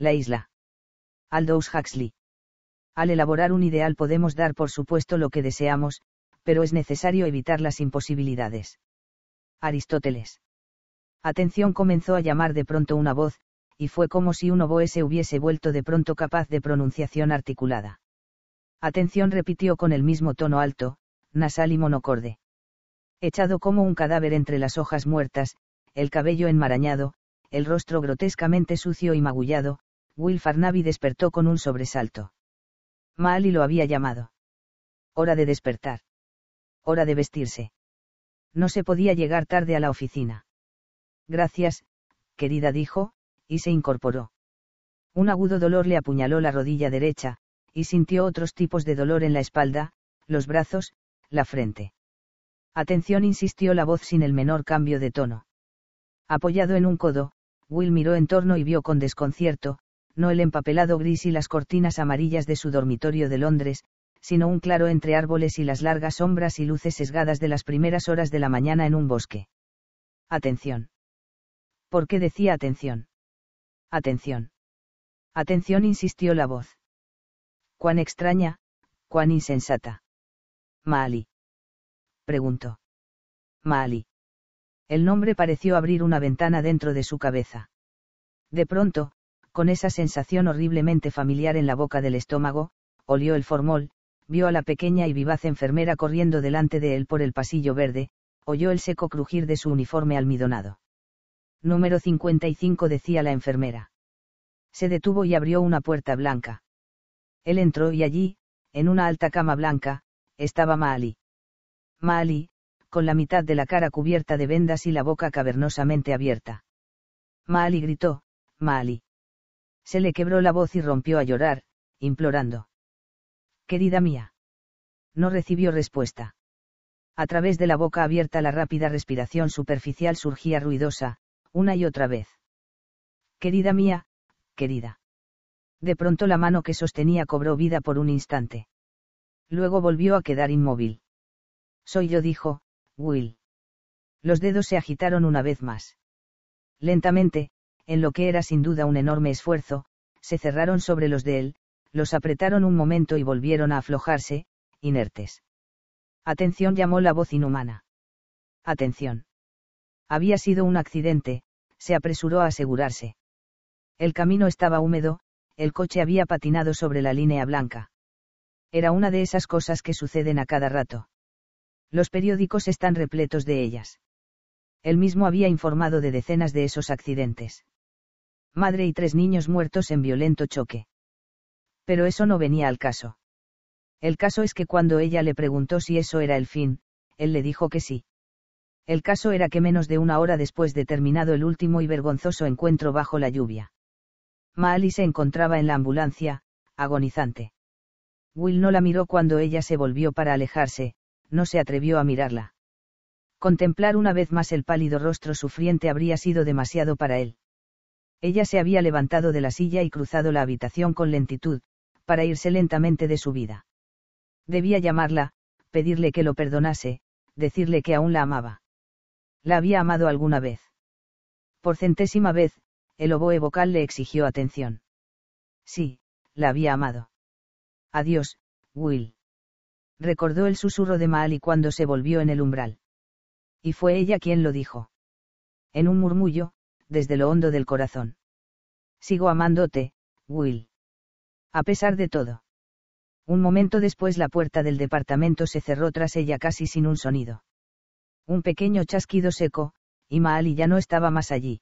la isla. Aldous Huxley. Al elaborar un ideal podemos dar por supuesto lo que deseamos, pero es necesario evitar las imposibilidades. Aristóteles. Atención comenzó a llamar de pronto una voz, y fue como si un oboe se hubiese vuelto de pronto capaz de pronunciación articulada. Atención repitió con el mismo tono alto, nasal y monocorde. Echado como un cadáver entre las hojas muertas, el cabello enmarañado, el rostro grotescamente sucio y magullado, Will Farnaby despertó con un sobresalto. Mali lo había llamado. Hora de despertar. Hora de vestirse. No se podía llegar tarde a la oficina. Gracias, querida dijo, y se incorporó. Un agudo dolor le apuñaló la rodilla derecha, y sintió otros tipos de dolor en la espalda, los brazos, la frente. Atención, insistió la voz sin el menor cambio de tono. Apoyado en un codo, Will miró en torno y vio con desconcierto, no el empapelado gris y las cortinas amarillas de su dormitorio de Londres, sino un claro entre árboles y las largas sombras y luces sesgadas de las primeras horas de la mañana en un bosque. Atención. ¿Por qué decía atención? Atención. Atención, insistió la voz. Cuán extraña, cuán insensata. Maali. Preguntó. Maali. El nombre pareció abrir una ventana dentro de su cabeza. De pronto, con esa sensación horriblemente familiar en la boca del estómago, olió el formol, vio a la pequeña y vivaz enfermera corriendo delante de él por el pasillo verde, oyó el seco crujir de su uniforme almidonado. Número 55 decía la enfermera. Se detuvo y abrió una puerta blanca. Él entró y allí, en una alta cama blanca, estaba Maali. Maali, con la mitad de la cara cubierta de vendas y la boca cavernosamente abierta. Maali gritó, Maali se le quebró la voz y rompió a llorar, implorando. Querida mía. No recibió respuesta. A través de la boca abierta la rápida respiración superficial surgía ruidosa, una y otra vez. Querida mía, querida. De pronto la mano que sostenía cobró vida por un instante. Luego volvió a quedar inmóvil. Soy yo, dijo, Will. Los dedos se agitaron una vez más. Lentamente, en lo que era sin duda un enorme esfuerzo, se cerraron sobre los de él, los apretaron un momento y volvieron a aflojarse, inertes. Atención llamó la voz inhumana. Atención. Había sido un accidente, se apresuró a asegurarse. El camino estaba húmedo, el coche había patinado sobre la línea blanca. Era una de esas cosas que suceden a cada rato. Los periódicos están repletos de ellas. Él mismo había informado de decenas de esos accidentes madre y tres niños muertos en violento choque. Pero eso no venía al caso. El caso es que cuando ella le preguntó si eso era el fin, él le dijo que sí. El caso era que menos de una hora después de terminado el último y vergonzoso encuentro bajo la lluvia. Maali se encontraba en la ambulancia, agonizante. Will no la miró cuando ella se volvió para alejarse, no se atrevió a mirarla. Contemplar una vez más el pálido rostro sufriente habría sido demasiado para él. Ella se había levantado de la silla y cruzado la habitación con lentitud, para irse lentamente de su vida. Debía llamarla, pedirle que lo perdonase, decirle que aún la amaba. La había amado alguna vez. Por centésima vez, el oboe vocal le exigió atención. Sí, la había amado. Adiós, Will. Recordó el susurro de Maali cuando se volvió en el umbral. Y fue ella quien lo dijo. En un murmullo, desde lo hondo del corazón. Sigo amándote, Will. A pesar de todo. Un momento después la puerta del departamento se cerró tras ella casi sin un sonido. Un pequeño chasquido seco, y Maali ya no estaba más allí.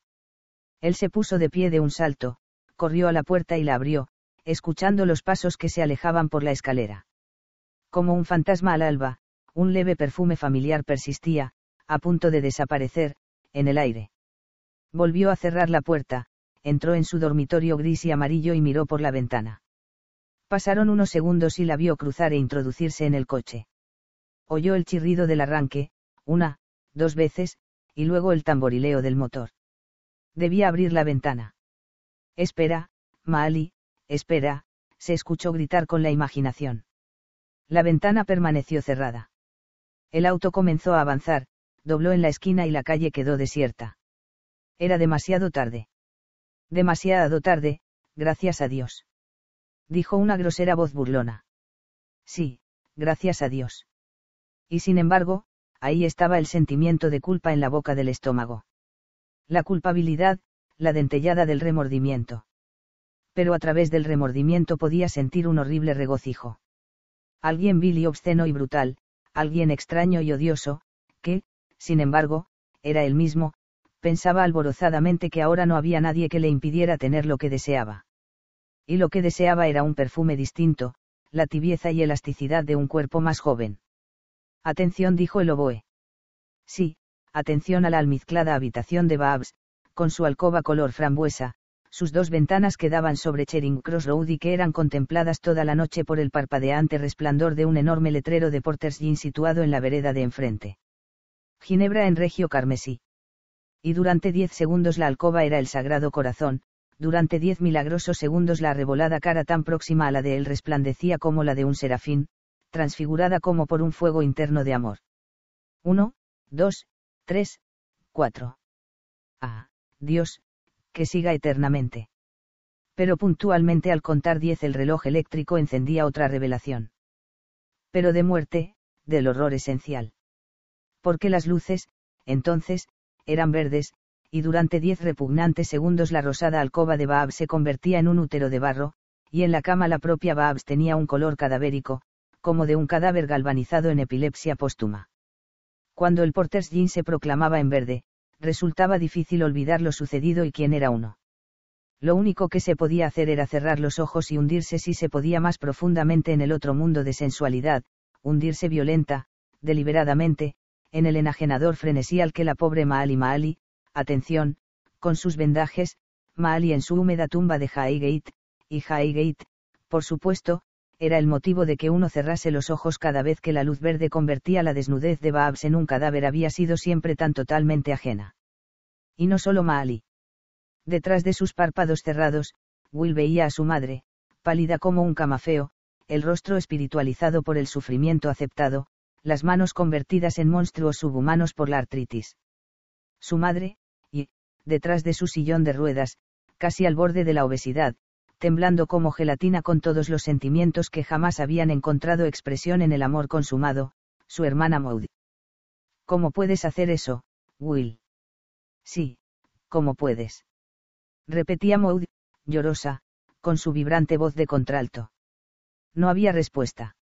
Él se puso de pie de un salto, corrió a la puerta y la abrió, escuchando los pasos que se alejaban por la escalera. Como un fantasma al alba, un leve perfume familiar persistía, a punto de desaparecer, en el aire. Volvió a cerrar la puerta, entró en su dormitorio gris y amarillo y miró por la ventana. Pasaron unos segundos y la vio cruzar e introducirse en el coche. Oyó el chirrido del arranque, una, dos veces, y luego el tamborileo del motor. Debía abrir la ventana. Espera, Mali, espera, se escuchó gritar con la imaginación. La ventana permaneció cerrada. El auto comenzó a avanzar, dobló en la esquina y la calle quedó desierta. Era demasiado tarde. Demasiado tarde, gracias a Dios. Dijo una grosera voz burlona. Sí, gracias a Dios. Y sin embargo, ahí estaba el sentimiento de culpa en la boca del estómago. La culpabilidad, la dentellada del remordimiento. Pero a través del remordimiento podía sentir un horrible regocijo. Alguien vil y obsceno y brutal, alguien extraño y odioso, que, sin embargo, era él mismo, pensaba alborozadamente que ahora no había nadie que le impidiera tener lo que deseaba. Y lo que deseaba era un perfume distinto, la tibieza y elasticidad de un cuerpo más joven. Atención, dijo el oboe. Sí, atención a la almizclada habitación de Babs, con su alcoba color frambuesa, sus dos ventanas que daban sobre Charing Cross Road y que eran contempladas toda la noche por el parpadeante resplandor de un enorme letrero de Porter's Jean situado en la vereda de enfrente. Ginebra en regio carmesí. Y durante diez segundos la alcoba era el Sagrado Corazón, durante diez milagrosos segundos la arrebolada cara tan próxima a la de él resplandecía como la de un serafín, transfigurada como por un fuego interno de amor. Uno, dos, tres, cuatro. Ah, Dios, que siga eternamente. Pero puntualmente al contar diez el reloj eléctrico encendía otra revelación. Pero de muerte, del horror esencial. Porque las luces, entonces, eran verdes, y durante diez repugnantes segundos la rosada alcoba de Baab se convertía en un útero de barro, y en la cama la propia Baab tenía un color cadavérico, como de un cadáver galvanizado en epilepsia póstuma. Cuando el Porter's Jean se proclamaba en verde, resultaba difícil olvidar lo sucedido y quién era uno. Lo único que se podía hacer era cerrar los ojos y hundirse si se podía más profundamente en el otro mundo de sensualidad, hundirse violenta, deliberadamente, en el enajenador frenesí al que la pobre Maali Maali, atención, con sus vendajes, Maali en su húmeda tumba de Highgate, y Highgate, por supuesto, era el motivo de que uno cerrase los ojos cada vez que la luz verde convertía la desnudez de Baabs en un cadáver había sido siempre tan totalmente ajena. Y no solo Maali. Detrás de sus párpados cerrados, Will veía a su madre, pálida como un camafeo, el rostro espiritualizado por el sufrimiento aceptado, las manos convertidas en monstruos subhumanos por la artritis. Su madre, y, detrás de su sillón de ruedas, casi al borde de la obesidad, temblando como gelatina con todos los sentimientos que jamás habían encontrado expresión en el amor consumado, su hermana Maud. ¿Cómo puedes hacer eso, Will? Sí, ¿cómo puedes? Repetía Maud, llorosa, con su vibrante voz de contralto. No había respuesta.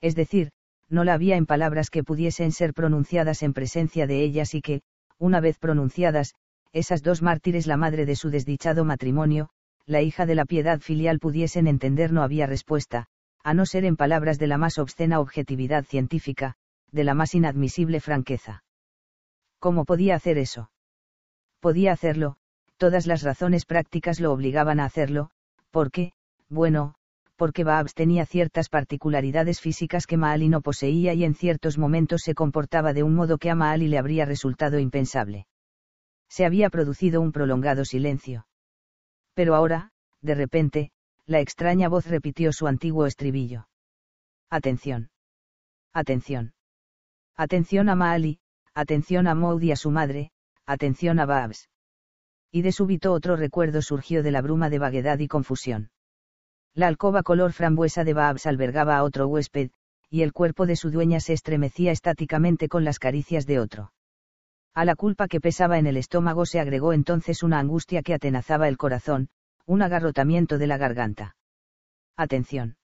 Es decir, no la había en palabras que pudiesen ser pronunciadas en presencia de ellas y que, una vez pronunciadas, esas dos mártires la madre de su desdichado matrimonio, la hija de la piedad filial pudiesen entender no había respuesta, a no ser en palabras de la más obscena objetividad científica, de la más inadmisible franqueza. ¿Cómo podía hacer eso? Podía hacerlo, todas las razones prácticas lo obligaban a hacerlo, porque, bueno, porque Baabs tenía ciertas particularidades físicas que Maali no poseía y en ciertos momentos se comportaba de un modo que a Maali le habría resultado impensable. Se había producido un prolongado silencio. Pero ahora, de repente, la extraña voz repitió su antiguo estribillo. Atención. Atención. Atención a Maali, atención a Maud y a su madre, atención a Babs. Y de súbito otro recuerdo surgió de la bruma de vaguedad y confusión. La alcoba color frambuesa de Babs albergaba a otro huésped, y el cuerpo de su dueña se estremecía estáticamente con las caricias de otro. A la culpa que pesaba en el estómago se agregó entonces una angustia que atenazaba el corazón, un agarrotamiento de la garganta. Atención.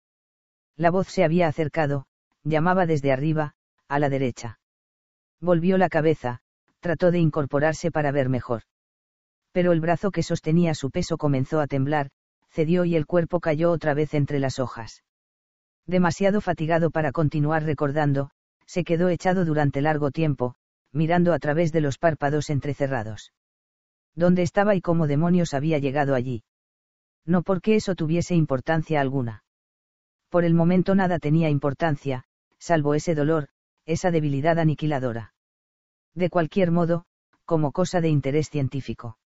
La voz se había acercado, llamaba desde arriba, a la derecha. Volvió la cabeza, trató de incorporarse para ver mejor. Pero el brazo que sostenía su peso comenzó a temblar, cedió y el cuerpo cayó otra vez entre las hojas. Demasiado fatigado para continuar recordando, se quedó echado durante largo tiempo, mirando a través de los párpados entrecerrados. ¿Dónde estaba y cómo demonios había llegado allí? No porque eso tuviese importancia alguna. Por el momento nada tenía importancia, salvo ese dolor, esa debilidad aniquiladora. De cualquier modo, como cosa de interés científico.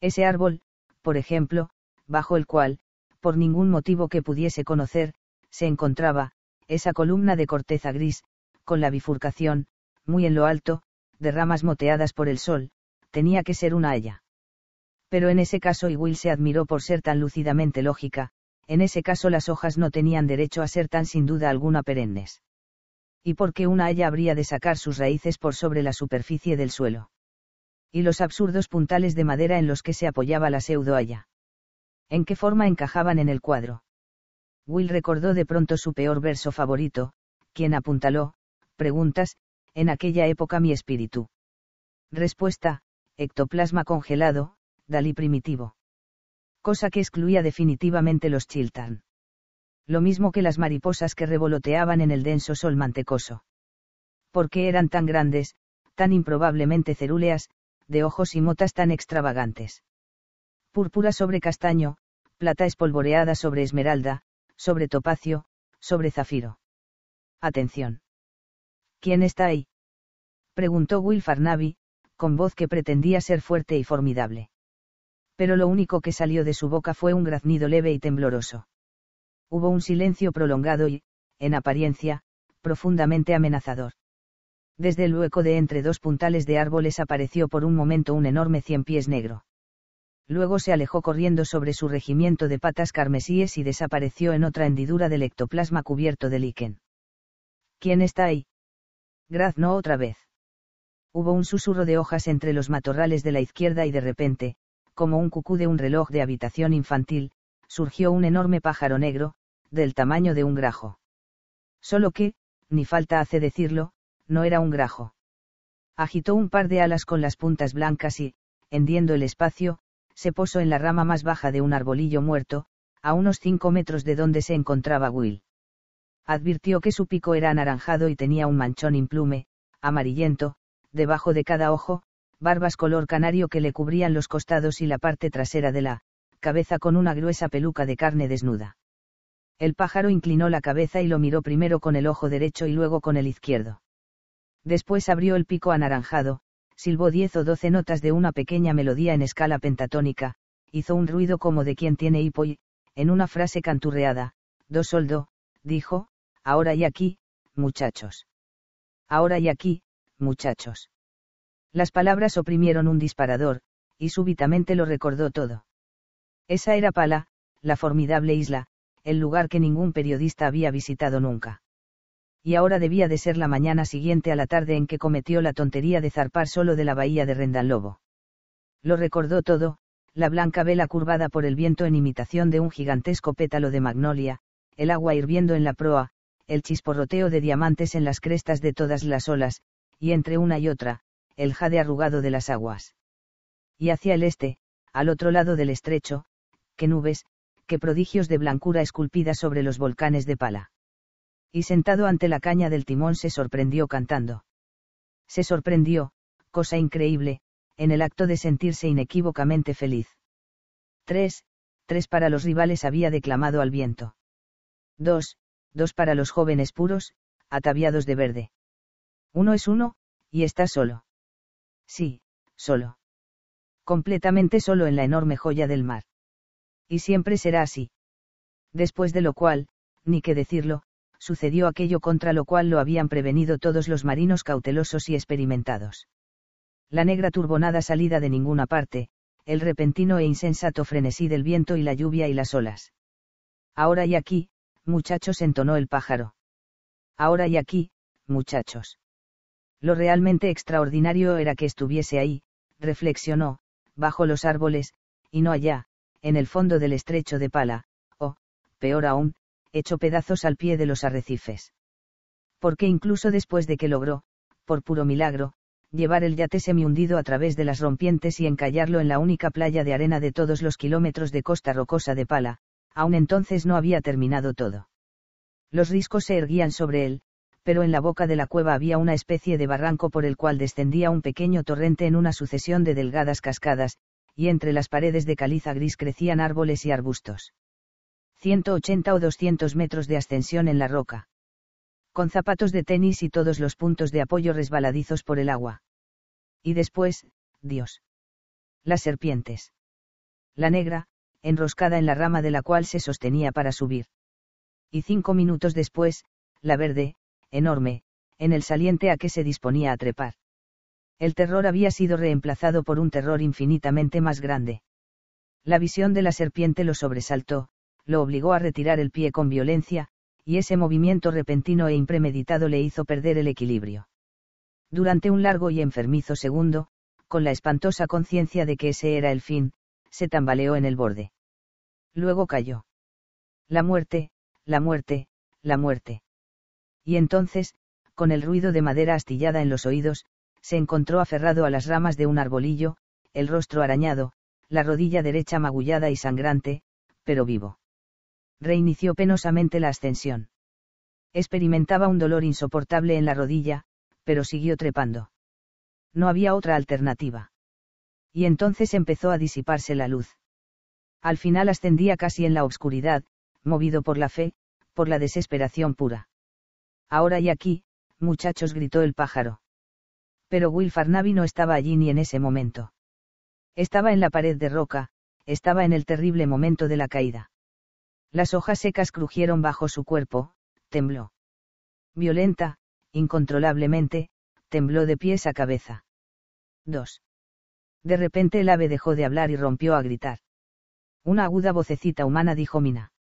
Ese árbol, por ejemplo, bajo el cual, por ningún motivo que pudiese conocer, se encontraba, esa columna de corteza gris, con la bifurcación, muy en lo alto, de ramas moteadas por el sol, tenía que ser una haya. Pero en ese caso y Will se admiró por ser tan lúcidamente lógica, en ese caso las hojas no tenían derecho a ser tan sin duda alguna perennes. ¿Y por qué una haya habría de sacar sus raíces por sobre la superficie del suelo? Y los absurdos puntales de madera en los que se apoyaba la pseudo haya en qué forma encajaban en el cuadro. Will recordó de pronto su peor verso favorito, quien apuntaló, preguntas, en aquella época mi espíritu. Respuesta, ectoplasma congelado, Dalí primitivo. Cosa que excluía definitivamente los chiltan. Lo mismo que las mariposas que revoloteaban en el denso sol mantecoso. ¿Por qué eran tan grandes, tan improbablemente cerúleas, de ojos y motas tan extravagantes? púrpura sobre castaño, plata espolvoreada sobre esmeralda, sobre topacio, sobre zafiro. Atención. ¿Quién está ahí? preguntó Will Farnaby, con voz que pretendía ser fuerte y formidable. Pero lo único que salió de su boca fue un graznido leve y tembloroso. Hubo un silencio prolongado y, en apariencia, profundamente amenazador. Desde el hueco de entre dos puntales de árboles apareció por un momento un enorme cien pies negro. Luego se alejó corriendo sobre su regimiento de patas carmesíes y desapareció en otra hendidura del ectoplasma cubierto de líquen. ¿Quién está ahí? no otra vez. Hubo un susurro de hojas entre los matorrales de la izquierda y de repente, como un cucú de un reloj de habitación infantil, surgió un enorme pájaro negro, del tamaño de un grajo. Solo que, ni falta hace decirlo, no era un grajo. Agitó un par de alas con las puntas blancas y, hendiendo el espacio, se posó en la rama más baja de un arbolillo muerto, a unos cinco metros de donde se encontraba Will. Advirtió que su pico era anaranjado y tenía un manchón implume, amarillento, debajo de cada ojo, barbas color canario que le cubrían los costados y la parte trasera de la cabeza con una gruesa peluca de carne desnuda. El pájaro inclinó la cabeza y lo miró primero con el ojo derecho y luego con el izquierdo. Después abrió el pico anaranjado, silbó diez o doce notas de una pequeña melodía en escala pentatónica, hizo un ruido como de quien tiene hipo y, en una frase canturreada, dos soldo, dijo, ahora y aquí, muchachos. Ahora y aquí, muchachos. Las palabras oprimieron un disparador, y súbitamente lo recordó todo. Esa era Pala, la formidable isla, el lugar que ningún periodista había visitado nunca y ahora debía de ser la mañana siguiente a la tarde en que cometió la tontería de zarpar solo de la bahía de Rendalobo. Lo recordó todo, la blanca vela curvada por el viento en imitación de un gigantesco pétalo de magnolia, el agua hirviendo en la proa, el chisporroteo de diamantes en las crestas de todas las olas, y entre una y otra, el jade arrugado de las aguas. Y hacia el este, al otro lado del estrecho, qué nubes, qué prodigios de blancura esculpidas sobre los volcanes de pala y sentado ante la caña del timón se sorprendió cantando. Se sorprendió, cosa increíble, en el acto de sentirse inequívocamente feliz. Tres, tres para los rivales había declamado al viento. Dos, dos para los jóvenes puros, ataviados de verde. Uno es uno, y está solo. Sí, solo. Completamente solo en la enorme joya del mar. Y siempre será así. Después de lo cual, ni qué decirlo, sucedió aquello contra lo cual lo habían prevenido todos los marinos cautelosos y experimentados. La negra turbonada salida de ninguna parte, el repentino e insensato frenesí del viento y la lluvia y las olas. Ahora y aquí, muchachos, entonó el pájaro. Ahora y aquí, muchachos. Lo realmente extraordinario era que estuviese ahí, reflexionó, bajo los árboles, y no allá, en el fondo del estrecho de Pala, o, peor aún, hecho pedazos al pie de los arrecifes. Porque incluso después de que logró, por puro milagro, llevar el yate semihundido a través de las rompientes y encallarlo en la única playa de arena de todos los kilómetros de costa rocosa de Pala, aún entonces no había terminado todo. Los riscos se erguían sobre él, pero en la boca de la cueva había una especie de barranco por el cual descendía un pequeño torrente en una sucesión de delgadas cascadas, y entre las paredes de caliza gris crecían árboles y arbustos. 180 o 200 metros de ascensión en la roca. Con zapatos de tenis y todos los puntos de apoyo resbaladizos por el agua. Y después, Dios. Las serpientes. La negra, enroscada en la rama de la cual se sostenía para subir. Y cinco minutos después, la verde, enorme, en el saliente a que se disponía a trepar. El terror había sido reemplazado por un terror infinitamente más grande. La visión de la serpiente lo sobresaltó, lo obligó a retirar el pie con violencia, y ese movimiento repentino e impremeditado le hizo perder el equilibrio. Durante un largo y enfermizo segundo, con la espantosa conciencia de que ese era el fin, se tambaleó en el borde. Luego cayó. La muerte, la muerte, la muerte. Y entonces, con el ruido de madera astillada en los oídos, se encontró aferrado a las ramas de un arbolillo, el rostro arañado, la rodilla derecha magullada y sangrante, pero vivo reinició penosamente la ascensión. Experimentaba un dolor insoportable en la rodilla, pero siguió trepando. No había otra alternativa. Y entonces empezó a disiparse la luz. Al final ascendía casi en la obscuridad, movido por la fe, por la desesperación pura. Ahora y aquí, muchachos, gritó el pájaro. Pero Will Farnaby no estaba allí ni en ese momento. Estaba en la pared de roca, estaba en el terrible momento de la caída. Las hojas secas crujieron bajo su cuerpo, tembló. Violenta, incontrolablemente, tembló de pies a cabeza. 2. De repente el ave dejó de hablar y rompió a gritar. Una aguda vocecita humana dijo Mina.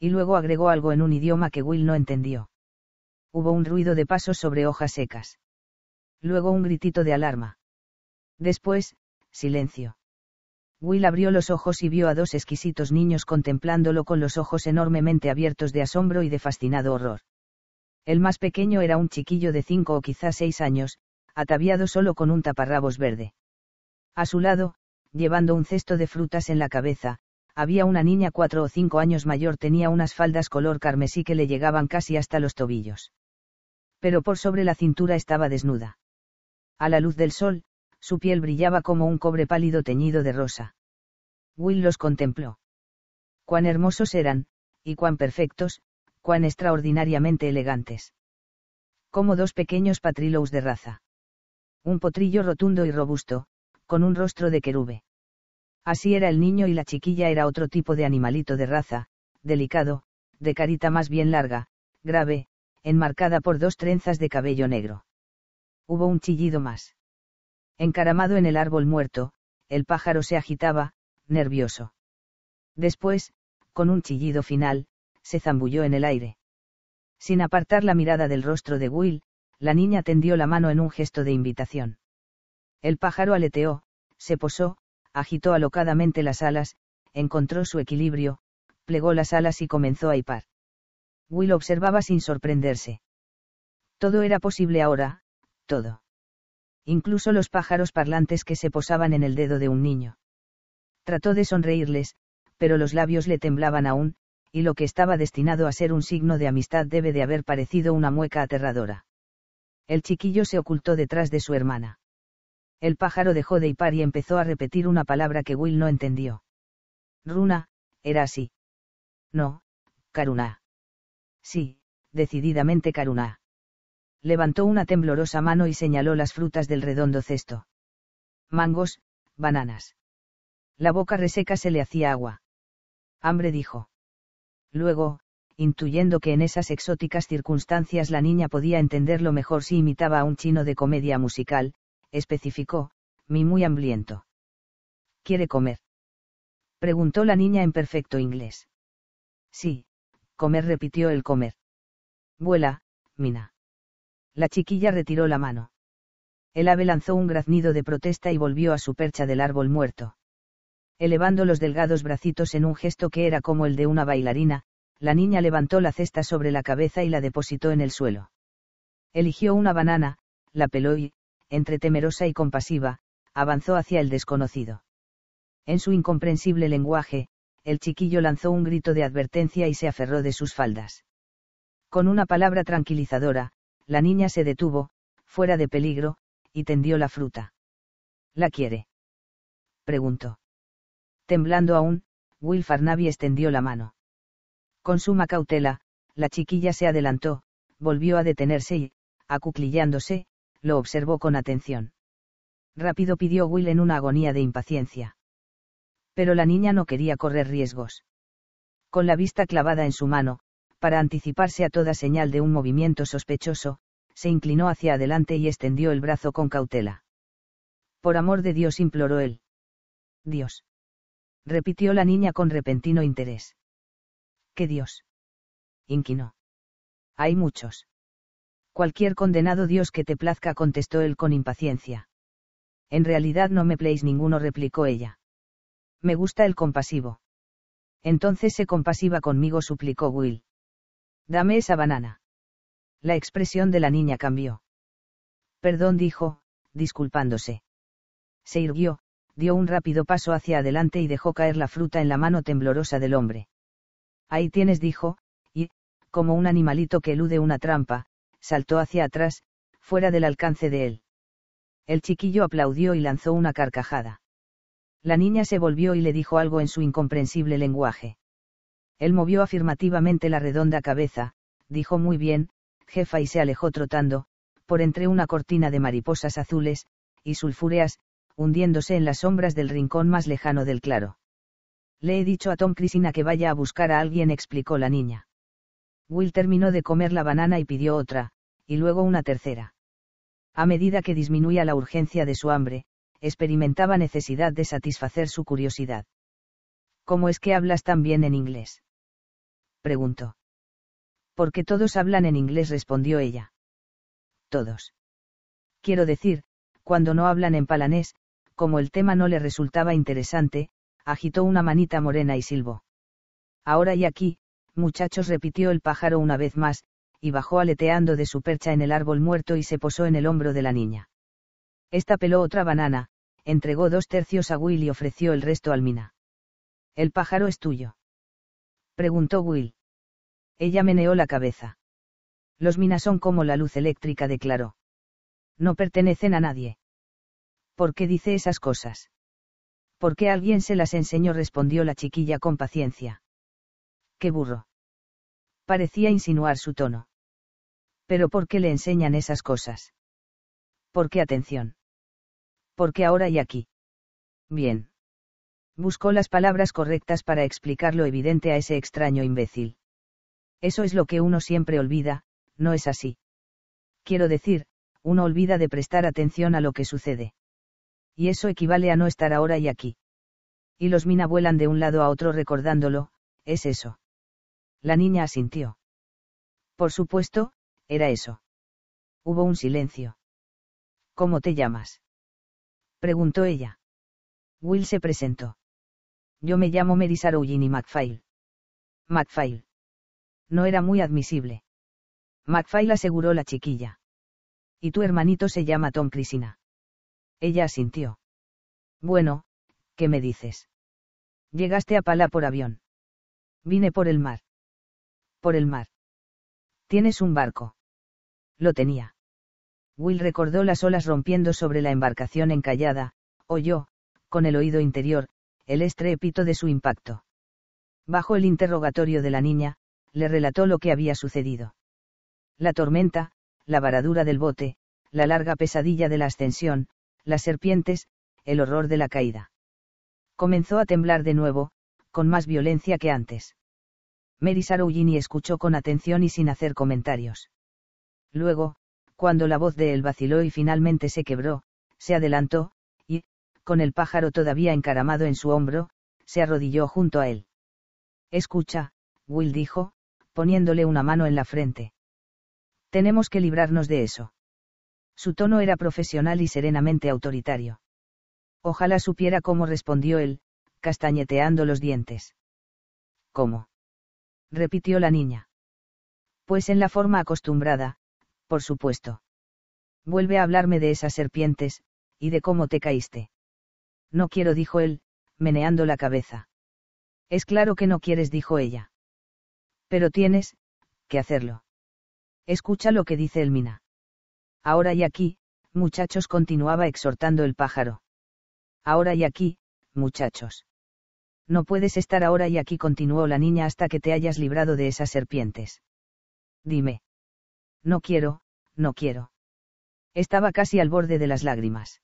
Y luego agregó algo en un idioma que Will no entendió. Hubo un ruido de pasos sobre hojas secas. Luego un gritito de alarma. Después, silencio. Will abrió los ojos y vio a dos exquisitos niños contemplándolo con los ojos enormemente abiertos de asombro y de fascinado horror. El más pequeño era un chiquillo de cinco o quizás seis años, ataviado solo con un taparrabos verde. A su lado, llevando un cesto de frutas en la cabeza, había una niña cuatro o cinco años mayor tenía unas faldas color carmesí que le llegaban casi hasta los tobillos. Pero por sobre la cintura estaba desnuda. A la luz del sol, su piel brillaba como un cobre pálido teñido de rosa. Will los contempló. Cuán hermosos eran, y cuán perfectos, cuán extraordinariamente elegantes. Como dos pequeños patrilous de raza. Un potrillo rotundo y robusto, con un rostro de querube. Así era el niño y la chiquilla era otro tipo de animalito de raza, delicado, de carita más bien larga, grave, enmarcada por dos trenzas de cabello negro. Hubo un chillido más. Encaramado en el árbol muerto, el pájaro se agitaba, nervioso. Después, con un chillido final, se zambulló en el aire. Sin apartar la mirada del rostro de Will, la niña tendió la mano en un gesto de invitación. El pájaro aleteó, se posó, agitó alocadamente las alas, encontró su equilibrio, plegó las alas y comenzó a hipar. Will observaba sin sorprenderse. Todo era posible ahora, todo incluso los pájaros parlantes que se posaban en el dedo de un niño. Trató de sonreírles, pero los labios le temblaban aún, y lo que estaba destinado a ser un signo de amistad debe de haber parecido una mueca aterradora. El chiquillo se ocultó detrás de su hermana. El pájaro dejó de hipar y empezó a repetir una palabra que Will no entendió. Runa, era así. No, Karuna. Sí, decididamente Karuna levantó una temblorosa mano y señaló las frutas del redondo cesto. Mangos, bananas. La boca reseca se le hacía agua. Hambre dijo. Luego, intuyendo que en esas exóticas circunstancias la niña podía entenderlo mejor si imitaba a un chino de comedia musical, especificó, mi muy hambriento. ¿Quiere comer? Preguntó la niña en perfecto inglés. Sí, comer repitió el comer. Vuela, Mina. La chiquilla retiró la mano. El ave lanzó un graznido de protesta y volvió a su percha del árbol muerto. Elevando los delgados bracitos en un gesto que era como el de una bailarina, la niña levantó la cesta sobre la cabeza y la depositó en el suelo. Eligió una banana, la peló y, entre temerosa y compasiva, avanzó hacia el desconocido. En su incomprensible lenguaje, el chiquillo lanzó un grito de advertencia y se aferró de sus faldas. Con una palabra tranquilizadora, la niña se detuvo, fuera de peligro, y tendió la fruta. ¿La quiere? preguntó. Temblando aún, Will Farnaby extendió la mano. Con suma cautela, la chiquilla se adelantó, volvió a detenerse y, acuclillándose, lo observó con atención. Rápido pidió Will en una agonía de impaciencia. Pero la niña no quería correr riesgos. Con la vista clavada en su mano, para anticiparse a toda señal de un movimiento sospechoso, se inclinó hacia adelante y extendió el brazo con cautela. Por amor de Dios imploró él. Dios. repitió la niña con repentino interés. ¿Qué Dios? inquinó. Hay muchos. Cualquier condenado Dios que te plazca contestó él con impaciencia. En realidad no me pleis ninguno replicó ella. Me gusta el compasivo. Entonces se compasiva conmigo suplicó Will. Dame esa banana. La expresión de la niña cambió. Perdón, dijo, disculpándose. Se irguió, dio un rápido paso hacia adelante y dejó caer la fruta en la mano temblorosa del hombre. Ahí tienes, dijo, y, como un animalito que elude una trampa, saltó hacia atrás, fuera del alcance de él. El chiquillo aplaudió y lanzó una carcajada. La niña se volvió y le dijo algo en su incomprensible lenguaje. Él movió afirmativamente la redonda cabeza, dijo muy bien, jefa y se alejó trotando, por entre una cortina de mariposas azules, y sulfúreas, hundiéndose en las sombras del rincón más lejano del claro. Le he dicho a Tom Crisina que vaya a buscar a alguien, explicó la niña. Will terminó de comer la banana y pidió otra, y luego una tercera. A medida que disminuía la urgencia de su hambre, experimentaba necesidad de satisfacer su curiosidad. ¿Cómo es que hablas tan bien en inglés? preguntó. Porque todos hablan en inglés, respondió ella. Todos. Quiero decir, cuando no hablan en palanés, como el tema no le resultaba interesante, agitó una manita morena y silbó. Ahora y aquí, muchachos, repitió el pájaro una vez más, y bajó aleteando de su percha en el árbol muerto y se posó en el hombro de la niña. Esta peló otra banana, entregó dos tercios a Will y ofreció el resto al mina. El pájaro es tuyo preguntó Will. Ella meneó la cabeza. Los minas son como la luz eléctrica, declaró. No pertenecen a nadie. ¿Por qué dice esas cosas? Porque alguien se las enseñó, respondió la chiquilla con paciencia. ¡Qué burro! Parecía insinuar su tono. ¿Pero por qué le enseñan esas cosas? ¿Por qué atención? Porque ahora y aquí? Bien. Buscó las palabras correctas para explicar lo evidente a ese extraño imbécil. Eso es lo que uno siempre olvida, no es así. Quiero decir, uno olvida de prestar atención a lo que sucede. Y eso equivale a no estar ahora y aquí. Y los mina vuelan de un lado a otro recordándolo, es eso. La niña asintió. Por supuesto, era eso. Hubo un silencio. ¿Cómo te llamas? preguntó ella. Will se presentó. Yo me llamo Mary y Macphail. Macphail. No era muy admisible. Macphail aseguró la chiquilla. Y tu hermanito se llama Tom Crisina. Ella asintió. Bueno, ¿qué me dices? Llegaste a Pala por avión. Vine por el mar. Por el mar. ¿Tienes un barco? Lo tenía. Will recordó las olas rompiendo sobre la embarcación encallada, oyó, con el oído interior, el estrépito de su impacto. Bajo el interrogatorio de la niña, le relató lo que había sucedido. La tormenta, la varadura del bote, la larga pesadilla de la ascensión, las serpientes, el horror de la caída. Comenzó a temblar de nuevo, con más violencia que antes. Mary escuchó con atención y sin hacer comentarios. Luego, cuando la voz de él vaciló y finalmente se quebró, se adelantó, con el pájaro todavía encaramado en su hombro, se arrodilló junto a él. Escucha, Will dijo, poniéndole una mano en la frente. Tenemos que librarnos de eso. Su tono era profesional y serenamente autoritario. Ojalá supiera cómo respondió él, castañeteando los dientes. ¿Cómo? repitió la niña. Pues en la forma acostumbrada, por supuesto. Vuelve a hablarme de esas serpientes, y de cómo te caíste. No quiero, dijo él, meneando la cabeza. Es claro que no quieres, dijo ella. Pero tienes, que hacerlo. Escucha lo que dice Elmina. Ahora y aquí, muchachos, continuaba exhortando el pájaro. Ahora y aquí, muchachos. No puedes estar ahora y aquí, continuó la niña, hasta que te hayas librado de esas serpientes. Dime. No quiero, no quiero. Estaba casi al borde de las lágrimas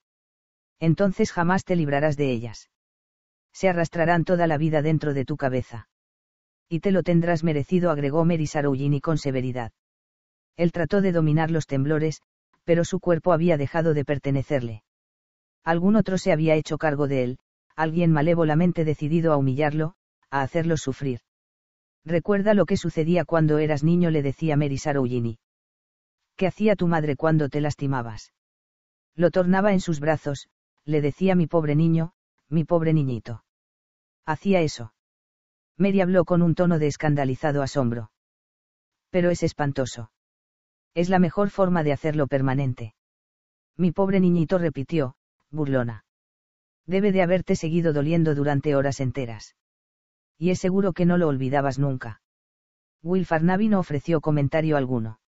entonces jamás te librarás de ellas. Se arrastrarán toda la vida dentro de tu cabeza. Y te lo tendrás merecido, agregó Mary con severidad. Él trató de dominar los temblores, pero su cuerpo había dejado de pertenecerle. Algún otro se había hecho cargo de él, alguien malévolamente decidido a humillarlo, a hacerlo sufrir. Recuerda lo que sucedía cuando eras niño, le decía Mary ¿Qué hacía tu madre cuando te lastimabas? Lo tornaba en sus brazos, le decía mi pobre niño, mi pobre niñito. Hacía eso. Mary habló con un tono de escandalizado asombro. Pero es espantoso. Es la mejor forma de hacerlo permanente. Mi pobre niñito repitió, burlona. Debe de haberte seguido doliendo durante horas enteras. Y es seguro que no lo olvidabas nunca. Will no ofreció comentario alguno.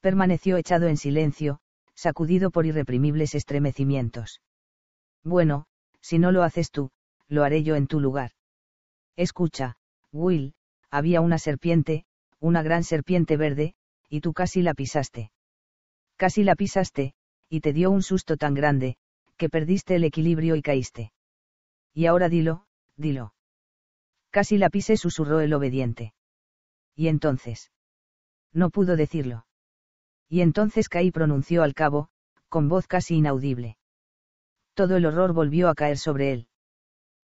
Permaneció echado en silencio, sacudido por irreprimibles estremecimientos. Bueno, si no lo haces tú, lo haré yo en tu lugar. Escucha, Will, había una serpiente, una gran serpiente verde, y tú casi la pisaste. Casi la pisaste, y te dio un susto tan grande, que perdiste el equilibrio y caíste. Y ahora dilo, dilo. Casi la pisé, susurró el obediente. Y entonces. No pudo decirlo. Y entonces caí, pronunció al cabo, con voz casi inaudible todo el horror volvió a caer sobre él.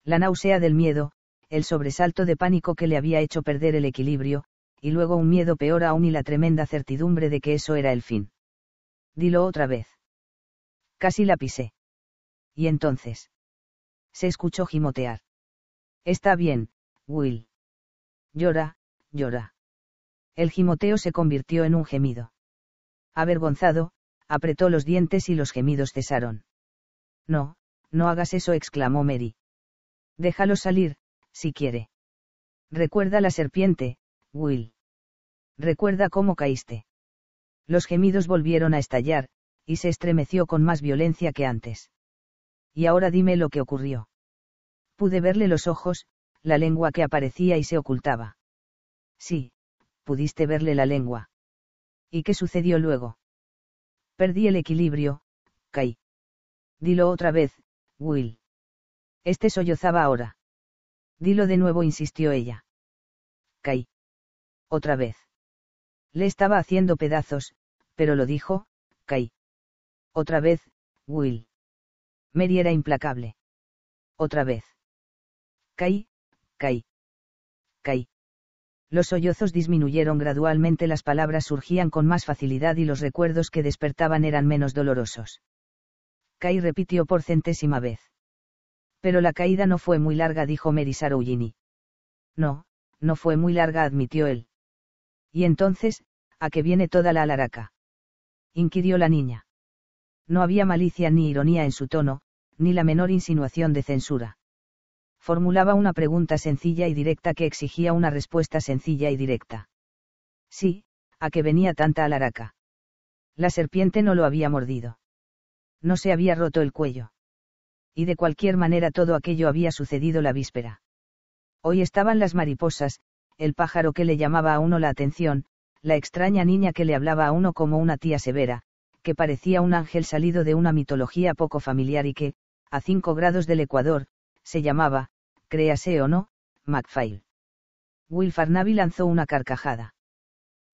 La náusea del miedo, el sobresalto de pánico que le había hecho perder el equilibrio, y luego un miedo peor aún y la tremenda certidumbre de que eso era el fin. Dilo otra vez. Casi la pisé. Y entonces. Se escuchó gimotear. Está bien, Will. Llora, llora. El gimoteo se convirtió en un gemido. Avergonzado, apretó los dientes y los gemidos cesaron. No, no hagas eso, exclamó Mary. Déjalo salir, si quiere. Recuerda la serpiente, Will. Recuerda cómo caíste. Los gemidos volvieron a estallar, y se estremeció con más violencia que antes. Y ahora dime lo que ocurrió. Pude verle los ojos, la lengua que aparecía y se ocultaba. Sí, pudiste verle la lengua. ¿Y qué sucedió luego? Perdí el equilibrio, caí. Dilo otra vez, Will. Este sollozaba ahora. Dilo de nuevo, insistió ella. Caí. Otra vez. Le estaba haciendo pedazos, pero lo dijo, caí. Otra vez, Will. Mary era implacable. Otra vez. Caí, caí. Caí. Los sollozos disminuyeron gradualmente, las palabras surgían con más facilidad y los recuerdos que despertaban eran menos dolorosos. Caí repitió por centésima vez. Pero la caída no fue muy larga, dijo Merisarougini. No, no fue muy larga, admitió él. Y entonces, ¿a qué viene toda la alaraca? inquirió la niña. No había malicia ni ironía en su tono, ni la menor insinuación de censura. Formulaba una pregunta sencilla y directa que exigía una respuesta sencilla y directa. Sí, ¿a qué venía tanta alaraca? La serpiente no lo había mordido no se había roto el cuello. Y de cualquier manera todo aquello había sucedido la víspera. Hoy estaban las mariposas, el pájaro que le llamaba a uno la atención, la extraña niña que le hablaba a uno como una tía severa, que parecía un ángel salido de una mitología poco familiar y que, a cinco grados del Ecuador, se llamaba, créase o no, Macphail. Will Farnaby lanzó una carcajada.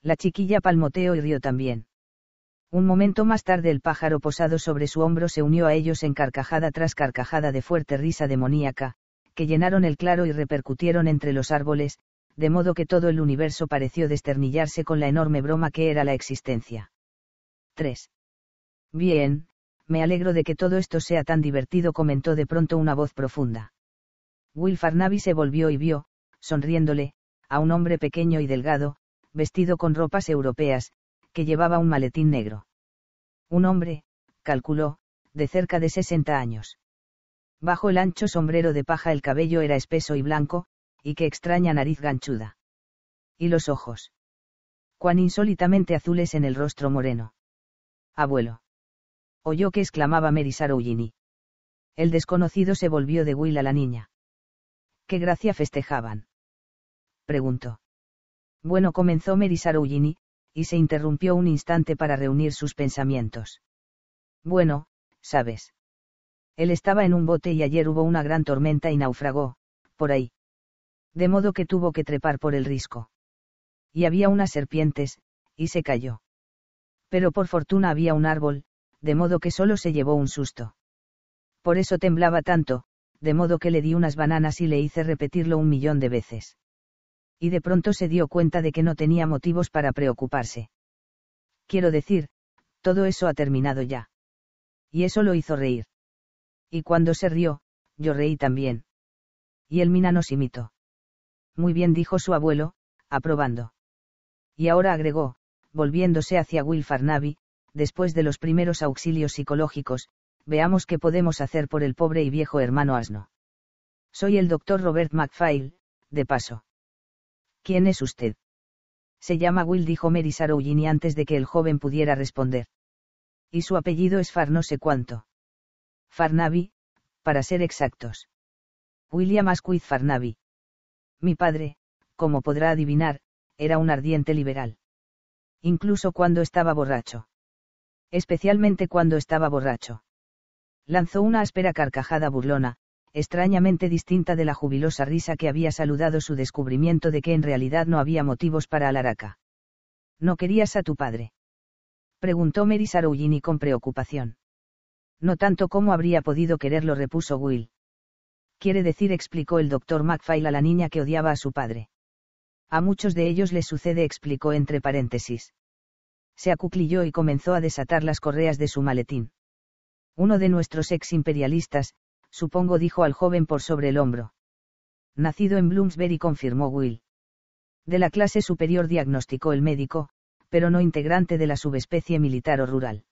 La chiquilla palmoteó y rió también. Un momento más tarde el pájaro posado sobre su hombro se unió a ellos en carcajada tras carcajada de fuerte risa demoníaca, que llenaron el claro y repercutieron entre los árboles, de modo que todo el universo pareció desternillarse con la enorme broma que era la existencia. 3. Bien, me alegro de que todo esto sea tan divertido, comentó de pronto una voz profunda. Will Farnaby se volvió y vio, sonriéndole, a un hombre pequeño y delgado, vestido con ropas europeas, que llevaba un maletín negro. Un hombre, calculó, de cerca de 60 años. Bajo el ancho sombrero de paja el cabello era espeso y blanco, y qué extraña nariz ganchuda. Y los ojos. Cuán insólitamente azules en el rostro moreno. Abuelo. Oyó que exclamaba Mary El desconocido se volvió de Will a la niña. ¿Qué gracia festejaban? Preguntó. Bueno, comenzó Mary y se interrumpió un instante para reunir sus pensamientos. Bueno, sabes. Él estaba en un bote y ayer hubo una gran tormenta y naufragó, por ahí. De modo que tuvo que trepar por el risco. Y había unas serpientes, y se cayó. Pero por fortuna había un árbol, de modo que solo se llevó un susto. Por eso temblaba tanto, de modo que le di unas bananas y le hice repetirlo un millón de veces y de pronto se dio cuenta de que no tenía motivos para preocuparse. Quiero decir, todo eso ha terminado ya. Y eso lo hizo reír. Y cuando se rió, yo reí también. Y el mina nos imitó. Muy bien dijo su abuelo, aprobando. Y ahora agregó, volviéndose hacia Will Farnaby, después de los primeros auxilios psicológicos, veamos qué podemos hacer por el pobre y viejo hermano asno. Soy el doctor Robert MacPhail, de paso. ¿Quién es usted? Se llama Will, dijo Mary Sarougini antes de que el joven pudiera responder. Y su apellido es Far no sé cuánto. Farnaby, para ser exactos. William Asquith Farnaby. Mi padre, como podrá adivinar, era un ardiente liberal. Incluso cuando estaba borracho. Especialmente cuando estaba borracho. Lanzó una áspera carcajada burlona, extrañamente distinta de la jubilosa risa que había saludado su descubrimiento de que en realidad no había motivos para Alaraca. ¿No querías a tu padre? preguntó Mary con preocupación. No tanto como habría podido quererlo, repuso Will. Quiere decir, explicó el doctor MacPhail a la niña que odiaba a su padre. A muchos de ellos les sucede, explicó entre paréntesis. Se acuclilló y comenzó a desatar las correas de su maletín. Uno de nuestros ex imperialistas, supongo dijo al joven por sobre el hombro. Nacido en Bloomsbury confirmó Will. De la clase superior diagnosticó el médico, pero no integrante de la subespecie militar o rural.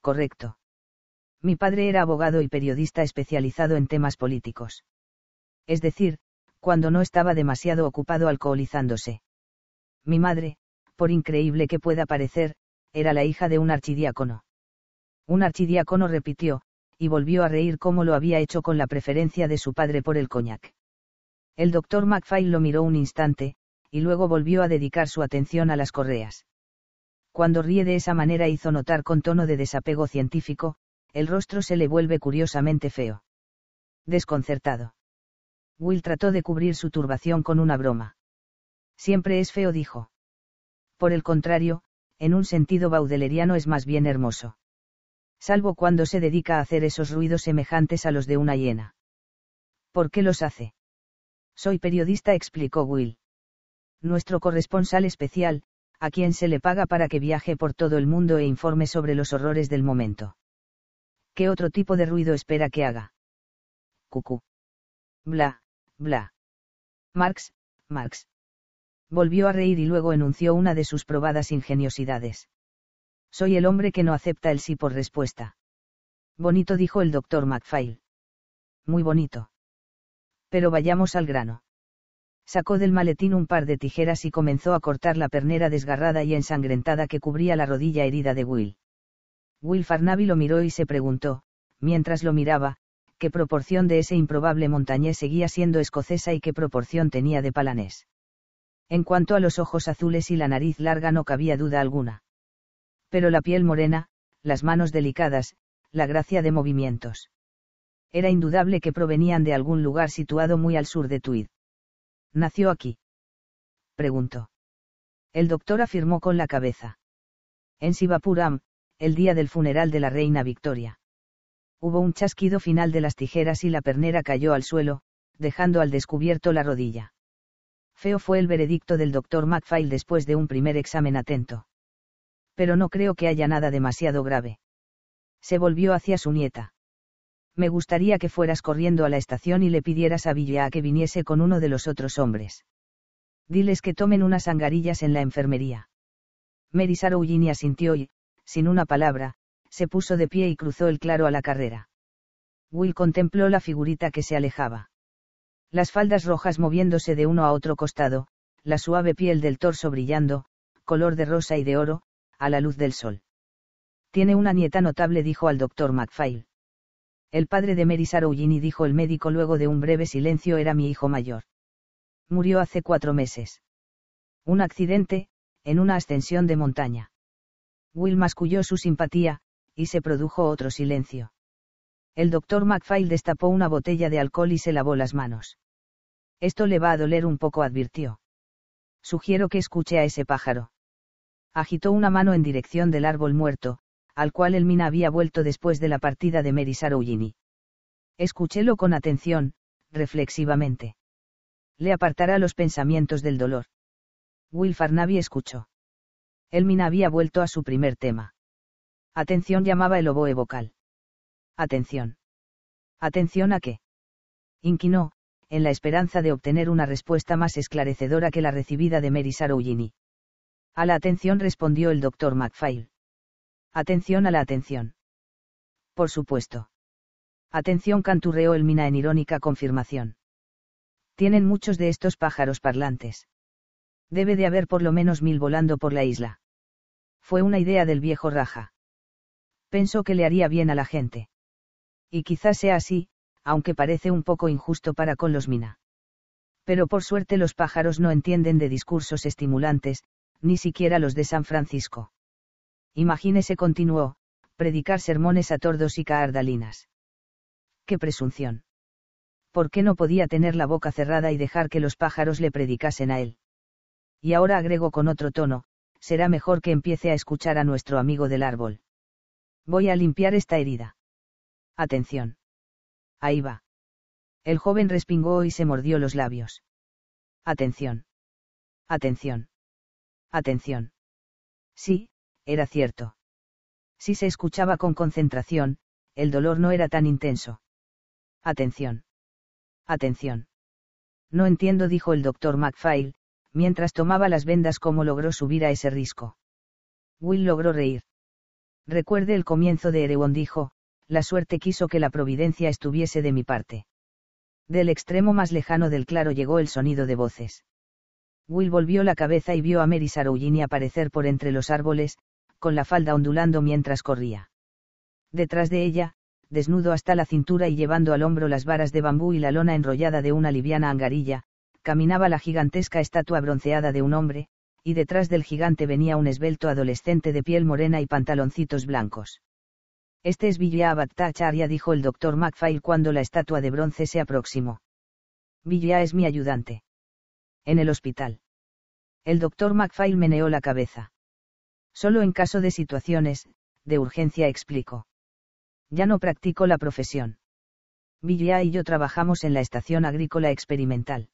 Correcto. Mi padre era abogado y periodista especializado en temas políticos. Es decir, cuando no estaba demasiado ocupado alcoholizándose. Mi madre, por increíble que pueda parecer, era la hija de un archidiácono. Un archidiácono repitió, y volvió a reír como lo había hecho con la preferencia de su padre por el coñac. El doctor MacFay lo miró un instante, y luego volvió a dedicar su atención a las correas. Cuando ríe de esa manera hizo notar con tono de desapego científico, el rostro se le vuelve curiosamente feo. Desconcertado. Will trató de cubrir su turbación con una broma. Siempre es feo, dijo. Por el contrario, en un sentido baudeleriano es más bien hermoso salvo cuando se dedica a hacer esos ruidos semejantes a los de una hiena. ¿Por qué los hace? Soy periodista, explicó Will. Nuestro corresponsal especial, a quien se le paga para que viaje por todo el mundo e informe sobre los horrores del momento. ¿Qué otro tipo de ruido espera que haga? Cucú. Bla, bla. Marx, Marx. Volvió a reír y luego enunció una de sus probadas ingeniosidades. Soy el hombre que no acepta el sí por respuesta. Bonito dijo el doctor MacPhail. Muy bonito. Pero vayamos al grano. Sacó del maletín un par de tijeras y comenzó a cortar la pernera desgarrada y ensangrentada que cubría la rodilla herida de Will. Will Farnaby lo miró y se preguntó, mientras lo miraba, qué proporción de ese improbable montañés seguía siendo escocesa y qué proporción tenía de palanés. En cuanto a los ojos azules y la nariz larga no cabía duda alguna pero la piel morena, las manos delicadas, la gracia de movimientos. Era indudable que provenían de algún lugar situado muy al sur de Tweed. ¿Nació aquí? preguntó. El doctor afirmó con la cabeza. En Sivapuram, el día del funeral de la reina Victoria. Hubo un chasquido final de las tijeras y la pernera cayó al suelo, dejando al descubierto la rodilla. Feo fue el veredicto del doctor MacPhail después de un primer examen atento pero no creo que haya nada demasiado grave. Se volvió hacia su nieta. Me gustaría que fueras corriendo a la estación y le pidieras a Villa que viniese con uno de los otros hombres. Diles que tomen unas sangarillas en la enfermería. Mary asintió y, sin una palabra, se puso de pie y cruzó el claro a la carrera. Will contempló la figurita que se alejaba. Las faldas rojas moviéndose de uno a otro costado, la suave piel del torso brillando, color de rosa y de oro, a la luz del sol. Tiene una nieta notable, dijo al doctor MacPhail. El padre de Mary Saroujini, dijo el médico luego de un breve silencio era mi hijo mayor. Murió hace cuatro meses. Un accidente, en una ascensión de montaña. Will masculló su simpatía, y se produjo otro silencio. El doctor MacPhail destapó una botella de alcohol y se lavó las manos. Esto le va a doler un poco, advirtió. Sugiero que escuche a ese pájaro agitó una mano en dirección del árbol muerto, al cual Elmina había vuelto después de la partida de Mary escuchélo Escúchelo con atención, reflexivamente. Le apartará los pensamientos del dolor. Will escuchó. Elmina había vuelto a su primer tema. Atención llamaba el oboe vocal. Atención. ¿Atención a qué? Inquinó, en la esperanza de obtener una respuesta más esclarecedora que la recibida de Mary a la atención respondió el doctor MacPhail. Atención a la atención. Por supuesto. Atención canturreó el mina en irónica confirmación. Tienen muchos de estos pájaros parlantes. Debe de haber por lo menos mil volando por la isla. Fue una idea del viejo Raja. Pensó que le haría bien a la gente. Y quizás sea así, aunque parece un poco injusto para con los mina. Pero por suerte los pájaros no entienden de discursos estimulantes, ni siquiera los de San Francisco. Imagínese, continuó, predicar sermones a tordos y caardalinas. ¡Qué presunción! ¿Por qué no podía tener la boca cerrada y dejar que los pájaros le predicasen a él? Y ahora agregó con otro tono, será mejor que empiece a escuchar a nuestro amigo del árbol. Voy a limpiar esta herida. Atención. Ahí va. El joven respingó y se mordió los labios. Atención. Atención atención. Sí, era cierto. Si se escuchaba con concentración, el dolor no era tan intenso. Atención. Atención. No entiendo, dijo el doctor MacPhail, mientras tomaba las vendas cómo logró subir a ese risco. Will logró reír. Recuerde el comienzo de Erebon dijo, la suerte quiso que la providencia estuviese de mi parte. Del extremo más lejano del claro llegó el sonido de voces. Will volvió la cabeza y vio a Mary Saroujini aparecer por entre los árboles, con la falda ondulando mientras corría. Detrás de ella, desnudo hasta la cintura y llevando al hombro las varas de bambú y la lona enrollada de una liviana angarilla, caminaba la gigantesca estatua bronceada de un hombre, y detrás del gigante venía un esbelto adolescente de piel morena y pantaloncitos blancos. Este es Abattacharya, dijo el doctor MacPhail cuando la estatua de bronce se aproximó. Villa es mi ayudante. En el hospital. El doctor MacPhail meneó la cabeza. Solo en caso de situaciones, de urgencia explicó. Ya no practico la profesión. Villia y yo trabajamos en la estación agrícola experimental.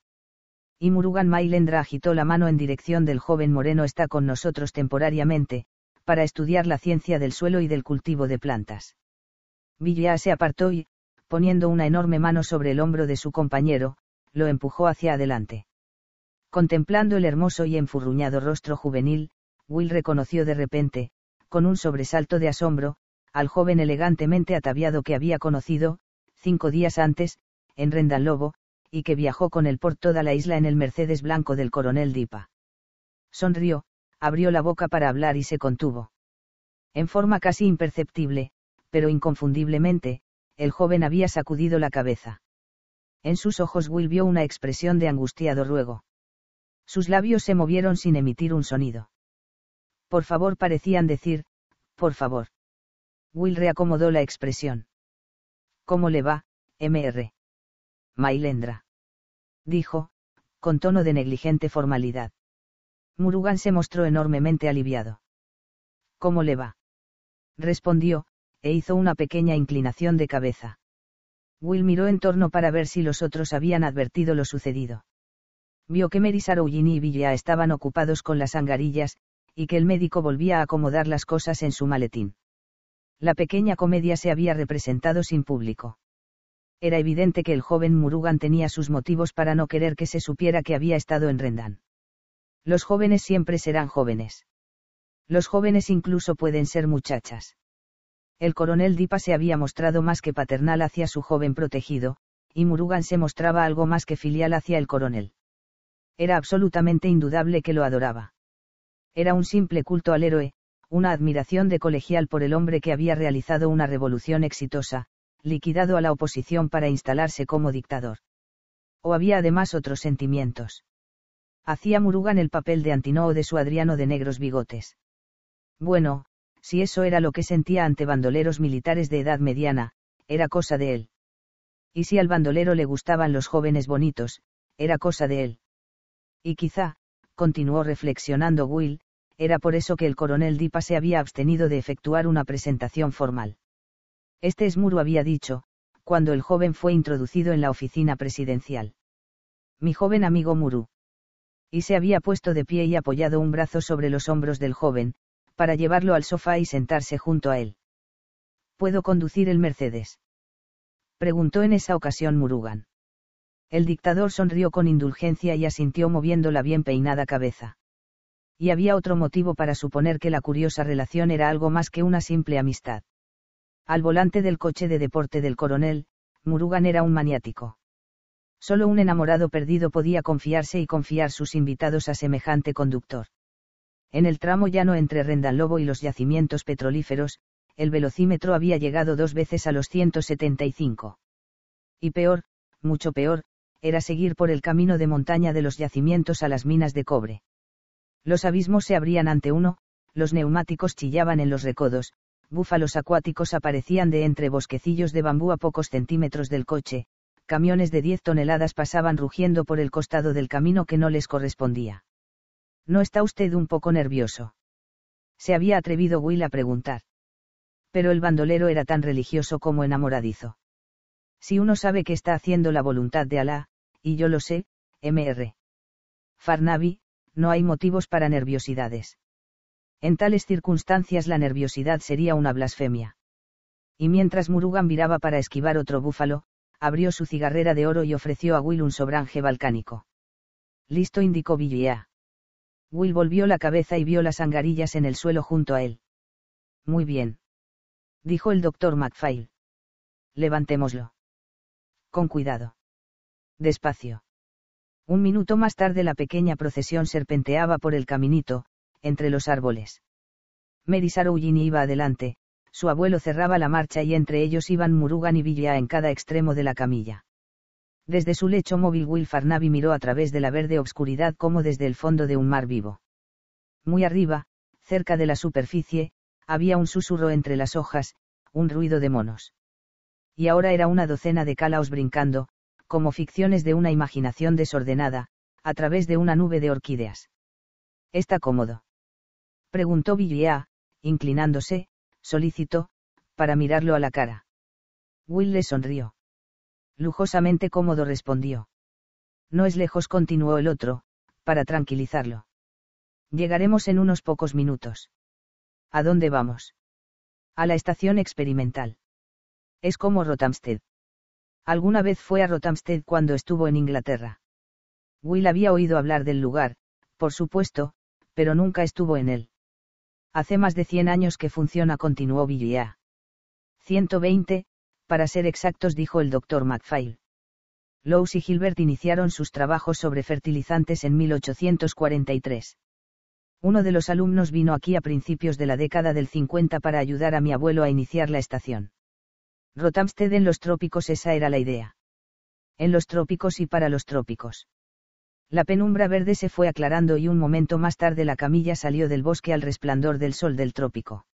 Y Murugan Mailendra agitó la mano en dirección del joven moreno está con nosotros temporariamente, para estudiar la ciencia del suelo y del cultivo de plantas. Villia se apartó y, poniendo una enorme mano sobre el hombro de su compañero, lo empujó hacia adelante. Contemplando el hermoso y enfurruñado rostro juvenil, Will reconoció de repente, con un sobresalto de asombro, al joven elegantemente ataviado que había conocido, cinco días antes, en Rendalobo, y que viajó con él por toda la isla en el Mercedes blanco del coronel Dipa. Sonrió, abrió la boca para hablar y se contuvo. En forma casi imperceptible, pero inconfundiblemente, el joven había sacudido la cabeza. En sus ojos Will vio una expresión de angustiado ruego. Sus labios se movieron sin emitir un sonido. Por favor parecían decir, por favor. Will reacomodó la expresión. ¿Cómo le va, MR? Mailendra. Dijo, con tono de negligente formalidad. Murugan se mostró enormemente aliviado. ¿Cómo le va? Respondió, e hizo una pequeña inclinación de cabeza. Will miró en torno para ver si los otros habían advertido lo sucedido. Vio que Mary y Villa estaban ocupados con las angarillas, y que el médico volvía a acomodar las cosas en su maletín. La pequeña comedia se había representado sin público. Era evidente que el joven Murugan tenía sus motivos para no querer que se supiera que había estado en Rendán. Los jóvenes siempre serán jóvenes. Los jóvenes incluso pueden ser muchachas. El coronel Dipa se había mostrado más que paternal hacia su joven protegido, y Murugan se mostraba algo más que filial hacia el coronel era absolutamente indudable que lo adoraba. Era un simple culto al héroe, una admiración de colegial por el hombre que había realizado una revolución exitosa, liquidado a la oposición para instalarse como dictador. O había además otros sentimientos. Hacía Murugan el papel de Antinoo de su Adriano de negros bigotes. Bueno, si eso era lo que sentía ante bandoleros militares de edad mediana, era cosa de él. Y si al bandolero le gustaban los jóvenes bonitos, era cosa de él. Y quizá, continuó reflexionando Will, era por eso que el coronel Dipa se había abstenido de efectuar una presentación formal. Este es Muru había dicho, cuando el joven fue introducido en la oficina presidencial. Mi joven amigo Muru. Y se había puesto de pie y apoyado un brazo sobre los hombros del joven, para llevarlo al sofá y sentarse junto a él. ¿Puedo conducir el Mercedes? Preguntó en esa ocasión Murugan. El dictador sonrió con indulgencia y asintió moviendo la bien peinada cabeza. Y había otro motivo para suponer que la curiosa relación era algo más que una simple amistad. Al volante del coche de deporte del coronel, Murugan era un maniático. Solo un enamorado perdido podía confiarse y confiar sus invitados a semejante conductor. En el tramo llano entre Rendalobo y los yacimientos petrolíferos, el velocímetro había llegado dos veces a los 175. Y peor, mucho peor, era seguir por el camino de montaña de los yacimientos a las minas de cobre. Los abismos se abrían ante uno, los neumáticos chillaban en los recodos, búfalos acuáticos aparecían de entre bosquecillos de bambú a pocos centímetros del coche, camiones de 10 toneladas pasaban rugiendo por el costado del camino que no les correspondía. ¿No está usted un poco nervioso? Se había atrevido Will a preguntar. Pero el bandolero era tan religioso como enamoradizo. Si uno sabe que está haciendo la voluntad de Alá, y yo lo sé, Mr. Farnaby, no hay motivos para nerviosidades. En tales circunstancias la nerviosidad sería una blasfemia. Y mientras Murugan viraba para esquivar otro búfalo, abrió su cigarrera de oro y ofreció a Will un sobranje balcánico. Listo, indicó Billia. Will volvió la cabeza y vio las angarillas en el suelo junto a él. Muy bien. Dijo el doctor MacPhail. Levantémoslo. Con cuidado. Despacio. Un minuto más tarde la pequeña procesión serpenteaba por el caminito, entre los árboles. Mary iba adelante, su abuelo cerraba la marcha y entre ellos iban Murugan y Villa en cada extremo de la camilla. Desde su lecho móvil Will Farnaby miró a través de la verde obscuridad como desde el fondo de un mar vivo. Muy arriba, cerca de la superficie, había un susurro entre las hojas, un ruido de monos y ahora era una docena de calaos brincando, como ficciones de una imaginación desordenada, a través de una nube de orquídeas. ¿Está cómodo? Preguntó Villiers, inclinándose, solícito, para mirarlo a la cara. Will le sonrió. Lujosamente cómodo respondió. No es lejos, continuó el otro, para tranquilizarlo. Llegaremos en unos pocos minutos. ¿A dónde vamos? A la estación experimental. Es como Rotamstead. Alguna vez fue a Rothamsted cuando estuvo en Inglaterra. Will había oído hablar del lugar, por supuesto, pero nunca estuvo en él. Hace más de 100 años que funciona, continuó Billy 120, para ser exactos, dijo el doctor MacPhail. Lowes y Gilbert iniciaron sus trabajos sobre fertilizantes en 1843. Uno de los alumnos vino aquí a principios de la década del 50 para ayudar a mi abuelo a iniciar la estación. Rotamsted en los trópicos esa era la idea. En los trópicos y para los trópicos. La penumbra verde se fue aclarando y un momento más tarde la camilla salió del bosque al resplandor del sol del trópico.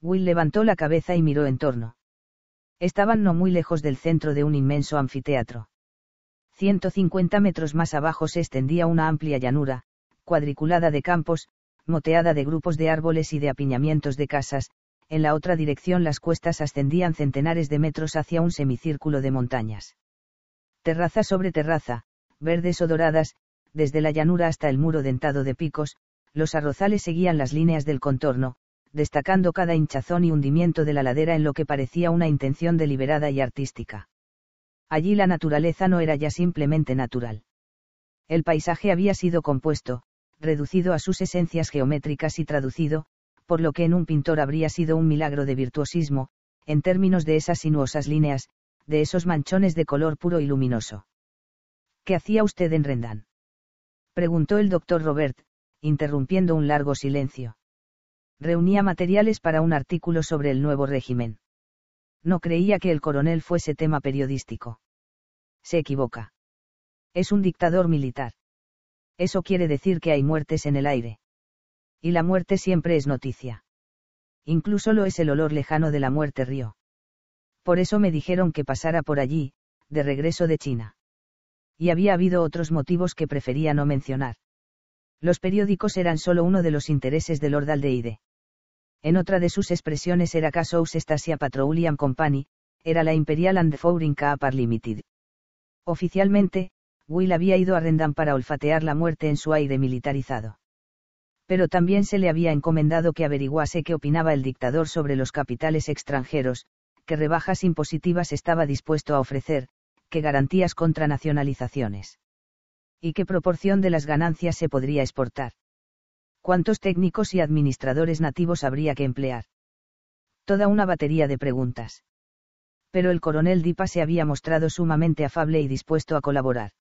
Will levantó la cabeza y miró en torno. Estaban no muy lejos del centro de un inmenso anfiteatro. 150 metros más abajo se extendía una amplia llanura, cuadriculada de campos, moteada de grupos de árboles y de apiñamientos de casas, en la otra dirección las cuestas ascendían centenares de metros hacia un semicírculo de montañas. Terraza sobre terraza, verdes o doradas, desde la llanura hasta el muro dentado de picos, los arrozales seguían las líneas del contorno, destacando cada hinchazón y hundimiento de la ladera en lo que parecía una intención deliberada y artística. Allí la naturaleza no era ya simplemente natural. El paisaje había sido compuesto, reducido a sus esencias geométricas y traducido, por lo que en un pintor habría sido un milagro de virtuosismo, en términos de esas sinuosas líneas, de esos manchones de color puro y luminoso. ¿Qué hacía usted en Rendán? preguntó el doctor Robert, interrumpiendo un largo silencio. Reunía materiales para un artículo sobre el nuevo régimen. No creía que el coronel fuese tema periodístico. Se equivoca. Es un dictador militar. Eso quiere decir que hay muertes en el aire y la muerte siempre es noticia. Incluso lo es el olor lejano de la muerte río. Por eso me dijeron que pasara por allí, de regreso de China. Y había habido otros motivos que prefería no mencionar. Los periódicos eran solo uno de los intereses de Lord Aldeide. En otra de sus expresiones era Casous Stasia Patroulian Company, era la Imperial and Foreign Par Limited. Oficialmente, Will había ido a Rendam para olfatear la muerte en su aire militarizado pero también se le había encomendado que averiguase qué opinaba el dictador sobre los capitales extranjeros, qué rebajas impositivas estaba dispuesto a ofrecer, qué garantías contra nacionalizaciones. Y qué proporción de las ganancias se podría exportar. ¿Cuántos técnicos y administradores nativos habría que emplear? Toda una batería de preguntas. Pero el coronel Dipa se había mostrado sumamente afable y dispuesto a colaborar.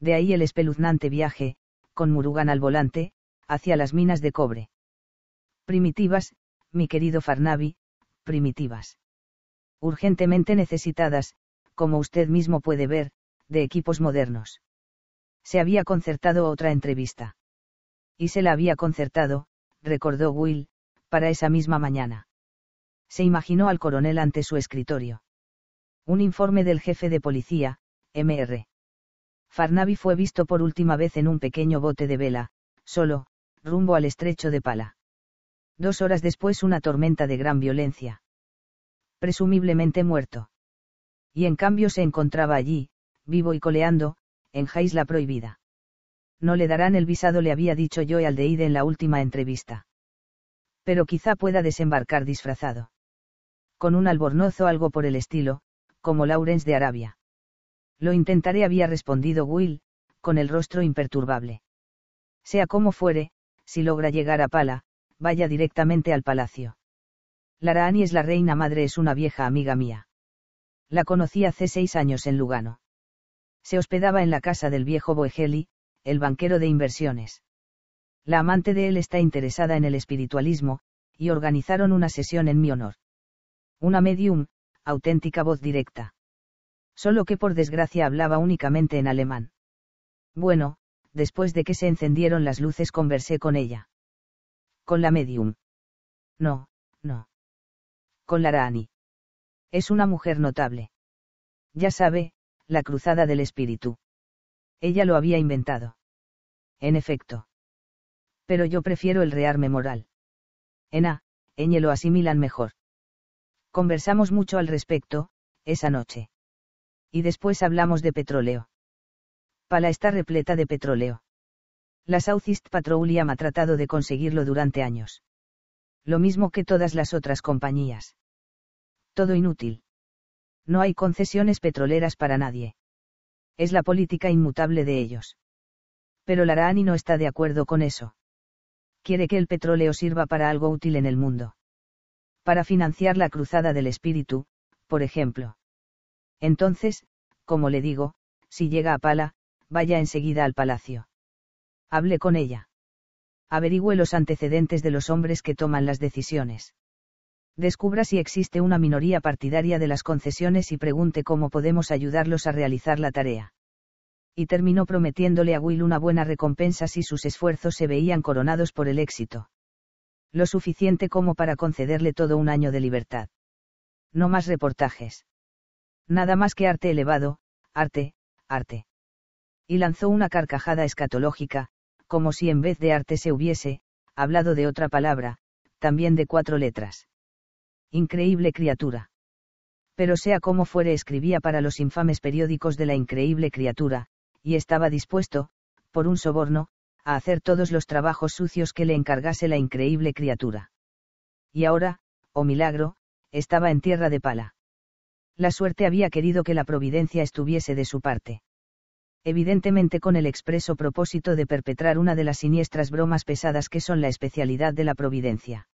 De ahí el espeluznante viaje, con Murugan al volante, hacia las minas de cobre. Primitivas, mi querido Farnaby, primitivas. Urgentemente necesitadas, como usted mismo puede ver, de equipos modernos. Se había concertado otra entrevista. Y se la había concertado, recordó Will, para esa misma mañana. Se imaginó al coronel ante su escritorio. Un informe del jefe de policía, MR. Farnaby fue visto por última vez en un pequeño bote de vela, solo, rumbo al estrecho de Pala. Dos horas después una tormenta de gran violencia. Presumiblemente muerto. Y en cambio se encontraba allí, vivo y coleando, en Jaisla prohibida. No le darán el visado, le había dicho yo al Deide en la última entrevista. Pero quizá pueda desembarcar disfrazado. Con un albornoz o algo por el estilo, como Lawrence de Arabia. Lo intentaré, había respondido Will, con el rostro imperturbable. Sea como fuere, si logra llegar a Pala, vaya directamente al palacio. Laraani es la reina madre, es una vieja amiga mía. La conocí hace seis años en Lugano. Se hospedaba en la casa del viejo Boegeli, el banquero de inversiones. La amante de él está interesada en el espiritualismo, y organizaron una sesión en mi honor. Una medium, auténtica voz directa. Solo que por desgracia hablaba únicamente en alemán. Bueno, después de que se encendieron las luces conversé con ella. Con la medium. No, no. Con la Rani. Es una mujer notable. Ya sabe, la cruzada del espíritu. Ella lo había inventado. En efecto. Pero yo prefiero el rearme moral. Ena, A, lo asimilan mejor. Conversamos mucho al respecto, esa noche. Y después hablamos de petróleo. Pala está repleta de petróleo. La Southeast Petroleum ha tratado de conseguirlo durante años. Lo mismo que todas las otras compañías. Todo inútil. No hay concesiones petroleras para nadie. Es la política inmutable de ellos. Pero Larani no está de acuerdo con eso. Quiere que el petróleo sirva para algo útil en el mundo. Para financiar la cruzada del espíritu, por ejemplo. Entonces, como le digo, si llega a Pala, vaya enseguida al palacio. Hable con ella. Averigüe los antecedentes de los hombres que toman las decisiones. Descubra si existe una minoría partidaria de las concesiones y pregunte cómo podemos ayudarlos a realizar la tarea. Y terminó prometiéndole a Will una buena recompensa si sus esfuerzos se veían coronados por el éxito. Lo suficiente como para concederle todo un año de libertad. No más reportajes. Nada más que arte elevado, arte, arte y lanzó una carcajada escatológica, como si en vez de arte se hubiese, hablado de otra palabra, también de cuatro letras. Increíble criatura. Pero sea como fuere escribía para los infames periódicos de la increíble criatura, y estaba dispuesto, por un soborno, a hacer todos los trabajos sucios que le encargase la increíble criatura. Y ahora, oh milagro, estaba en tierra de pala. La suerte había querido que la providencia estuviese de su parte evidentemente con el expreso propósito de perpetrar una de las siniestras bromas pesadas que son la especialidad de la providencia.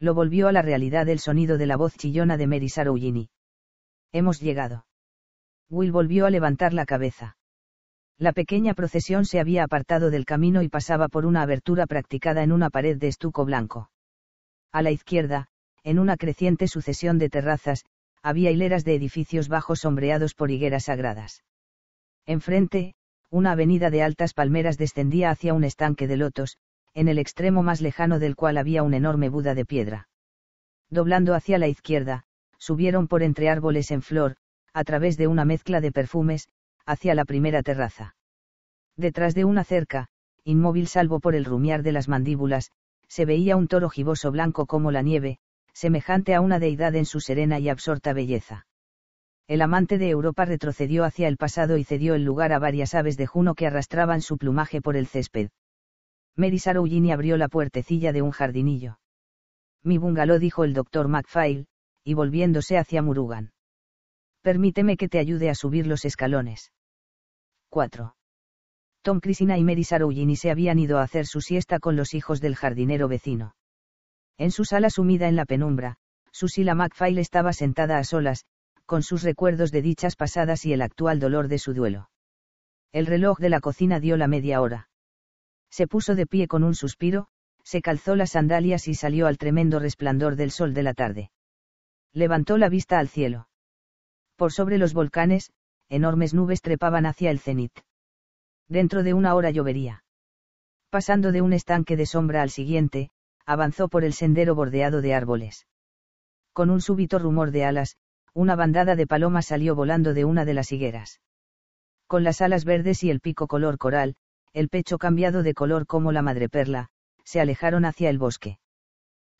Lo volvió a la realidad el sonido de la voz chillona de Mary Hemos llegado. Will volvió a levantar la cabeza. La pequeña procesión se había apartado del camino y pasaba por una abertura practicada en una pared de estuco blanco. A la izquierda, en una creciente sucesión de terrazas, había hileras de edificios bajos sombreados por higueras sagradas. Enfrente, una avenida de altas palmeras descendía hacia un estanque de lotos, en el extremo más lejano del cual había un enorme Buda de piedra. Doblando hacia la izquierda, subieron por entre árboles en flor, a través de una mezcla de perfumes, hacia la primera terraza. Detrás de una cerca, inmóvil salvo por el rumiar de las mandíbulas, se veía un toro giboso blanco como la nieve, semejante a una deidad en su serena y absorta belleza el amante de Europa retrocedió hacia el pasado y cedió el lugar a varias aves de Juno que arrastraban su plumaje por el césped. Mary abrió la puertecilla de un jardinillo. Mi bungalow dijo el doctor MacPhail, y volviéndose hacia Murugan. Permíteme que te ayude a subir los escalones. 4. Tom Crisina y Mary se habían ido a hacer su siesta con los hijos del jardinero vecino. En su sala sumida en la penumbra, Susila MacPhail estaba sentada a solas, con sus recuerdos de dichas pasadas y el actual dolor de su duelo. El reloj de la cocina dio la media hora. Se puso de pie con un suspiro, se calzó las sandalias y salió al tremendo resplandor del sol de la tarde. Levantó la vista al cielo. Por sobre los volcanes, enormes nubes trepaban hacia el cenit. Dentro de una hora llovería. Pasando de un estanque de sombra al siguiente, avanzó por el sendero bordeado de árboles. Con un súbito rumor de alas, una bandada de palomas salió volando de una de las higueras. Con las alas verdes y el pico color coral, el pecho cambiado de color como la madreperla, se alejaron hacia el bosque.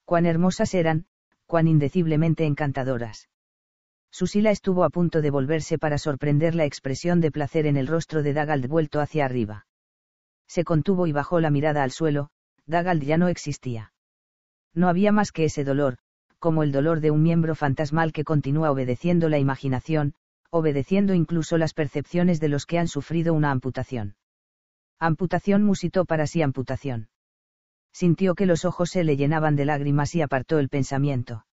Cuán hermosas eran, cuán indeciblemente encantadoras. Susila estuvo a punto de volverse para sorprender la expresión de placer en el rostro de Dagald vuelto hacia arriba. Se contuvo y bajó la mirada al suelo, Dagald ya no existía. No había más que ese dolor, como el dolor de un miembro fantasmal que continúa obedeciendo la imaginación, obedeciendo incluso las percepciones de los que han sufrido una amputación. Amputación musitó para sí amputación. Sintió que los ojos se le llenaban de lágrimas y apartó el pensamiento.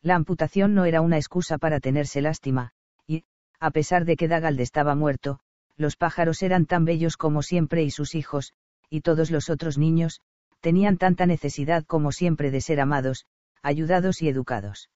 La amputación no era una excusa para tenerse lástima, y, a pesar de que Dagald estaba muerto, los pájaros eran tan bellos como siempre y sus hijos, y todos los otros niños, tenían tanta necesidad como siempre de ser amados, ayudados y educados.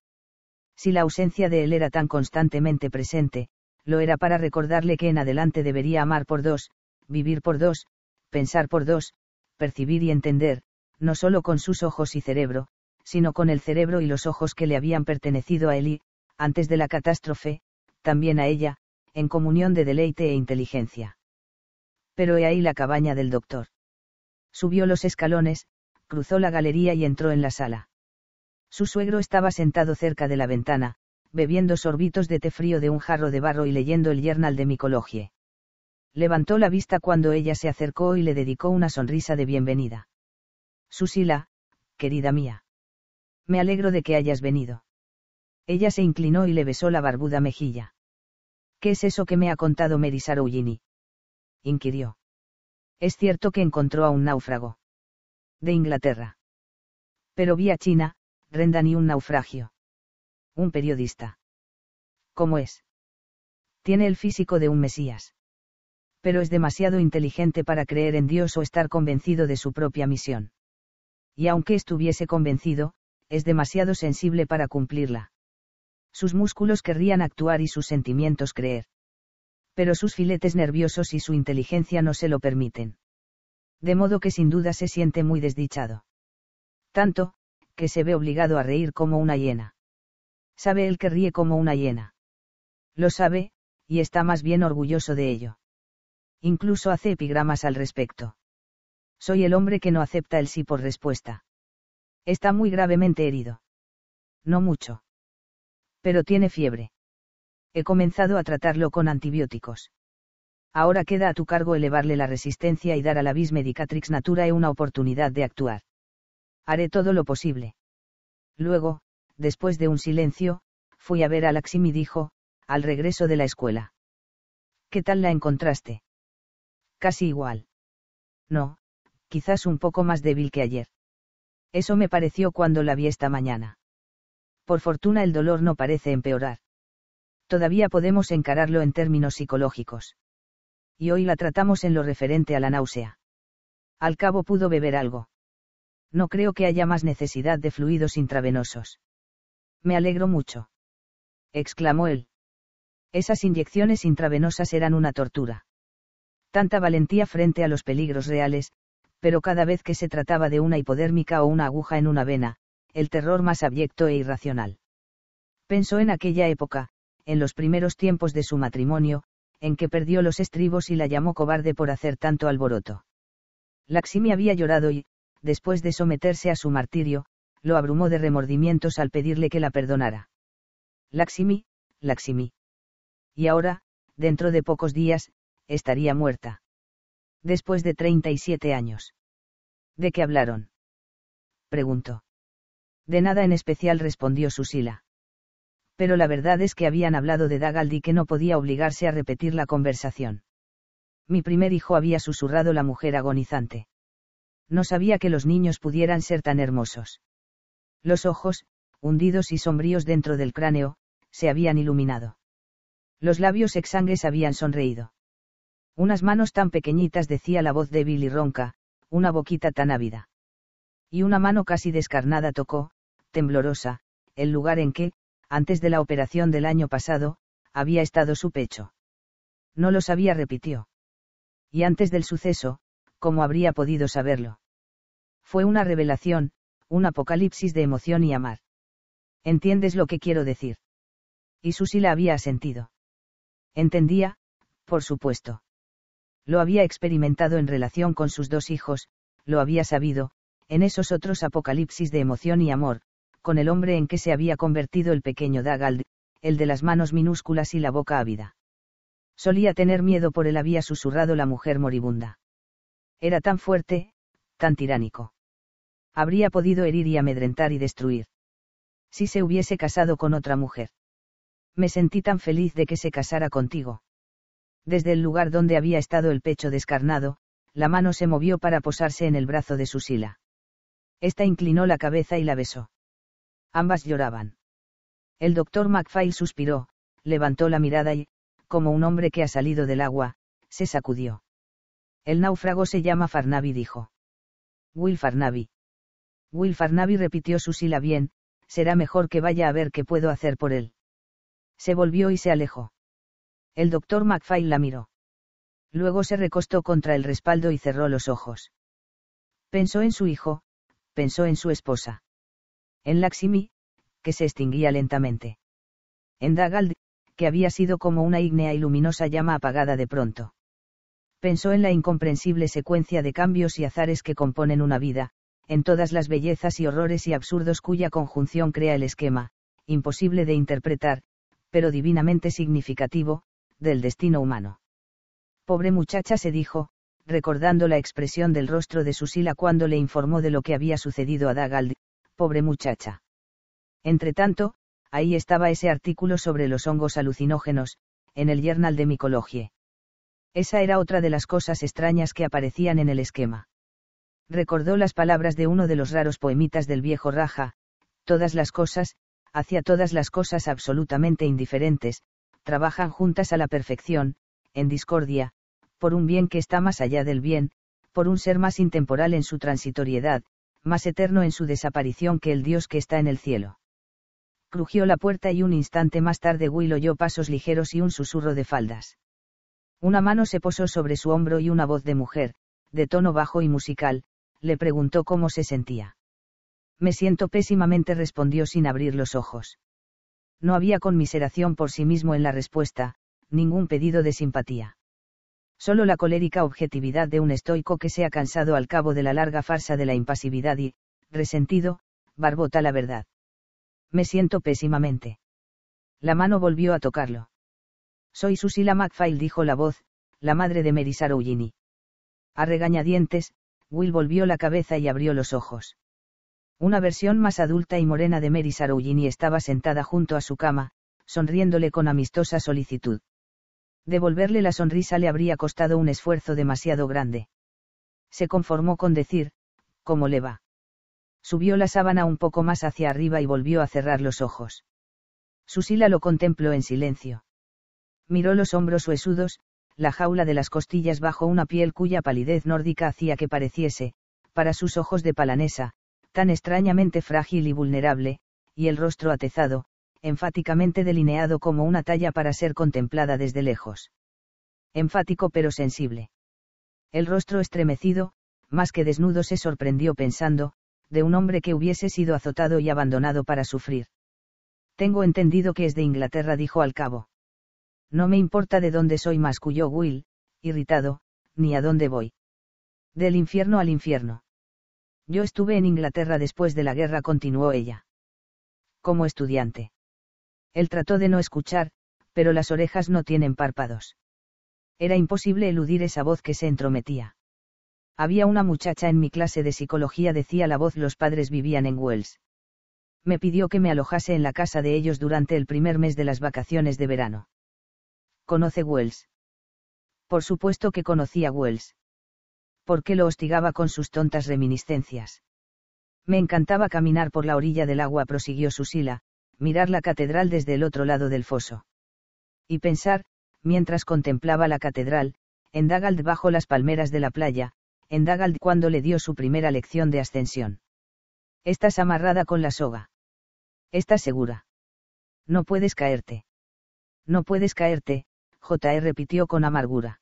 Si la ausencia de él era tan constantemente presente, lo era para recordarle que en adelante debería amar por dos, vivir por dos, pensar por dos, percibir y entender, no solo con sus ojos y cerebro, sino con el cerebro y los ojos que le habían pertenecido a él y, antes de la catástrofe, también a ella, en comunión de deleite e inteligencia. Pero he ahí la cabaña del doctor. Subió los escalones, cruzó la galería y entró en la sala. Su suegro estaba sentado cerca de la ventana, bebiendo sorbitos de té frío de un jarro de barro y leyendo el Yernal de Micologie. Levantó la vista cuando ella se acercó y le dedicó una sonrisa de bienvenida. Susila, querida mía. Me alegro de que hayas venido. Ella se inclinó y le besó la barbuda mejilla. ¿Qué es eso que me ha contado Mary Yini? inquirió. Es cierto que encontró a un náufrago. De Inglaterra. Pero vi a China, renda ni un naufragio. Un periodista. ¿Cómo es? Tiene el físico de un Mesías. Pero es demasiado inteligente para creer en Dios o estar convencido de su propia misión. Y aunque estuviese convencido, es demasiado sensible para cumplirla. Sus músculos querrían actuar y sus sentimientos creer. Pero sus filetes nerviosos y su inteligencia no se lo permiten. De modo que sin duda se siente muy desdichado. Tanto, que se ve obligado a reír como una hiena. Sabe él que ríe como una hiena. Lo sabe, y está más bien orgulloso de ello. Incluso hace epigramas al respecto. Soy el hombre que no acepta el sí por respuesta. Está muy gravemente herido. No mucho. Pero tiene fiebre. He comenzado a tratarlo con antibióticos. Ahora queda a tu cargo elevarle la resistencia y dar a la bis medicatrix naturae una oportunidad de actuar. Haré todo lo posible. Luego, después de un silencio, fui a ver a Laxim y dijo, al regreso de la escuela. ¿Qué tal la encontraste? Casi igual. No, quizás un poco más débil que ayer. Eso me pareció cuando la vi esta mañana. Por fortuna el dolor no parece empeorar. Todavía podemos encararlo en términos psicológicos. Y hoy la tratamos en lo referente a la náusea. Al cabo pudo beber algo no creo que haya más necesidad de fluidos intravenosos. Me alegro mucho. exclamó él. Esas inyecciones intravenosas eran una tortura. Tanta valentía frente a los peligros reales, pero cada vez que se trataba de una hipodérmica o una aguja en una vena, el terror más abyecto e irracional. Pensó en aquella época, en los primeros tiempos de su matrimonio, en que perdió los estribos y la llamó cobarde por hacer tanto alboroto. Laximi había llorado y, después de someterse a su martirio, lo abrumó de remordimientos al pedirle que la perdonara. Laximi, Laximi. Y ahora, dentro de pocos días, estaría muerta. Después de 37 años. ¿De qué hablaron? Preguntó. De nada en especial respondió Susila. Pero la verdad es que habían hablado de Dagaldi que no podía obligarse a repetir la conversación. Mi primer hijo había susurrado la mujer agonizante. No sabía que los niños pudieran ser tan hermosos. Los ojos, hundidos y sombríos dentro del cráneo, se habían iluminado. Los labios exangues habían sonreído. Unas manos tan pequeñitas decía la voz débil y ronca, una boquita tan ávida. Y una mano casi descarnada tocó, temblorosa, el lugar en que, antes de la operación del año pasado, había estado su pecho. No lo sabía, repitió. Y antes del suceso, ¿cómo habría podido saberlo? Fue una revelación, un apocalipsis de emoción y amar. ¿Entiendes lo que quiero decir? Y Susi la había sentido. Entendía, por supuesto. Lo había experimentado en relación con sus dos hijos, lo había sabido, en esos otros apocalipsis de emoción y amor, con el hombre en que se había convertido el pequeño Dagald, el de las manos minúsculas y la boca ávida. Solía tener miedo por él había susurrado la mujer moribunda. Era tan fuerte, tan tiránico habría podido herir y amedrentar y destruir. Si se hubiese casado con otra mujer. Me sentí tan feliz de que se casara contigo. Desde el lugar donde había estado el pecho descarnado, la mano se movió para posarse en el brazo de Susila. Esta inclinó la cabeza y la besó. Ambas lloraban. El doctor MacPhail suspiró, levantó la mirada y, como un hombre que ha salido del agua, se sacudió. El náufrago se llama Farnaby, dijo. Will Farnaby. Will Farnaby repitió su sila bien, será mejor que vaya a ver qué puedo hacer por él. Se volvió y se alejó. El doctor MacFay la miró. Luego se recostó contra el respaldo y cerró los ojos. Pensó en su hijo, pensó en su esposa. En Laximi, que se extinguía lentamente. En Dagald, que había sido como una ígnea y luminosa llama apagada de pronto. Pensó en la incomprensible secuencia de cambios y azares que componen una vida, en todas las bellezas y horrores y absurdos cuya conjunción crea el esquema, imposible de interpretar, pero divinamente significativo, del destino humano. Pobre muchacha se dijo, recordando la expresión del rostro de Susila cuando le informó de lo que había sucedido a Dagald, pobre muchacha. Entretanto, ahí estaba ese artículo sobre los hongos alucinógenos, en el Yernal de Micologie. Esa era otra de las cosas extrañas que aparecían en el esquema recordó las palabras de uno de los raros poemitas del viejo Raja, todas las cosas, hacia todas las cosas absolutamente indiferentes, trabajan juntas a la perfección, en discordia, por un bien que está más allá del bien, por un ser más intemporal en su transitoriedad, más eterno en su desaparición que el Dios que está en el cielo. Crujió la puerta y un instante más tarde Will oyó pasos ligeros y un susurro de faldas. Una mano se posó sobre su hombro y una voz de mujer, de tono bajo y musical, le preguntó cómo se sentía. Me siento pésimamente respondió sin abrir los ojos. No había conmiseración por sí mismo en la respuesta, ningún pedido de simpatía. Solo la colérica objetividad de un estoico que se ha cansado al cabo de la larga farsa de la impasividad y, resentido, barbota la verdad. Me siento pésimamente. La mano volvió a tocarlo. Soy Susila MacPhail, dijo la voz, la madre de Merisar Ullini. A regañadientes, Will volvió la cabeza y abrió los ojos. Una versión más adulta y morena de Mary Sarougini estaba sentada junto a su cama, sonriéndole con amistosa solicitud. Devolverle la sonrisa le habría costado un esfuerzo demasiado grande. Se conformó con decir, ¿cómo le va? Subió la sábana un poco más hacia arriba y volvió a cerrar los ojos. Susila lo contempló en silencio. Miró los hombros huesudos, la jaula de las costillas bajo una piel cuya palidez nórdica hacía que pareciese, para sus ojos de palanesa, tan extrañamente frágil y vulnerable, y el rostro atezado, enfáticamente delineado como una talla para ser contemplada desde lejos. Enfático pero sensible. El rostro estremecido, más que desnudo, se sorprendió pensando, de un hombre que hubiese sido azotado y abandonado para sufrir. Tengo entendido que es de Inglaterra, dijo al cabo. No me importa de dónde soy, masculló Will, irritado, ni a dónde voy. Del infierno al infierno. Yo estuve en Inglaterra después de la guerra, continuó ella. Como estudiante. Él trató de no escuchar, pero las orejas no tienen párpados. Era imposible eludir esa voz que se entrometía. Había una muchacha en mi clase de psicología, decía la voz, los padres vivían en Wells. Me pidió que me alojase en la casa de ellos durante el primer mes de las vacaciones de verano. ¿Conoce Wells? Por supuesto que conocía Wells. ¿Por qué lo hostigaba con sus tontas reminiscencias? Me encantaba caminar por la orilla del agua, prosiguió Susila, mirar la catedral desde el otro lado del foso. Y pensar, mientras contemplaba la catedral, en Dagald bajo las palmeras de la playa, en Dagald cuando le dio su primera lección de ascensión. Estás amarrada con la soga. Estás segura. No puedes caerte. No puedes caerte, J.E. repitió con amargura.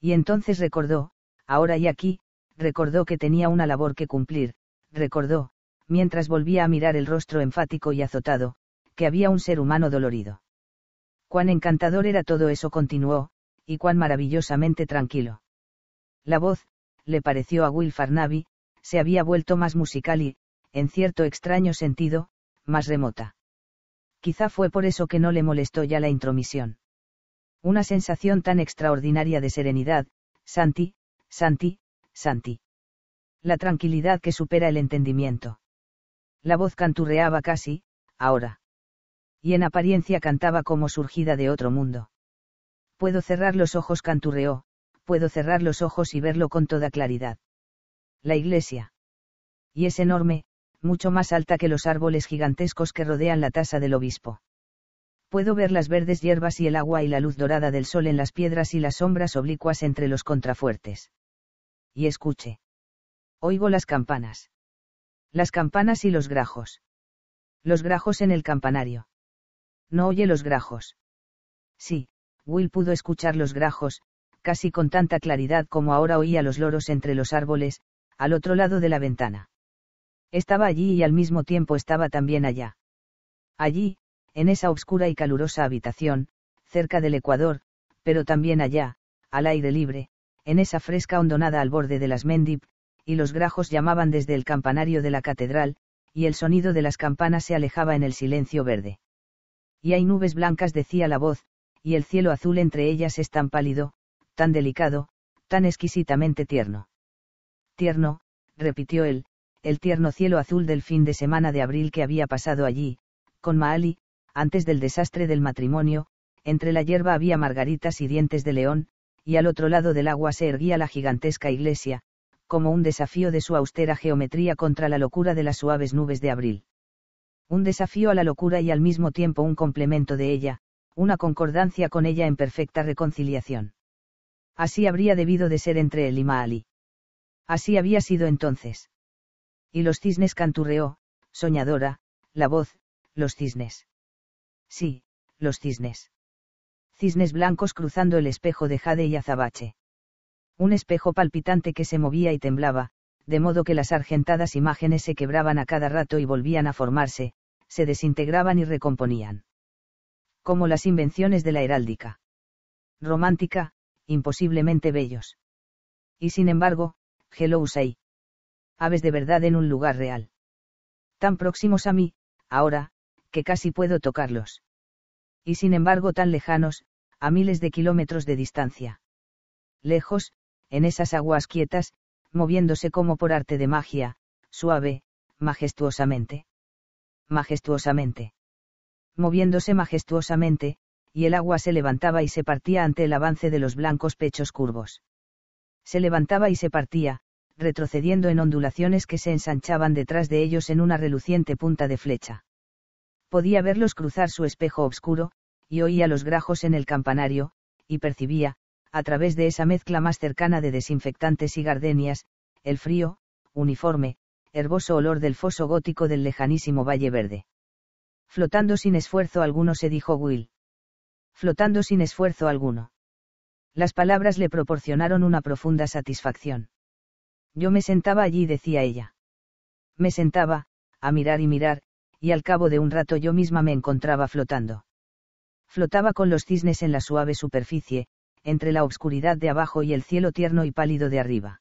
Y entonces recordó, ahora y aquí, recordó que tenía una labor que cumplir, recordó, mientras volvía a mirar el rostro enfático y azotado, que había un ser humano dolorido. Cuán encantador era todo eso, continuó, y cuán maravillosamente tranquilo. La voz, le pareció a Will Farnaby, se había vuelto más musical y, en cierto extraño sentido, más remota. Quizá fue por eso que no le molestó ya la intromisión. Una sensación tan extraordinaria de serenidad, Santi, Santi, Santi. La tranquilidad que supera el entendimiento. La voz canturreaba casi, ahora. Y en apariencia cantaba como surgida de otro mundo. Puedo cerrar los ojos, canturreó, puedo cerrar los ojos y verlo con toda claridad. La iglesia. Y es enorme, mucho más alta que los árboles gigantescos que rodean la tasa del obispo puedo ver las verdes hierbas y el agua y la luz dorada del sol en las piedras y las sombras oblicuas entre los contrafuertes. Y escuche. Oigo las campanas. Las campanas y los grajos. Los grajos en el campanario. No oye los grajos. Sí, Will pudo escuchar los grajos, casi con tanta claridad como ahora oía los loros entre los árboles, al otro lado de la ventana. Estaba allí y al mismo tiempo estaba también allá. Allí, en esa oscura y calurosa habitación, cerca del Ecuador, pero también allá, al aire libre, en esa fresca hondonada al borde de las Mendip, y los grajos llamaban desde el campanario de la catedral, y el sonido de las campanas se alejaba en el silencio verde. Y hay nubes blancas, decía la voz, y el cielo azul entre ellas es tan pálido, tan delicado, tan exquisitamente tierno. Tierno, repitió él, el tierno cielo azul del fin de semana de abril que había pasado allí, con Maali, antes del desastre del matrimonio, entre la hierba había margaritas y dientes de león, y al otro lado del agua se erguía la gigantesca iglesia, como un desafío de su austera geometría contra la locura de las suaves nubes de abril. Un desafío a la locura y al mismo tiempo un complemento de ella, una concordancia con ella en perfecta reconciliación. Así habría debido de ser entre él y Maali. Así había sido entonces. Y los cisnes canturreó, soñadora, la voz, los cisnes. Sí, los cisnes. Cisnes blancos cruzando el espejo de jade y azabache. Un espejo palpitante que se movía y temblaba, de modo que las argentadas imágenes se quebraban a cada rato y volvían a formarse, se desintegraban y recomponían. Como las invenciones de la heráldica. Romántica, imposiblemente bellos. Y sin embargo, Hello Aves de verdad en un lugar real. Tan próximos a mí, ahora, que casi puedo tocarlos. Y sin embargo tan lejanos, a miles de kilómetros de distancia. Lejos, en esas aguas quietas, moviéndose como por arte de magia, suave, majestuosamente. Majestuosamente. Moviéndose majestuosamente, y el agua se levantaba y se partía ante el avance de los blancos pechos curvos. Se levantaba y se partía, retrocediendo en ondulaciones que se ensanchaban detrás de ellos en una reluciente punta de flecha podía verlos cruzar su espejo oscuro, y oía los grajos en el campanario, y percibía, a través de esa mezcla más cercana de desinfectantes y gardenias, el frío, uniforme, herboso olor del foso gótico del lejanísimo Valle Verde. Flotando sin esfuerzo alguno se dijo Will. Flotando sin esfuerzo alguno. Las palabras le proporcionaron una profunda satisfacción. Yo me sentaba allí, decía ella. Me sentaba, a mirar y mirar, y al cabo de un rato yo misma me encontraba flotando. Flotaba con los cisnes en la suave superficie, entre la obscuridad de abajo y el cielo tierno y pálido de arriba.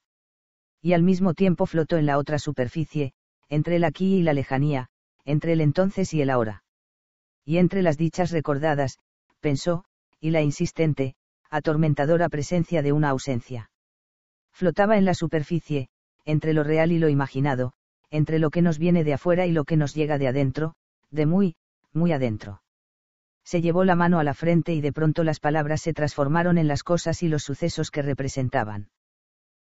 Y al mismo tiempo flotó en la otra superficie, entre el aquí y la lejanía, entre el entonces y el ahora. Y entre las dichas recordadas, pensó, y la insistente, atormentadora presencia de una ausencia. Flotaba en la superficie, entre lo real y lo imaginado, entre lo que nos viene de afuera y lo que nos llega de adentro, de muy, muy adentro. Se llevó la mano a la frente y de pronto las palabras se transformaron en las cosas y los sucesos que representaban.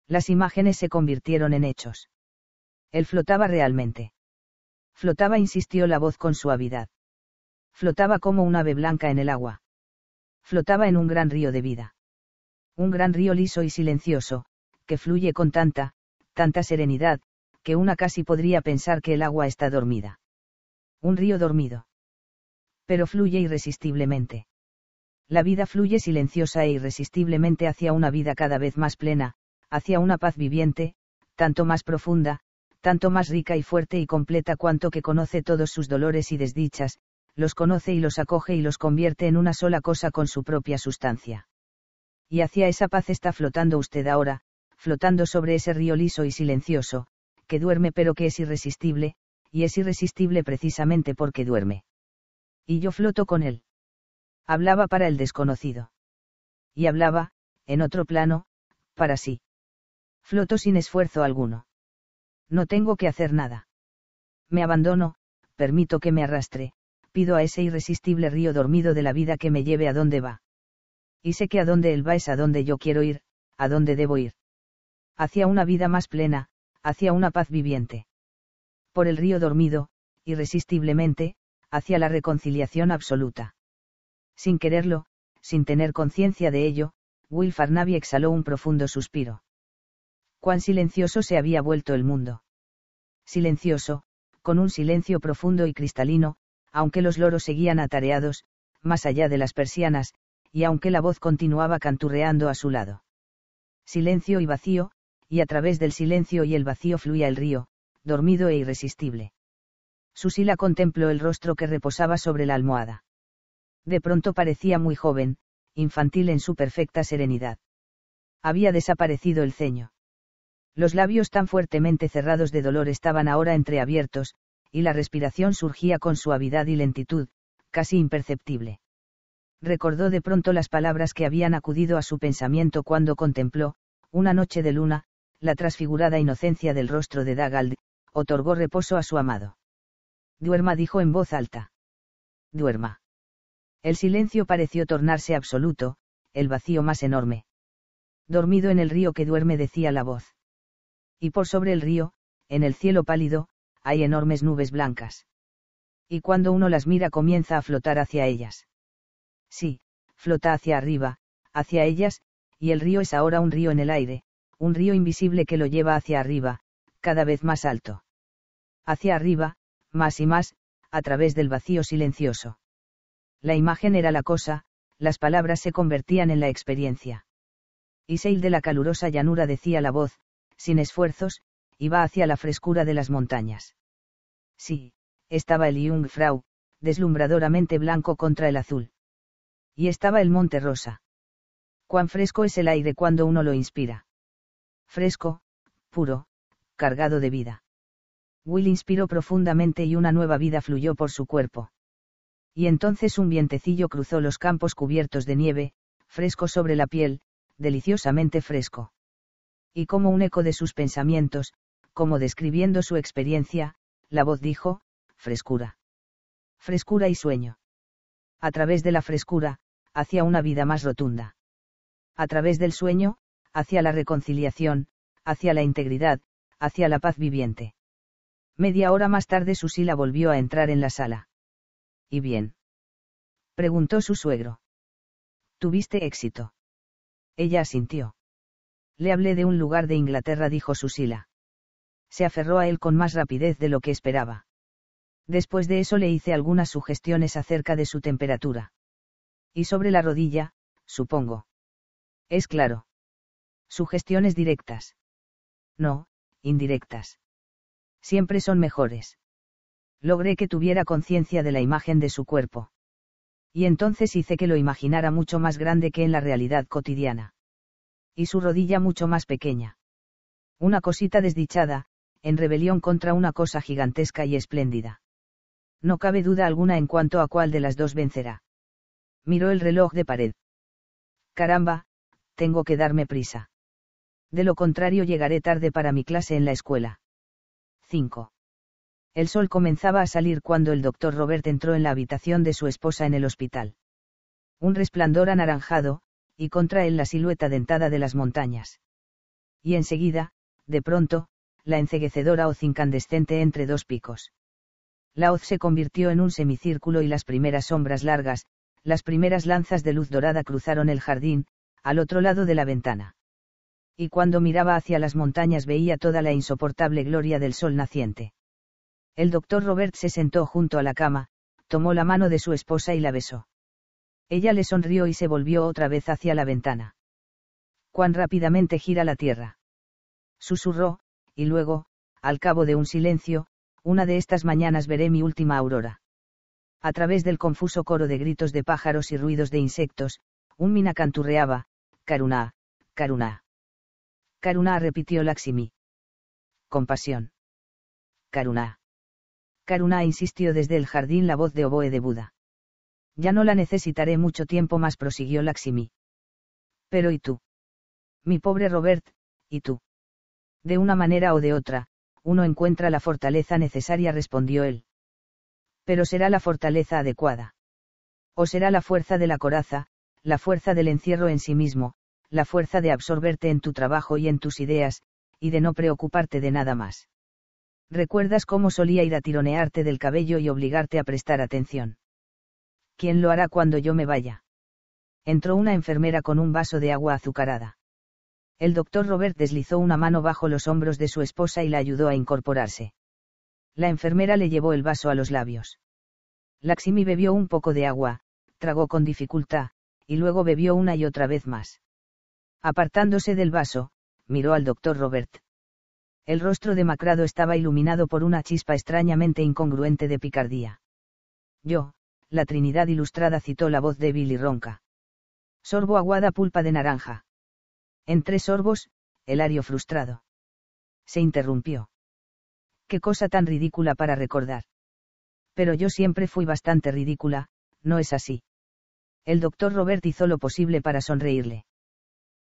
Las imágenes se convirtieron en hechos. Él flotaba realmente. Flotaba, insistió la voz con suavidad. Flotaba como un ave blanca en el agua. Flotaba en un gran río de vida. Un gran río liso y silencioso, que fluye con tanta, tanta serenidad, que una casi podría pensar que el agua está dormida. Un río dormido. Pero fluye irresistiblemente. La vida fluye silenciosa e irresistiblemente hacia una vida cada vez más plena, hacia una paz viviente, tanto más profunda, tanto más rica y fuerte y completa cuanto que conoce todos sus dolores y desdichas, los conoce y los acoge y los convierte en una sola cosa con su propia sustancia. Y hacia esa paz está flotando usted ahora, flotando sobre ese río liso y silencioso, que duerme pero que es irresistible, y es irresistible precisamente porque duerme. Y yo floto con él. Hablaba para el desconocido. Y hablaba, en otro plano, para sí. Floto sin esfuerzo alguno. No tengo que hacer nada. Me abandono, permito que me arrastre, pido a ese irresistible río dormido de la vida que me lleve a donde va. Y sé que a donde él va es a donde yo quiero ir, a donde debo ir. Hacia una vida más plena, hacia una paz viviente. Por el río dormido, irresistiblemente, hacia la reconciliación absoluta. Sin quererlo, sin tener conciencia de ello, Will Farnaby exhaló un profundo suspiro. Cuán silencioso se había vuelto el mundo. Silencioso, con un silencio profundo y cristalino, aunque los loros seguían atareados, más allá de las persianas, y aunque la voz continuaba canturreando a su lado. Silencio y vacío, y a través del silencio y el vacío fluía el río, dormido e irresistible. Susila contempló el rostro que reposaba sobre la almohada. De pronto parecía muy joven, infantil en su perfecta serenidad. Había desaparecido el ceño. Los labios tan fuertemente cerrados de dolor estaban ahora entreabiertos, y la respiración surgía con suavidad y lentitud, casi imperceptible. Recordó de pronto las palabras que habían acudido a su pensamiento cuando contempló, una noche de luna, la transfigurada inocencia del rostro de Dagald, otorgó reposo a su amado. Duerma dijo en voz alta. Duerma. El silencio pareció tornarse absoluto, el vacío más enorme. Dormido en el río que duerme decía la voz. Y por sobre el río, en el cielo pálido, hay enormes nubes blancas. Y cuando uno las mira comienza a flotar hacia ellas. Sí, flota hacia arriba, hacia ellas, y el río es ahora un río en el aire, un río invisible que lo lleva hacia arriba, cada vez más alto. Hacia arriba, más y más, a través del vacío silencioso. La imagen era la cosa, las palabras se convertían en la experiencia. Y Seil de la calurosa llanura decía la voz, sin esfuerzos, iba hacia la frescura de las montañas. Sí, estaba el Jungfrau, deslumbradoramente blanco contra el azul. Y estaba el Monte Rosa. Cuán fresco es el aire cuando uno lo inspira fresco, puro, cargado de vida. Will inspiró profundamente y una nueva vida fluyó por su cuerpo. Y entonces un vientecillo cruzó los campos cubiertos de nieve, fresco sobre la piel, deliciosamente fresco. Y como un eco de sus pensamientos, como describiendo su experiencia, la voz dijo, frescura. Frescura y sueño. A través de la frescura, hacia una vida más rotunda. A través del sueño, hacia la reconciliación, hacia la integridad, hacia la paz viviente. Media hora más tarde Susila volvió a entrar en la sala. ¿Y bien? preguntó su suegro. ¿Tuviste éxito? Ella asintió. Le hablé de un lugar de Inglaterra, dijo Susila. Se aferró a él con más rapidez de lo que esperaba. Después de eso le hice algunas sugestiones acerca de su temperatura. Y sobre la rodilla, supongo. Es claro. Sugestiones directas. No, indirectas. Siempre son mejores. Logré que tuviera conciencia de la imagen de su cuerpo. Y entonces hice que lo imaginara mucho más grande que en la realidad cotidiana. Y su rodilla mucho más pequeña. Una cosita desdichada, en rebelión contra una cosa gigantesca y espléndida. No cabe duda alguna en cuanto a cuál de las dos vencerá. Miró el reloj de pared. Caramba, tengo que darme prisa de lo contrario llegaré tarde para mi clase en la escuela. 5. El sol comenzaba a salir cuando el doctor Robert entró en la habitación de su esposa en el hospital. Un resplandor anaranjado, y contra él la silueta dentada de las montañas. Y enseguida, de pronto, la enceguecedora hoz incandescente entre dos picos. La hoz se convirtió en un semicírculo y las primeras sombras largas, las primeras lanzas de luz dorada cruzaron el jardín, al otro lado de la ventana y cuando miraba hacia las montañas veía toda la insoportable gloria del sol naciente. El doctor Robert se sentó junto a la cama, tomó la mano de su esposa y la besó. Ella le sonrió y se volvió otra vez hacia la ventana. Cuán rápidamente gira la Tierra. Susurró, y luego, al cabo de un silencio, una de estas mañanas veré mi última aurora. A través del confuso coro de gritos de pájaros y ruidos de insectos, un mina canturreaba, Karuna, Karuna repitió Laximi. Compasión. Karuna. Karuna insistió desde el jardín la voz de oboe de Buda. Ya no la necesitaré mucho tiempo más, prosiguió Laximi. Pero ¿y tú? Mi pobre Robert, ¿y tú? De una manera o de otra, uno encuentra la fortaleza necesaria, respondió él. Pero será la fortaleza adecuada. O será la fuerza de la coraza, la fuerza del encierro en sí mismo, la fuerza de absorberte en tu trabajo y en tus ideas, y de no preocuparte de nada más. ¿Recuerdas cómo solía ir a tironearte del cabello y obligarte a prestar atención? ¿Quién lo hará cuando yo me vaya? Entró una enfermera con un vaso de agua azucarada. El doctor Robert deslizó una mano bajo los hombros de su esposa y la ayudó a incorporarse. La enfermera le llevó el vaso a los labios. Laximi bebió un poco de agua, tragó con dificultad, y luego bebió una y otra vez más. Apartándose del vaso, miró al doctor Robert. El rostro demacrado estaba iluminado por una chispa extrañamente incongruente de picardía. Yo, la Trinidad Ilustrada citó la voz débil y ronca. Sorbo aguada pulpa de naranja. En tres sorbos, el ario frustrado. Se interrumpió. Qué cosa tan ridícula para recordar. Pero yo siempre fui bastante ridícula, ¿no es así? El doctor Robert hizo lo posible para sonreírle.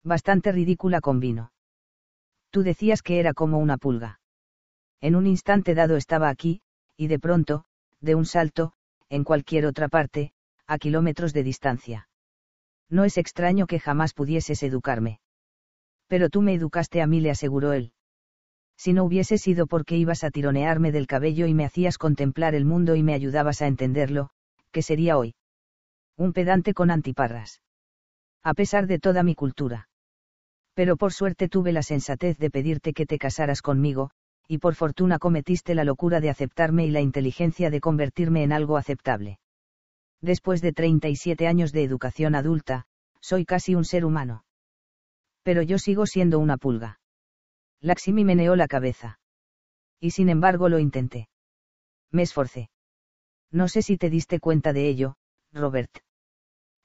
Bastante ridícula con vino. Tú decías que era como una pulga. En un instante dado estaba aquí, y de pronto, de un salto, en cualquier otra parte, a kilómetros de distancia. No es extraño que jamás pudieses educarme. Pero tú me educaste a mí, le aseguró él. Si no hubiese sido porque ibas a tironearme del cabello y me hacías contemplar el mundo y me ayudabas a entenderlo, ¿qué sería hoy? Un pedante con antiparras a pesar de toda mi cultura. Pero por suerte tuve la sensatez de pedirte que te casaras conmigo, y por fortuna cometiste la locura de aceptarme y la inteligencia de convertirme en algo aceptable. Después de 37 años de educación adulta, soy casi un ser humano. Pero yo sigo siendo una pulga. Laximi meneó la cabeza. Y sin embargo lo intenté. Me esforcé. No sé si te diste cuenta de ello, Robert.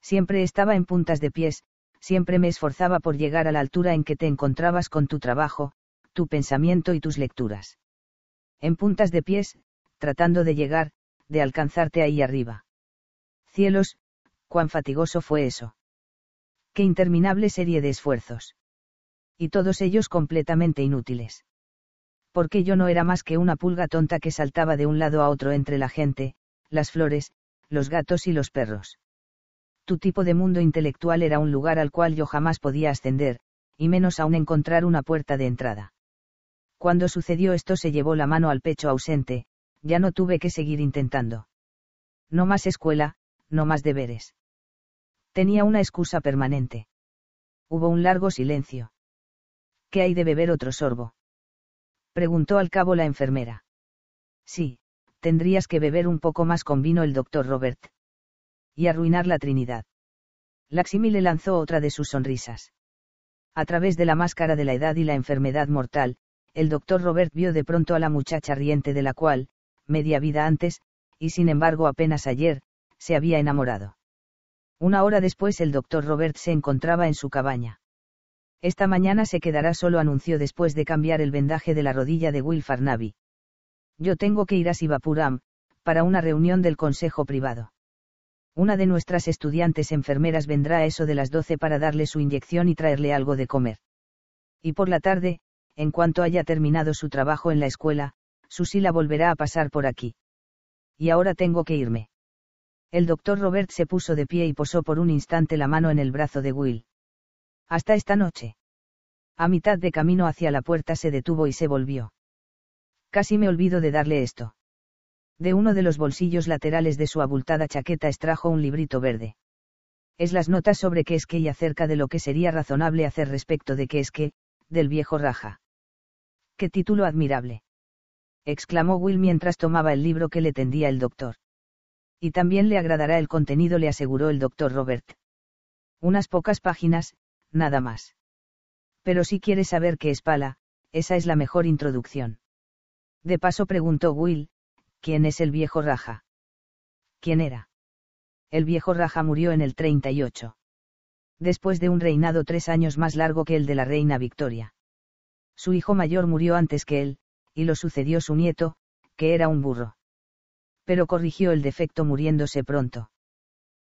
Siempre estaba en puntas de pies, siempre me esforzaba por llegar a la altura en que te encontrabas con tu trabajo, tu pensamiento y tus lecturas. En puntas de pies, tratando de llegar, de alcanzarte ahí arriba. Cielos, cuán fatigoso fue eso. Qué interminable serie de esfuerzos. Y todos ellos completamente inútiles. Porque yo no era más que una pulga tonta que saltaba de un lado a otro entre la gente, las flores, los gatos y los perros. Tu tipo de mundo intelectual era un lugar al cual yo jamás podía ascender, y menos aún encontrar una puerta de entrada. Cuando sucedió esto se llevó la mano al pecho ausente, ya no tuve que seguir intentando. No más escuela, no más deberes. Tenía una excusa permanente. Hubo un largo silencio. ¿Qué hay de beber otro sorbo? Preguntó al cabo la enfermera. Sí, tendrías que beber un poco más con vino el doctor Robert y arruinar la Trinidad. Laximi le lanzó otra de sus sonrisas. A través de la máscara de la edad y la enfermedad mortal, el doctor Robert vio de pronto a la muchacha riente de la cual, media vida antes, y sin embargo apenas ayer, se había enamorado. Una hora después el doctor Robert se encontraba en su cabaña. Esta mañana se quedará solo, anunció después de cambiar el vendaje de la rodilla de Will Farnaby. Yo tengo que ir a Sivapuram, para una reunión del Consejo Privado. Una de nuestras estudiantes enfermeras vendrá a eso de las doce para darle su inyección y traerle algo de comer. Y por la tarde, en cuanto haya terminado su trabajo en la escuela, Susila volverá a pasar por aquí. Y ahora tengo que irme. El doctor Robert se puso de pie y posó por un instante la mano en el brazo de Will. Hasta esta noche. A mitad de camino hacia la puerta se detuvo y se volvió. Casi me olvido de darle esto. De uno de los bolsillos laterales de su abultada chaqueta extrajo un librito verde. Es las notas sobre qué es que y acerca de lo que sería razonable hacer respecto de qué es que, del viejo Raja. ¡Qué título admirable! exclamó Will mientras tomaba el libro que le tendía el doctor. Y también le agradará el contenido, le aseguró el doctor Robert. Unas pocas páginas, nada más. Pero si quieres saber qué es pala, esa es la mejor introducción. De paso preguntó Will, ¿Quién es el viejo Raja? ¿Quién era? El viejo Raja murió en el 38. Después de un reinado tres años más largo que el de la reina Victoria. Su hijo mayor murió antes que él, y lo sucedió su nieto, que era un burro. Pero corrigió el defecto muriéndose pronto.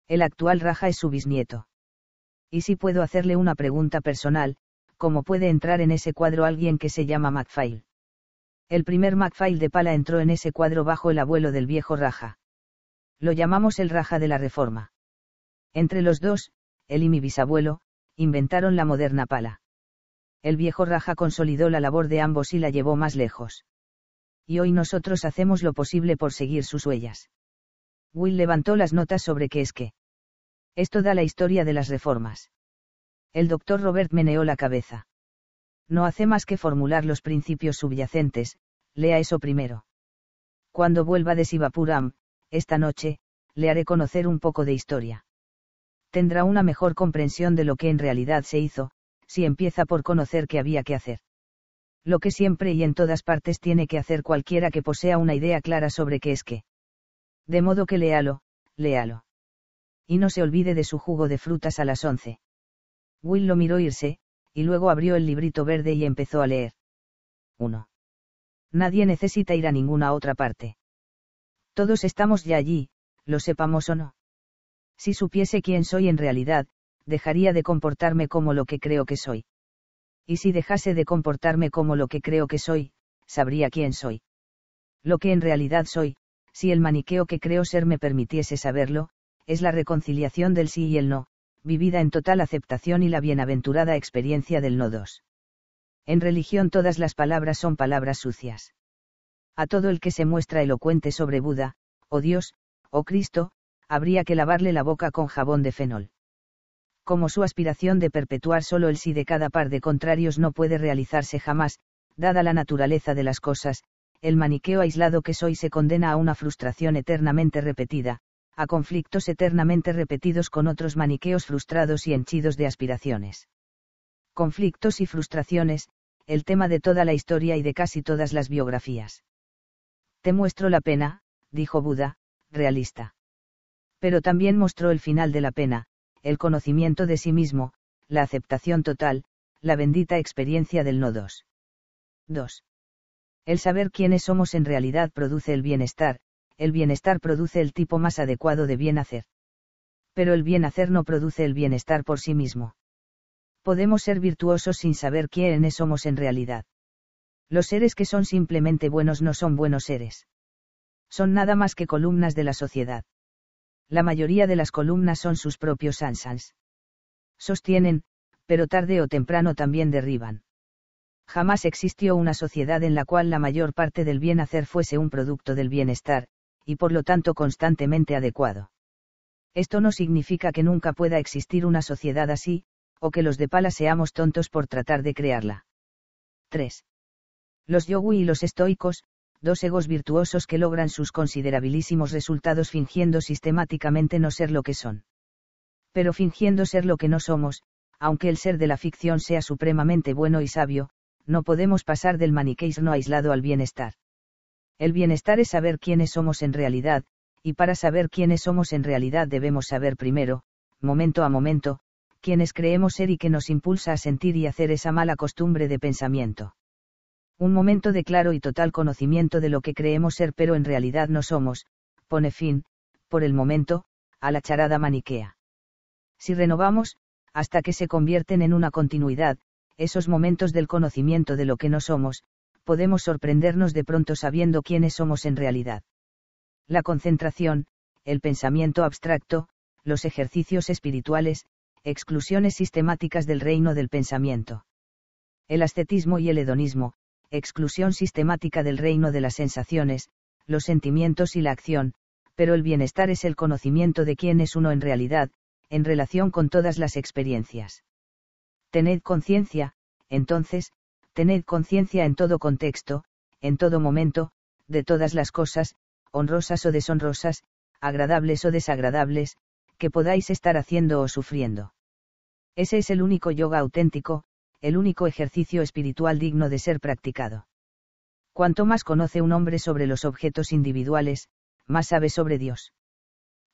El actual Raja es su bisnieto. Y si puedo hacerle una pregunta personal, ¿cómo puede entrar en ese cuadro alguien que se llama MacPhail? El primer Macfail de Pala entró en ese cuadro bajo el abuelo del viejo Raja. Lo llamamos el Raja de la Reforma. Entre los dos, él y mi bisabuelo, inventaron la moderna pala. El viejo Raja consolidó la labor de ambos y la llevó más lejos. Y hoy nosotros hacemos lo posible por seguir sus huellas. Will levantó las notas sobre qué es que. Esto da la historia de las reformas. El doctor Robert meneó la cabeza no hace más que formular los principios subyacentes, lea eso primero. Cuando vuelva de Sivapuram, esta noche, le haré conocer un poco de historia. Tendrá una mejor comprensión de lo que en realidad se hizo, si empieza por conocer qué había que hacer. Lo que siempre y en todas partes tiene que hacer cualquiera que posea una idea clara sobre qué es qué. De modo que léalo, léalo. Y no se olvide de su jugo de frutas a las once. Will lo miró irse, y luego abrió el librito verde y empezó a leer. 1. Nadie necesita ir a ninguna otra parte. Todos estamos ya allí, lo sepamos o no. Si supiese quién soy en realidad, dejaría de comportarme como lo que creo que soy. Y si dejase de comportarme como lo que creo que soy, sabría quién soy. Lo que en realidad soy, si el maniqueo que creo ser me permitiese saberlo, es la reconciliación del sí y el no, vivida en total aceptación y la bienaventurada experiencia del no dos. En religión todas las palabras son palabras sucias. A todo el que se muestra elocuente sobre Buda, o Dios, o Cristo, habría que lavarle la boca con jabón de fenol. Como su aspiración de perpetuar solo el sí de cada par de contrarios no puede realizarse jamás, dada la naturaleza de las cosas, el maniqueo aislado que soy se condena a una frustración eternamente repetida, a conflictos eternamente repetidos con otros maniqueos frustrados y henchidos de aspiraciones. Conflictos y frustraciones, el tema de toda la historia y de casi todas las biografías. Te muestro la pena, dijo Buda, realista. Pero también mostró el final de la pena, el conocimiento de sí mismo, la aceptación total, la bendita experiencia del no dos 2. El saber quiénes somos en realidad produce el bienestar, el bienestar produce el tipo más adecuado de bienhacer. Pero el bienhacer no produce el bienestar por sí mismo. Podemos ser virtuosos sin saber quiénes somos en realidad. Los seres que son simplemente buenos no son buenos seres. Son nada más que columnas de la sociedad. La mayoría de las columnas son sus propios ansans. Sostienen, pero tarde o temprano también derriban. Jamás existió una sociedad en la cual la mayor parte del bienhacer fuese un producto del bienestar, y por lo tanto constantemente adecuado. Esto no significa que nunca pueda existir una sociedad así, o que los de pala seamos tontos por tratar de crearla. 3. Los yogui y los estoicos, dos egos virtuosos que logran sus considerabilísimos resultados fingiendo sistemáticamente no ser lo que son. Pero fingiendo ser lo que no somos, aunque el ser de la ficción sea supremamente bueno y sabio, no podemos pasar del maniqueísmo aislado al bienestar. El bienestar es saber quiénes somos en realidad, y para saber quiénes somos en realidad debemos saber primero, momento a momento, quiénes creemos ser y que nos impulsa a sentir y hacer esa mala costumbre de pensamiento. Un momento de claro y total conocimiento de lo que creemos ser pero en realidad no somos, pone fin, por el momento, a la charada maniquea. Si renovamos, hasta que se convierten en una continuidad, esos momentos del conocimiento de lo que no somos, podemos sorprendernos de pronto sabiendo quiénes somos en realidad. La concentración, el pensamiento abstracto, los ejercicios espirituales, exclusiones sistemáticas del reino del pensamiento. El ascetismo y el hedonismo, exclusión sistemática del reino de las sensaciones, los sentimientos y la acción, pero el bienestar es el conocimiento de quién es uno en realidad, en relación con todas las experiencias. Tened conciencia, entonces, tened conciencia en todo contexto, en todo momento, de todas las cosas, honrosas o deshonrosas, agradables o desagradables, que podáis estar haciendo o sufriendo. Ese es el único yoga auténtico, el único ejercicio espiritual digno de ser practicado. Cuanto más conoce un hombre sobre los objetos individuales, más sabe sobre Dios.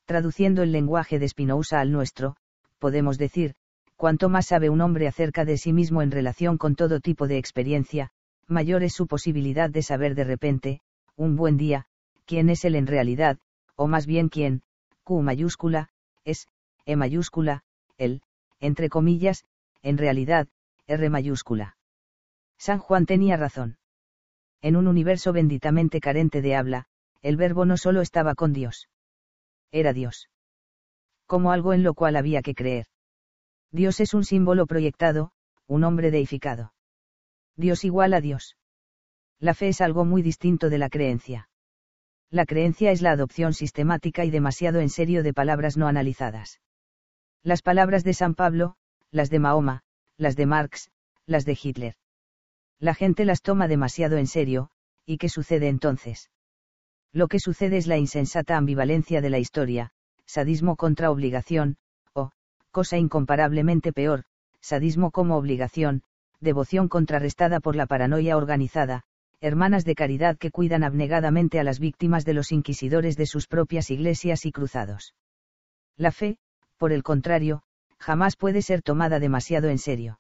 Traduciendo el lenguaje de Spinoza al nuestro, podemos decir, cuanto más sabe un hombre acerca de sí mismo en relación con todo tipo de experiencia, mayor es su posibilidad de saber de repente, un buen día, quién es él en realidad, o más bien quién, Q mayúscula, es, E mayúscula, él, entre comillas, en realidad, R mayúscula. San Juan tenía razón. En un universo benditamente carente de habla, el verbo no solo estaba con Dios. Era Dios. Como algo en lo cual había que creer. Dios es un símbolo proyectado, un hombre deificado. Dios igual a Dios. La fe es algo muy distinto de la creencia. La creencia es la adopción sistemática y demasiado en serio de palabras no analizadas. Las palabras de San Pablo, las de Mahoma, las de Marx, las de Hitler. La gente las toma demasiado en serio, ¿y qué sucede entonces? Lo que sucede es la insensata ambivalencia de la historia, sadismo contra obligación, cosa incomparablemente peor, sadismo como obligación, devoción contrarrestada por la paranoia organizada, hermanas de caridad que cuidan abnegadamente a las víctimas de los inquisidores de sus propias iglesias y cruzados. La fe, por el contrario, jamás puede ser tomada demasiado en serio.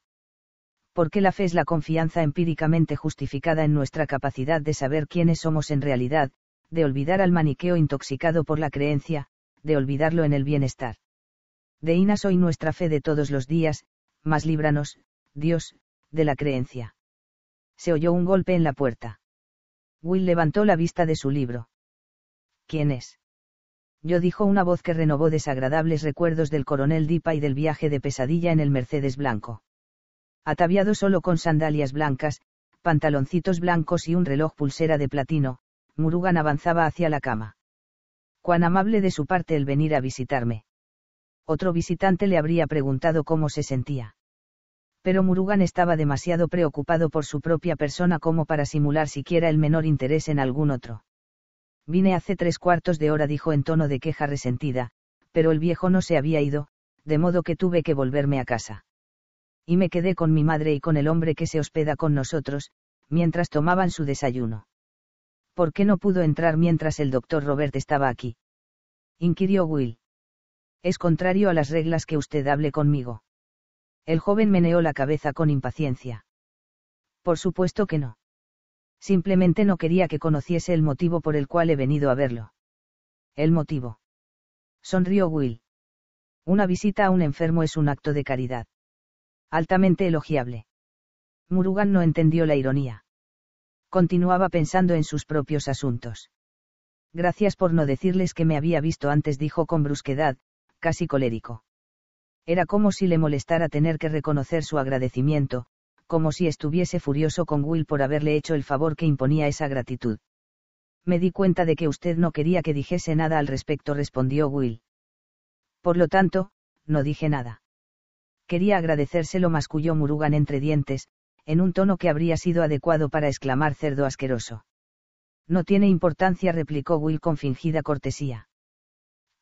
Porque la fe es la confianza empíricamente justificada en nuestra capacidad de saber quiénes somos en realidad, de olvidar al maniqueo intoxicado por la creencia, de olvidarlo en el bienestar de soy nuestra fe de todos los días, mas líbranos, Dios, de la creencia. Se oyó un golpe en la puerta. Will levantó la vista de su libro. ¿Quién es? Yo dijo una voz que renovó desagradables recuerdos del coronel Dipa y del viaje de pesadilla en el Mercedes blanco. Ataviado solo con sandalias blancas, pantaloncitos blancos y un reloj pulsera de platino, Murugan avanzaba hacia la cama. Cuán amable de su parte el venir a visitarme otro visitante le habría preguntado cómo se sentía. Pero Murugan estaba demasiado preocupado por su propia persona como para simular siquiera el menor interés en algún otro. Vine hace tres cuartos de hora, dijo en tono de queja resentida, pero el viejo no se había ido, de modo que tuve que volverme a casa. Y me quedé con mi madre y con el hombre que se hospeda con nosotros, mientras tomaban su desayuno. ¿Por qué no pudo entrar mientras el doctor Robert estaba aquí? inquirió Will. Es contrario a las reglas que usted hable conmigo. El joven meneó la cabeza con impaciencia. Por supuesto que no. Simplemente no quería que conociese el motivo por el cual he venido a verlo. El motivo. Sonrió Will. Una visita a un enfermo es un acto de caridad. Altamente elogiable. Murugan no entendió la ironía. Continuaba pensando en sus propios asuntos. Gracias por no decirles que me había visto antes, dijo con brusquedad, casi colérico. Era como si le molestara tener que reconocer su agradecimiento, como si estuviese furioso con Will por haberle hecho el favor que imponía esa gratitud. Me di cuenta de que usted no quería que dijese nada al respecto, respondió Will. Por lo tanto, no dije nada. Quería agradecérselo, masculló Murugan entre dientes, en un tono que habría sido adecuado para exclamar cerdo asqueroso. No tiene importancia, replicó Will con fingida cortesía.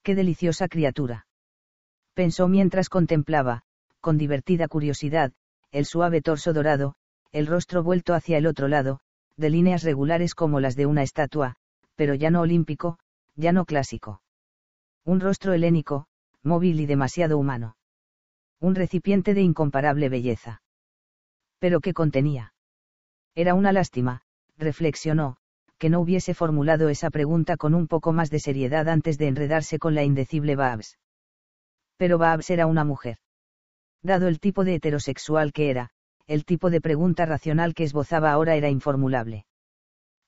Qué deliciosa criatura pensó mientras contemplaba, con divertida curiosidad, el suave torso dorado, el rostro vuelto hacia el otro lado, de líneas regulares como las de una estatua, pero ya no olímpico, ya no clásico. Un rostro helénico, móvil y demasiado humano. Un recipiente de incomparable belleza. ¿Pero qué contenía? Era una lástima, reflexionó, que no hubiese formulado esa pregunta con un poco más de seriedad antes de enredarse con la indecible Babs pero ser era una mujer. Dado el tipo de heterosexual que era, el tipo de pregunta racional que esbozaba ahora era informulable.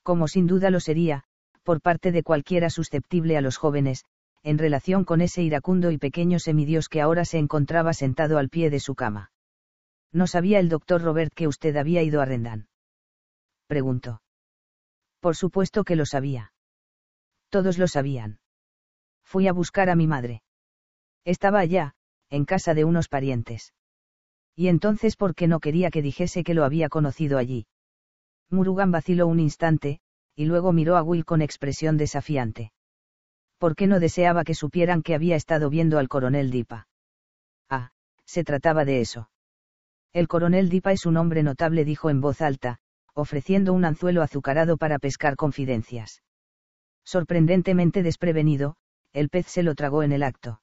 Como sin duda lo sería, por parte de cualquiera susceptible a los jóvenes, en relación con ese iracundo y pequeño semidios que ahora se encontraba sentado al pie de su cama. ¿No sabía el doctor Robert que usted había ido a Rendán? Preguntó. Por supuesto que lo sabía. Todos lo sabían. Fui a buscar a mi madre. Estaba allá, en casa de unos parientes. Y entonces, ¿por qué no quería que dijese que lo había conocido allí? Murugan vaciló un instante, y luego miró a Will con expresión desafiante. ¿Por qué no deseaba que supieran que había estado viendo al coronel Dipa? Ah, se trataba de eso. El coronel Dipa es un hombre notable, dijo en voz alta, ofreciendo un anzuelo azucarado para pescar confidencias. Sorprendentemente desprevenido, el pez se lo tragó en el acto.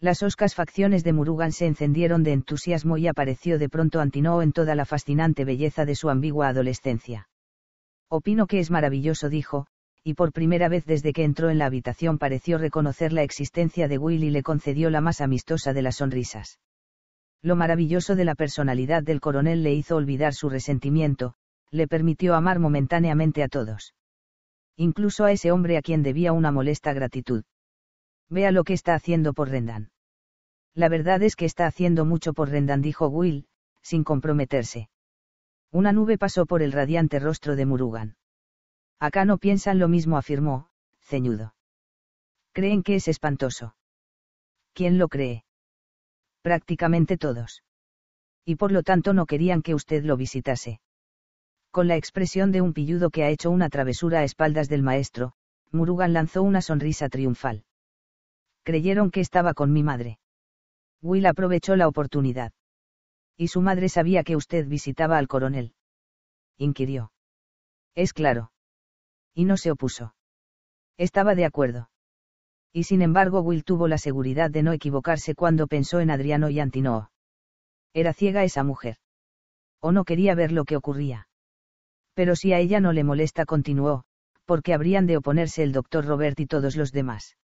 Las oscas facciones de Murugan se encendieron de entusiasmo y apareció de pronto Antinoo en toda la fascinante belleza de su ambigua adolescencia. Opino que es maravilloso, dijo, y por primera vez desde que entró en la habitación pareció reconocer la existencia de Will y le concedió la más amistosa de las sonrisas. Lo maravilloso de la personalidad del coronel le hizo olvidar su resentimiento, le permitió amar momentáneamente a todos. Incluso a ese hombre a quien debía una molesta gratitud. Vea lo que está haciendo por Rendan. La verdad es que está haciendo mucho por Rendan, dijo Will, sin comprometerse. Una nube pasó por el radiante rostro de Murugan. Acá no piensan lo mismo, afirmó, ceñudo. Creen que es espantoso. ¿Quién lo cree? Prácticamente todos. Y por lo tanto no querían que usted lo visitase. Con la expresión de un pilludo que ha hecho una travesura a espaldas del maestro, Murugan lanzó una sonrisa triunfal creyeron que estaba con mi madre. Will aprovechó la oportunidad. ¿Y su madre sabía que usted visitaba al coronel? inquirió. Es claro. Y no se opuso. Estaba de acuerdo. Y sin embargo Will tuvo la seguridad de no equivocarse cuando pensó en Adriano y Antinoo. Era ciega esa mujer. O no quería ver lo que ocurría. Pero si a ella no le molesta, continuó, porque habrían de oponerse el doctor Robert y todos los demás.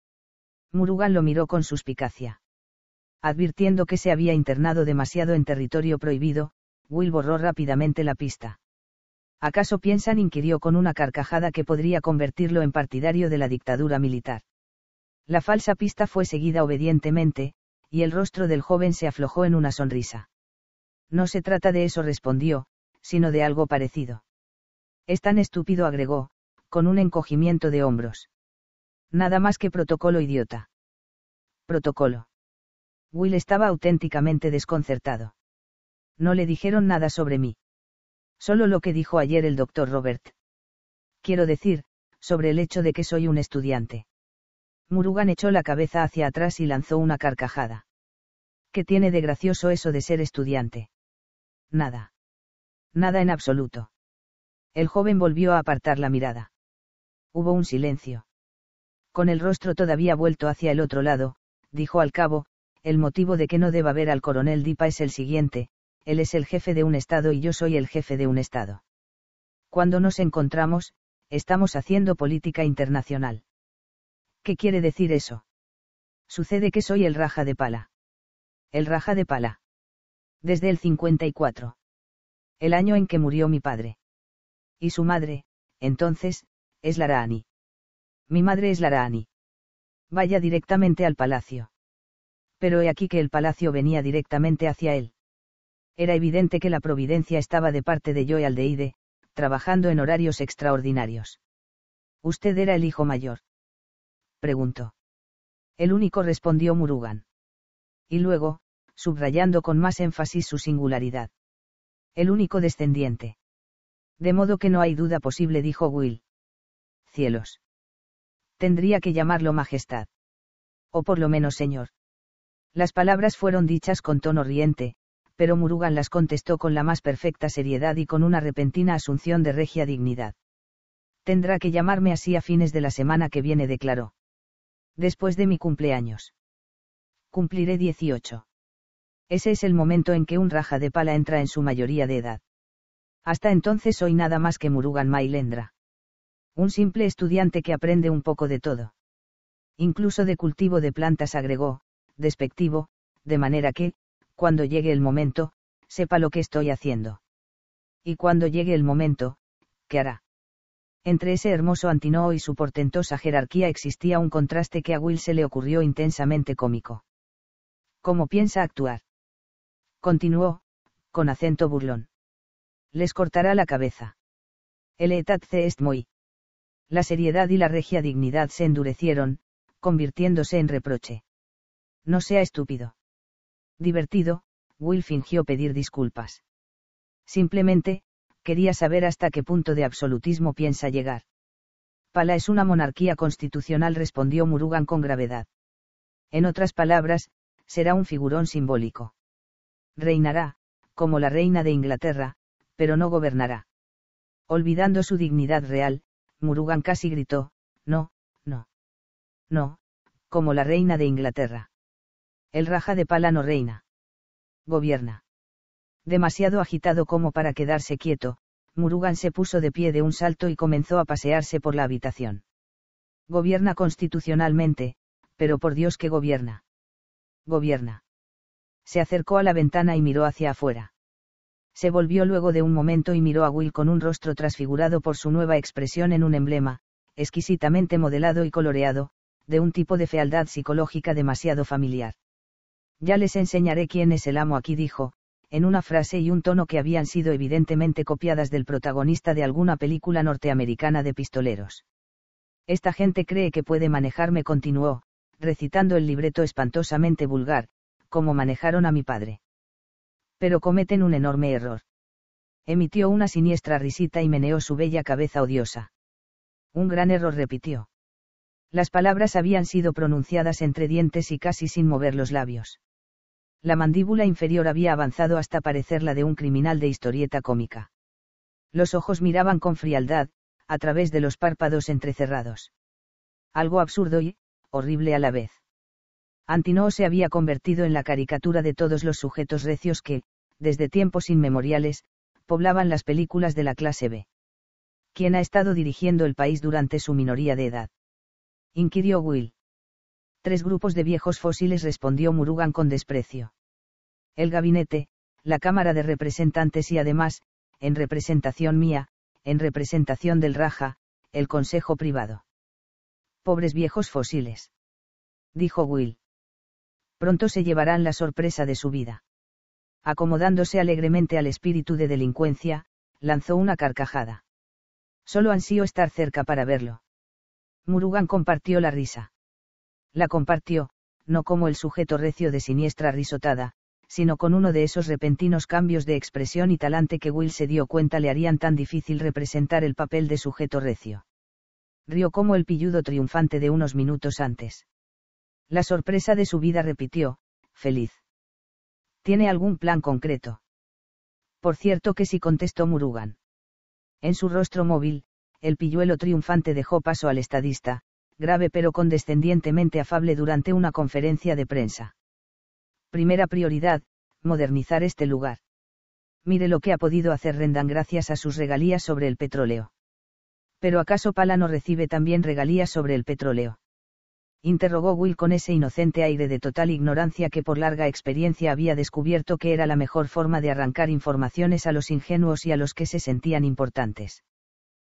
Murugan lo miró con suspicacia. Advirtiendo que se había internado demasiado en territorio prohibido, Will borró rápidamente la pista. ¿Acaso piensan? inquirió con una carcajada que podría convertirlo en partidario de la dictadura militar. La falsa pista fue seguida obedientemente, y el rostro del joven se aflojó en una sonrisa. No se trata de eso, respondió, sino de algo parecido. Es tan estúpido, agregó, con un encogimiento de hombros. Nada más que protocolo idiota. Protocolo. Will estaba auténticamente desconcertado. No le dijeron nada sobre mí. Solo lo que dijo ayer el doctor Robert. Quiero decir, sobre el hecho de que soy un estudiante. Murugan echó la cabeza hacia atrás y lanzó una carcajada. ¿Qué tiene de gracioso eso de ser estudiante? Nada. Nada en absoluto. El joven volvió a apartar la mirada. Hubo un silencio con el rostro todavía vuelto hacia el otro lado, dijo al cabo, el motivo de que no deba ver al coronel Dipa es el siguiente, él es el jefe de un Estado y yo soy el jefe de un Estado. Cuando nos encontramos, estamos haciendo política internacional. ¿Qué quiere decir eso? Sucede que soy el raja de pala. El raja de pala. Desde el 54. El año en que murió mi padre. Y su madre, entonces, es Laraani. Mi madre es Laraani. Vaya directamente al palacio. Pero he aquí que el palacio venía directamente hacia él. Era evidente que la providencia estaba de parte de y Aldeide, trabajando en horarios extraordinarios. ¿Usted era el hijo mayor? Preguntó. El único respondió Murugan. Y luego, subrayando con más énfasis su singularidad. El único descendiente. De modo que no hay duda posible, dijo Will. Cielos tendría que llamarlo Majestad. O por lo menos Señor. Las palabras fueron dichas con tono riente, pero Murugan las contestó con la más perfecta seriedad y con una repentina asunción de regia dignidad. Tendrá que llamarme así a fines de la semana que viene, declaró. Después de mi cumpleaños. Cumpliré 18. Ese es el momento en que un raja de pala entra en su mayoría de edad. Hasta entonces soy nada más que Murugan Mailendra. Un simple estudiante que aprende un poco de todo. Incluso de cultivo de plantas agregó, despectivo, de manera que, cuando llegue el momento, sepa lo que estoy haciendo. Y cuando llegue el momento, ¿qué hará? Entre ese hermoso Antinoo y su portentosa jerarquía existía un contraste que a Will se le ocurrió intensamente cómico. ¿Cómo piensa actuar? Continuó, con acento burlón. Les cortará la cabeza. El etat est muy la seriedad y la regia dignidad se endurecieron, convirtiéndose en reproche. No sea estúpido. Divertido, Will fingió pedir disculpas. Simplemente, quería saber hasta qué punto de absolutismo piensa llegar. Pala es una monarquía constitucional, respondió Murugan con gravedad. En otras palabras, será un figurón simbólico. Reinará, como la reina de Inglaterra, pero no gobernará. Olvidando su dignidad real, Murugan casi gritó, no, no. No, como la reina de Inglaterra. El raja de pala no reina. Gobierna. Demasiado agitado como para quedarse quieto, Murugan se puso de pie de un salto y comenzó a pasearse por la habitación. Gobierna constitucionalmente, pero por Dios que gobierna. Gobierna. Se acercó a la ventana y miró hacia afuera. Se volvió luego de un momento y miró a Will con un rostro transfigurado por su nueva expresión en un emblema, exquisitamente modelado y coloreado, de un tipo de fealdad psicológica demasiado familiar. Ya les enseñaré quién es el amo aquí, dijo, en una frase y un tono que habían sido evidentemente copiadas del protagonista de alguna película norteamericana de pistoleros. Esta gente cree que puede manejarme, continuó, recitando el libreto espantosamente vulgar, como manejaron a mi padre. Pero cometen un enorme error. Emitió una siniestra risita y meneó su bella cabeza odiosa. Un gran error repitió. Las palabras habían sido pronunciadas entre dientes y casi sin mover los labios. La mandíbula inferior había avanzado hasta parecer la de un criminal de historieta cómica. Los ojos miraban con frialdad, a través de los párpados entrecerrados. Algo absurdo y, horrible a la vez. Antinoo se había convertido en la caricatura de todos los sujetos recios que, desde tiempos inmemoriales, poblaban las películas de la clase B. ¿Quién ha estado dirigiendo el país durante su minoría de edad? inquirió Will. Tres grupos de viejos fósiles respondió Murugan con desprecio. El gabinete, la Cámara de Representantes y además, en representación mía, en representación del Raja, el Consejo Privado. Pobres viejos fósiles. Dijo Will pronto se llevarán la sorpresa de su vida. Acomodándose alegremente al espíritu de delincuencia, lanzó una carcajada. Solo ansío estar cerca para verlo. Murugan compartió la risa. La compartió, no como el sujeto recio de siniestra risotada, sino con uno de esos repentinos cambios de expresión y talante que Will se dio cuenta le harían tan difícil representar el papel de sujeto recio. Rió como el pilludo triunfante de unos minutos antes. La sorpresa de su vida repitió, feliz. ¿Tiene algún plan concreto? Por cierto que sí contestó Murugan. En su rostro móvil, el pilluelo triunfante dejó paso al estadista, grave pero condescendientemente afable durante una conferencia de prensa. Primera prioridad, modernizar este lugar. Mire lo que ha podido hacer Rendan gracias a sus regalías sobre el petróleo. Pero acaso Pala no recibe también regalías sobre el petróleo interrogó Will con ese inocente aire de total ignorancia que por larga experiencia había descubierto que era la mejor forma de arrancar informaciones a los ingenuos y a los que se sentían importantes.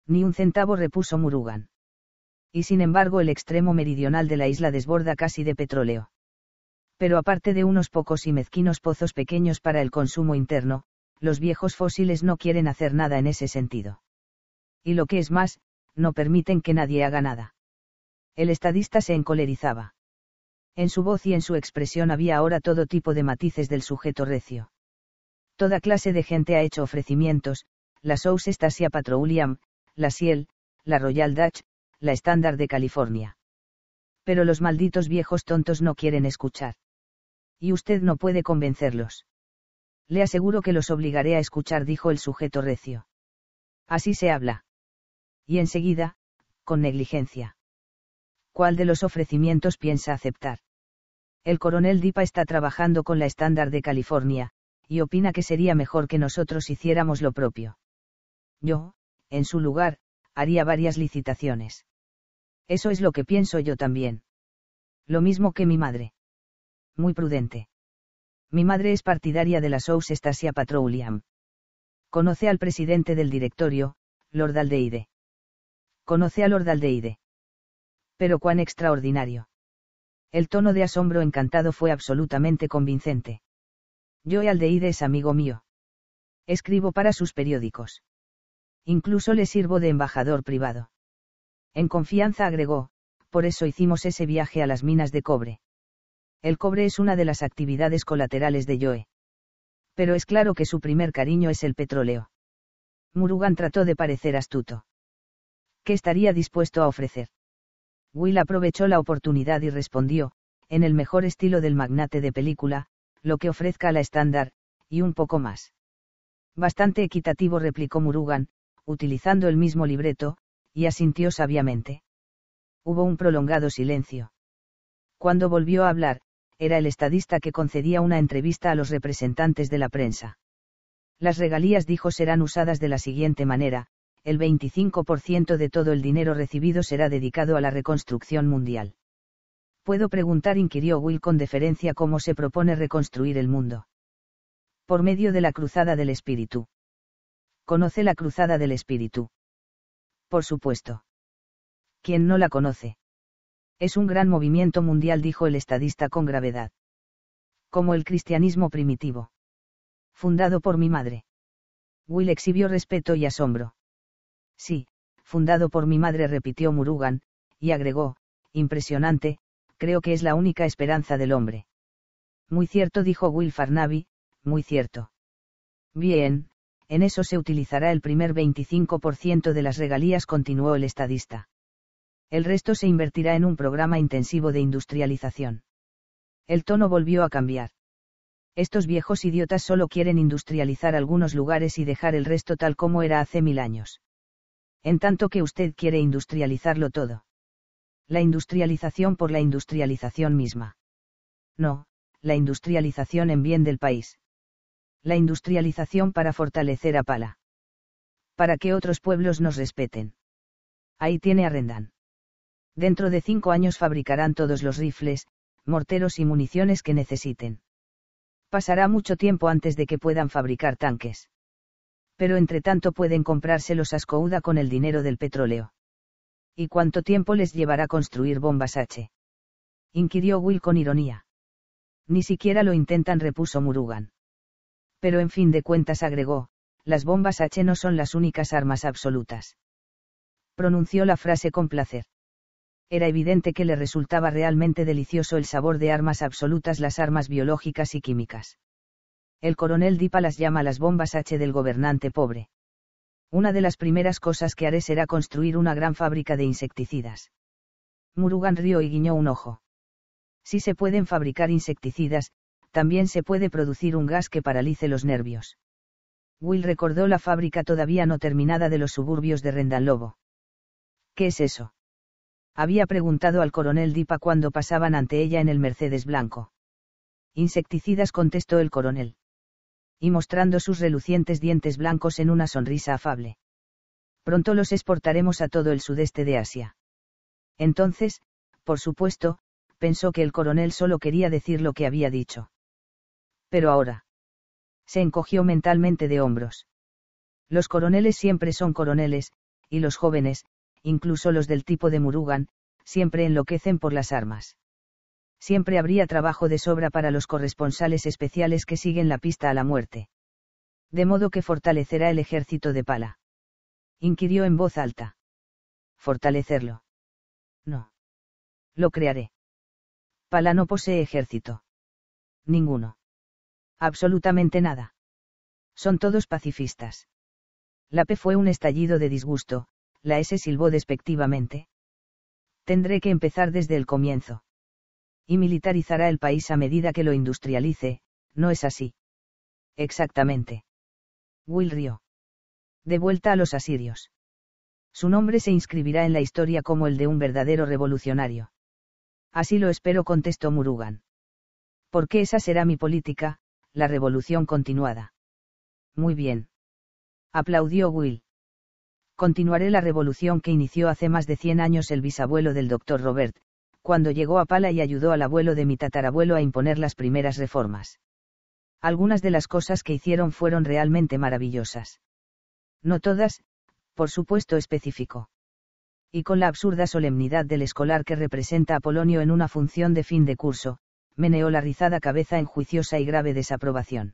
Ni un centavo repuso Murugan. Y sin embargo el extremo meridional de la isla desborda casi de petróleo. Pero aparte de unos pocos y mezquinos pozos pequeños para el consumo interno, los viejos fósiles no quieren hacer nada en ese sentido. Y lo que es más, no permiten que nadie haga nada el estadista se encolerizaba. En su voz y en su expresión había ahora todo tipo de matices del sujeto recio. Toda clase de gente ha hecho ofrecimientos, la South Stasia Patrouliam, la Ciel, la Royal Dutch, la Standard de California. Pero los malditos viejos tontos no quieren escuchar. Y usted no puede convencerlos. Le aseguro que los obligaré a escuchar, dijo el sujeto recio. Así se habla. Y enseguida, con negligencia cuál de los ofrecimientos piensa aceptar. El coronel Dipa está trabajando con la estándar de California, y opina que sería mejor que nosotros hiciéramos lo propio. Yo, en su lugar, haría varias licitaciones. Eso es lo que pienso yo también. Lo mismo que mi madre. Muy prudente. Mi madre es partidaria de la Estasia Petroleum. Conoce al presidente del directorio, Lord Aldeide. Conoce a Lord Aldeide. Pero cuán extraordinario. El tono de asombro encantado fue absolutamente convincente. Joe Aldeide es amigo mío. Escribo para sus periódicos. Incluso le sirvo de embajador privado. En confianza agregó, por eso hicimos ese viaje a las minas de cobre. El cobre es una de las actividades colaterales de Joe. Pero es claro que su primer cariño es el petróleo. Murugan trató de parecer astuto. ¿Qué estaría dispuesto a ofrecer? Will aprovechó la oportunidad y respondió, en el mejor estilo del magnate de película, lo que ofrezca la estándar, y un poco más. Bastante equitativo replicó Murugan, utilizando el mismo libreto, y asintió sabiamente. Hubo un prolongado silencio. Cuando volvió a hablar, era el estadista que concedía una entrevista a los representantes de la prensa. Las regalías dijo serán usadas de la siguiente manera, el 25% de todo el dinero recibido será dedicado a la reconstrucción mundial. Puedo preguntar, inquirió Will con deferencia, cómo se propone reconstruir el mundo. Por medio de la Cruzada del Espíritu. ¿Conoce la Cruzada del Espíritu? Por supuesto. ¿Quién no la conoce? Es un gran movimiento mundial, dijo el estadista con gravedad. Como el cristianismo primitivo. Fundado por mi madre. Will exhibió respeto y asombro. Sí, fundado por mi madre, repitió Murugan, y agregó, impresionante, creo que es la única esperanza del hombre. Muy cierto, dijo Will Farnaby, muy cierto. Bien, en eso se utilizará el primer 25% de las regalías, continuó el estadista. El resto se invertirá en un programa intensivo de industrialización. El tono volvió a cambiar. Estos viejos idiotas solo quieren industrializar algunos lugares y dejar el resto tal como era hace mil años en tanto que usted quiere industrializarlo todo. La industrialización por la industrialización misma. No, la industrialización en bien del país. La industrialización para fortalecer a Pala. Para que otros pueblos nos respeten. Ahí tiene arrendan. Dentro de cinco años fabricarán todos los rifles, morteros y municiones que necesiten. Pasará mucho tiempo antes de que puedan fabricar tanques pero entre tanto pueden comprárselos a Ascouda con el dinero del petróleo. ¿Y cuánto tiempo les llevará construir bombas H? inquirió Will con ironía. Ni siquiera lo intentan, repuso Murugan. Pero en fin de cuentas agregó, las bombas H no son las únicas armas absolutas. Pronunció la frase con placer. Era evidente que le resultaba realmente delicioso el sabor de armas absolutas, las armas biológicas y químicas el coronel Dipa las llama las bombas H del gobernante pobre. Una de las primeras cosas que haré será construir una gran fábrica de insecticidas. Murugan rió y guiñó un ojo. Si se pueden fabricar insecticidas, también se puede producir un gas que paralice los nervios. Will recordó la fábrica todavía no terminada de los suburbios de Rendalobo. ¿Qué es eso? Había preguntado al coronel Dipa cuando pasaban ante ella en el Mercedes blanco. Insecticidas contestó el coronel y mostrando sus relucientes dientes blancos en una sonrisa afable. Pronto los exportaremos a todo el sudeste de Asia. Entonces, por supuesto, pensó que el coronel solo quería decir lo que había dicho. Pero ahora. Se encogió mentalmente de hombros. Los coroneles siempre son coroneles, y los jóvenes, incluso los del tipo de Murugan, siempre enloquecen por las armas siempre habría trabajo de sobra para los corresponsales especiales que siguen la pista a la muerte. De modo que fortalecerá el ejército de Pala. Inquirió en voz alta. Fortalecerlo. No. Lo crearé. Pala no posee ejército. Ninguno. Absolutamente nada. Son todos pacifistas. La P fue un estallido de disgusto, la S silbó despectivamente. Tendré que empezar desde el comienzo y militarizará el país a medida que lo industrialice, ¿no es así? Exactamente. Will rió. De vuelta a los asirios. Su nombre se inscribirá en la historia como el de un verdadero revolucionario. Así lo espero, contestó Murugan. Porque esa será mi política, la revolución continuada. Muy bien. Aplaudió Will. Continuaré la revolución que inició hace más de 100 años el bisabuelo del doctor Robert, cuando llegó a Pala y ayudó al abuelo de mi tatarabuelo a imponer las primeras reformas. Algunas de las cosas que hicieron fueron realmente maravillosas. No todas, por supuesto específico. Y con la absurda solemnidad del escolar que representa a Polonio en una función de fin de curso, meneó la rizada cabeza en juiciosa y grave desaprobación.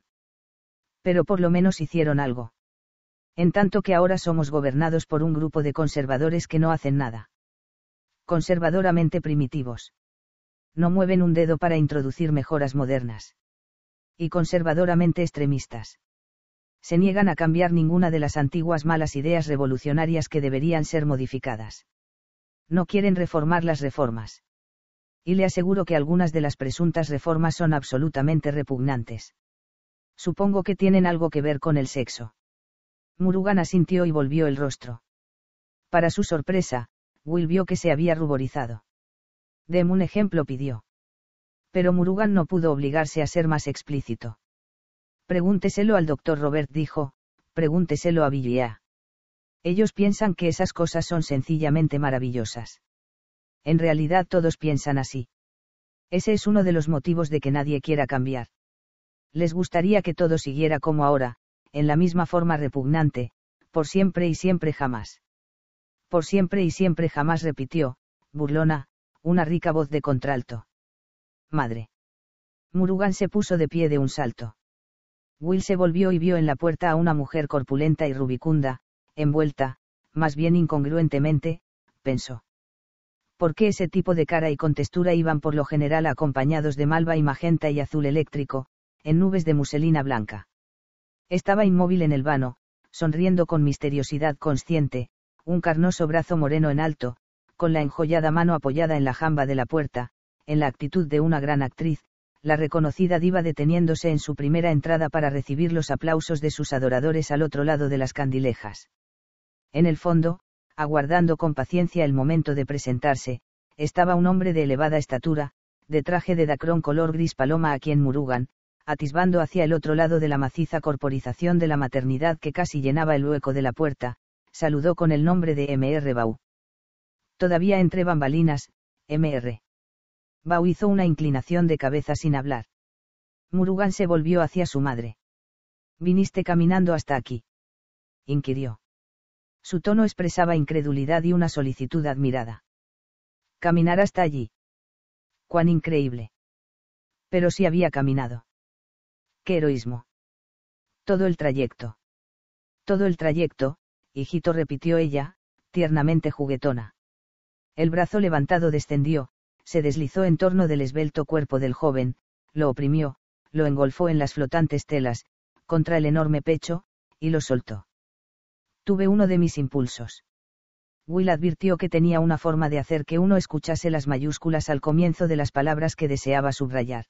Pero por lo menos hicieron algo. En tanto que ahora somos gobernados por un grupo de conservadores que no hacen nada conservadoramente primitivos. No mueven un dedo para introducir mejoras modernas. Y conservadoramente extremistas. Se niegan a cambiar ninguna de las antiguas malas ideas revolucionarias que deberían ser modificadas. No quieren reformar las reformas. Y le aseguro que algunas de las presuntas reformas son absolutamente repugnantes. Supongo que tienen algo que ver con el sexo. Murugan asintió y volvió el rostro. Para su sorpresa, Will vio que se había ruborizado. Dem un ejemplo pidió. Pero Murugan no pudo obligarse a ser más explícito. Pregúnteselo al doctor Robert dijo, pregúnteselo a Villia. Ellos piensan que esas cosas son sencillamente maravillosas. En realidad todos piensan así. Ese es uno de los motivos de que nadie quiera cambiar. Les gustaría que todo siguiera como ahora, en la misma forma repugnante, por siempre y siempre jamás por siempre y siempre jamás repitió, burlona, una rica voz de contralto. Madre. Murugan se puso de pie de un salto. Will se volvió y vio en la puerta a una mujer corpulenta y rubicunda, envuelta, más bien incongruentemente, pensó. ¿Por qué ese tipo de cara y contextura iban por lo general acompañados de malva y magenta y azul eléctrico, en nubes de muselina blanca? Estaba inmóvil en el vano, sonriendo con misteriosidad consciente, un carnoso brazo moreno en alto, con la enjollada mano apoyada en la jamba de la puerta, en la actitud de una gran actriz, la reconocida diva deteniéndose en su primera entrada para recibir los aplausos de sus adoradores al otro lado de las candilejas. En el fondo, aguardando con paciencia el momento de presentarse, estaba un hombre de elevada estatura, de traje de dacrón color gris paloma a quien Murugan, atisbando hacia el otro lado de la maciza corporización de la maternidad que casi llenaba el hueco de la puerta, saludó con el nombre de M.R. Bau. Todavía entre bambalinas, M.R. Bau hizo una inclinación de cabeza sin hablar. Murugan se volvió hacia su madre. ¿Viniste caminando hasta aquí? inquirió. Su tono expresaba incredulidad y una solicitud admirada. Caminar hasta allí. Cuán increíble. Pero sí había caminado. Qué heroísmo. Todo el trayecto. Todo el trayecto, hijito repitió ella, tiernamente juguetona. El brazo levantado descendió, se deslizó en torno del esbelto cuerpo del joven, lo oprimió, lo engolfó en las flotantes telas, contra el enorme pecho, y lo soltó. Tuve uno de mis impulsos. Will advirtió que tenía una forma de hacer que uno escuchase las mayúsculas al comienzo de las palabras que deseaba subrayar.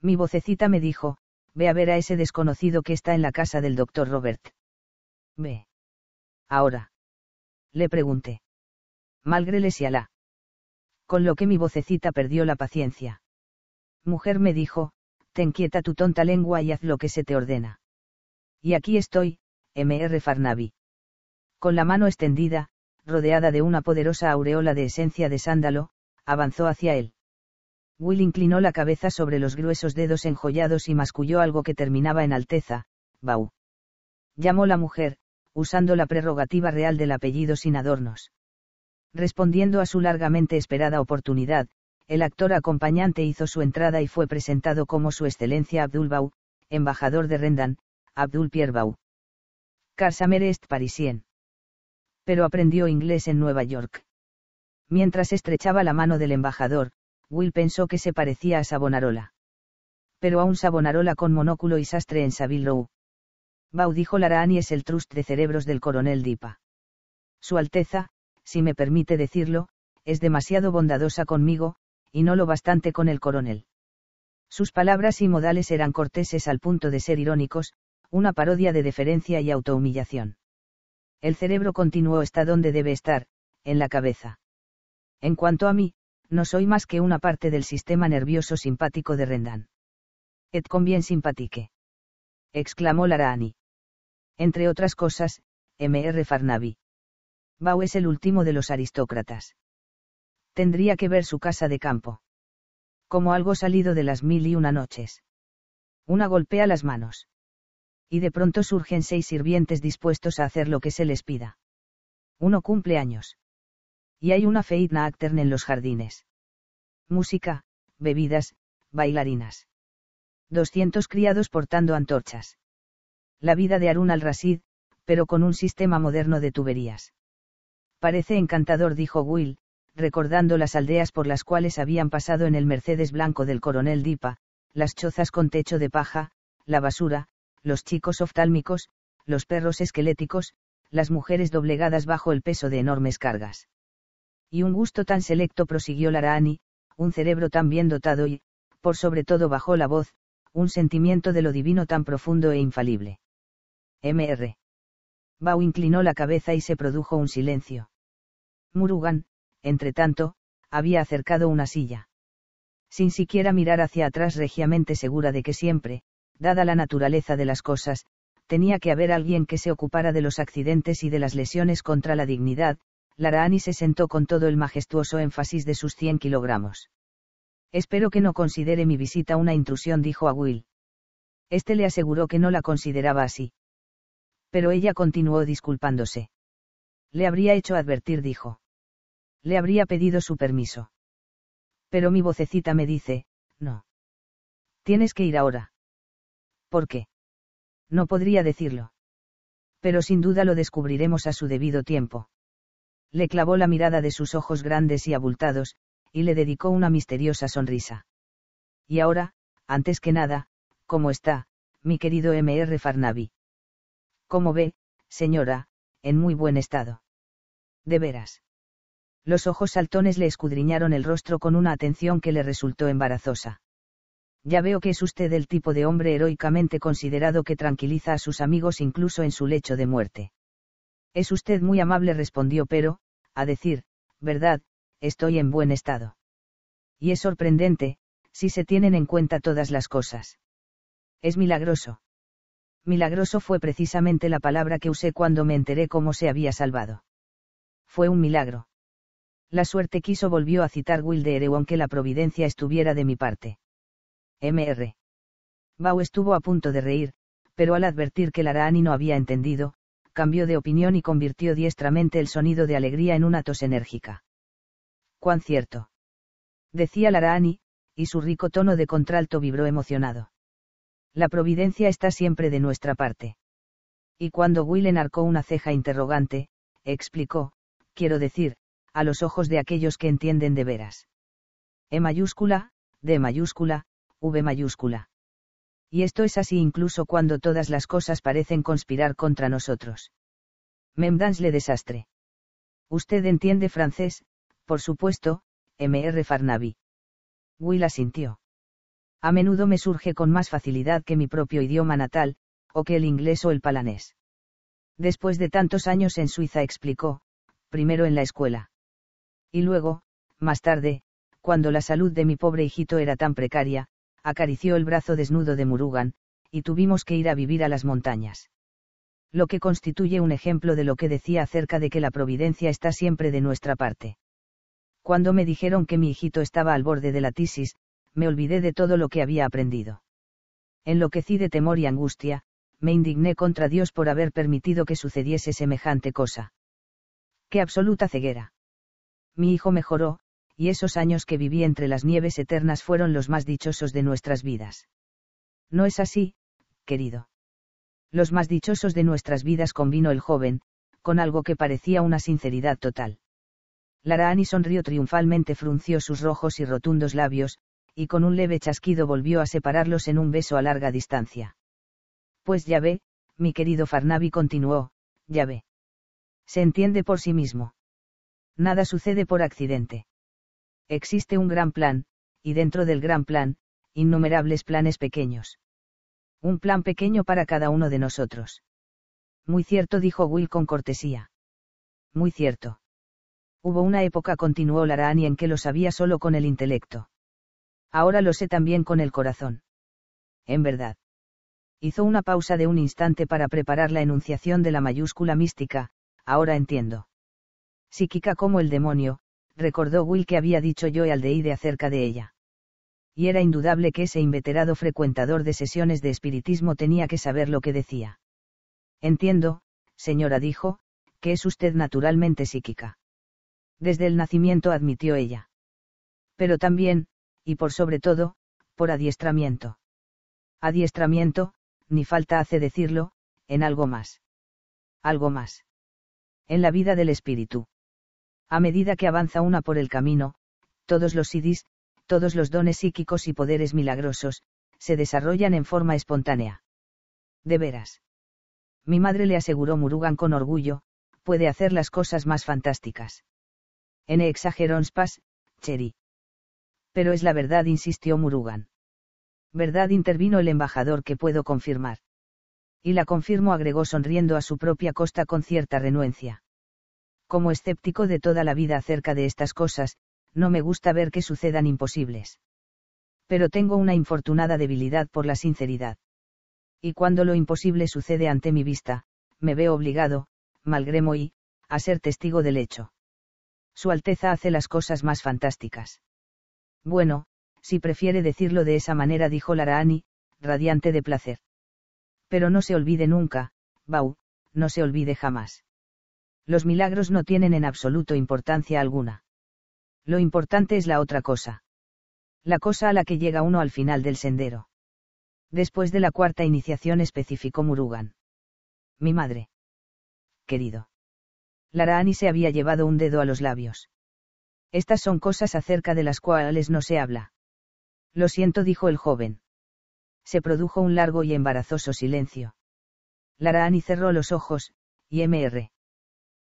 Mi vocecita me dijo, ve a ver a ese desconocido que está en la casa del doctor Robert. Ve. Ahora. Le pregunté. Malgrele y Alá. Con lo que mi vocecita perdió la paciencia. Mujer me dijo, ten quieta tu tonta lengua y haz lo que se te ordena. Y aquí estoy, Mr. Farnaby. Con la mano extendida, rodeada de una poderosa aureola de esencia de sándalo, avanzó hacia él. Will inclinó la cabeza sobre los gruesos dedos enjollados y masculló algo que terminaba en alteza, Bau. Llamó la mujer, usando la prerrogativa real del apellido sin adornos. Respondiendo a su largamente esperada oportunidad, el actor acompañante hizo su entrada y fue presentado como Su Excelencia Abdul embajador de Rendan, Abdul Pierre Bau. Carsamer est parisien. Pero aprendió inglés en Nueva York. Mientras estrechaba la mano del embajador, Will pensó que se parecía a Savonarola. Pero a un Savonarola con monóculo y sastre en Savile Row dijo: Laraani es el trust de cerebros del coronel Dipa. Su Alteza, si me permite decirlo, es demasiado bondadosa conmigo, y no lo bastante con el coronel. Sus palabras y modales eran corteses al punto de ser irónicos, una parodia de deferencia y autohumillación. El cerebro continuó está donde debe estar, en la cabeza. En cuanto a mí, no soy más que una parte del sistema nervioso simpático de Rendán. Et bien simpatique. exclamó Laraani entre otras cosas, M.R. Farnaby. Bau es el último de los aristócratas. Tendría que ver su casa de campo. Como algo salido de las mil y una noches. Una golpea las manos. Y de pronto surgen seis sirvientes dispuestos a hacer lo que se les pida. Uno cumple años. Y hay una feitna actern en los jardines. Música, bebidas, bailarinas. 200 criados portando antorchas la vida de Harun al-Rasid, pero con un sistema moderno de tuberías. Parece encantador, dijo Will, recordando las aldeas por las cuales habían pasado en el Mercedes blanco del coronel Dipa, las chozas con techo de paja, la basura, los chicos oftálmicos, los perros esqueléticos, las mujeres doblegadas bajo el peso de enormes cargas. Y un gusto tan selecto prosiguió Laraani, un cerebro tan bien dotado y, por sobre todo bajo la voz, un sentimiento de lo divino tan profundo e infalible. Mr. Bau inclinó la cabeza y se produjo un silencio. Murugan, entretanto, había acercado una silla. Sin siquiera mirar hacia atrás regiamente segura de que siempre, dada la naturaleza de las cosas, tenía que haber alguien que se ocupara de los accidentes y de las lesiones contra la dignidad, Laraani se sentó con todo el majestuoso énfasis de sus 100 kilogramos. Espero que no considere mi visita una intrusión, dijo a Will. Este le aseguró que no la consideraba así pero ella continuó disculpándose. Le habría hecho advertir, dijo. Le habría pedido su permiso. Pero mi vocecita me dice, no. Tienes que ir ahora. ¿Por qué? No podría decirlo. Pero sin duda lo descubriremos a su debido tiempo. Le clavó la mirada de sus ojos grandes y abultados, y le dedicó una misteriosa sonrisa. Y ahora, antes que nada, ¿cómo está, mi querido M.R. Farnaby? Como ve, señora, en muy buen estado. De veras. Los ojos saltones le escudriñaron el rostro con una atención que le resultó embarazosa. Ya veo que es usted el tipo de hombre heroicamente considerado que tranquiliza a sus amigos incluso en su lecho de muerte. Es usted muy amable, respondió, pero, a decir, verdad, estoy en buen estado. Y es sorprendente, si se tienen en cuenta todas las cosas. Es milagroso milagroso fue precisamente la palabra que usé cuando me enteré cómo se había salvado. Fue un milagro. La suerte quiso volvió a citar Wilde Ereu aunque la providencia estuviera de mi parte. Mr. Bau estuvo a punto de reír, pero al advertir que Laraani no había entendido, cambió de opinión y convirtió diestramente el sonido de alegría en una tos enérgica. ¡Cuán cierto! Decía Laraani, y su rico tono de contralto vibró emocionado. La providencia está siempre de nuestra parte. Y cuando Will enarcó una ceja interrogante, explicó, quiero decir, a los ojos de aquellos que entienden de veras. E mayúscula, D mayúscula, V mayúscula. Y esto es así incluso cuando todas las cosas parecen conspirar contra nosotros. Memdans le desastre. Usted entiende francés, por supuesto, M.R. Farnaby. Will asintió a menudo me surge con más facilidad que mi propio idioma natal, o que el inglés o el palanés. Después de tantos años en Suiza explicó, primero en la escuela. Y luego, más tarde, cuando la salud de mi pobre hijito era tan precaria, acarició el brazo desnudo de Murugan, y tuvimos que ir a vivir a las montañas. Lo que constituye un ejemplo de lo que decía acerca de que la providencia está siempre de nuestra parte. Cuando me dijeron que mi hijito estaba al borde de la tisis, me olvidé de todo lo que había aprendido. Enloquecí de temor y angustia, me indigné contra Dios por haber permitido que sucediese semejante cosa. ¡Qué absoluta ceguera! Mi hijo mejoró, y esos años que viví entre las nieves eternas fueron los más dichosos de nuestras vidas. No es así, querido. Los más dichosos de nuestras vidas convino el joven, con algo que parecía una sinceridad total. Lara sonrió triunfalmente, frunció sus rojos y rotundos labios, y con un leve chasquido volvió a separarlos en un beso a larga distancia. Pues ya ve, mi querido Farnaby continuó, ya ve. Se entiende por sí mismo. Nada sucede por accidente. Existe un gran plan, y dentro del gran plan, innumerables planes pequeños. Un plan pequeño para cada uno de nosotros. Muy cierto, dijo Will con cortesía. Muy cierto. Hubo una época, continuó Larani, en que lo sabía solo con el intelecto. Ahora lo sé también con el corazón. En verdad. Hizo una pausa de un instante para preparar la enunciación de la mayúscula mística, ahora entiendo. Psíquica como el demonio, recordó Will que había dicho yo y Aldeide acerca de ella. Y era indudable que ese inveterado frecuentador de sesiones de espiritismo tenía que saber lo que decía. Entiendo, señora dijo, que es usted naturalmente psíquica. Desde el nacimiento admitió ella. Pero también, y por sobre todo, por adiestramiento. Adiestramiento, ni falta hace decirlo, en algo más. Algo más. En la vida del espíritu. A medida que avanza una por el camino, todos los sidis, todos los dones psíquicos y poderes milagrosos, se desarrollan en forma espontánea. De veras. Mi madre le aseguró Murugan con orgullo, puede hacer las cosas más fantásticas. En exageronspas Cheri pero es la verdad, insistió Murugan. Verdad, intervino el embajador que puedo confirmar. Y la confirmo, agregó sonriendo a su propia costa con cierta renuencia. Como escéptico de toda la vida acerca de estas cosas, no me gusta ver que sucedan imposibles. Pero tengo una infortunada debilidad por la sinceridad. Y cuando lo imposible sucede ante mi vista, me veo obligado, malgremo y, a ser testigo del hecho. Su Alteza hace las cosas más fantásticas. Bueno, si prefiere decirlo de esa manera, dijo Laraani, radiante de placer. Pero no se olvide nunca, Bau, no se olvide jamás. Los milagros no tienen en absoluto importancia alguna. Lo importante es la otra cosa. La cosa a la que llega uno al final del sendero. Después de la cuarta iniciación especificó Murugan. Mi madre. Querido. Laraani se había llevado un dedo a los labios. Estas son cosas acerca de las cuales no se habla. Lo siento, dijo el joven. Se produjo un largo y embarazoso silencio. Laraani cerró los ojos, y Mr.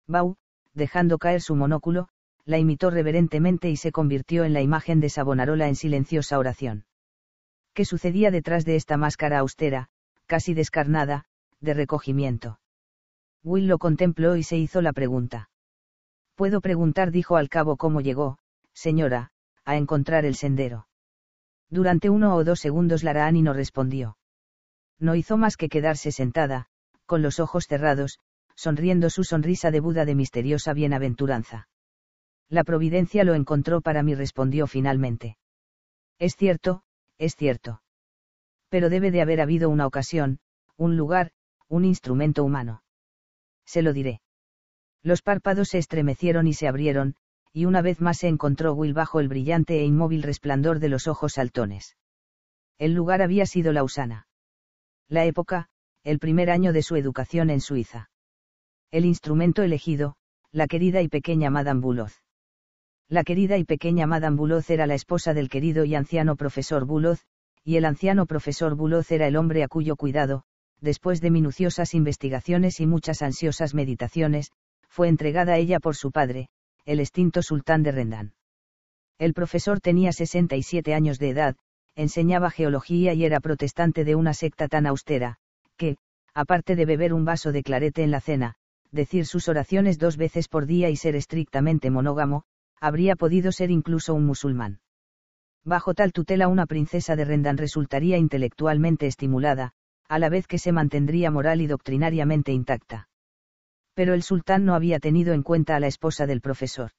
Bau, dejando caer su monóculo, la imitó reverentemente y se convirtió en la imagen de Savonarola en silenciosa oración. ¿Qué sucedía detrás de esta máscara austera, casi descarnada, de recogimiento? Will lo contempló y se hizo la pregunta. Puedo preguntar, dijo al cabo cómo llegó, señora, a encontrar el sendero. Durante uno o dos segundos Laraani no respondió. No hizo más que quedarse sentada, con los ojos cerrados, sonriendo su sonrisa de Buda de misteriosa bienaventuranza. La providencia lo encontró para mí, respondió finalmente. Es cierto, es cierto. Pero debe de haber habido una ocasión, un lugar, un instrumento humano. Se lo diré. Los párpados se estremecieron y se abrieron, y una vez más se encontró Will bajo el brillante e inmóvil resplandor de los ojos saltones. El lugar había sido Lausana. La época, el primer año de su educación en Suiza. El instrumento elegido, la querida y pequeña Madame Buloz. La querida y pequeña Madame Buloz era la esposa del querido y anciano profesor Buloz, y el anciano profesor Buloz era el hombre a cuyo cuidado, después de minuciosas investigaciones y muchas ansiosas meditaciones, fue entregada a ella por su padre, el extinto sultán de Rendán. El profesor tenía 67 años de edad, enseñaba geología y era protestante de una secta tan austera, que, aparte de beber un vaso de clarete en la cena, decir sus oraciones dos veces por día y ser estrictamente monógamo, habría podido ser incluso un musulmán. Bajo tal tutela una princesa de Rendan resultaría intelectualmente estimulada, a la vez que se mantendría moral y doctrinariamente intacta pero el sultán no había tenido en cuenta a la esposa del profesor.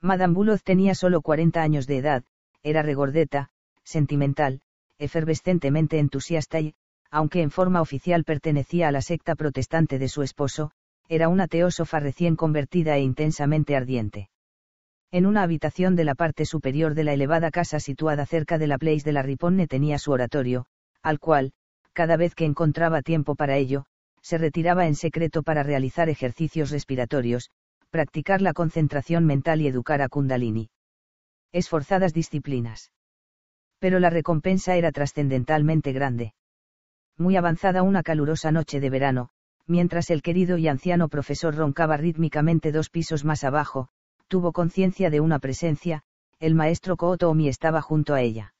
Madame Buloz tenía solo 40 años de edad, era regordeta, sentimental, efervescentemente entusiasta y, aunque en forma oficial pertenecía a la secta protestante de su esposo, era una teósofa recién convertida e intensamente ardiente. En una habitación de la parte superior de la elevada casa situada cerca de la Place de la Riponne tenía su oratorio, al cual, cada vez que encontraba tiempo para ello, se retiraba en secreto para realizar ejercicios respiratorios, practicar la concentración mental y educar a Kundalini. Esforzadas disciplinas. Pero la recompensa era trascendentalmente grande. Muy avanzada una calurosa noche de verano, mientras el querido y anciano profesor roncaba rítmicamente dos pisos más abajo, tuvo conciencia de una presencia, el maestro Kootomi estaba junto a ella.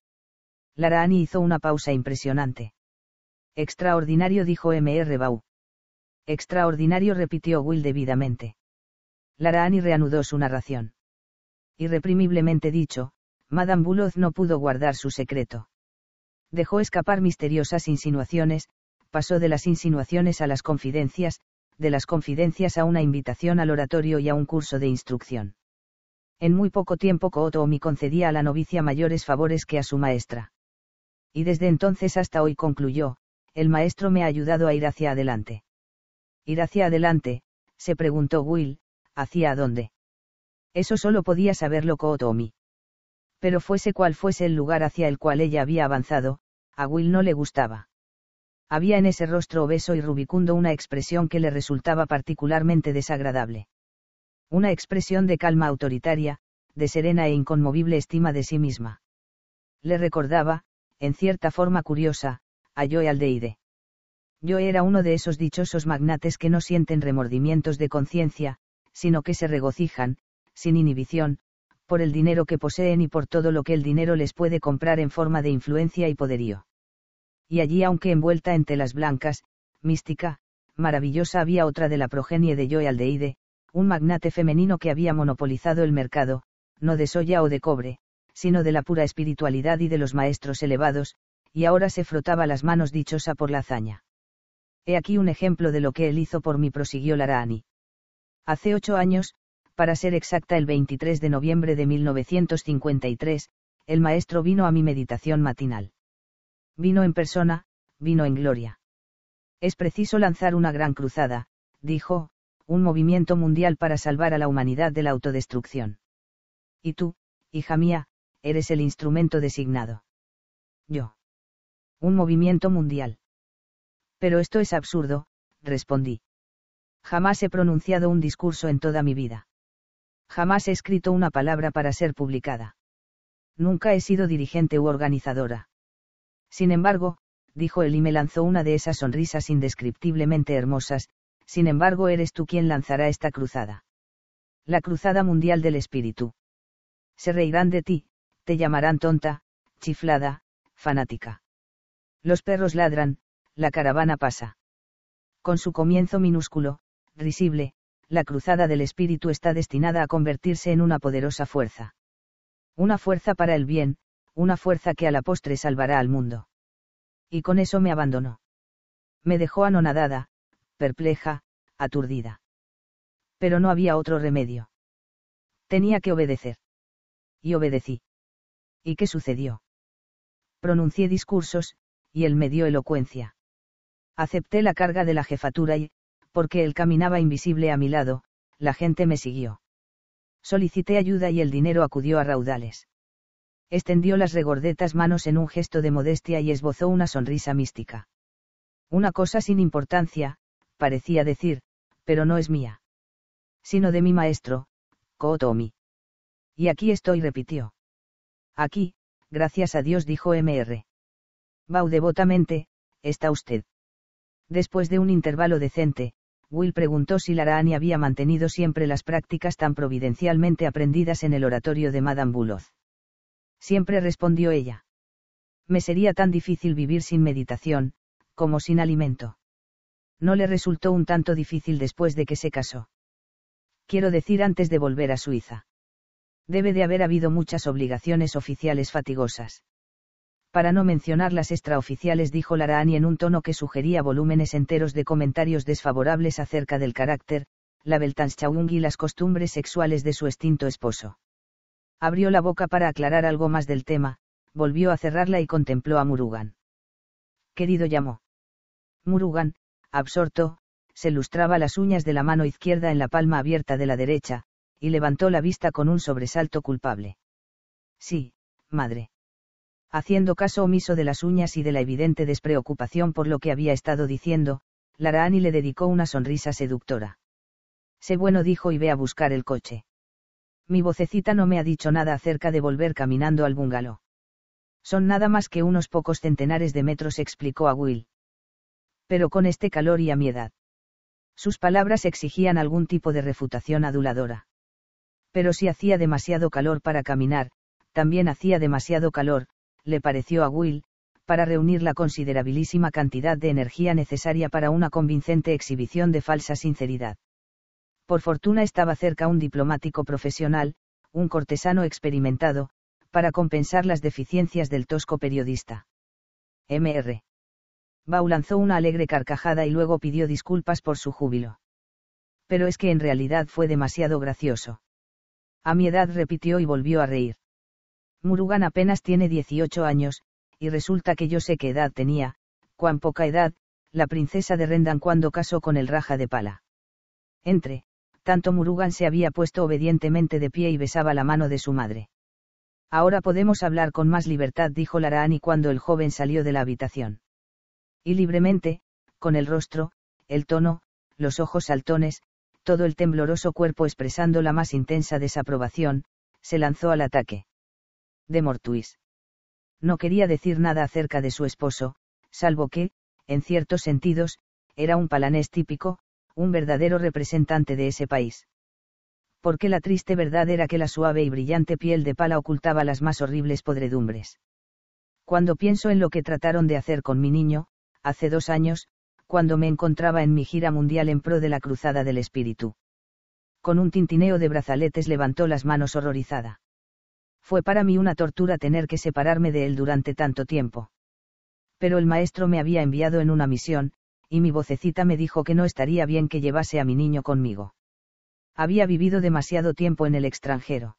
Laraani hizo una pausa impresionante. Extraordinario dijo M.R. Bau. Extraordinario repitió Will debidamente. Laraani reanudó su narración. Irreprimiblemente dicho, Madame Buloz no pudo guardar su secreto. Dejó escapar misteriosas insinuaciones, pasó de las insinuaciones a las confidencias, de las confidencias a una invitación al oratorio y a un curso de instrucción. En muy poco tiempo Kootomi concedía a la novicia mayores favores que a su maestra. Y desde entonces hasta hoy concluyó, el maestro me ha ayudado a ir hacia adelante. Ir hacia adelante, se preguntó Will, ¿hacia dónde? Eso solo podía saberlo Kootomi. Pero fuese cual fuese el lugar hacia el cual ella había avanzado, a Will no le gustaba. Había en ese rostro obeso y rubicundo una expresión que le resultaba particularmente desagradable. Una expresión de calma autoritaria, de serena e inconmovible estima de sí misma. Le recordaba, en cierta forma curiosa, a Joe Aldeide. Yo era uno de esos dichosos magnates que no sienten remordimientos de conciencia, sino que se regocijan, sin inhibición, por el dinero que poseen y por todo lo que el dinero les puede comprar en forma de influencia y poderío. Y allí, aunque envuelta en telas blancas, mística, maravillosa, había otra de la progenie de Joy Aldeide, un magnate femenino que había monopolizado el mercado, no de soya o de cobre, sino de la pura espiritualidad y de los maestros elevados, y ahora se frotaba las manos dichosa por la hazaña. He aquí un ejemplo de lo que él hizo por mí, prosiguió Laraani. Hace ocho años, para ser exacta el 23 de noviembre de 1953, el maestro vino a mi meditación matinal. Vino en persona, vino en gloria. Es preciso lanzar una gran cruzada, dijo, un movimiento mundial para salvar a la humanidad de la autodestrucción. Y tú, hija mía, eres el instrumento designado. Yo. Un movimiento mundial. Pero esto es absurdo, respondí. Jamás he pronunciado un discurso en toda mi vida. Jamás he escrito una palabra para ser publicada. Nunca he sido dirigente u organizadora. Sin embargo, dijo él y me lanzó una de esas sonrisas indescriptiblemente hermosas, sin embargo eres tú quien lanzará esta cruzada. La cruzada mundial del espíritu. Se reirán de ti, te llamarán tonta, chiflada, fanática. Los perros ladran, la caravana pasa. Con su comienzo minúsculo, risible, la cruzada del espíritu está destinada a convertirse en una poderosa fuerza. Una fuerza para el bien, una fuerza que a la postre salvará al mundo. Y con eso me abandonó. Me dejó anonadada, perpleja, aturdida. Pero no había otro remedio. Tenía que obedecer. Y obedecí. ¿Y qué sucedió? Pronuncié discursos, y él me dio elocuencia. Acepté la carga de la jefatura y, porque él caminaba invisible a mi lado, la gente me siguió. Solicité ayuda y el dinero acudió a raudales. Extendió las regordetas manos en un gesto de modestia y esbozó una sonrisa mística. Una cosa sin importancia, parecía decir, pero no es mía. Sino de mi maestro, Kootomi. Y aquí estoy, repitió. Aquí, gracias a Dios, dijo Mr. Bau devotamente, está usted. Después de un intervalo decente, Will preguntó si Laraani había mantenido siempre las prácticas tan providencialmente aprendidas en el oratorio de Madame Bulloz. Siempre respondió ella. Me sería tan difícil vivir sin meditación, como sin alimento. No le resultó un tanto difícil después de que se casó. Quiero decir antes de volver a Suiza. Debe de haber habido muchas obligaciones oficiales fatigosas para no mencionar las extraoficiales, dijo Laraani en un tono que sugería volúmenes enteros de comentarios desfavorables acerca del carácter, la Beltanschauung y las costumbres sexuales de su extinto esposo. Abrió la boca para aclarar algo más del tema, volvió a cerrarla y contempló a Murugan. Querido llamó. Murugan, absorto, se lustraba las uñas de la mano izquierda en la palma abierta de la derecha, y levantó la vista con un sobresalto culpable. Sí, madre haciendo caso omiso de las uñas y de la evidente despreocupación por lo que había estado diciendo, Laraani le dedicó una sonrisa seductora. Sé bueno dijo y ve a buscar el coche. Mi vocecita no me ha dicho nada acerca de volver caminando al bungalow. Son nada más que unos pocos centenares de metros, explicó a Will. Pero con este calor y a mi edad. Sus palabras exigían algún tipo de refutación aduladora. Pero si hacía demasiado calor para caminar, también hacía demasiado calor, le pareció a Will, para reunir la considerabilísima cantidad de energía necesaria para una convincente exhibición de falsa sinceridad. Por fortuna estaba cerca un diplomático profesional, un cortesano experimentado, para compensar las deficiencias del tosco periodista. Mr. Bau lanzó una alegre carcajada y luego pidió disculpas por su júbilo. Pero es que en realidad fue demasiado gracioso. A mi edad repitió y volvió a reír. Murugan apenas tiene 18 años, y resulta que yo sé qué edad tenía, cuán poca edad, la princesa de Rendan cuando casó con el raja de pala. Entre, tanto Murugan se había puesto obedientemente de pie y besaba la mano de su madre. Ahora podemos hablar con más libertad, dijo Laraani cuando el joven salió de la habitación. Y libremente, con el rostro, el tono, los ojos saltones, todo el tembloroso cuerpo expresando la más intensa desaprobación, se lanzó al ataque de Mortuis. No quería decir nada acerca de su esposo, salvo que, en ciertos sentidos, era un palanés típico, un verdadero representante de ese país. Porque la triste verdad era que la suave y brillante piel de pala ocultaba las más horribles podredumbres. Cuando pienso en lo que trataron de hacer con mi niño, hace dos años, cuando me encontraba en mi gira mundial en pro de la Cruzada del Espíritu. Con un tintineo de brazaletes levantó las manos horrorizada fue para mí una tortura tener que separarme de él durante tanto tiempo. Pero el maestro me había enviado en una misión, y mi vocecita me dijo que no estaría bien que llevase a mi niño conmigo. Había vivido demasiado tiempo en el extranjero.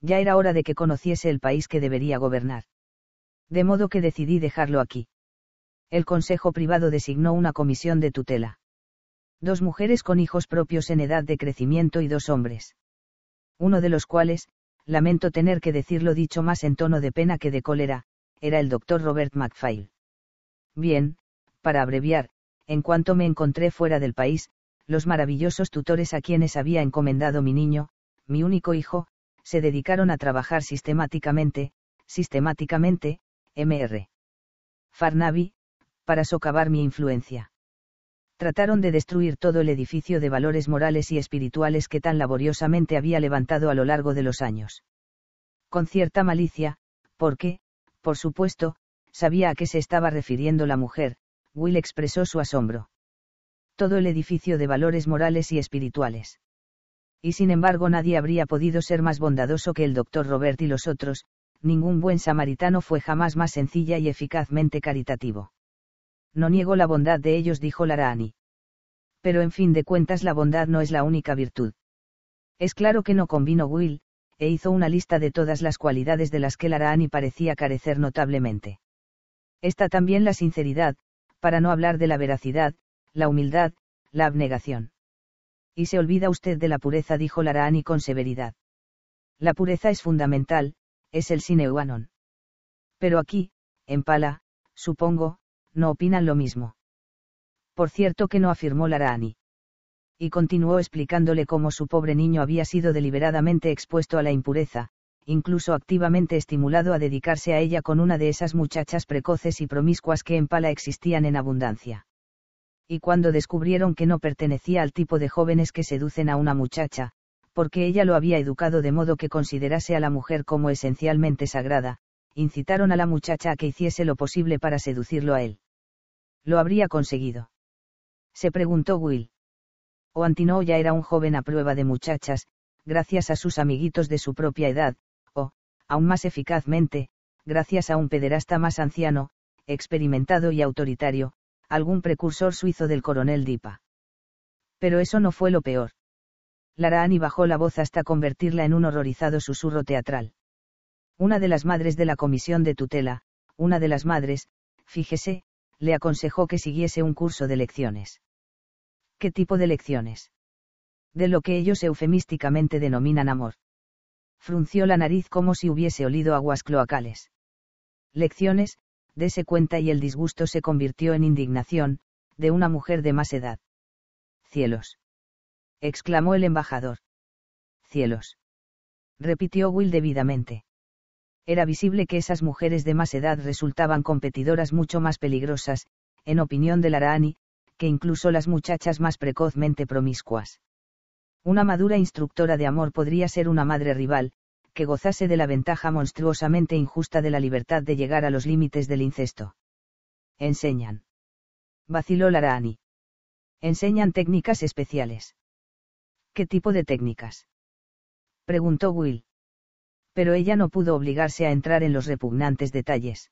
Ya era hora de que conociese el país que debería gobernar. De modo que decidí dejarlo aquí. El Consejo Privado designó una comisión de tutela. Dos mujeres con hijos propios en edad de crecimiento y dos hombres. Uno de los cuales, lamento tener que decirlo dicho más en tono de pena que de cólera, era el doctor Robert MacPhail. Bien, para abreviar, en cuanto me encontré fuera del país, los maravillosos tutores a quienes había encomendado mi niño, mi único hijo, se dedicaron a trabajar sistemáticamente, sistemáticamente, Mr. Farnaby, para socavar mi influencia trataron de destruir todo el edificio de valores morales y espirituales que tan laboriosamente había levantado a lo largo de los años. Con cierta malicia, porque, por supuesto, sabía a qué se estaba refiriendo la mujer, Will expresó su asombro. Todo el edificio de valores morales y espirituales. Y sin embargo nadie habría podido ser más bondadoso que el doctor Robert y los otros, ningún buen samaritano fue jamás más sencilla y eficazmente caritativo. No niego la bondad de ellos, dijo Laraani. Pero en fin de cuentas la bondad no es la única virtud. Es claro que no convino Will, e hizo una lista de todas las cualidades de las que Laraani parecía carecer notablemente. Está también la sinceridad, para no hablar de la veracidad, la humildad, la abnegación. Y se olvida usted de la pureza, dijo Laraani con severidad. La pureza es fundamental, es el sine Pero aquí, en Pala, supongo, no opinan lo mismo. Por cierto que no afirmó Laraani. Y continuó explicándole cómo su pobre niño había sido deliberadamente expuesto a la impureza, incluso activamente estimulado a dedicarse a ella con una de esas muchachas precoces y promiscuas que en Pala existían en abundancia. Y cuando descubrieron que no pertenecía al tipo de jóvenes que seducen a una muchacha, porque ella lo había educado de modo que considerase a la mujer como esencialmente sagrada, incitaron a la muchacha a que hiciese lo posible para seducirlo a él. ¿Lo habría conseguido? Se preguntó Will. O O ya era un joven a prueba de muchachas, gracias a sus amiguitos de su propia edad, o, aún más eficazmente, gracias a un pederasta más anciano, experimentado y autoritario, algún precursor suizo del coronel Dipa. Pero eso no fue lo peor. Annie bajó la voz hasta convertirla en un horrorizado susurro teatral. Una de las madres de la comisión de tutela, una de las madres, fíjese, le aconsejó que siguiese un curso de lecciones. ¿Qué tipo de lecciones? De lo que ellos eufemísticamente denominan amor. Frunció la nariz como si hubiese olido aguas cloacales. Lecciones, dese cuenta y el disgusto se convirtió en indignación, de una mujer de más edad. Cielos. exclamó el embajador. Cielos. repitió Will debidamente era visible que esas mujeres de más edad resultaban competidoras mucho más peligrosas, en opinión de Laraani, que incluso las muchachas más precozmente promiscuas. Una madura instructora de amor podría ser una madre rival, que gozase de la ventaja monstruosamente injusta de la libertad de llegar a los límites del incesto. Enseñan. Vaciló Laraani. Enseñan técnicas especiales. ¿Qué tipo de técnicas? Preguntó Will pero ella no pudo obligarse a entrar en los repugnantes detalles.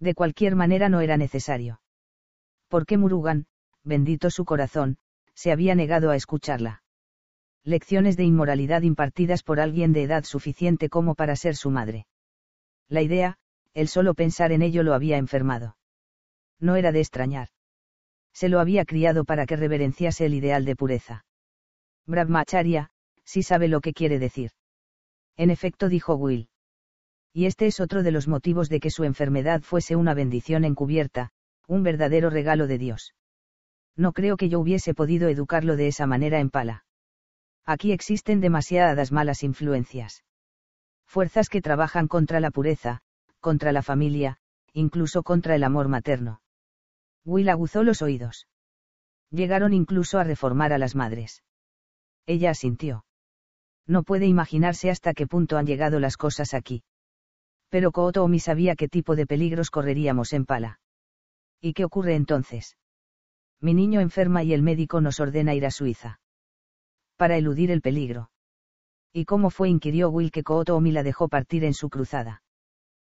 De cualquier manera no era necesario. Porque Murugan, bendito su corazón, se había negado a escucharla. Lecciones de inmoralidad impartidas por alguien de edad suficiente como para ser su madre. La idea, el solo pensar en ello lo había enfermado. No era de extrañar. Se lo había criado para que reverenciase el ideal de pureza. Brahmacharya, sí sabe lo que quiere decir. En efecto, dijo Will. Y este es otro de los motivos de que su enfermedad fuese una bendición encubierta, un verdadero regalo de Dios. No creo que yo hubiese podido educarlo de esa manera en pala. Aquí existen demasiadas malas influencias. Fuerzas que trabajan contra la pureza, contra la familia, incluso contra el amor materno. Will aguzó los oídos. Llegaron incluso a reformar a las madres. Ella asintió no puede imaginarse hasta qué punto han llegado las cosas aquí. Pero omi sabía qué tipo de peligros correríamos en Pala. ¿Y qué ocurre entonces? Mi niño enferma y el médico nos ordena ir a Suiza. Para eludir el peligro. ¿Y cómo fue? inquirió Will que Omi la dejó partir en su cruzada.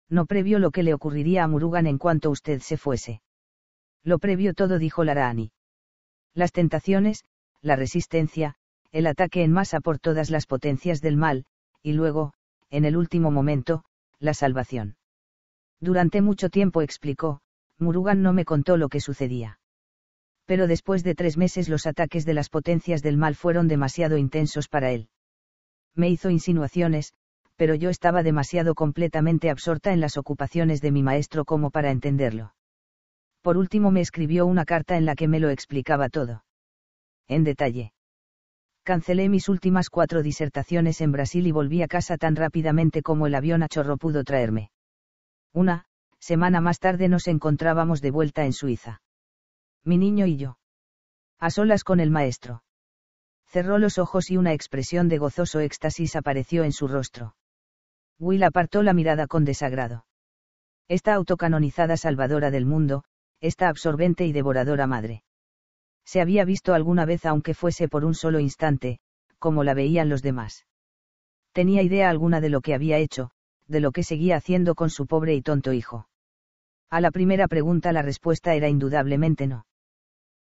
No previó lo que le ocurriría a Murugan en cuanto usted se fuese. Lo previó todo, dijo Laraani. Las tentaciones, la resistencia, el ataque en masa por todas las potencias del mal, y luego, en el último momento, la salvación. Durante mucho tiempo explicó, Murugan no me contó lo que sucedía. Pero después de tres meses los ataques de las potencias del mal fueron demasiado intensos para él. Me hizo insinuaciones, pero yo estaba demasiado completamente absorta en las ocupaciones de mi maestro como para entenderlo. Por último me escribió una carta en la que me lo explicaba todo. En detalle cancelé mis últimas cuatro disertaciones en Brasil y volví a casa tan rápidamente como el avión a chorro pudo traerme. Una, semana más tarde nos encontrábamos de vuelta en Suiza. Mi niño y yo. A solas con el maestro. Cerró los ojos y una expresión de gozoso éxtasis apareció en su rostro. Will apartó la mirada con desagrado. Esta autocanonizada salvadora del mundo, esta absorbente y devoradora madre se había visto alguna vez aunque fuese por un solo instante, como la veían los demás. Tenía idea alguna de lo que había hecho, de lo que seguía haciendo con su pobre y tonto hijo. A la primera pregunta la respuesta era indudablemente no.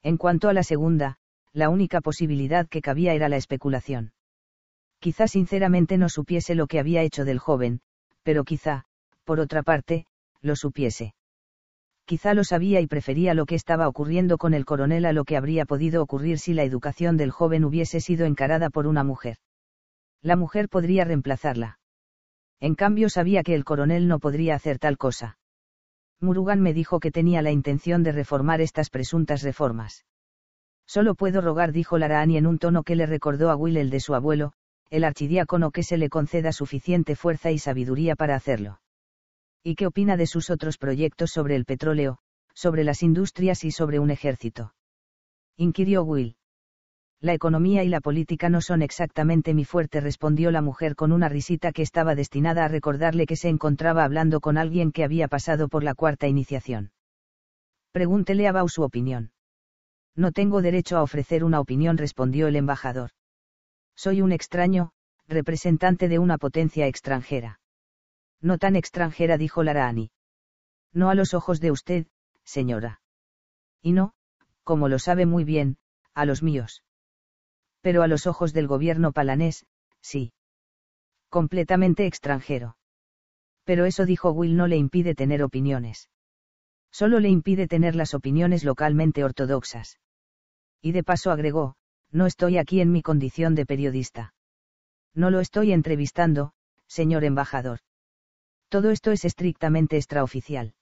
En cuanto a la segunda, la única posibilidad que cabía era la especulación. Quizá sinceramente no supiese lo que había hecho del joven, pero quizá, por otra parte, lo supiese quizá lo sabía y prefería lo que estaba ocurriendo con el coronel a lo que habría podido ocurrir si la educación del joven hubiese sido encarada por una mujer. La mujer podría reemplazarla. En cambio sabía que el coronel no podría hacer tal cosa. Murugan me dijo que tenía la intención de reformar estas presuntas reformas. Solo puedo rogar, dijo Laraani en un tono que le recordó a Will el de su abuelo, el archidiácono que se le conceda suficiente fuerza y sabiduría para hacerlo y qué opina de sus otros proyectos sobre el petróleo, sobre las industrias y sobre un ejército. Inquirió Will. La economía y la política no son exactamente mi fuerte, respondió la mujer con una risita que estaba destinada a recordarle que se encontraba hablando con alguien que había pasado por la cuarta iniciación. Pregúntele a Bau su opinión. No tengo derecho a ofrecer una opinión, respondió el embajador. Soy un extraño, representante de una potencia extranjera. No tan extranjera, dijo Lara No a los ojos de usted, señora. Y no, como lo sabe muy bien, a los míos. Pero a los ojos del gobierno palanés, sí. Completamente extranjero. Pero eso dijo Will no le impide tener opiniones. Solo le impide tener las opiniones localmente ortodoxas. Y de paso agregó, no estoy aquí en mi condición de periodista. No lo estoy entrevistando, señor embajador. Todo esto es estrictamente extraoficial.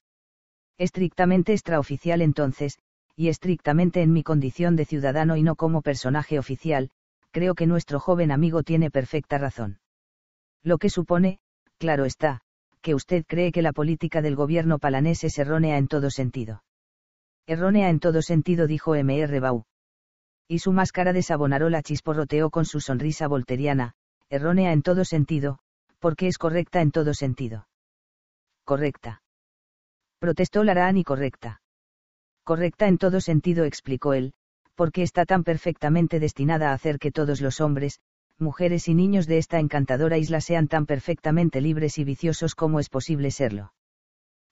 Estrictamente extraoficial entonces, y estrictamente en mi condición de ciudadano y no como personaje oficial, creo que nuestro joven amigo tiene perfecta razón. Lo que supone, claro está, que usted cree que la política del gobierno palanés es errónea en todo sentido. Errónea en todo sentido, dijo M.R. Bau. Y su máscara de la chisporroteó con su sonrisa volteriana, errónea en todo sentido, porque es correcta en todo sentido correcta. Protestó Laraani correcta. Correcta en todo sentido, explicó él, porque está tan perfectamente destinada a hacer que todos los hombres, mujeres y niños de esta encantadora isla sean tan perfectamente libres y viciosos como es posible serlo.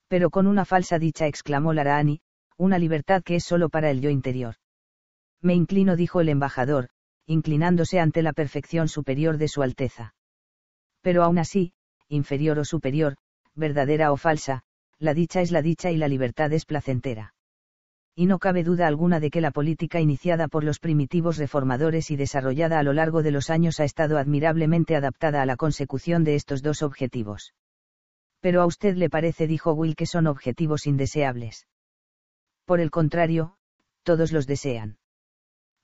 Pero con una falsa dicha, exclamó Laraani, una libertad que es solo para el yo interior. Me inclino, dijo el embajador, inclinándose ante la perfección superior de Su Alteza. Pero aún así, inferior o superior, verdadera o falsa, la dicha es la dicha y la libertad es placentera. Y no cabe duda alguna de que la política iniciada por los primitivos reformadores y desarrollada a lo largo de los años ha estado admirablemente adaptada a la consecución de estos dos objetivos. Pero a usted le parece, dijo Will, que son objetivos indeseables. Por el contrario, todos los desean.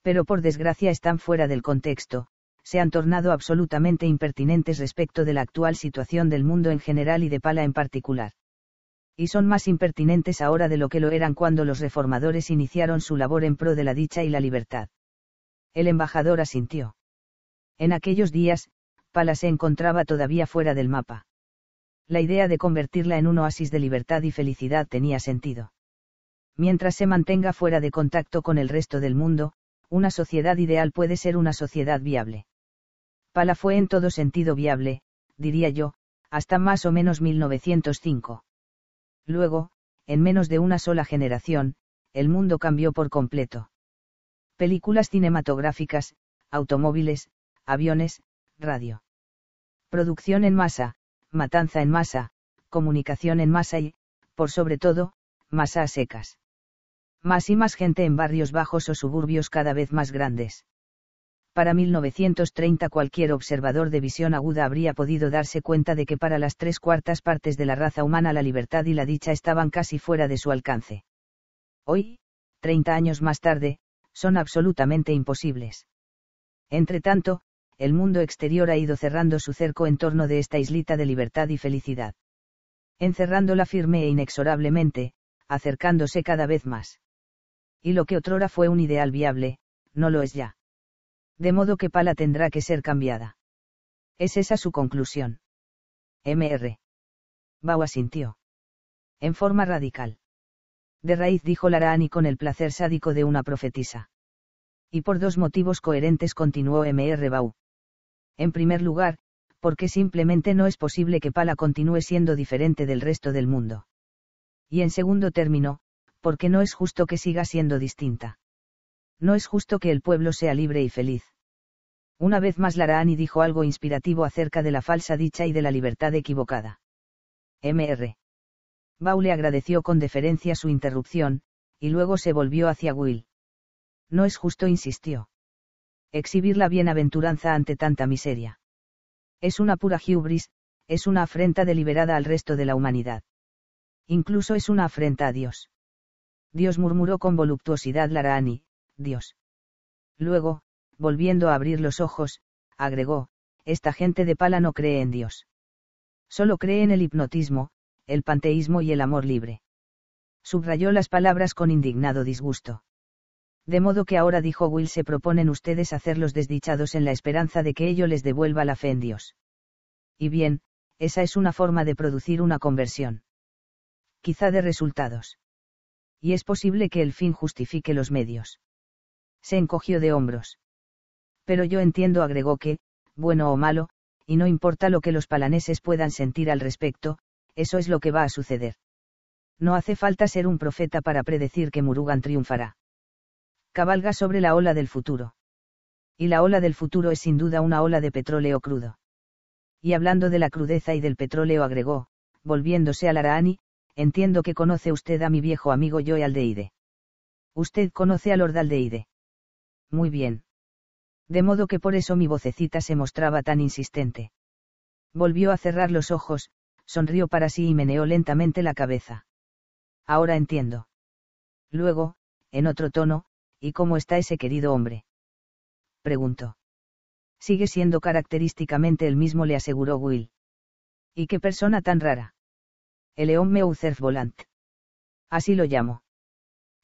Pero por desgracia están fuera del contexto, se han tornado absolutamente impertinentes respecto de la actual situación del mundo en general y de Pala en particular. Y son más impertinentes ahora de lo que lo eran cuando los reformadores iniciaron su labor en pro de la dicha y la libertad. El embajador asintió. En aquellos días, Pala se encontraba todavía fuera del mapa. La idea de convertirla en un oasis de libertad y felicidad tenía sentido. Mientras se mantenga fuera de contacto con el resto del mundo, una sociedad ideal puede ser una sociedad viable. Pala fue en todo sentido viable, diría yo, hasta más o menos 1905. Luego, en menos de una sola generación, el mundo cambió por completo. Películas cinematográficas, automóviles, aviones, radio. Producción en masa, matanza en masa, comunicación en masa y, por sobre todo, masa a secas. Más y más gente en barrios bajos o suburbios cada vez más grandes. Para 1930 cualquier observador de visión aguda habría podido darse cuenta de que para las tres cuartas partes de la raza humana la libertad y la dicha estaban casi fuera de su alcance. Hoy, 30 años más tarde, son absolutamente imposibles. Entretanto, el mundo exterior ha ido cerrando su cerco en torno de esta islita de libertad y felicidad. Encerrándola firme e inexorablemente, acercándose cada vez más. Y lo que otrora fue un ideal viable, no lo es ya de modo que Pala tendrá que ser cambiada. Es esa su conclusión. Mr. Bau asintió. En forma radical. De raíz dijo Laraani con el placer sádico de una profetisa. Y por dos motivos coherentes continuó Mr. Bau. En primer lugar, porque simplemente no es posible que Pala continúe siendo diferente del resto del mundo. Y en segundo término, porque no es justo que siga siendo distinta. No es justo que el pueblo sea libre y feliz. Una vez más Laraani dijo algo inspirativo acerca de la falsa dicha y de la libertad equivocada. Mr. Bau le agradeció con deferencia su interrupción, y luego se volvió hacia Will. No es justo, insistió. Exhibir la bienaventuranza ante tanta miseria. Es una pura hubris, es una afrenta deliberada al resto de la humanidad. Incluso es una afrenta a Dios. Dios murmuró con voluptuosidad Laraani, Dios. Luego, volviendo a abrir los ojos, agregó, esta gente de pala no cree en Dios. Solo cree en el hipnotismo, el panteísmo y el amor libre. Subrayó las palabras con indignado disgusto. De modo que ahora dijo Will se proponen ustedes hacerlos desdichados en la esperanza de que ello les devuelva la fe en Dios. Y bien, esa es una forma de producir una conversión. Quizá de resultados. Y es posible que el fin justifique los medios se encogió de hombros. Pero yo entiendo, agregó que, bueno o malo, y no importa lo que los palaneses puedan sentir al respecto, eso es lo que va a suceder. No hace falta ser un profeta para predecir que Murugan triunfará. Cabalga sobre la ola del futuro. Y la ola del futuro es sin duda una ola de petróleo crudo. Y hablando de la crudeza y del petróleo agregó, volviéndose al Araani, entiendo que conoce usted a mi viejo amigo Joe Aldeide. Usted conoce a Lord Aldeide. Muy bien. De modo que por eso mi vocecita se mostraba tan insistente. Volvió a cerrar los ojos, sonrió para sí y meneó lentamente la cabeza. Ahora entiendo. Luego, en otro tono, ¿y cómo está ese querido hombre? Preguntó. Sigue siendo característicamente el mismo, le aseguró Will. ¿Y qué persona tan rara? El león Volant. Así lo llamo.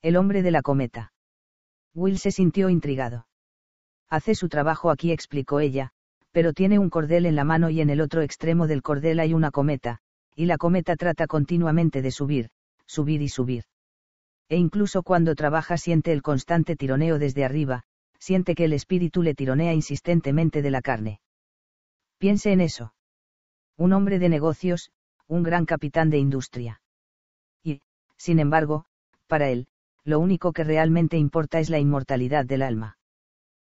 El hombre de la cometa. Will se sintió intrigado. Hace su trabajo aquí, explicó ella, pero tiene un cordel en la mano y en el otro extremo del cordel hay una cometa, y la cometa trata continuamente de subir, subir y subir. E incluso cuando trabaja siente el constante tironeo desde arriba, siente que el espíritu le tironea insistentemente de la carne. Piense en eso. Un hombre de negocios, un gran capitán de industria. Y, sin embargo, para él, lo único que realmente importa es la inmortalidad del alma.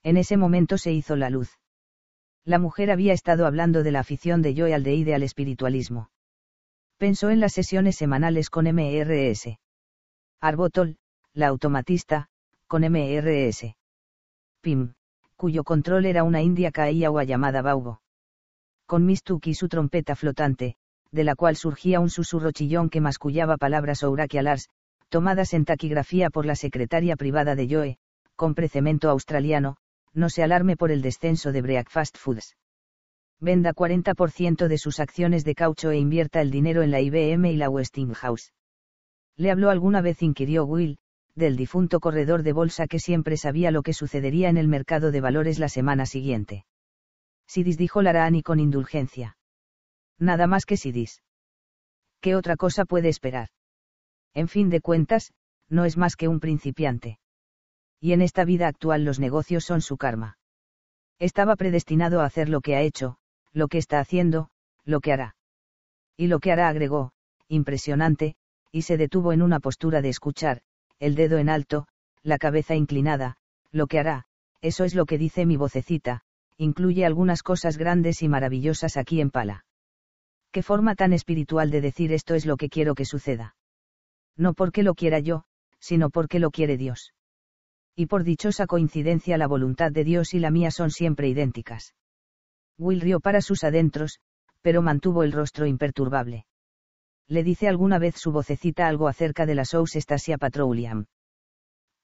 En ese momento se hizo la luz. La mujer había estado hablando de la afición de Joe Aldeide al espiritualismo. Pensó en las sesiones semanales con MRS. Arbotol, la automatista, con MRS. Pim, cuyo control era una india o llamada Baubo. Con Mistuki su trompeta flotante, de la cual surgía un susurro chillón que mascullaba palabras Alars tomadas en taquigrafía por la secretaria privada de Joe, con precemento australiano, no se alarme por el descenso de Breakfast Foods. Venda 40% de sus acciones de caucho e invierta el dinero en la IBM y la Westinghouse. Le habló alguna vez, inquirió Will, del difunto corredor de bolsa que siempre sabía lo que sucedería en el mercado de valores la semana siguiente. Sidis dijo Laraani con indulgencia. Nada más que Sidis. ¿Qué otra cosa puede esperar? en fin de cuentas, no es más que un principiante. Y en esta vida actual los negocios son su karma. Estaba predestinado a hacer lo que ha hecho, lo que está haciendo, lo que hará. Y lo que hará agregó, impresionante, y se detuvo en una postura de escuchar, el dedo en alto, la cabeza inclinada, lo que hará, eso es lo que dice mi vocecita, incluye algunas cosas grandes y maravillosas aquí en Pala. Qué forma tan espiritual de decir esto es lo que quiero que suceda no porque lo quiera yo, sino porque lo quiere Dios. Y por dichosa coincidencia la voluntad de Dios y la mía son siempre idénticas. Will rió para sus adentros, pero mantuvo el rostro imperturbable. ¿Le dice alguna vez su vocecita algo acerca de la Sous Estasia Patrouillam?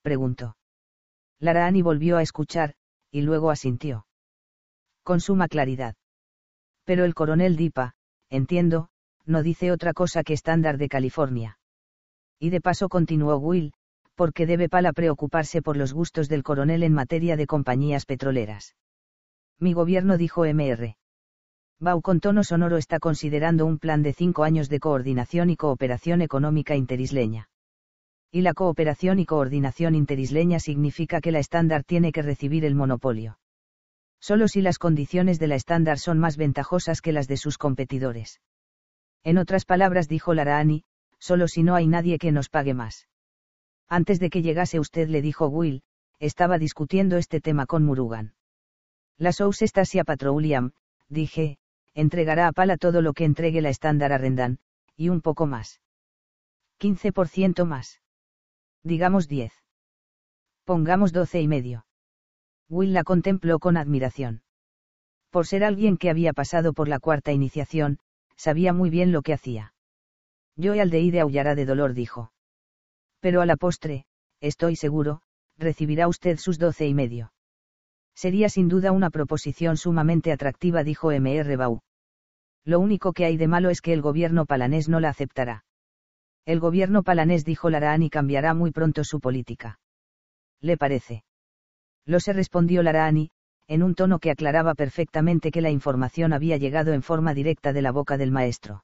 Preguntó. Lara Annie volvió a escuchar, y luego asintió. Con suma claridad. Pero el coronel Dipa, entiendo, no dice otra cosa que estándar de California y de paso continuó Will, porque debe Pala preocuparse por los gustos del coronel en materia de compañías petroleras. Mi gobierno dijo MR. Bau con tono sonoro está considerando un plan de cinco años de coordinación y cooperación económica interisleña. Y la cooperación y coordinación interisleña significa que la estándar tiene que recibir el monopolio. Solo si las condiciones de la estándar son más ventajosas que las de sus competidores. En otras palabras, dijo Laraani, solo si no hay nadie que nos pague más. Antes de que llegase usted le dijo Will, estaba discutiendo este tema con Murugan. La Sous Estasia Patrouliam, dije, entregará a Pala todo lo que entregue la estándar a Rendan, y un poco más. 15% más. Digamos 10. Pongamos 12 y medio. Will la contempló con admiración. Por ser alguien que había pasado por la cuarta iniciación, sabía muy bien lo que hacía y Aldeide aullará de dolor, dijo. Pero a la postre, estoy seguro, recibirá usted sus doce y medio. Sería sin duda una proposición sumamente atractiva, dijo M.R. Bau. Lo único que hay de malo es que el gobierno palanés no la aceptará. El gobierno palanés dijo Laraani cambiará muy pronto su política. ¿Le parece? Lo se respondió Laraani, en un tono que aclaraba perfectamente que la información había llegado en forma directa de la boca del maestro.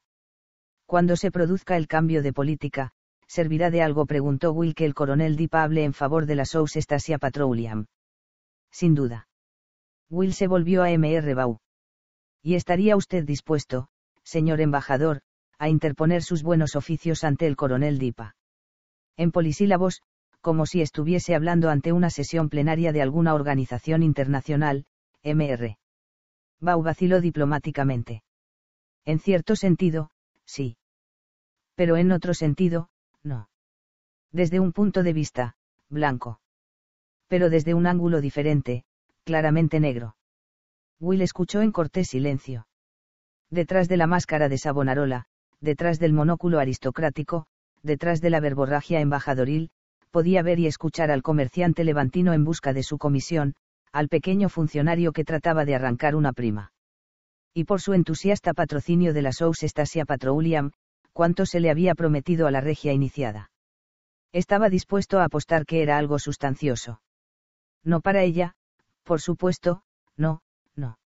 Cuando se produzca el cambio de política, ¿servirá de algo? preguntó Will que el coronel Dipa hable en favor de la Sous Stasia Patrolliam. Sin duda. Will se volvió a M.R. Bau. ¿Y estaría usted dispuesto, señor embajador, a interponer sus buenos oficios ante el coronel Dipa? En polisílabos, como si estuviese hablando ante una sesión plenaria de alguna organización internacional, MR. Bau vaciló diplomáticamente. En cierto sentido, sí. Pero en otro sentido, no. Desde un punto de vista, blanco. Pero desde un ángulo diferente, claramente negro. Will escuchó en cortés silencio. Detrás de la máscara de Savonarola, detrás del monóculo aristocrático, detrás de la verborragia embajadoril, podía ver y escuchar al comerciante levantino en busca de su comisión, al pequeño funcionario que trataba de arrancar una prima y por su entusiasta patrocinio de la Sous Stasia Patrouliam, cuánto se le había prometido a la regia iniciada. Estaba dispuesto a apostar que era algo sustancioso. No para ella, por supuesto, no, no.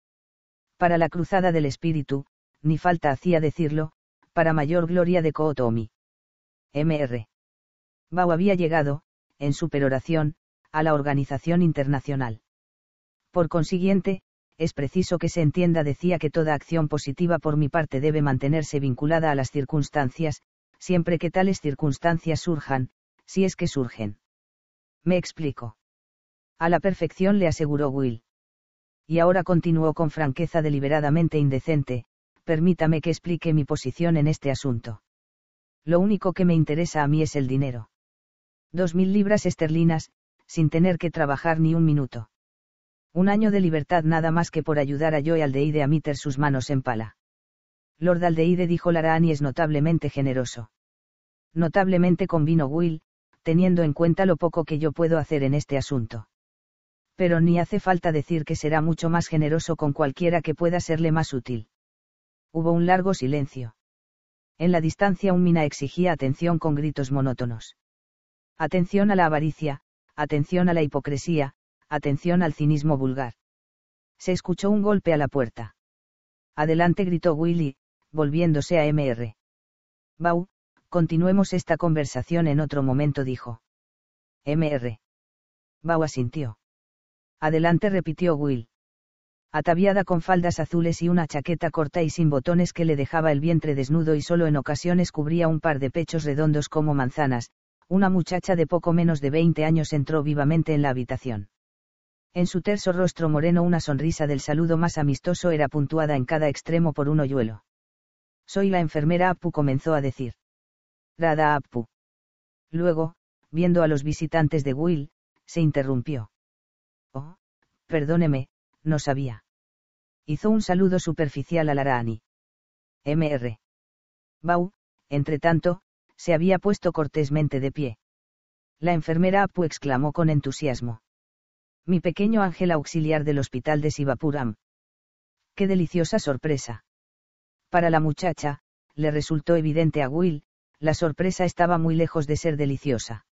Para la cruzada del espíritu, ni falta hacía decirlo, para mayor gloria de Kootomi. MR. Bau había llegado, en su peroración, a la organización internacional. Por consiguiente, es preciso que se entienda decía que toda acción positiva por mi parte debe mantenerse vinculada a las circunstancias, siempre que tales circunstancias surjan, si es que surgen. Me explico. A la perfección le aseguró Will. Y ahora continuó con franqueza deliberadamente indecente, permítame que explique mi posición en este asunto. Lo único que me interesa a mí es el dinero. Dos mil libras esterlinas, sin tener que trabajar ni un minuto. Un año de libertad nada más que por ayudar a Joy Aldeide a meter sus manos en pala. Lord Aldeide dijo y es notablemente generoso. Notablemente convino Will, teniendo en cuenta lo poco que yo puedo hacer en este asunto. Pero ni hace falta decir que será mucho más generoso con cualquiera que pueda serle más útil. Hubo un largo silencio. En la distancia un mina exigía atención con gritos monótonos. Atención a la avaricia, atención a la hipocresía, atención al cinismo vulgar. Se escuchó un golpe a la puerta. Adelante gritó Willy, volviéndose a MR. Bau, continuemos esta conversación en otro momento dijo. MR. Bau asintió. Adelante repitió Will. Ataviada con faldas azules y una chaqueta corta y sin botones que le dejaba el vientre desnudo y solo en ocasiones cubría un par de pechos redondos como manzanas, una muchacha de poco menos de 20 años entró vivamente en la habitación. En su terso rostro moreno una sonrisa del saludo más amistoso era puntuada en cada extremo por un hoyuelo. Soy la enfermera Apu comenzó a decir. Dada Apu. Luego, viendo a los visitantes de Will, se interrumpió. Oh, perdóneme, no sabía. Hizo un saludo superficial a Larani. Mr. Bau, entretanto, se había puesto cortésmente de pie. La enfermera Apu exclamó con entusiasmo mi pequeño ángel auxiliar del hospital de Sivapuram. Qué deliciosa sorpresa. Para la muchacha, le resultó evidente a Will, la sorpresa estaba muy lejos de ser deliciosa.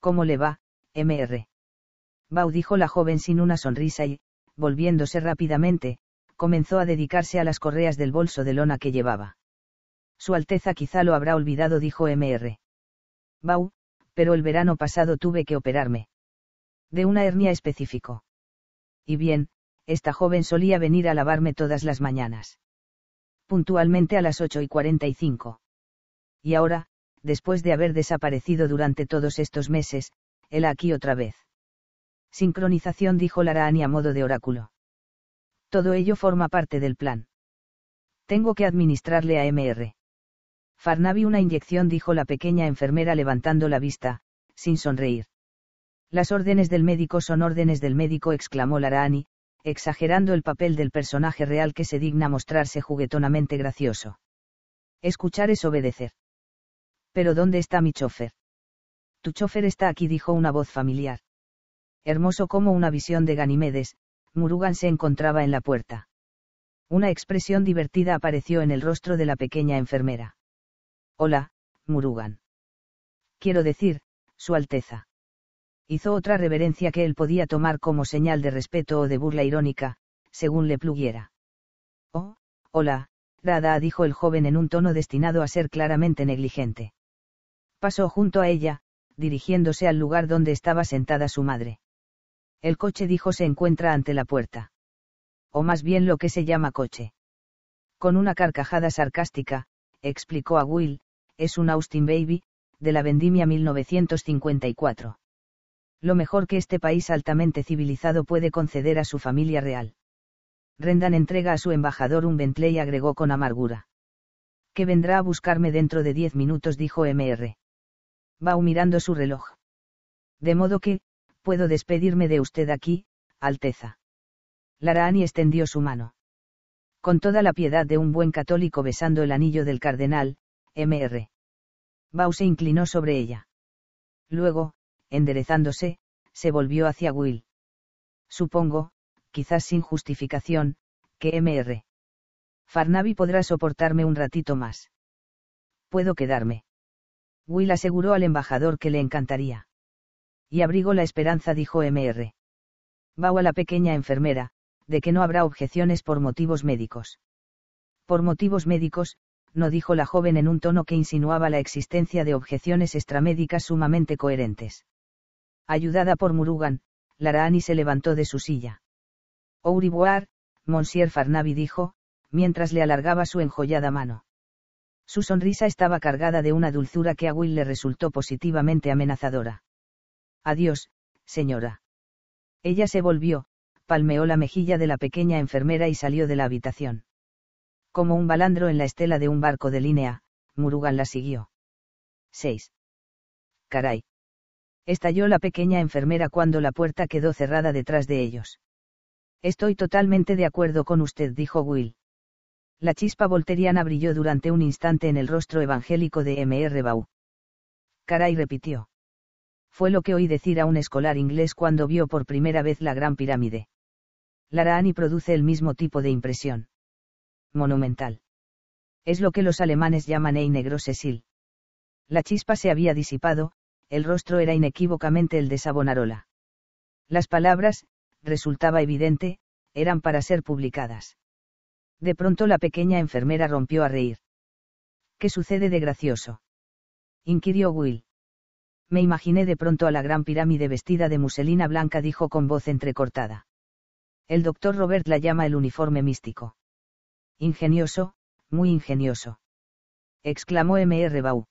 ¿Cómo le va, MR? Bau dijo la joven sin una sonrisa y, volviéndose rápidamente, comenzó a dedicarse a las correas del bolso de lona que llevaba. Su Alteza quizá lo habrá olvidado, dijo MR. Bau, pero el verano pasado tuve que operarme de una hernia específico. Y bien, esta joven solía venir a lavarme todas las mañanas. Puntualmente a las 8 y 45. Y ahora, después de haber desaparecido durante todos estos meses, él aquí otra vez. Sincronización dijo Laraani a modo de oráculo. Todo ello forma parte del plan. Tengo que administrarle a MR. Farnaby una inyección dijo la pequeña enfermera levantando la vista, sin sonreír. Las órdenes del médico son órdenes del médico, exclamó Laraani, exagerando el papel del personaje real que se digna mostrarse juguetonamente gracioso. Escuchar es obedecer. Pero ¿dónde está mi chofer? Tu chofer está aquí, dijo una voz familiar. Hermoso como una visión de Ganimedes, Murugan se encontraba en la puerta. Una expresión divertida apareció en el rostro de la pequeña enfermera. Hola, Murugan. Quiero decir, Su Alteza hizo otra reverencia que él podía tomar como señal de respeto o de burla irónica, según le pluguiera. Oh, hola, Rada, dijo el joven en un tono destinado a ser claramente negligente. Pasó junto a ella, dirigiéndose al lugar donde estaba sentada su madre. El coche dijo se encuentra ante la puerta. O más bien lo que se llama coche. Con una carcajada sarcástica, explicó a Will, es un Austin Baby, de la vendimia 1954 lo mejor que este país altamente civilizado puede conceder a su familia real. Rendan entrega a su embajador un Bentley y agregó con amargura. Que vendrá a buscarme dentro de diez minutos, dijo MR. Bau mirando su reloj. De modo que, puedo despedirme de usted aquí, Alteza. Laraani extendió su mano. Con toda la piedad de un buen católico besando el anillo del cardenal, Mr. Bau se inclinó sobre ella. Luego, enderezándose, se volvió hacia Will. Supongo, quizás sin justificación, que Mr. Farnaby podrá soportarme un ratito más. Puedo quedarme. Will aseguró al embajador que le encantaría. Y abrigo la esperanza, dijo Mr. Bau a la pequeña enfermera, de que no habrá objeciones por motivos médicos. Por motivos médicos, no dijo la joven en un tono que insinuaba la existencia de objeciones extramédicas sumamente coherentes. Ayudada por Murugan, Laraani se levantó de su silla. Ouriboar, Monsieur Farnaby dijo, mientras le alargaba su enjollada mano. Su sonrisa estaba cargada de una dulzura que a Will le resultó positivamente amenazadora. Adiós, señora. Ella se volvió, palmeó la mejilla de la pequeña enfermera y salió de la habitación. Como un balandro en la estela de un barco de línea, Murugan la siguió. 6. Caray estalló la pequeña enfermera cuando la puerta quedó cerrada detrás de ellos. Estoy totalmente de acuerdo con usted, dijo Will. La chispa volteriana brilló durante un instante en el rostro evangélico de M.R. Bau. Caray repitió. Fue lo que oí decir a un escolar inglés cuando vio por primera vez la Gran Pirámide. Laraani produce el mismo tipo de impresión. Monumental. Es lo que los alemanes llaman «Ey negro Cecil». La chispa se había disipado, el rostro era inequívocamente el de Sabonarola. Las palabras, resultaba evidente, eran para ser publicadas. De pronto la pequeña enfermera rompió a reír. ¿Qué sucede de gracioso? inquirió Will. Me imaginé de pronto a la gran pirámide vestida de muselina blanca, dijo con voz entrecortada. El doctor Robert la llama el uniforme místico. Ingenioso, muy ingenioso. Exclamó M. R. Bau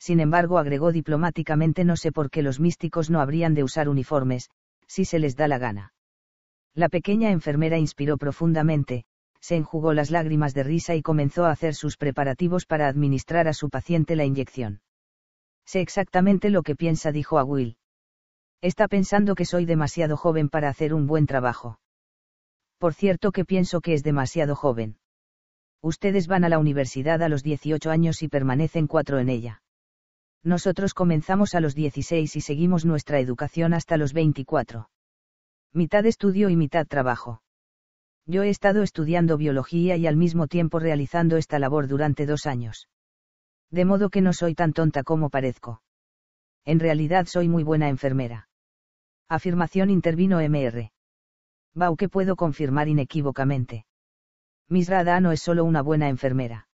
sin embargo agregó diplomáticamente no sé por qué los místicos no habrían de usar uniformes, si se les da la gana. La pequeña enfermera inspiró profundamente, se enjugó las lágrimas de risa y comenzó a hacer sus preparativos para administrar a su paciente la inyección. Sé exactamente lo que piensa, dijo a Will. Está pensando que soy demasiado joven para hacer un buen trabajo. Por cierto que pienso que es demasiado joven. Ustedes van a la universidad a los 18 años y permanecen cuatro en ella. Nosotros comenzamos a los 16 y seguimos nuestra educación hasta los 24. Mitad estudio y mitad trabajo. Yo he estado estudiando biología y al mismo tiempo realizando esta labor durante dos años. De modo que no soy tan tonta como parezco. En realidad soy muy buena enfermera. Afirmación intervino MR. Bau que puedo confirmar inequívocamente. Miss Rada no es solo una buena enfermera.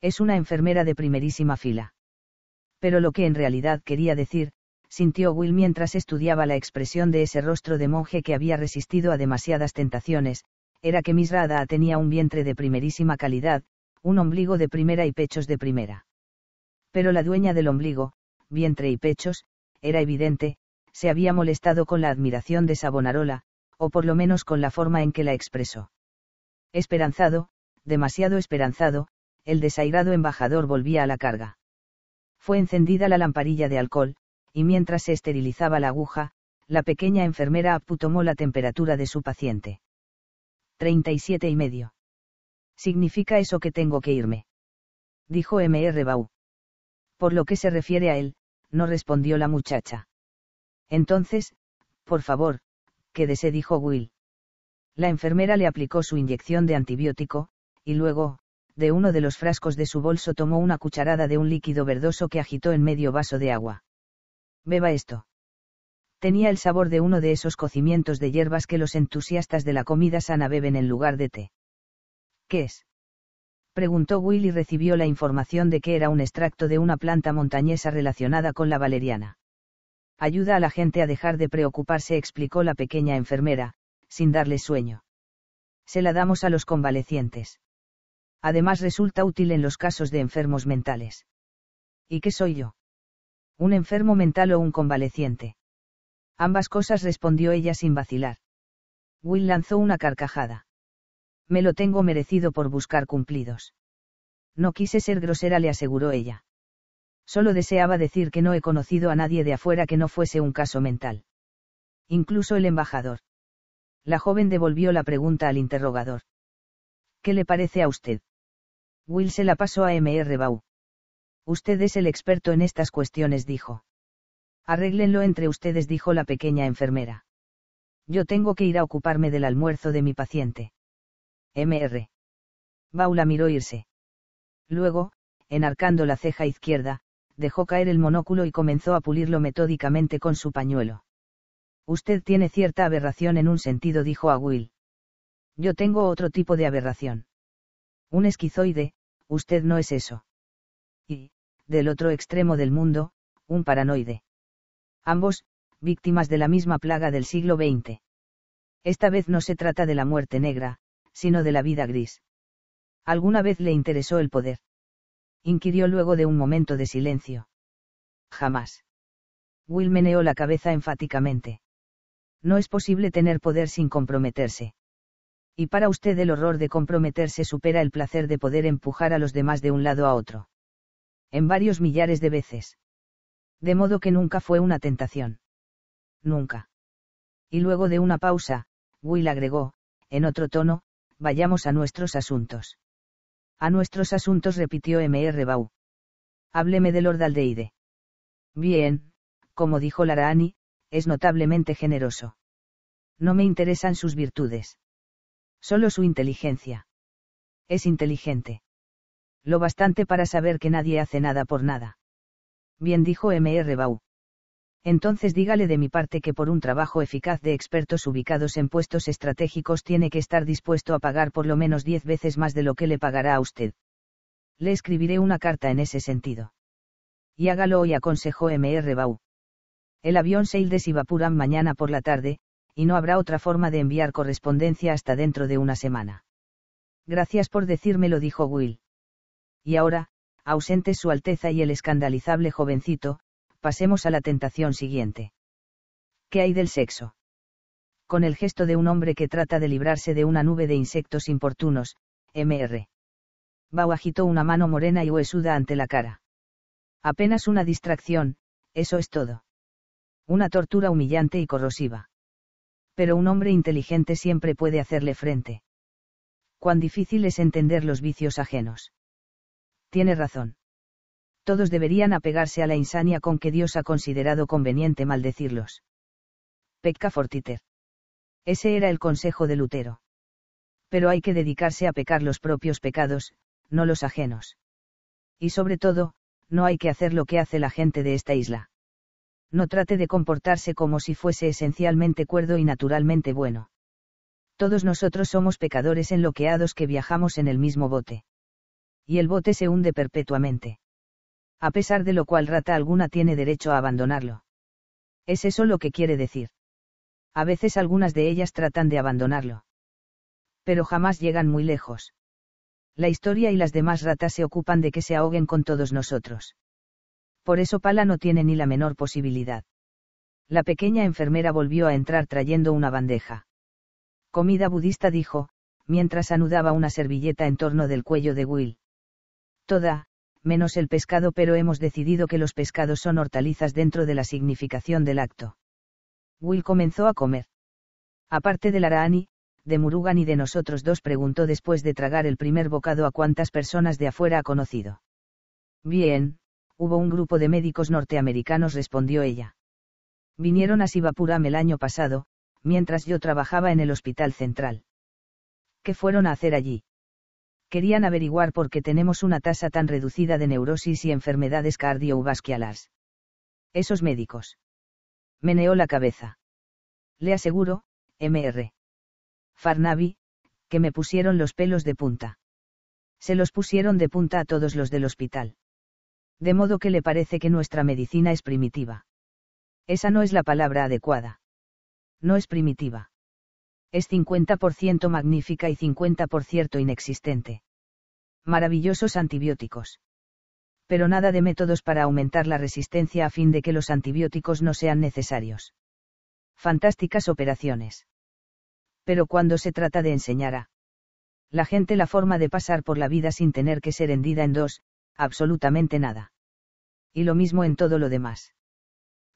Es una enfermera de primerísima fila pero lo que en realidad quería decir, sintió Will mientras estudiaba la expresión de ese rostro de monje que había resistido a demasiadas tentaciones, era que Misrada tenía un vientre de primerísima calidad, un ombligo de primera y pechos de primera. Pero la dueña del ombligo, vientre y pechos, era evidente, se había molestado con la admiración de Savonarola, o por lo menos con la forma en que la expresó. Esperanzado, demasiado esperanzado, el desairado embajador volvía a la carga. Fue encendida la lamparilla de alcohol, y mientras se esterilizaba la aguja, la pequeña enfermera aputomó la temperatura de su paciente. 37 y medio. ¿Significa eso que tengo que irme? Dijo M.R. Bau. Por lo que se refiere a él, no respondió la muchacha. Entonces, por favor, quédese, dijo Will. La enfermera le aplicó su inyección de antibiótico, y luego, de uno de los frascos de su bolso tomó una cucharada de un líquido verdoso que agitó en medio vaso de agua. Beba esto. Tenía el sabor de uno de esos cocimientos de hierbas que los entusiastas de la comida sana beben en lugar de té. ¿Qué es? preguntó Will y recibió la información de que era un extracto de una planta montañesa relacionada con la valeriana. Ayuda a la gente a dejar de preocuparse, explicó la pequeña enfermera, sin darle sueño. Se la damos a los convalecientes además resulta útil en los casos de enfermos mentales. ¿Y qué soy yo? ¿Un enfermo mental o un convaleciente? Ambas cosas respondió ella sin vacilar. Will lanzó una carcajada. Me lo tengo merecido por buscar cumplidos. No quise ser grosera, le aseguró ella. Solo deseaba decir que no he conocido a nadie de afuera que no fuese un caso mental. Incluso el embajador. La joven devolvió la pregunta al interrogador. ¿Qué le parece a usted? Will se la pasó a M.R. Bau. Usted es el experto en estas cuestiones, dijo. Arréglenlo entre ustedes, dijo la pequeña enfermera. Yo tengo que ir a ocuparme del almuerzo de mi paciente. MR. Bau la miró irse. Luego, enarcando la ceja izquierda, dejó caer el monóculo y comenzó a pulirlo metódicamente con su pañuelo. Usted tiene cierta aberración en un sentido, dijo a Will. Yo tengo otro tipo de aberración. Un esquizoide, usted no es eso. Y, del otro extremo del mundo, un paranoide. Ambos, víctimas de la misma plaga del siglo XX. Esta vez no se trata de la muerte negra, sino de la vida gris. ¿Alguna vez le interesó el poder? inquirió luego de un momento de silencio. Jamás. Will meneó la cabeza enfáticamente. No es posible tener poder sin comprometerse y para usted el horror de comprometerse supera el placer de poder empujar a los demás de un lado a otro. En varios millares de veces. De modo que nunca fue una tentación. Nunca. Y luego de una pausa, Will agregó, en otro tono, vayamos a nuestros asuntos. A nuestros asuntos repitió M.R. Bau. Hábleme de Lord Aldeide. Bien, como dijo Laraani, es notablemente generoso. No me interesan sus virtudes. Solo su inteligencia. Es inteligente. Lo bastante para saber que nadie hace nada por nada. Bien dijo M.R. Bau. Entonces dígale de mi parte que por un trabajo eficaz de expertos ubicados en puestos estratégicos tiene que estar dispuesto a pagar por lo menos diez veces más de lo que le pagará a usted. Le escribiré una carta en ese sentido. Y hágalo hoy, aconsejó M.R. Bau. El avión Seildes y Vapuran mañana por la tarde, y no habrá otra forma de enviar correspondencia hasta dentro de una semana. Gracias por lo dijo Will. Y ahora, ausentes Su Alteza y el escandalizable jovencito, pasemos a la tentación siguiente. ¿Qué hay del sexo? Con el gesto de un hombre que trata de librarse de una nube de insectos importunos, Mr. Bau agitó una mano morena y huesuda ante la cara. Apenas una distracción, eso es todo. Una tortura humillante y corrosiva pero un hombre inteligente siempre puede hacerle frente. Cuán difícil es entender los vicios ajenos. Tiene razón. Todos deberían apegarse a la insania con que Dios ha considerado conveniente maldecirlos. Pecca fortiter. Ese era el consejo de Lutero. Pero hay que dedicarse a pecar los propios pecados, no los ajenos. Y sobre todo, no hay que hacer lo que hace la gente de esta isla no trate de comportarse como si fuese esencialmente cuerdo y naturalmente bueno. Todos nosotros somos pecadores enloqueados que viajamos en el mismo bote. Y el bote se hunde perpetuamente. A pesar de lo cual rata alguna tiene derecho a abandonarlo. ¿Es eso lo que quiere decir? A veces algunas de ellas tratan de abandonarlo. Pero jamás llegan muy lejos. La historia y las demás ratas se ocupan de que se ahoguen con todos nosotros por eso Pala no tiene ni la menor posibilidad. La pequeña enfermera volvió a entrar trayendo una bandeja. Comida budista dijo, mientras anudaba una servilleta en torno del cuello de Will. Toda, menos el pescado, pero hemos decidido que los pescados son hortalizas dentro de la significación del acto. Will comenzó a comer. Aparte de araani, de Murugan y de nosotros dos, preguntó después de tragar el primer bocado a cuántas personas de afuera ha conocido. Bien, Hubo un grupo de médicos norteamericanos, respondió ella. Vinieron a Sivapuram el año pasado, mientras yo trabajaba en el hospital central. ¿Qué fueron a hacer allí? Querían averiguar por qué tenemos una tasa tan reducida de neurosis y enfermedades cardiovasculares. Esos médicos. Meneó la cabeza. Le aseguro, Mr. Farnaby, que me pusieron los pelos de punta. Se los pusieron de punta a todos los del hospital de modo que le parece que nuestra medicina es primitiva. Esa no es la palabra adecuada. No es primitiva. Es 50% magnífica y 50% inexistente. Maravillosos antibióticos. Pero nada de métodos para aumentar la resistencia a fin de que los antibióticos no sean necesarios. Fantásticas operaciones. Pero cuando se trata de enseñar a la gente la forma de pasar por la vida sin tener que ser hendida en dos, absolutamente nada. Y lo mismo en todo lo demás.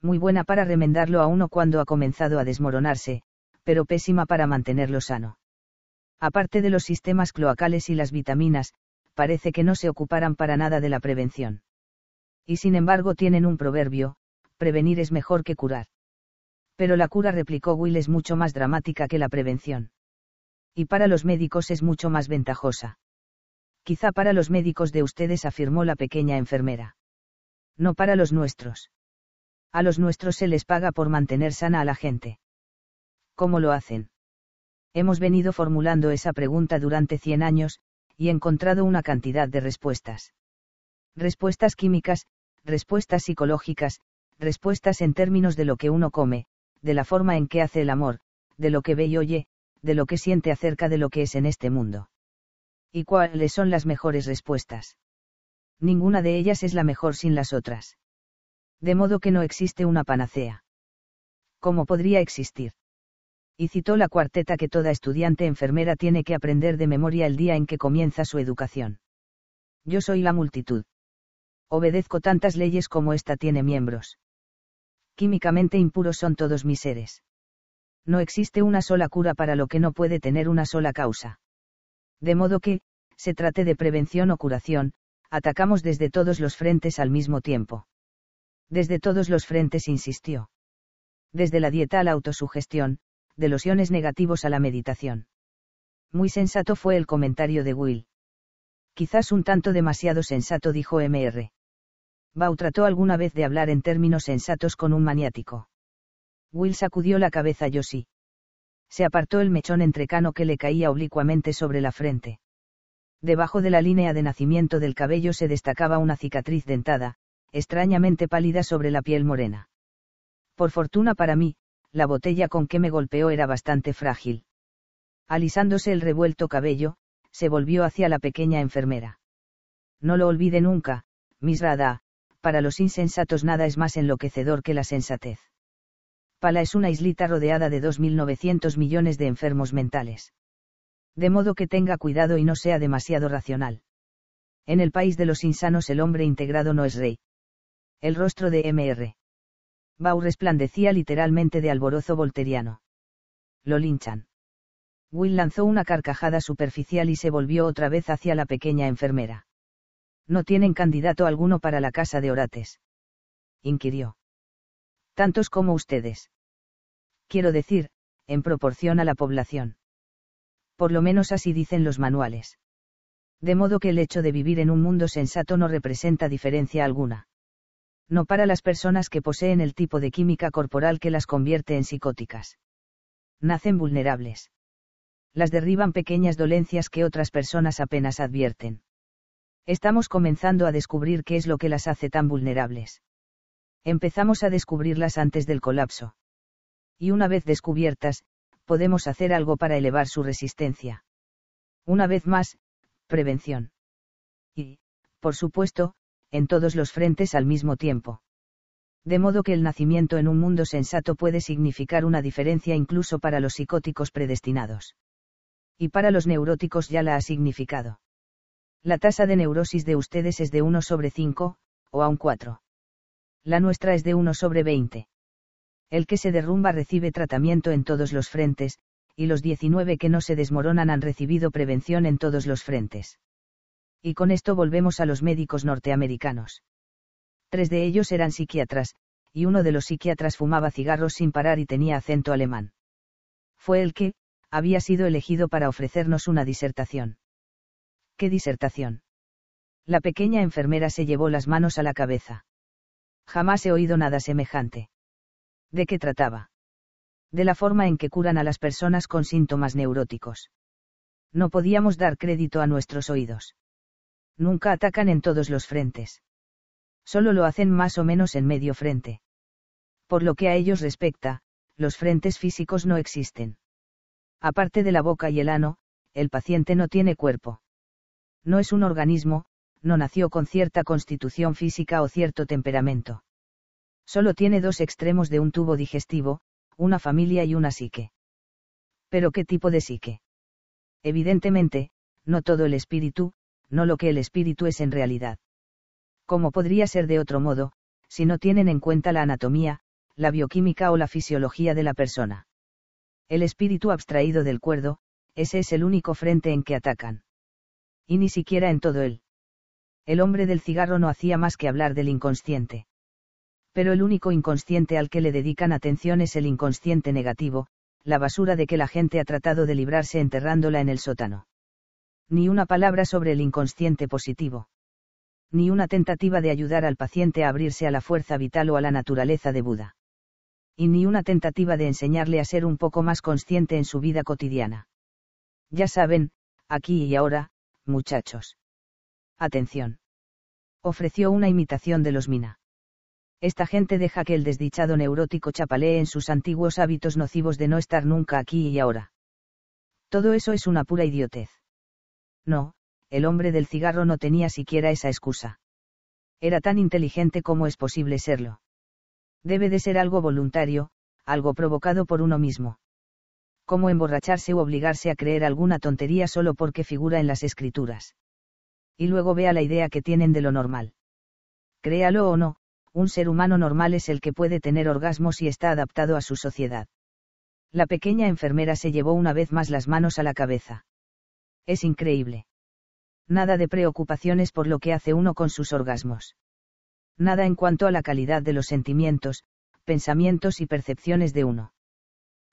Muy buena para remendarlo a uno cuando ha comenzado a desmoronarse, pero pésima para mantenerlo sano. Aparte de los sistemas cloacales y las vitaminas, parece que no se ocuparan para nada de la prevención. Y sin embargo tienen un proverbio, prevenir es mejor que curar. Pero la cura, replicó Will, es mucho más dramática que la prevención. Y para los médicos es mucho más ventajosa. Quizá para los médicos de ustedes, afirmó la pequeña enfermera. No para los nuestros. A los nuestros se les paga por mantener sana a la gente. ¿Cómo lo hacen? Hemos venido formulando esa pregunta durante 100 años, y encontrado una cantidad de respuestas. Respuestas químicas, respuestas psicológicas, respuestas en términos de lo que uno come, de la forma en que hace el amor, de lo que ve y oye, de lo que siente acerca de lo que es en este mundo y cuáles son las mejores respuestas. Ninguna de ellas es la mejor sin las otras. De modo que no existe una panacea. ¿Cómo podría existir? Y citó la cuarteta que toda estudiante enfermera tiene que aprender de memoria el día en que comienza su educación. Yo soy la multitud. Obedezco tantas leyes como ésta tiene miembros. Químicamente impuros son todos mis seres. No existe una sola cura para lo que no puede tener una sola causa de modo que, se trate de prevención o curación, atacamos desde todos los frentes al mismo tiempo. Desde todos los frentes insistió. Desde la dieta a la autosugestión, de los negativos a la meditación. Muy sensato fue el comentario de Will. Quizás un tanto demasiado sensato, dijo MR. Bau trató alguna vez de hablar en términos sensatos con un maniático. Will sacudió la cabeza yo sí se apartó el mechón entrecano que le caía oblicuamente sobre la frente. Debajo de la línea de nacimiento del cabello se destacaba una cicatriz dentada, extrañamente pálida sobre la piel morena. Por fortuna para mí, la botella con que me golpeó era bastante frágil. Alisándose el revuelto cabello, se volvió hacia la pequeña enfermera. No lo olvide nunca, misrada, para los insensatos nada es más enloquecedor que la sensatez es una islita rodeada de 2.900 millones de enfermos mentales. De modo que tenga cuidado y no sea demasiado racional. En el país de los insanos el hombre integrado no es rey. El rostro de Mr. Bau resplandecía literalmente de alborozo volteriano. Lo linchan. Will lanzó una carcajada superficial y se volvió otra vez hacia la pequeña enfermera. ¿No tienen candidato alguno para la casa de Orates? inquirió. Tantos como ustedes quiero decir, en proporción a la población. Por lo menos así dicen los manuales. De modo que el hecho de vivir en un mundo sensato no representa diferencia alguna. No para las personas que poseen el tipo de química corporal que las convierte en psicóticas. Nacen vulnerables. Las derriban pequeñas dolencias que otras personas apenas advierten. Estamos comenzando a descubrir qué es lo que las hace tan vulnerables. Empezamos a descubrirlas antes del colapso y una vez descubiertas, podemos hacer algo para elevar su resistencia. Una vez más, prevención. Y, por supuesto, en todos los frentes al mismo tiempo. De modo que el nacimiento en un mundo sensato puede significar una diferencia incluso para los psicóticos predestinados. Y para los neuróticos ya la ha significado. La tasa de neurosis de ustedes es de 1 sobre 5, o aún 4. La nuestra es de 1 sobre 20. El que se derrumba recibe tratamiento en todos los frentes, y los 19 que no se desmoronan han recibido prevención en todos los frentes. Y con esto volvemos a los médicos norteamericanos. Tres de ellos eran psiquiatras, y uno de los psiquiatras fumaba cigarros sin parar y tenía acento alemán. Fue el que, había sido elegido para ofrecernos una disertación. ¿Qué disertación? La pequeña enfermera se llevó las manos a la cabeza. Jamás he oído nada semejante. ¿De qué trataba? De la forma en que curan a las personas con síntomas neuróticos. No podíamos dar crédito a nuestros oídos. Nunca atacan en todos los frentes. Solo lo hacen más o menos en medio frente. Por lo que a ellos respecta, los frentes físicos no existen. Aparte de la boca y el ano, el paciente no tiene cuerpo. No es un organismo, no nació con cierta constitución física o cierto temperamento. Solo tiene dos extremos de un tubo digestivo, una familia y una psique. Pero ¿qué tipo de psique? Evidentemente, no todo el espíritu, no lo que el espíritu es en realidad. ¿Cómo podría ser de otro modo, si no tienen en cuenta la anatomía, la bioquímica o la fisiología de la persona? El espíritu abstraído del cuerdo, ese es el único frente en que atacan. Y ni siquiera en todo él. El hombre del cigarro no hacía más que hablar del inconsciente pero el único inconsciente al que le dedican atención es el inconsciente negativo, la basura de que la gente ha tratado de librarse enterrándola en el sótano. Ni una palabra sobre el inconsciente positivo. Ni una tentativa de ayudar al paciente a abrirse a la fuerza vital o a la naturaleza de Buda. Y ni una tentativa de enseñarle a ser un poco más consciente en su vida cotidiana. Ya saben, aquí y ahora, muchachos. Atención. Ofreció una imitación de los Mina esta gente deja que el desdichado neurótico chapalee en sus antiguos hábitos nocivos de no estar nunca aquí y ahora. Todo eso es una pura idiotez. No, el hombre del cigarro no tenía siquiera esa excusa. Era tan inteligente como es posible serlo. Debe de ser algo voluntario, algo provocado por uno mismo. ¿Cómo emborracharse u obligarse a creer alguna tontería solo porque figura en las escrituras. Y luego vea la idea que tienen de lo normal. Créalo o no, un ser humano normal es el que puede tener orgasmos y está adaptado a su sociedad. La pequeña enfermera se llevó una vez más las manos a la cabeza. Es increíble. Nada de preocupaciones por lo que hace uno con sus orgasmos. Nada en cuanto a la calidad de los sentimientos, pensamientos y percepciones de uno.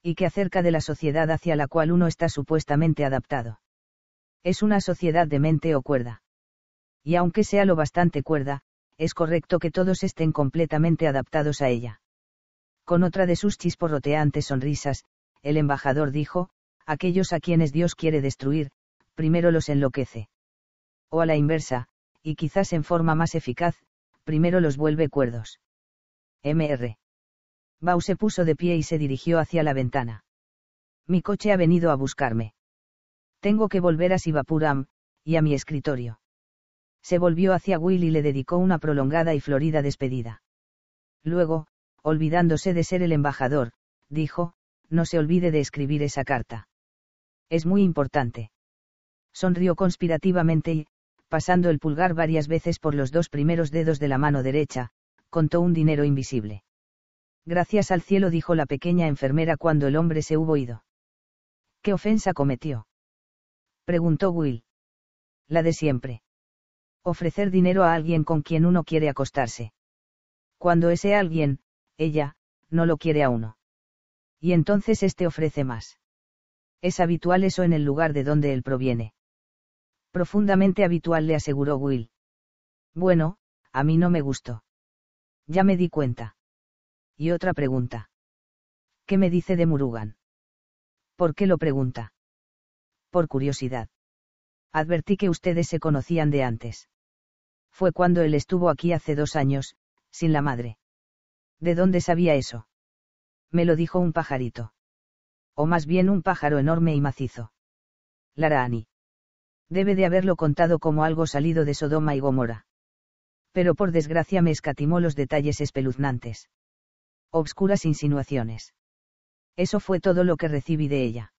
Y que acerca de la sociedad hacia la cual uno está supuestamente adaptado. Es una sociedad de mente o cuerda. Y aunque sea lo bastante cuerda, es correcto que todos estén completamente adaptados a ella. Con otra de sus chisporroteantes sonrisas, el embajador dijo, aquellos a quienes Dios quiere destruir, primero los enloquece. O a la inversa, y quizás en forma más eficaz, primero los vuelve cuerdos. Mr. Bau se puso de pie y se dirigió hacia la ventana. Mi coche ha venido a buscarme. Tengo que volver a Sivapuram, y a mi escritorio se volvió hacia Will y le dedicó una prolongada y florida despedida. Luego, olvidándose de ser el embajador, dijo, no se olvide de escribir esa carta. Es muy importante. Sonrió conspirativamente y, pasando el pulgar varias veces por los dos primeros dedos de la mano derecha, contó un dinero invisible. Gracias al cielo dijo la pequeña enfermera cuando el hombre se hubo ido. ¿Qué ofensa cometió? Preguntó Will. La de siempre ofrecer dinero a alguien con quien uno quiere acostarse. Cuando ese alguien, ella, no lo quiere a uno. Y entonces éste ofrece más. Es habitual eso en el lugar de donde él proviene. Profundamente habitual, le aseguró Will. Bueno, a mí no me gustó. Ya me di cuenta. Y otra pregunta. ¿Qué me dice de Murugan? ¿Por qué lo pregunta? Por curiosidad. Advertí que ustedes se conocían de antes fue cuando él estuvo aquí hace dos años, sin la madre. ¿De dónde sabía eso? Me lo dijo un pajarito. O más bien un pájaro enorme y macizo. Laraani. Debe de haberlo contado como algo salido de Sodoma y Gomorra. Pero por desgracia me escatimó los detalles espeluznantes. Obscuras insinuaciones. Eso fue todo lo que recibí de ella.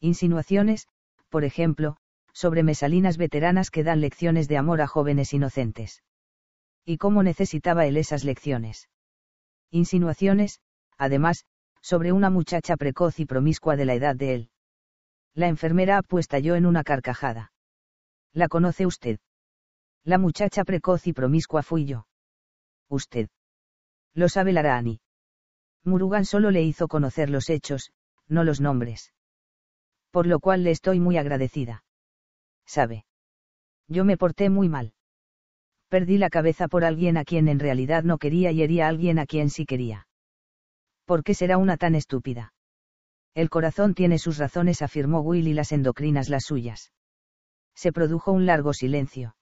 Insinuaciones, por ejemplo, sobre mesalinas veteranas que dan lecciones de amor a jóvenes inocentes. Y cómo necesitaba él esas lecciones. Insinuaciones, además, sobre una muchacha precoz y promiscua de la edad de él. La enfermera yo en una carcajada. ¿La conoce usted? La muchacha precoz y promiscua fui yo. Usted. Lo sabe Laraani. Murugan solo le hizo conocer los hechos, no los nombres. Por lo cual le estoy muy agradecida sabe. Yo me porté muy mal. Perdí la cabeza por alguien a quien en realidad no quería y hería a alguien a quien sí quería. ¿Por qué será una tan estúpida? El corazón tiene sus razones, afirmó Will y las endocrinas las suyas. Se produjo un largo silencio.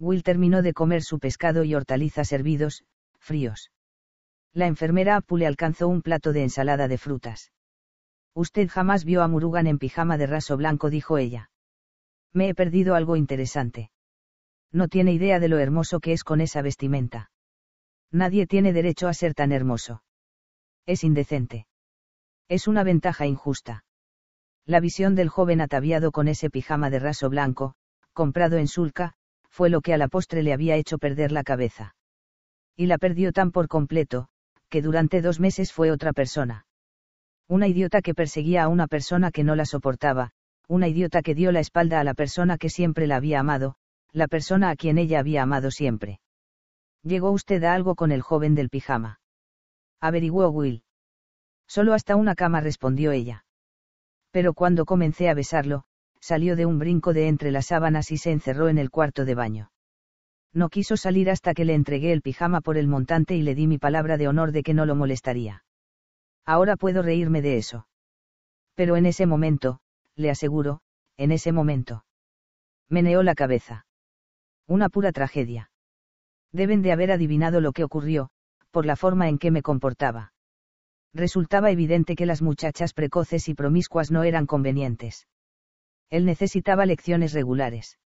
Will terminó de comer su pescado y hortalizas servidos, fríos. La enfermera Apu le alcanzó un plato de ensalada de frutas. Usted jamás vio a Murugan en pijama de raso blanco, dijo ella me he perdido algo interesante. No tiene idea de lo hermoso que es con esa vestimenta. Nadie tiene derecho a ser tan hermoso. Es indecente. Es una ventaja injusta. La visión del joven ataviado con ese pijama de raso blanco, comprado en Sulca, fue lo que a la postre le había hecho perder la cabeza. Y la perdió tan por completo, que durante dos meses fue otra persona. Una idiota que perseguía a una persona que no la soportaba, una idiota que dio la espalda a la persona que siempre la había amado, la persona a quien ella había amado siempre. Llegó usted a algo con el joven del pijama. Averiguó Will. Solo hasta una cama respondió ella. Pero cuando comencé a besarlo, salió de un brinco de entre las sábanas y se encerró en el cuarto de baño. No quiso salir hasta que le entregué el pijama por el montante y le di mi palabra de honor de que no lo molestaría. Ahora puedo reírme de eso. Pero en ese momento, le aseguro, en ese momento. Meneó la cabeza. Una pura tragedia. Deben de haber adivinado lo que ocurrió, por la forma en que me comportaba. Resultaba evidente que las muchachas precoces y promiscuas no eran convenientes. Él necesitaba lecciones regulares.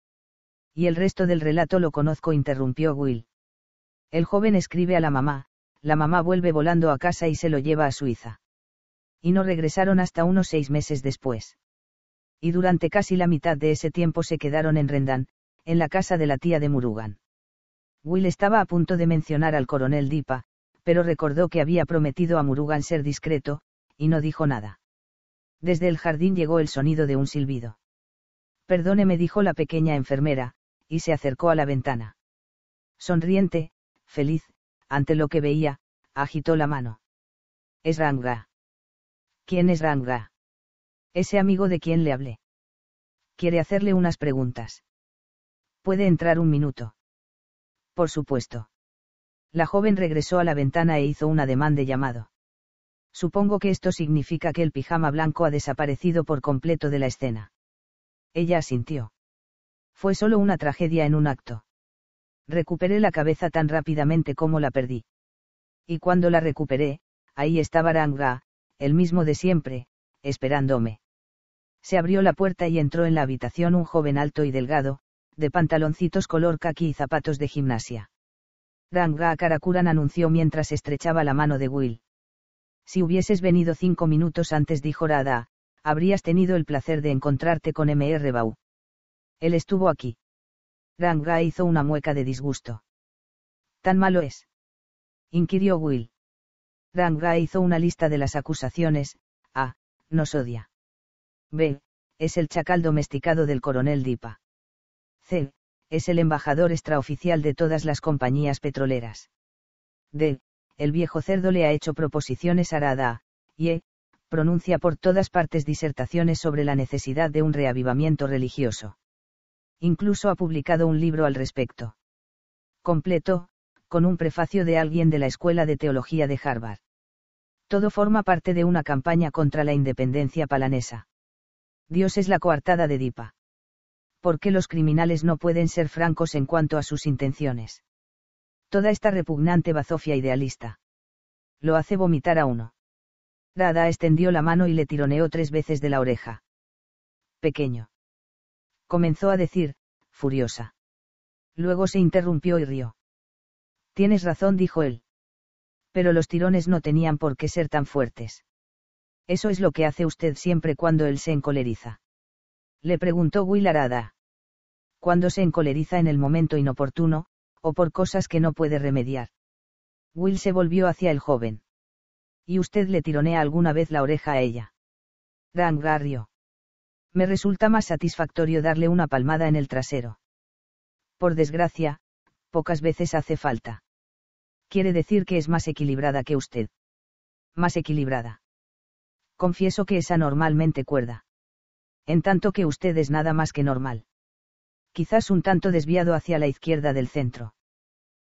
Y el resto del relato lo conozco, interrumpió Will. El joven escribe a la mamá, la mamá vuelve volando a casa y se lo lleva a Suiza. Y no regresaron hasta unos seis meses después y durante casi la mitad de ese tiempo se quedaron en Rendán, en la casa de la tía de Murugan. Will estaba a punto de mencionar al coronel Dipa, pero recordó que había prometido a Murugan ser discreto, y no dijo nada. Desde el jardín llegó el sonido de un silbido. Perdóneme, dijo la pequeña enfermera, y se acercó a la ventana. Sonriente, feliz, ante lo que veía, agitó la mano. Es Ranga. ¿Quién es Ranga? Ese amigo de quien le hablé. Quiere hacerle unas preguntas. ¿Puede entrar un minuto? Por supuesto. La joven regresó a la ventana e hizo un ademán de llamado. Supongo que esto significa que el pijama blanco ha desaparecido por completo de la escena. Ella asintió. Fue solo una tragedia en un acto. Recuperé la cabeza tan rápidamente como la perdí. Y cuando la recuperé, ahí estaba Ranga, el mismo de siempre, esperándome se abrió la puerta y entró en la habitación un joven alto y delgado, de pantaloncitos color kaki y zapatos de gimnasia. Ranga Karakuran anunció mientras estrechaba la mano de Will. Si hubieses venido cinco minutos antes, dijo Rada, habrías tenido el placer de encontrarte con M.R. Bau. Él estuvo aquí. Ranga hizo una mueca de disgusto. ¿Tan malo es? inquirió Will. Ranga hizo una lista de las acusaciones, ah, nos odia. B. Es el chacal domesticado del coronel Dipa. C. Es el embajador extraoficial de todas las compañías petroleras. D. El viejo cerdo le ha hecho proposiciones a Rada, y E. Pronuncia por todas partes disertaciones sobre la necesidad de un reavivamiento religioso. Incluso ha publicado un libro al respecto. Completo, con un prefacio de alguien de la Escuela de Teología de Harvard. Todo forma parte de una campaña contra la independencia palanesa. Dios es la coartada de Dipa. ¿Por qué los criminales no pueden ser francos en cuanto a sus intenciones? Toda esta repugnante bazofia idealista. Lo hace vomitar a uno. Dada extendió la mano y le tironeó tres veces de la oreja. Pequeño. Comenzó a decir, furiosa. Luego se interrumpió y rió. Tienes razón, dijo él. Pero los tirones no tenían por qué ser tan fuertes. Eso es lo que hace usted siempre cuando él se encoleriza. Le preguntó Will Arada. Cuando se encoleriza en el momento inoportuno, o por cosas que no puede remediar. Will se volvió hacia el joven. ¿Y usted le tironea alguna vez la oreja a ella? Garrio. Me resulta más satisfactorio darle una palmada en el trasero. Por desgracia, pocas veces hace falta. Quiere decir que es más equilibrada que usted. Más equilibrada confieso que es anormalmente cuerda. En tanto que usted es nada más que normal. Quizás un tanto desviado hacia la izquierda del centro.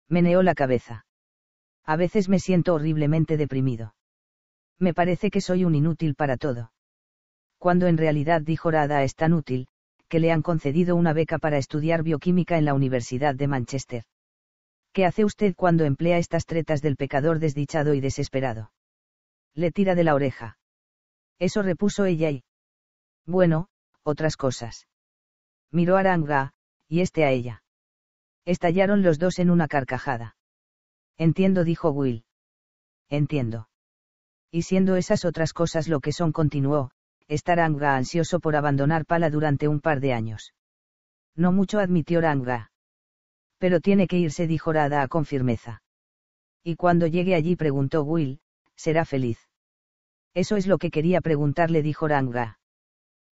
Meneó la cabeza. A veces me siento horriblemente deprimido. Me parece que soy un inútil para todo. Cuando en realidad dijo Rada es tan útil, que le han concedido una beca para estudiar bioquímica en la Universidad de Manchester. ¿Qué hace usted cuando emplea estas tretas del pecador desdichado y desesperado? Le tira de la oreja. Eso repuso ella y... Bueno, otras cosas. Miró a Ranga, y este a ella. Estallaron los dos en una carcajada. Entiendo, dijo Will. Entiendo. Y siendo esas otras cosas lo que son, continuó, estar Ranga ansioso por abandonar Pala durante un par de años. No mucho admitió Ranga. Pero tiene que irse, dijo Rada con firmeza. Y cuando llegue allí, preguntó Will, será feliz. Eso es lo que quería preguntarle, dijo Ranga.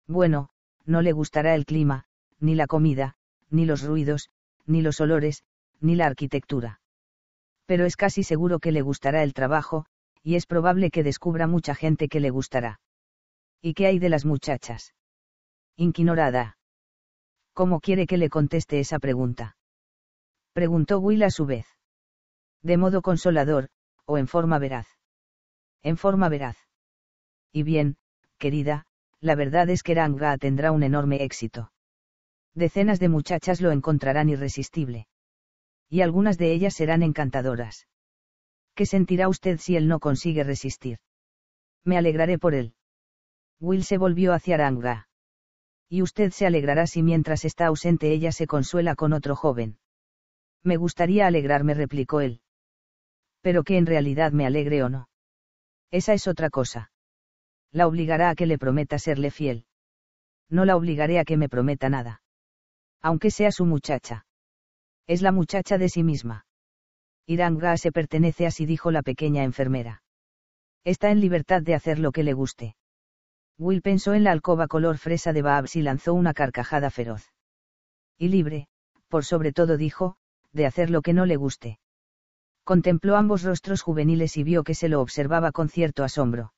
Bueno, no le gustará el clima, ni la comida, ni los ruidos, ni los olores, ni la arquitectura. Pero es casi seguro que le gustará el trabajo, y es probable que descubra mucha gente que le gustará. ¿Y qué hay de las muchachas? Inquinorada. ¿Cómo quiere que le conteste esa pregunta? Preguntó Will a su vez. De modo consolador, o en forma veraz. En forma veraz. Y bien, querida, la verdad es que Ranga tendrá un enorme éxito. Decenas de muchachas lo encontrarán irresistible. Y algunas de ellas serán encantadoras. ¿Qué sentirá usted si él no consigue resistir? Me alegraré por él. Will se volvió hacia Aranga. Y usted se alegrará si mientras está ausente ella se consuela con otro joven. Me gustaría alegrarme, replicó él. Pero que en realidad me alegre o no. Esa es otra cosa la obligará a que le prometa serle fiel. No la obligaré a que me prometa nada. Aunque sea su muchacha. Es la muchacha de sí misma. Iranga se pertenece así dijo la pequeña enfermera. Está en libertad de hacer lo que le guste. Will pensó en la alcoba color fresa de Babs y lanzó una carcajada feroz. Y libre, por sobre todo dijo, de hacer lo que no le guste. Contempló ambos rostros juveniles y vio que se lo observaba con cierto asombro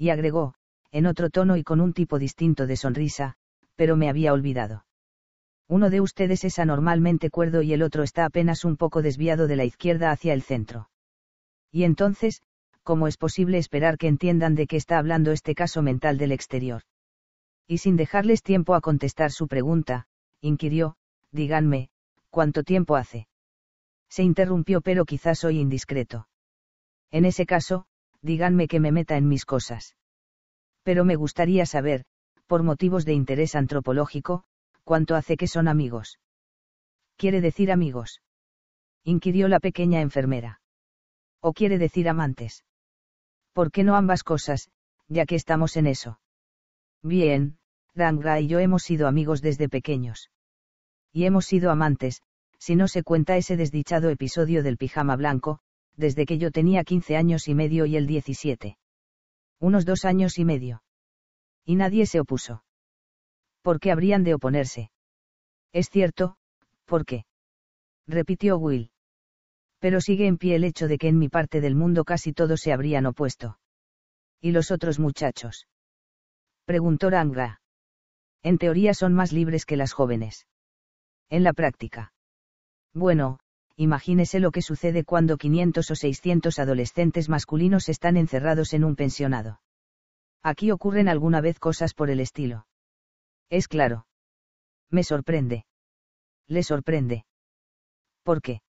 y agregó, en otro tono y con un tipo distinto de sonrisa, pero me había olvidado. Uno de ustedes es anormalmente cuerdo y el otro está apenas un poco desviado de la izquierda hacia el centro. Y entonces, ¿cómo es posible esperar que entiendan de qué está hablando este caso mental del exterior? Y sin dejarles tiempo a contestar su pregunta, inquirió, díganme, ¿cuánto tiempo hace? Se interrumpió pero quizás soy indiscreto. En ese caso, díganme que me meta en mis cosas. Pero me gustaría saber, por motivos de interés antropológico, cuánto hace que son amigos. ¿Quiere decir amigos? inquirió la pequeña enfermera. ¿O quiere decir amantes? ¿Por qué no ambas cosas, ya que estamos en eso? Bien, Ranga y yo hemos sido amigos desde pequeños. Y hemos sido amantes, si no se cuenta ese desdichado episodio del pijama blanco, desde que yo tenía 15 años y medio y el 17. Unos dos años y medio. Y nadie se opuso. ¿Por qué habrían de oponerse? Es cierto, ¿por qué? repitió Will. Pero sigue en pie el hecho de que en mi parte del mundo casi todos se habrían opuesto. ¿Y los otros muchachos? preguntó Ranga. En teoría son más libres que las jóvenes. En la práctica. Bueno, imagínese lo que sucede cuando 500 o 600 adolescentes masculinos están encerrados en un pensionado. Aquí ocurren alguna vez cosas por el estilo. Es claro. Me sorprende. Le sorprende. ¿Por qué?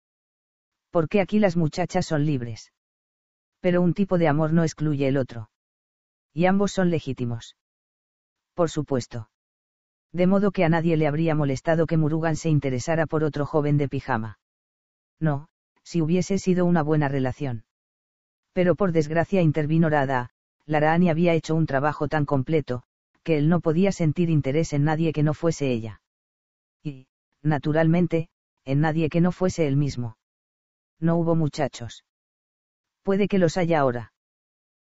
Porque aquí las muchachas son libres. Pero un tipo de amor no excluye el otro. Y ambos son legítimos. Por supuesto. De modo que a nadie le habría molestado que Murugan se interesara por otro joven de pijama no, si hubiese sido una buena relación. Pero por desgracia intervino Rada, Laraani había hecho un trabajo tan completo, que él no podía sentir interés en nadie que no fuese ella. Y, naturalmente, en nadie que no fuese él mismo. No hubo muchachos. Puede que los haya ahora.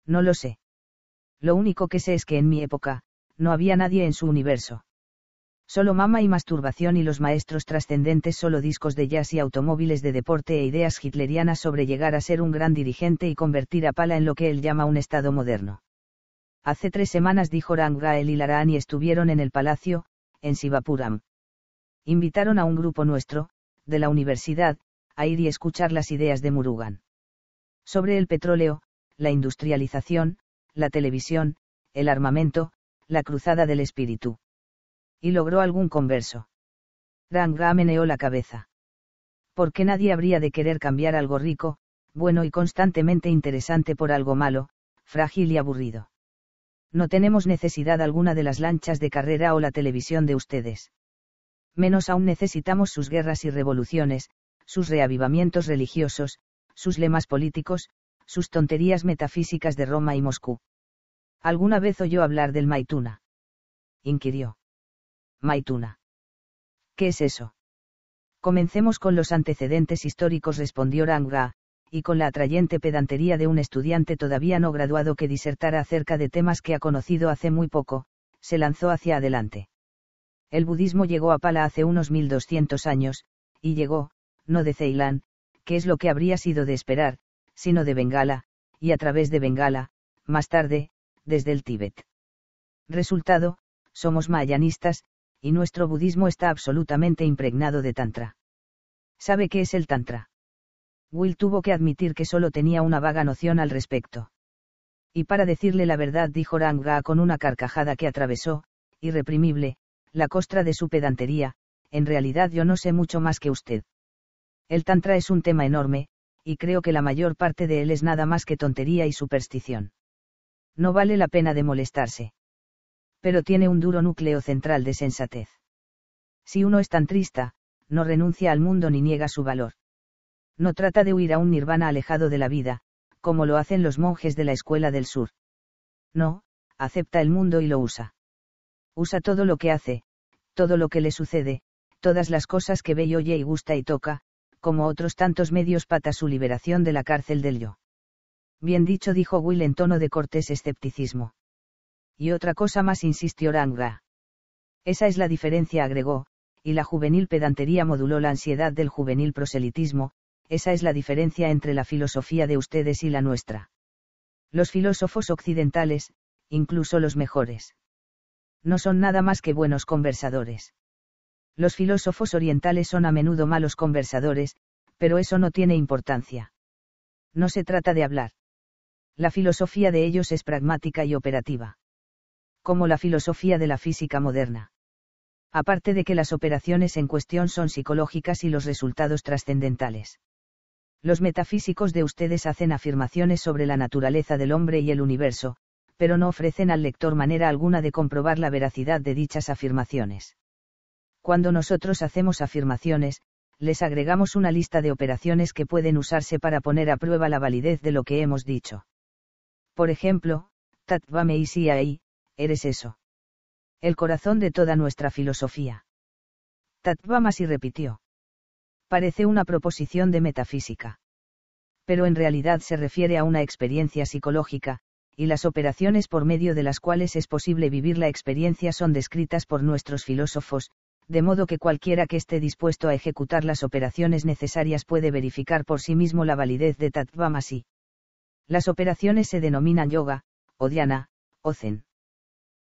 No lo sé. Lo único que sé es que en mi época, no había nadie en su universo. Solo mama y masturbación y los maestros trascendentes solo discos de jazz y automóviles de deporte e ideas hitlerianas sobre llegar a ser un gran dirigente y convertir a Pala en lo que él llama un Estado moderno. Hace tres semanas dijo Rangael y y estuvieron en el palacio, en Sivapuram. Invitaron a un grupo nuestro, de la universidad, a ir y escuchar las ideas de Murugan. Sobre el petróleo, la industrialización, la televisión, el armamento, la cruzada del espíritu y logró algún converso. Ranga meneó la cabeza. ¿Por qué nadie habría de querer cambiar algo rico, bueno y constantemente interesante por algo malo, frágil y aburrido. No tenemos necesidad alguna de las lanchas de carrera o la televisión de ustedes. Menos aún necesitamos sus guerras y revoluciones, sus reavivamientos religiosos, sus lemas políticos, sus tonterías metafísicas de Roma y Moscú. ¿Alguna vez oyó hablar del Maituna? inquirió. Maituna. ¿Qué es eso? Comencemos con los antecedentes históricos, respondió Ranga, y con la atrayente pedantería de un estudiante todavía no graduado que disertara acerca de temas que ha conocido hace muy poco, se lanzó hacia adelante. El budismo llegó a Pala hace unos 1200 años, y llegó, no de Ceilán, que es lo que habría sido de esperar, sino de Bengala, y a través de Bengala, más tarde, desde el Tíbet. Resultado, somos mayanistas, y nuestro budismo está absolutamente impregnado de Tantra. ¿Sabe qué es el Tantra? Will tuvo que admitir que solo tenía una vaga noción al respecto. Y para decirle la verdad dijo Ranga con una carcajada que atravesó, irreprimible, la costra de su pedantería, en realidad yo no sé mucho más que usted. El Tantra es un tema enorme, y creo que la mayor parte de él es nada más que tontería y superstición. No vale la pena de molestarse pero tiene un duro núcleo central de sensatez. Si uno es tan triste, no renuncia al mundo ni niega su valor. No trata de huir a un nirvana alejado de la vida, como lo hacen los monjes de la escuela del sur. No, acepta el mundo y lo usa. Usa todo lo que hace, todo lo que le sucede, todas las cosas que ve y oye y gusta y toca, como otros tantos medios pata su liberación de la cárcel del yo. Bien dicho, dijo Will en tono de cortés escepticismo y otra cosa más insistió Ranga. Esa es la diferencia agregó, y la juvenil pedantería moduló la ansiedad del juvenil proselitismo, esa es la diferencia entre la filosofía de ustedes y la nuestra. Los filósofos occidentales, incluso los mejores. No son nada más que buenos conversadores. Los filósofos orientales son a menudo malos conversadores, pero eso no tiene importancia. No se trata de hablar. La filosofía de ellos es pragmática y operativa como la filosofía de la física moderna. Aparte de que las operaciones en cuestión son psicológicas y los resultados trascendentales. Los metafísicos de ustedes hacen afirmaciones sobre la naturaleza del hombre y el universo, pero no ofrecen al lector manera alguna de comprobar la veracidad de dichas afirmaciones. Cuando nosotros hacemos afirmaciones, les agregamos una lista de operaciones que pueden usarse para poner a prueba la validez de lo que hemos dicho. Por ejemplo, Tatvame y eres eso. El corazón de toda nuestra filosofía. Tatvamasi repitió. Parece una proposición de metafísica. Pero en realidad se refiere a una experiencia psicológica, y las operaciones por medio de las cuales es posible vivir la experiencia son descritas por nuestros filósofos, de modo que cualquiera que esté dispuesto a ejecutar las operaciones necesarias puede verificar por sí mismo la validez de Tattvamasi. Las operaciones se denominan yoga, o dhyana, o zen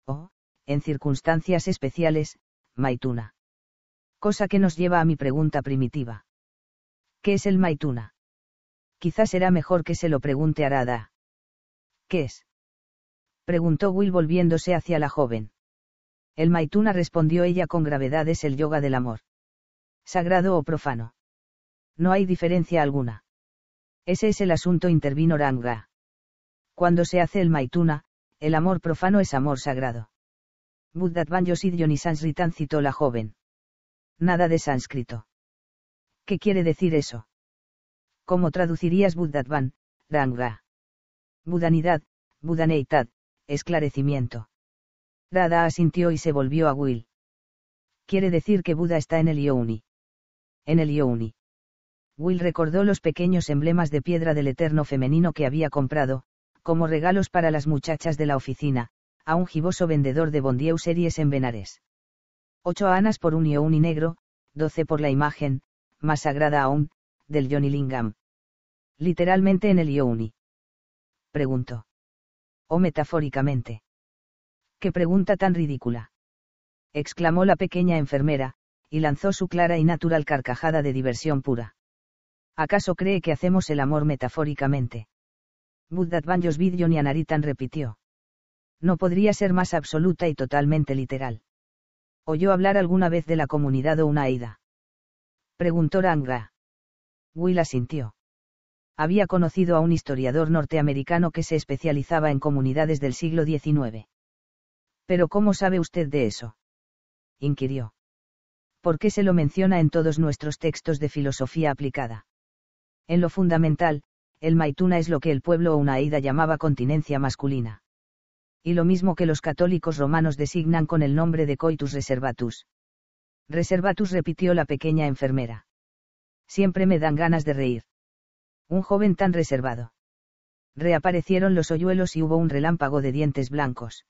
o, oh, en circunstancias especiales, maituna. Cosa que nos lleva a mi pregunta primitiva. ¿Qué es el maituna? Quizás será mejor que se lo pregunte Arada. ¿Qué es? preguntó Will volviéndose hacia la joven. El maituna respondió ella con gravedad es el yoga del amor. Sagrado o profano. No hay diferencia alguna. Ese es el asunto intervino Ranga. Cuando se hace el maituna, el amor profano es amor sagrado. Buddhatvan Yosidyon y Sanskritan citó la joven. Nada de sánscrito. ¿Qué quiere decir eso? ¿Cómo traducirías Buddhatvan, Ranga? Budanidad, Budaneidad, esclarecimiento. Dada asintió y se volvió a Will. Quiere decir que Buda está en el Yoni. En el Yoni. Will recordó los pequeños emblemas de piedra del eterno femenino que había comprado, como regalos para las muchachas de la oficina, a un giboso vendedor de Bondieu series en Benares. Ocho anas por un Iouni negro, doce por la imagen, más sagrada aún, del Johnny Lingam. Literalmente en el Iouni. Preguntó. O metafóricamente. ¡Qué pregunta tan ridícula! exclamó la pequeña enfermera, y lanzó su clara y natural carcajada de diversión pura. ¿Acaso cree que hacemos el amor metafóricamente? But Vidyon y Anaritan repitió. No podría ser más absoluta y totalmente literal. ¿Oyó hablar alguna vez de la comunidad o una Aida? Preguntó Ranga. Will asintió. Había conocido a un historiador norteamericano que se especializaba en comunidades del siglo XIX. ¿Pero cómo sabe usted de eso? inquirió. ¿Por qué se lo menciona en todos nuestros textos de filosofía aplicada? En lo fundamental, el maituna es lo que el pueblo Unaida llamaba continencia masculina. Y lo mismo que los católicos romanos designan con el nombre de coitus reservatus. Reservatus repitió la pequeña enfermera. Siempre me dan ganas de reír. Un joven tan reservado. Reaparecieron los hoyuelos y hubo un relámpago de dientes blancos.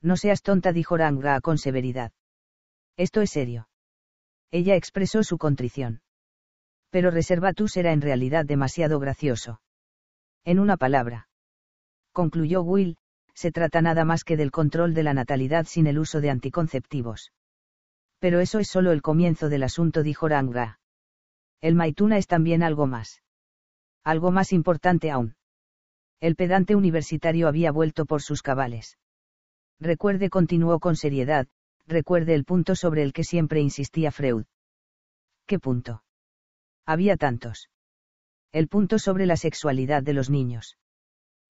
No seas tonta, dijo Ranga con severidad. Esto es serio. Ella expresó su contrición pero Reservatus era en realidad demasiado gracioso. En una palabra. Concluyó Will, se trata nada más que del control de la natalidad sin el uso de anticonceptivos. Pero eso es solo el comienzo del asunto, dijo Ranga. El Maituna es también algo más. Algo más importante aún. El pedante universitario había vuelto por sus cabales. Recuerde, continuó con seriedad, recuerde el punto sobre el que siempre insistía Freud. ¿Qué punto? Había tantos. El punto sobre la sexualidad de los niños.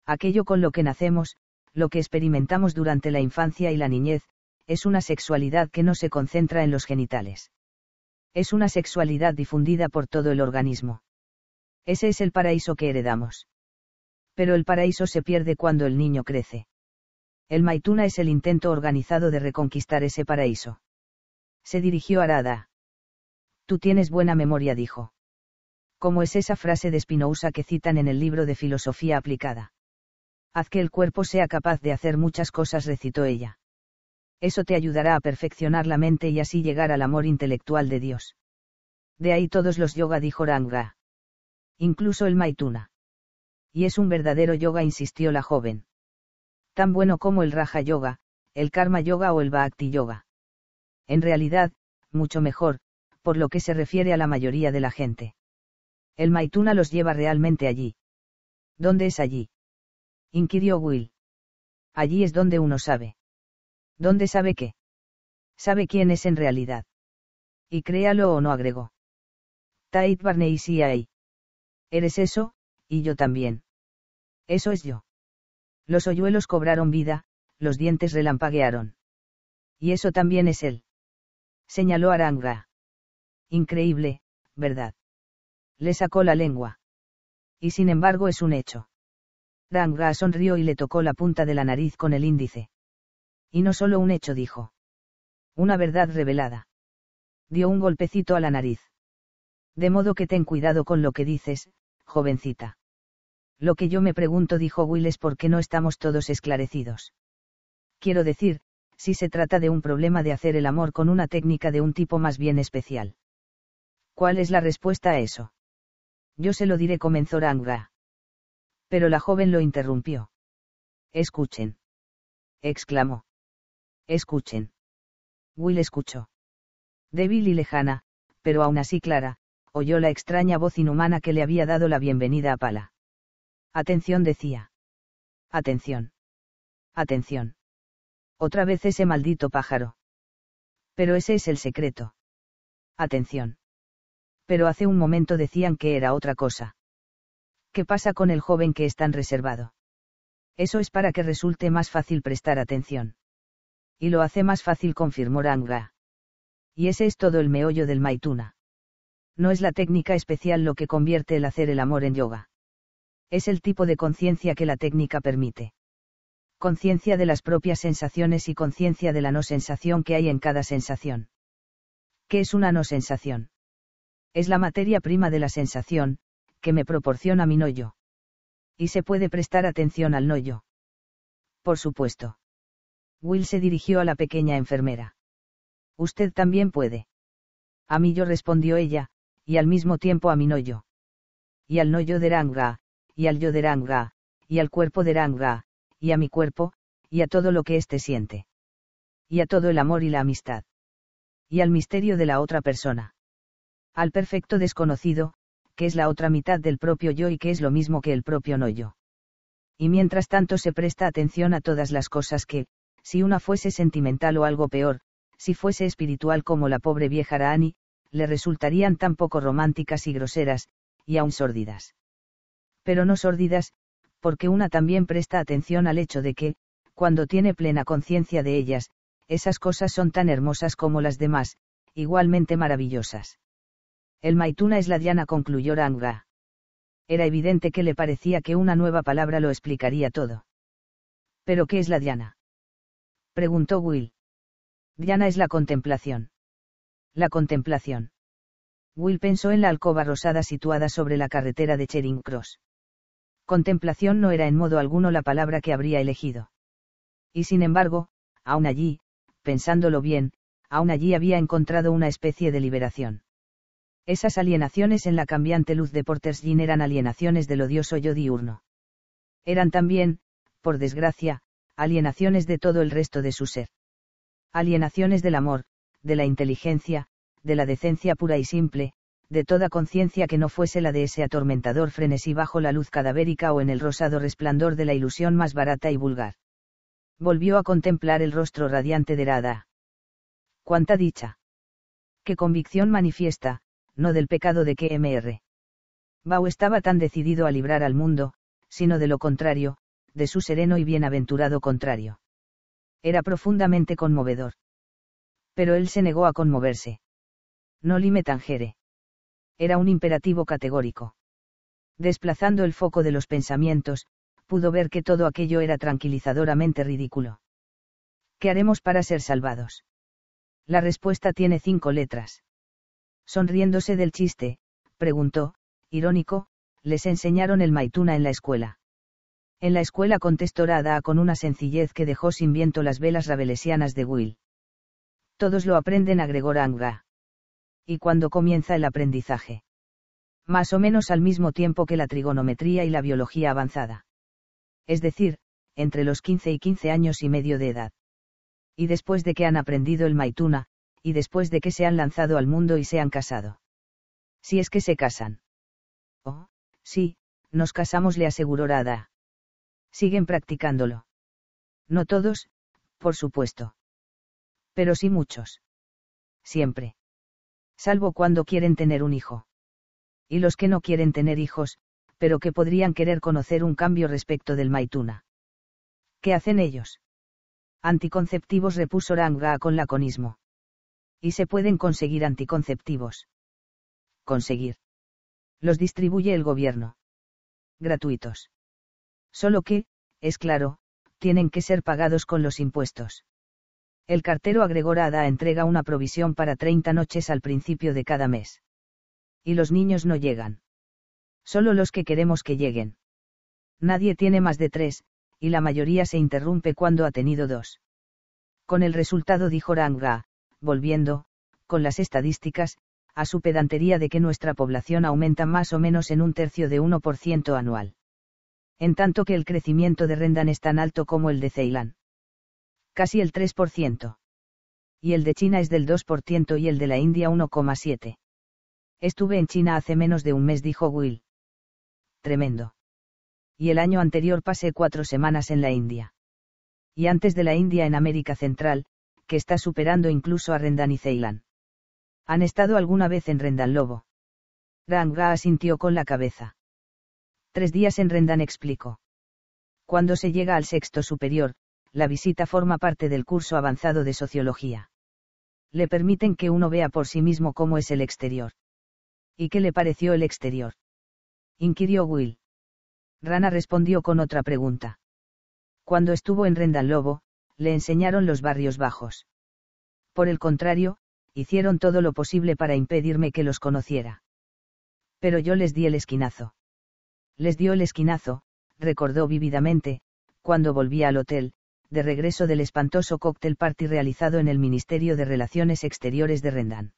Aquello con lo que nacemos, lo que experimentamos durante la infancia y la niñez, es una sexualidad que no se concentra en los genitales. Es una sexualidad difundida por todo el organismo. Ese es el paraíso que heredamos. Pero el paraíso se pierde cuando el niño crece. El Maituna es el intento organizado de reconquistar ese paraíso. Se dirigió a Arada. Tú tienes buena memoria, dijo como es esa frase de Spinoza que citan en el libro de Filosofía aplicada. Haz que el cuerpo sea capaz de hacer muchas cosas, recitó ella. Eso te ayudará a perfeccionar la mente y así llegar al amor intelectual de Dios. De ahí todos los yoga, dijo Ranga. Incluso el Maituna. Y es un verdadero yoga, insistió la joven. Tan bueno como el Raja Yoga, el Karma Yoga o el Bhakti Yoga. En realidad, mucho mejor, por lo que se refiere a la mayoría de la gente. El Maituna los lleva realmente allí. ¿Dónde es allí? inquirió Will. Allí es donde uno sabe. ¿Dónde sabe qué? Sabe quién es en realidad. Y créalo o no agregó. Tait Barney CIA. Eres eso, y yo también. Eso es yo. Los hoyuelos cobraron vida, los dientes relampaguearon. Y eso también es él. Señaló Aranga. Increíble, ¿verdad? le sacó la lengua. Y sin embargo es un hecho. Ranga sonrió y le tocó la punta de la nariz con el índice. Y no solo un hecho, dijo. Una verdad revelada. Dio un golpecito a la nariz. De modo que ten cuidado con lo que dices, jovencita. Lo que yo me pregunto, dijo Will, es por qué no estamos todos esclarecidos. Quiero decir, si se trata de un problema de hacer el amor con una técnica de un tipo más bien especial. ¿Cuál es la respuesta a eso? Yo se lo diré, comenzó Ranga. Pero la joven lo interrumpió. Escuchen. exclamó. Escuchen. Will escuchó. Débil y lejana, pero aún así clara, oyó la extraña voz inhumana que le había dado la bienvenida a Pala. Atención decía. Atención. Atención. Otra vez ese maldito pájaro. Pero ese es el secreto. Atención pero hace un momento decían que era otra cosa. ¿Qué pasa con el joven que es tan reservado? Eso es para que resulte más fácil prestar atención. Y lo hace más fácil, confirmó Ranga. Y ese es todo el meollo del Maituna. No es la técnica especial lo que convierte el hacer el amor en yoga. Es el tipo de conciencia que la técnica permite. Conciencia de las propias sensaciones y conciencia de la no sensación que hay en cada sensación. ¿Qué es una no sensación? es la materia prima de la sensación, que me proporciona mi noyo. Y se puede prestar atención al noyo. Por supuesto. Will se dirigió a la pequeña enfermera. Usted también puede. A mí yo respondió ella, y al mismo tiempo a mi noyo. Y al noyo de Ranga, y al yo de Ranga, y al cuerpo de Ranga, y a mi cuerpo, y a todo lo que éste siente. Y a todo el amor y la amistad. Y al misterio de la otra persona al perfecto desconocido, que es la otra mitad del propio yo y que es lo mismo que el propio no yo. Y mientras tanto se presta atención a todas las cosas que, si una fuese sentimental o algo peor, si fuese espiritual como la pobre vieja Raani, le resultarían tan poco románticas y groseras, y aún sórdidas. Pero no sórdidas, porque una también presta atención al hecho de que, cuando tiene plena conciencia de ellas, esas cosas son tan hermosas como las demás, igualmente maravillosas. El Maituna es la diana, concluyó Rangra. Era evidente que le parecía que una nueva palabra lo explicaría todo. ¿Pero qué es la diana? preguntó Will. Diana es la contemplación. La contemplación. Will pensó en la alcoba rosada situada sobre la carretera de Charing Cross. Contemplación no era en modo alguno la palabra que habría elegido. Y sin embargo, aún allí, pensándolo bien, aún allí había encontrado una especie de liberación. Esas alienaciones en la cambiante luz de Porter's Jean eran alienaciones del odioso yo diurno. Eran también, por desgracia, alienaciones de todo el resto de su ser. Alienaciones del amor, de la inteligencia, de la decencia pura y simple, de toda conciencia que no fuese la de ese atormentador frenesí bajo la luz cadavérica o en el rosado resplandor de la ilusión más barata y vulgar. Volvió a contemplar el rostro radiante de Rada. ¡Cuánta dicha! ¡Qué convicción manifiesta, no del pecado de que Mr. Bau estaba tan decidido a librar al mundo, sino de lo contrario, de su sereno y bienaventurado contrario. Era profundamente conmovedor. Pero él se negó a conmoverse. No lime tangere. Era un imperativo categórico. Desplazando el foco de los pensamientos, pudo ver que todo aquello era tranquilizadoramente ridículo. ¿Qué haremos para ser salvados? La respuesta tiene cinco letras. Sonriéndose del chiste, preguntó, irónico, les enseñaron el maituna en la escuela. En la escuela contestó Rada con una sencillez que dejó sin viento las velas rabelesianas de Will. Todos lo aprenden, agregó Anga. ¿Y cuando comienza el aprendizaje? Más o menos al mismo tiempo que la trigonometría y la biología avanzada. Es decir, entre los 15 y 15 años y medio de edad. Y después de que han aprendido el maituna, y después de que se han lanzado al mundo y se han casado. Si es que se casan. Oh, sí, nos casamos, le aseguró Rada. Siguen practicándolo. No todos, por supuesto. Pero sí muchos. Siempre. Salvo cuando quieren tener un hijo. Y los que no quieren tener hijos, pero que podrían querer conocer un cambio respecto del Maituna. ¿Qué hacen ellos? Anticonceptivos repuso Ranga con laconismo y se pueden conseguir anticonceptivos. Conseguir. Los distribuye el gobierno. Gratuitos. Solo que, es claro, tienen que ser pagados con los impuestos. El cartero agregorada entrega una provisión para 30 noches al principio de cada mes. Y los niños no llegan. Solo los que queremos que lleguen. Nadie tiene más de tres, y la mayoría se interrumpe cuando ha tenido dos. Con el resultado dijo Ranga, volviendo, con las estadísticas, a su pedantería de que nuestra población aumenta más o menos en un tercio de 1% anual. En tanto que el crecimiento de Rendan es tan alto como el de Ceilán. Casi el 3%. Y el de China es del 2% y el de la India 1,7%. Estuve en China hace menos de un mes, dijo Will. Tremendo. Y el año anterior pasé cuatro semanas en la India. Y antes de la India en América Central, que está superando incluso a Rendan y Ceylan. ¿Han estado alguna vez en Rendan Lobo? Ranga asintió con la cabeza. Tres días en Rendan explicó. Cuando se llega al sexto superior, la visita forma parte del curso avanzado de sociología. Le permiten que uno vea por sí mismo cómo es el exterior. ¿Y qué le pareció el exterior? inquirió Will. Rana respondió con otra pregunta. Cuando estuvo en Rendan Lobo, le enseñaron los barrios bajos. Por el contrario, hicieron todo lo posible para impedirme que los conociera. Pero yo les di el esquinazo. Les dio el esquinazo, recordó vívidamente, cuando volvía al hotel, de regreso del espantoso cóctel party realizado en el Ministerio de Relaciones Exteriores de Rendán.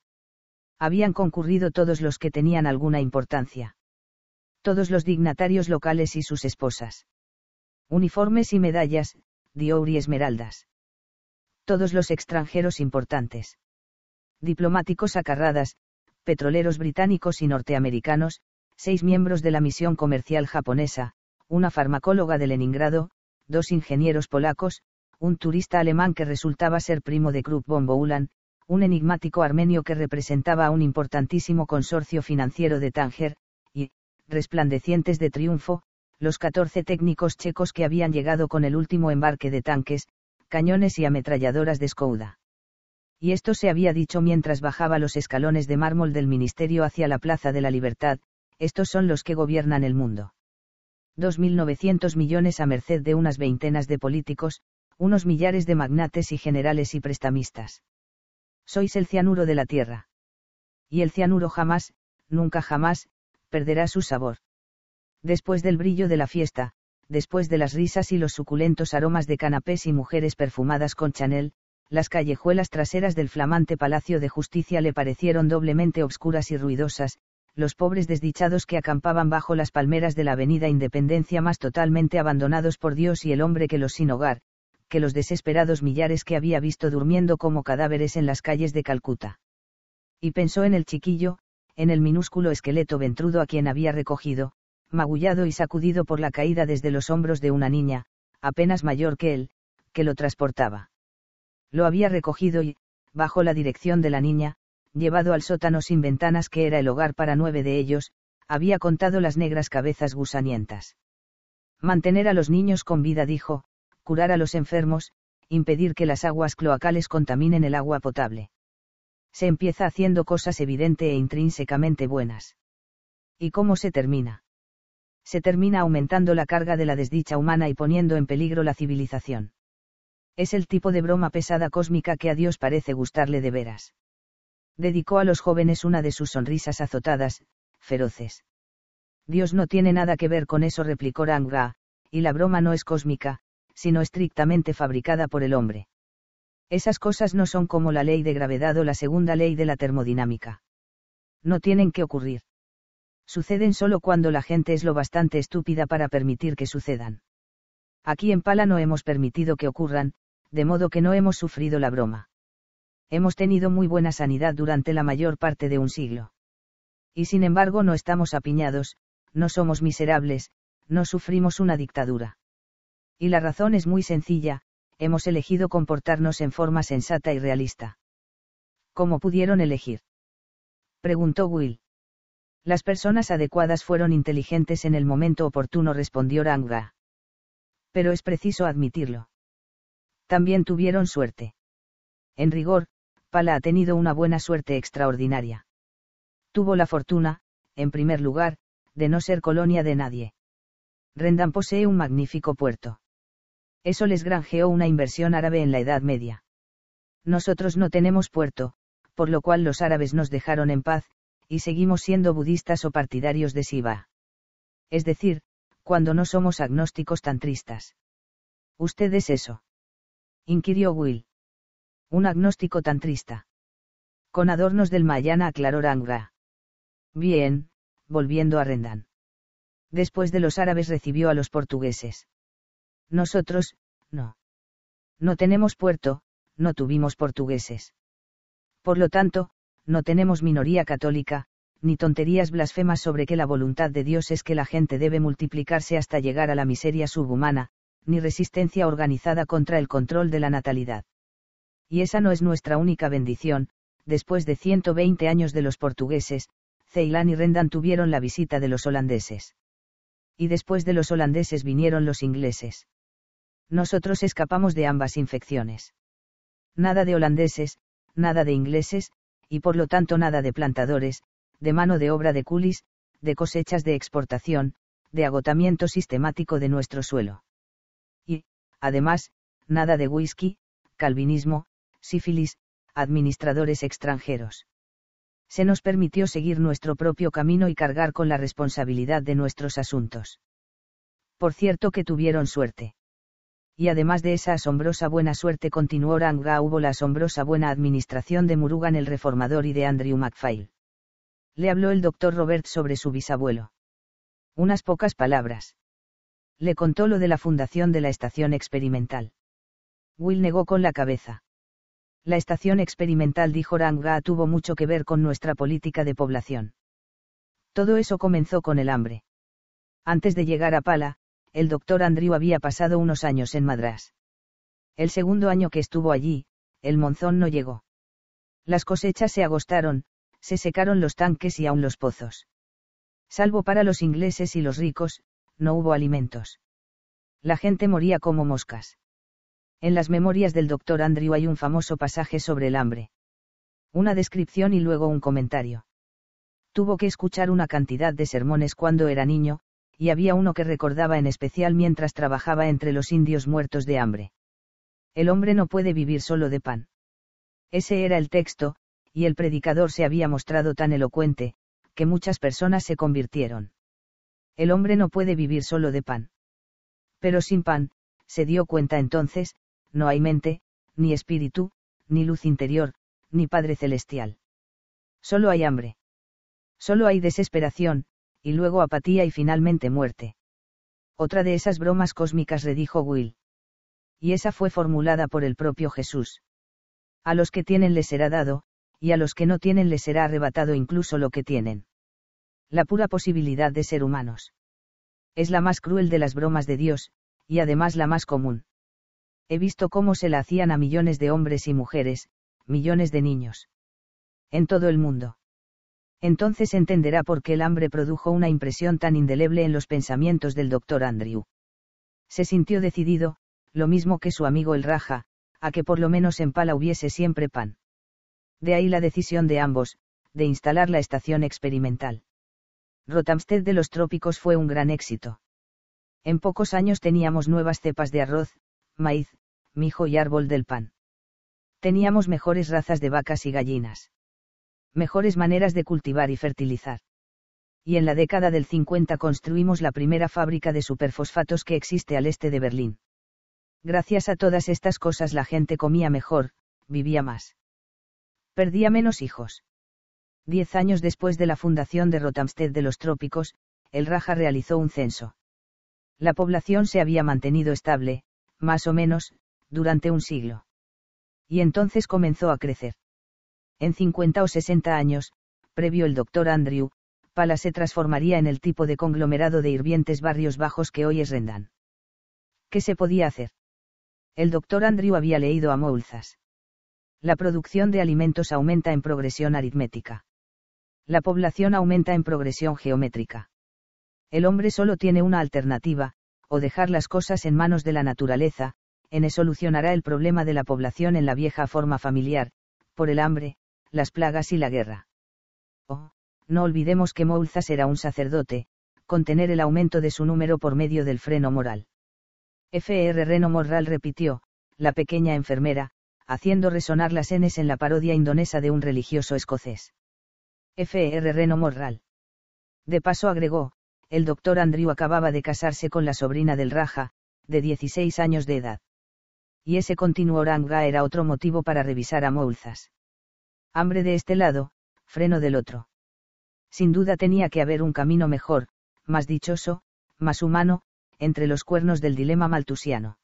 Habían concurrido todos los que tenían alguna importancia. Todos los dignatarios locales y sus esposas. Uniformes y medallas, Dior Esmeraldas. Todos los extranjeros importantes. Diplomáticos acarradas, petroleros británicos y norteamericanos, seis miembros de la misión comercial japonesa, una farmacóloga de Leningrado, dos ingenieros polacos, un turista alemán que resultaba ser primo de Krupp von un enigmático armenio que representaba a un importantísimo consorcio financiero de Tánger, y, resplandecientes de triunfo, los 14 técnicos checos que habían llegado con el último embarque de tanques, cañones y ametralladoras de Skouda. Y esto se había dicho mientras bajaba los escalones de mármol del ministerio hacia la Plaza de la Libertad, estos son los que gobiernan el mundo. 2.900 millones a merced de unas veintenas de políticos, unos millares de magnates y generales y prestamistas. Sois el cianuro de la tierra. Y el cianuro jamás, nunca jamás, perderá su sabor. Después del brillo de la fiesta, después de las risas y los suculentos aromas de canapés y mujeres perfumadas con Chanel, las callejuelas traseras del flamante Palacio de Justicia le parecieron doblemente obscuras y ruidosas, los pobres desdichados que acampaban bajo las palmeras de la Avenida Independencia más totalmente abandonados por Dios y el hombre que los sin hogar, que los desesperados millares que había visto durmiendo como cadáveres en las calles de Calcuta. Y pensó en el chiquillo, en el minúsculo esqueleto ventrudo a quien había recogido, magullado y sacudido por la caída desde los hombros de una niña, apenas mayor que él, que lo transportaba. Lo había recogido y, bajo la dirección de la niña, llevado al sótano sin ventanas que era el hogar para nueve de ellos, había contado las negras cabezas gusanientas. Mantener a los niños con vida, dijo, curar a los enfermos, impedir que las aguas cloacales contaminen el agua potable. Se empieza haciendo cosas evidente e intrínsecamente buenas. ¿Y cómo se termina? se termina aumentando la carga de la desdicha humana y poniendo en peligro la civilización. Es el tipo de broma pesada cósmica que a Dios parece gustarle de veras. Dedicó a los jóvenes una de sus sonrisas azotadas, feroces. Dios no tiene nada que ver con eso, replicó Ranga, y la broma no es cósmica, sino estrictamente fabricada por el hombre. Esas cosas no son como la ley de gravedad o la segunda ley de la termodinámica. No tienen que ocurrir suceden solo cuando la gente es lo bastante estúpida para permitir que sucedan. Aquí en Pala no hemos permitido que ocurran, de modo que no hemos sufrido la broma. Hemos tenido muy buena sanidad durante la mayor parte de un siglo. Y sin embargo no estamos apiñados, no somos miserables, no sufrimos una dictadura. Y la razón es muy sencilla, hemos elegido comportarnos en forma sensata y realista. ¿Cómo pudieron elegir? Preguntó Will. Las personas adecuadas fueron inteligentes en el momento oportuno, respondió Ranga. Pero es preciso admitirlo. También tuvieron suerte. En rigor, Pala ha tenido una buena suerte extraordinaria. Tuvo la fortuna, en primer lugar, de no ser colonia de nadie. Rendan posee un magnífico puerto. Eso les granjeó una inversión árabe en la Edad Media. Nosotros no tenemos puerto, por lo cual los árabes nos dejaron en paz, y seguimos siendo budistas o partidarios de siva Es decir, cuando no somos agnósticos tantristas. ¿Usted es eso? inquirió Will. Un agnóstico tantrista. Con adornos del Mayana aclaró Ranga. Bien, volviendo a Rendan. Después de los árabes recibió a los portugueses. Nosotros, no. No tenemos puerto, no tuvimos portugueses. Por lo tanto, no tenemos minoría católica, ni tonterías blasfemas sobre que la voluntad de Dios es que la gente debe multiplicarse hasta llegar a la miseria subhumana, ni resistencia organizada contra el control de la natalidad. Y esa no es nuestra única bendición, después de 120 años de los portugueses, Ceilán y Rendan tuvieron la visita de los holandeses. Y después de los holandeses vinieron los ingleses. Nosotros escapamos de ambas infecciones. Nada de holandeses, nada de ingleses, y por lo tanto nada de plantadores, de mano de obra de culis, de cosechas de exportación, de agotamiento sistemático de nuestro suelo. Y, además, nada de whisky, calvinismo, sífilis, administradores extranjeros. Se nos permitió seguir nuestro propio camino y cargar con la responsabilidad de nuestros asuntos. Por cierto que tuvieron suerte y además de esa asombrosa buena suerte continuó Ranga. hubo la asombrosa buena administración de Murugan el reformador y de Andrew MacPhail. Le habló el doctor Robert sobre su bisabuelo. Unas pocas palabras. Le contó lo de la fundación de la estación experimental. Will negó con la cabeza. La estación experimental dijo Ranga, tuvo mucho que ver con nuestra política de población. Todo eso comenzó con el hambre. Antes de llegar a Pala, el doctor Andrew había pasado unos años en Madras. El segundo año que estuvo allí, el monzón no llegó. Las cosechas se agostaron, se secaron los tanques y aún los pozos. Salvo para los ingleses y los ricos, no hubo alimentos. La gente moría como moscas. En las memorias del doctor Andrew hay un famoso pasaje sobre el hambre. Una descripción y luego un comentario. Tuvo que escuchar una cantidad de sermones cuando era niño, y había uno que recordaba en especial mientras trabajaba entre los indios muertos de hambre. El hombre no puede vivir solo de pan. Ese era el texto, y el predicador se había mostrado tan elocuente, que muchas personas se convirtieron. El hombre no puede vivir solo de pan. Pero sin pan, se dio cuenta entonces, no hay mente, ni espíritu, ni luz interior, ni Padre Celestial. Solo hay hambre. Solo hay desesperación, y luego apatía y finalmente muerte. Otra de esas bromas cósmicas redijo Will. Y esa fue formulada por el propio Jesús. A los que tienen les será dado, y a los que no tienen les será arrebatado incluso lo que tienen. La pura posibilidad de ser humanos. Es la más cruel de las bromas de Dios, y además la más común. He visto cómo se la hacían a millones de hombres y mujeres, millones de niños. En todo el mundo entonces entenderá por qué el hambre produjo una impresión tan indeleble en los pensamientos del doctor Andrew. Se sintió decidido, lo mismo que su amigo el Raja, a que por lo menos en Pala hubiese siempre pan. De ahí la decisión de ambos, de instalar la estación experimental. Rotamsted de los trópicos fue un gran éxito. En pocos años teníamos nuevas cepas de arroz, maíz, mijo y árbol del pan. Teníamos mejores razas de vacas y gallinas mejores maneras de cultivar y fertilizar. Y en la década del 50 construimos la primera fábrica de superfosfatos que existe al este de Berlín. Gracias a todas estas cosas la gente comía mejor, vivía más. Perdía menos hijos. Diez años después de la fundación de Rotamsted de los Trópicos, el Raja realizó un censo. La población se había mantenido estable, más o menos, durante un siglo. Y entonces comenzó a crecer. En 50 o 60 años, previo el doctor Andrew, Pala se transformaría en el tipo de conglomerado de hirvientes barrios bajos que hoy es Rendan. ¿Qué se podía hacer? El doctor Andrew había leído a Moulzas. La producción de alimentos aumenta en progresión aritmética. La población aumenta en progresión geométrica. El hombre solo tiene una alternativa, o dejar las cosas en manos de la naturaleza, en eso solucionará el problema de la población en la vieja forma familiar, por el hambre, las plagas y la guerra. Oh, no olvidemos que Moulzas era un sacerdote, contener el aumento de su número por medio del freno moral. F.R. Reno Morral repitió, la pequeña enfermera, haciendo resonar las Ns en la parodia indonesa de un religioso escocés. F.R. Reno Morral. De paso agregó, el doctor Andrew acababa de casarse con la sobrina del Raja, de 16 años de edad. Y ese continuo oranga era otro motivo para revisar a Moulzas hambre de este lado, freno del otro. Sin duda tenía que haber un camino mejor, más dichoso, más humano, entre los cuernos del dilema maltusiano.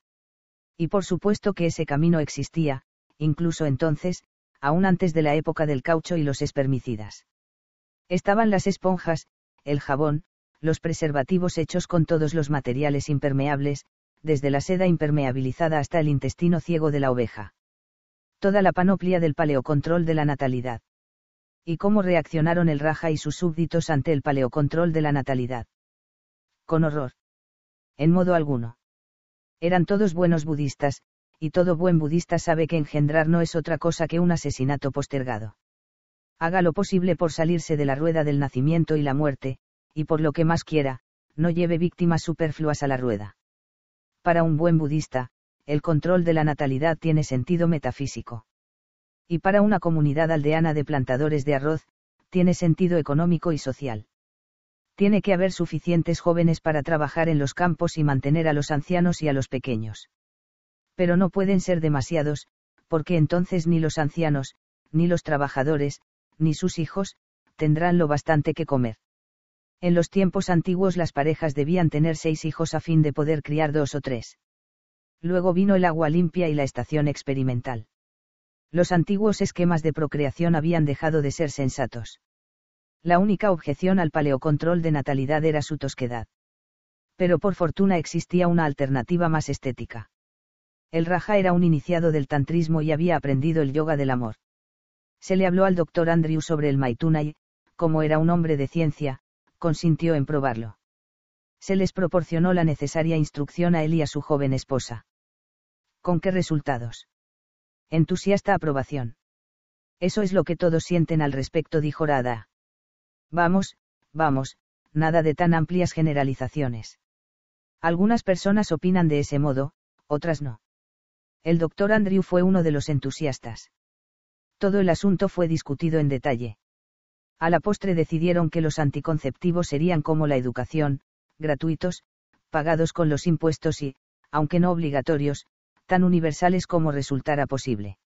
Y por supuesto que ese camino existía, incluso entonces, aún antes de la época del caucho y los espermicidas. Estaban las esponjas, el jabón, los preservativos hechos con todos los materiales impermeables, desde la seda impermeabilizada hasta el intestino ciego de la oveja toda la panoplia del paleocontrol de la natalidad. ¿Y cómo reaccionaron el Raja y sus súbditos ante el paleocontrol de la natalidad? Con horror. En modo alguno. Eran todos buenos budistas, y todo buen budista sabe que engendrar no es otra cosa que un asesinato postergado. Haga lo posible por salirse de la rueda del nacimiento y la muerte, y por lo que más quiera, no lleve víctimas superfluas a la rueda. Para un buen budista, el control de la natalidad tiene sentido metafísico. Y para una comunidad aldeana de plantadores de arroz, tiene sentido económico y social. Tiene que haber suficientes jóvenes para trabajar en los campos y mantener a los ancianos y a los pequeños. Pero no pueden ser demasiados, porque entonces ni los ancianos, ni los trabajadores, ni sus hijos, tendrán lo bastante que comer. En los tiempos antiguos las parejas debían tener seis hijos a fin de poder criar dos o tres luego vino el agua limpia y la estación experimental. Los antiguos esquemas de procreación habían dejado de ser sensatos. La única objeción al paleocontrol de natalidad era su tosquedad. Pero por fortuna existía una alternativa más estética. El Raja era un iniciado del tantrismo y había aprendido el yoga del amor. Se le habló al doctor Andrew sobre el Maituna y, como era un hombre de ciencia, consintió en probarlo. Se les proporcionó la necesaria instrucción a él y a su joven esposa. ¿con qué resultados? Entusiasta aprobación. Eso es lo que todos sienten al respecto, dijo Rada. Vamos, vamos, nada de tan amplias generalizaciones. Algunas personas opinan de ese modo, otras no. El doctor Andrew fue uno de los entusiastas. Todo el asunto fue discutido en detalle. A la postre decidieron que los anticonceptivos serían como la educación, gratuitos, pagados con los impuestos y, aunque no obligatorios, tan universales como resultara posible.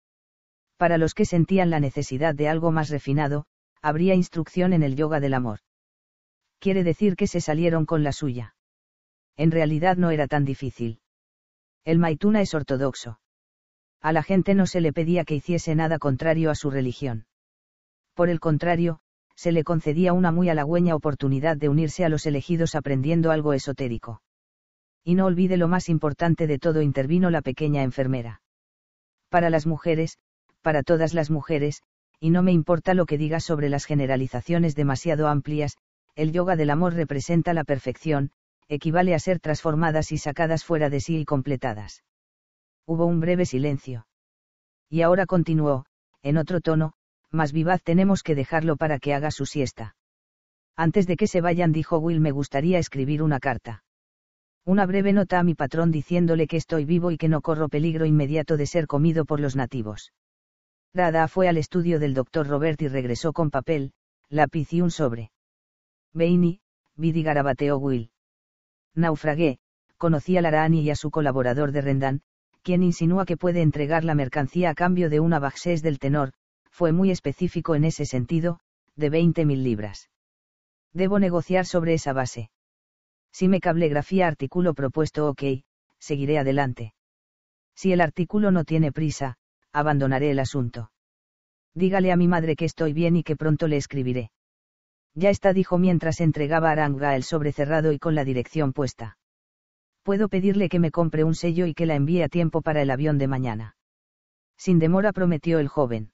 Para los que sentían la necesidad de algo más refinado, habría instrucción en el yoga del amor. Quiere decir que se salieron con la suya. En realidad no era tan difícil. El Maituna es ortodoxo. A la gente no se le pedía que hiciese nada contrario a su religión. Por el contrario, se le concedía una muy halagüeña oportunidad de unirse a los elegidos aprendiendo algo esotérico. Y no olvide lo más importante de todo, intervino la pequeña enfermera. Para las mujeres, para todas las mujeres, y no me importa lo que digas sobre las generalizaciones demasiado amplias, el yoga del amor representa la perfección, equivale a ser transformadas y sacadas fuera de sí y completadas. Hubo un breve silencio. Y ahora continuó, en otro tono, más vivaz tenemos que dejarlo para que haga su siesta. Antes de que se vayan, dijo Will, me gustaría escribir una carta. Una breve nota a mi patrón diciéndole que estoy vivo y que no corro peligro inmediato de ser comido por los nativos. Dada fue al estudio del doctor Robert y regresó con papel, lápiz y un sobre. Beini, vidi Will. Naufragué, conocí a Larani y a su colaborador de Rendan, quien insinúa que puede entregar la mercancía a cambio de una baxés del tenor, fue muy específico en ese sentido, de 20.000 libras. Debo negociar sobre esa base. Si me cablegrafía artículo propuesto ok, seguiré adelante. Si el artículo no tiene prisa, abandonaré el asunto. Dígale a mi madre que estoy bien y que pronto le escribiré. Ya está, dijo mientras entregaba a Aranga el sobre cerrado y con la dirección puesta. Puedo pedirle que me compre un sello y que la envíe a tiempo para el avión de mañana. Sin demora prometió el joven.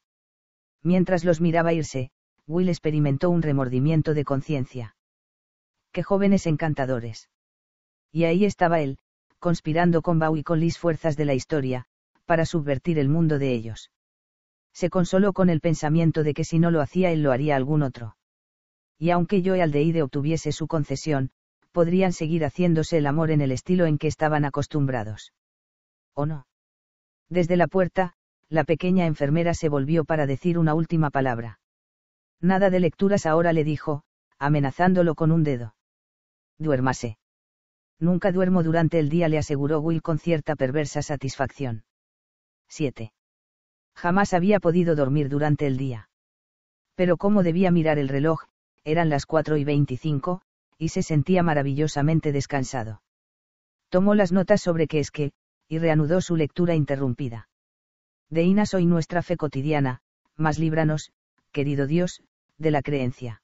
Mientras los miraba irse, Will experimentó un remordimiento de conciencia jóvenes encantadores. Y ahí estaba él, conspirando con Bau y con Liz fuerzas de la historia, para subvertir el mundo de ellos. Se consoló con el pensamiento de que si no lo hacía él lo haría algún otro. Y aunque yo y Aldeide obtuviese su concesión, podrían seguir haciéndose el amor en el estilo en que estaban acostumbrados. ¿O no? Desde la puerta, la pequeña enfermera se volvió para decir una última palabra. Nada de lecturas ahora le dijo, amenazándolo con un dedo duérmase. Nunca duermo durante el día, le aseguró Will con cierta perversa satisfacción. 7. Jamás había podido dormir durante el día. Pero como debía mirar el reloj, eran las 4 y 25, y se sentía maravillosamente descansado. Tomó las notas sobre qué es que, y reanudó su lectura interrumpida. De ina soy nuestra fe cotidiana, más líbranos, querido Dios, de la creencia.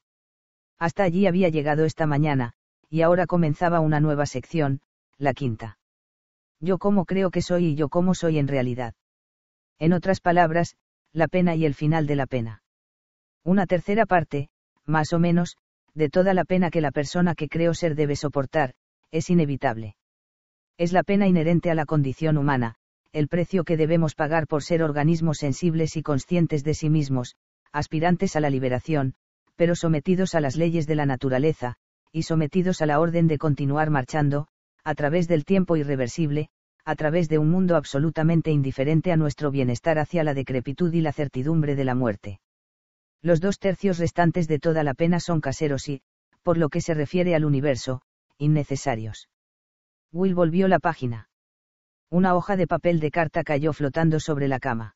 Hasta allí había llegado esta mañana, y ahora comenzaba una nueva sección, la quinta. Yo como creo que soy y yo cómo soy en realidad. En otras palabras, la pena y el final de la pena. Una tercera parte, más o menos, de toda la pena que la persona que creo ser debe soportar, es inevitable. Es la pena inherente a la condición humana, el precio que debemos pagar por ser organismos sensibles y conscientes de sí mismos, aspirantes a la liberación, pero sometidos a las leyes de la naturaleza, y sometidos a la orden de continuar marchando, a través del tiempo irreversible, a través de un mundo absolutamente indiferente a nuestro bienestar hacia la decrepitud y la certidumbre de la muerte. Los dos tercios restantes de toda la pena son caseros y, por lo que se refiere al universo, innecesarios. Will volvió la página. Una hoja de papel de carta cayó flotando sobre la cama.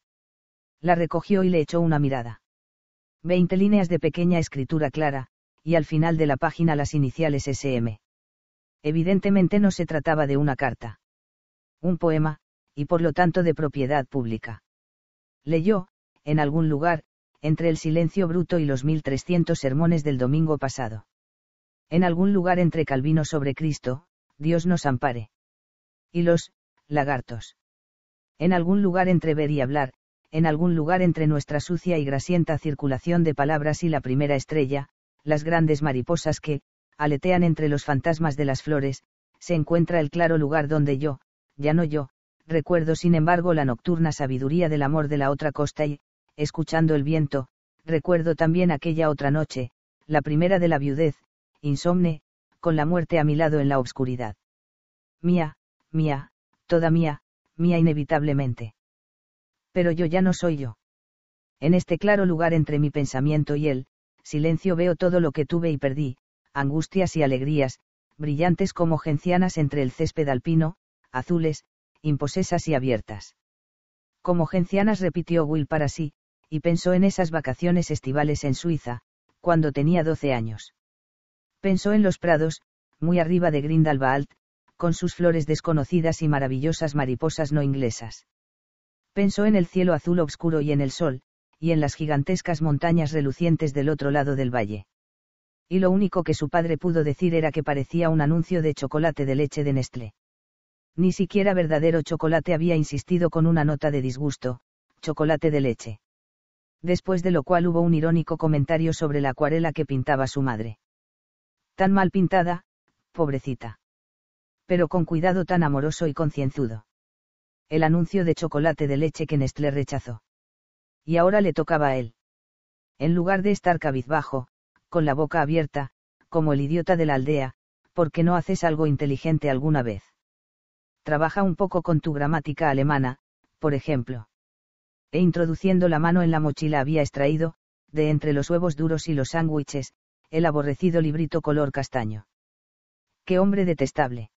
La recogió y le echó una mirada. Veinte líneas de pequeña escritura clara, y al final de la página las iniciales SM. Evidentemente no se trataba de una carta. Un poema, y por lo tanto de propiedad pública. Leyó, en algún lugar, entre el silencio bruto y los 1300 sermones del domingo pasado. En algún lugar entre Calvino sobre Cristo, Dios nos ampare. Y los, lagartos. En algún lugar entre ver y hablar, en algún lugar entre nuestra sucia y grasienta circulación de palabras y la primera estrella, las grandes mariposas que, aletean entre los fantasmas de las flores, se encuentra el claro lugar donde yo, ya no yo, recuerdo sin embargo la nocturna sabiduría del amor de la otra costa y, escuchando el viento, recuerdo también aquella otra noche, la primera de la viudez, insomne, con la muerte a mi lado en la oscuridad. Mía, mía, toda mía, mía inevitablemente. Pero yo ya no soy yo. En este claro lugar entre mi pensamiento y él, silencio veo todo lo que tuve y perdí, angustias y alegrías, brillantes como gencianas entre el césped alpino, azules, imposesas y abiertas. Como gencianas repitió Will para sí, y pensó en esas vacaciones estivales en Suiza, cuando tenía doce años. Pensó en los prados, muy arriba de Grindelwald, con sus flores desconocidas y maravillosas mariposas no inglesas. Pensó en el cielo azul oscuro y en el sol, y en las gigantescas montañas relucientes del otro lado del valle. Y lo único que su padre pudo decir era que parecía un anuncio de chocolate de leche de Nestlé. Ni siquiera verdadero chocolate había insistido con una nota de disgusto, chocolate de leche. Después de lo cual hubo un irónico comentario sobre la acuarela que pintaba su madre. Tan mal pintada, pobrecita. Pero con cuidado tan amoroso y concienzudo. El anuncio de chocolate de leche que Nestlé rechazó y ahora le tocaba a él. En lugar de estar cabizbajo, con la boca abierta, como el idiota de la aldea, porque no haces algo inteligente alguna vez? Trabaja un poco con tu gramática alemana, por ejemplo. E introduciendo la mano en la mochila había extraído, de entre los huevos duros y los sándwiches, el aborrecido librito color castaño. ¡Qué hombre detestable!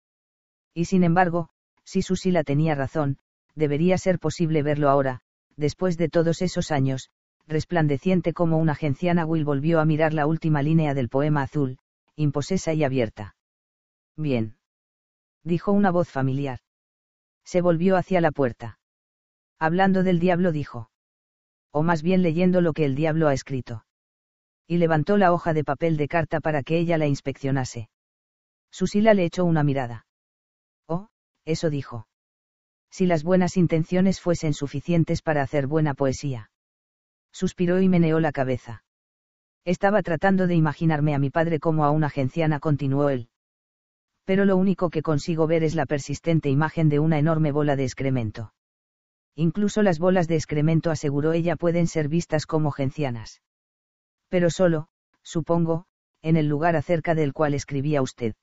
Y sin embargo, si Susila tenía razón, debería ser posible verlo ahora, después de todos esos años, resplandeciente como una genciana Will volvió a mirar la última línea del poema azul, imposesa y abierta. Bien. Dijo una voz familiar. Se volvió hacia la puerta. Hablando del diablo dijo. O más bien leyendo lo que el diablo ha escrito. Y levantó la hoja de papel de carta para que ella la inspeccionase. Susila le echó una mirada. Oh, eso dijo si las buenas intenciones fuesen suficientes para hacer buena poesía. Suspiró y meneó la cabeza. Estaba tratando de imaginarme a mi padre como a una genciana continuó él. Pero lo único que consigo ver es la persistente imagen de una enorme bola de excremento. Incluso las bolas de excremento, aseguró ella, pueden ser vistas como gencianas. Pero solo, supongo, en el lugar acerca del cual escribía usted.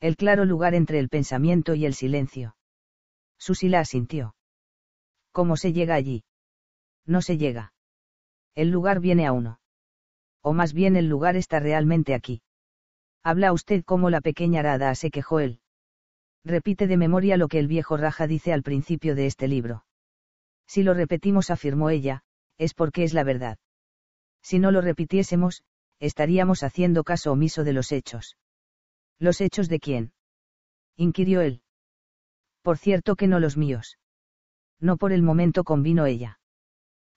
El claro lugar entre el pensamiento y el silencio. Susila asintió. ¿Cómo se llega allí? No se llega. El lugar viene a uno. O más bien el lugar está realmente aquí. Habla usted como la pequeña Arada se quejó él. Repite de memoria lo que el viejo Raja dice al principio de este libro. Si lo repetimos, afirmó ella, es porque es la verdad. Si no lo repitiésemos, estaríamos haciendo caso omiso de los hechos. ¿Los hechos de quién? inquirió él por cierto que no los míos. No por el momento convino ella.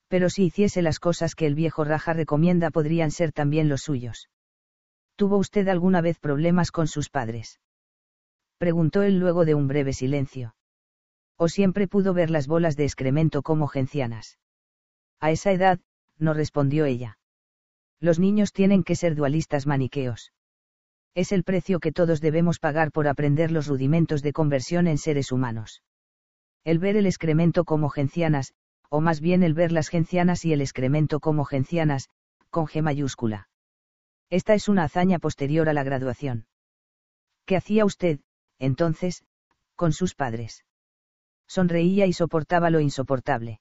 Pero si hiciese las cosas que el viejo Raja recomienda podrían ser también los suyos. ¿Tuvo usted alguna vez problemas con sus padres? Preguntó él luego de un breve silencio. O siempre pudo ver las bolas de excremento como gencianas. A esa edad, no respondió ella. Los niños tienen que ser dualistas maniqueos es el precio que todos debemos pagar por aprender los rudimentos de conversión en seres humanos. El ver el excremento como gencianas, o más bien el ver las gencianas y el excremento como gencianas, con G mayúscula. Esta es una hazaña posterior a la graduación. ¿Qué hacía usted, entonces, con sus padres? Sonreía y soportaba lo insoportable.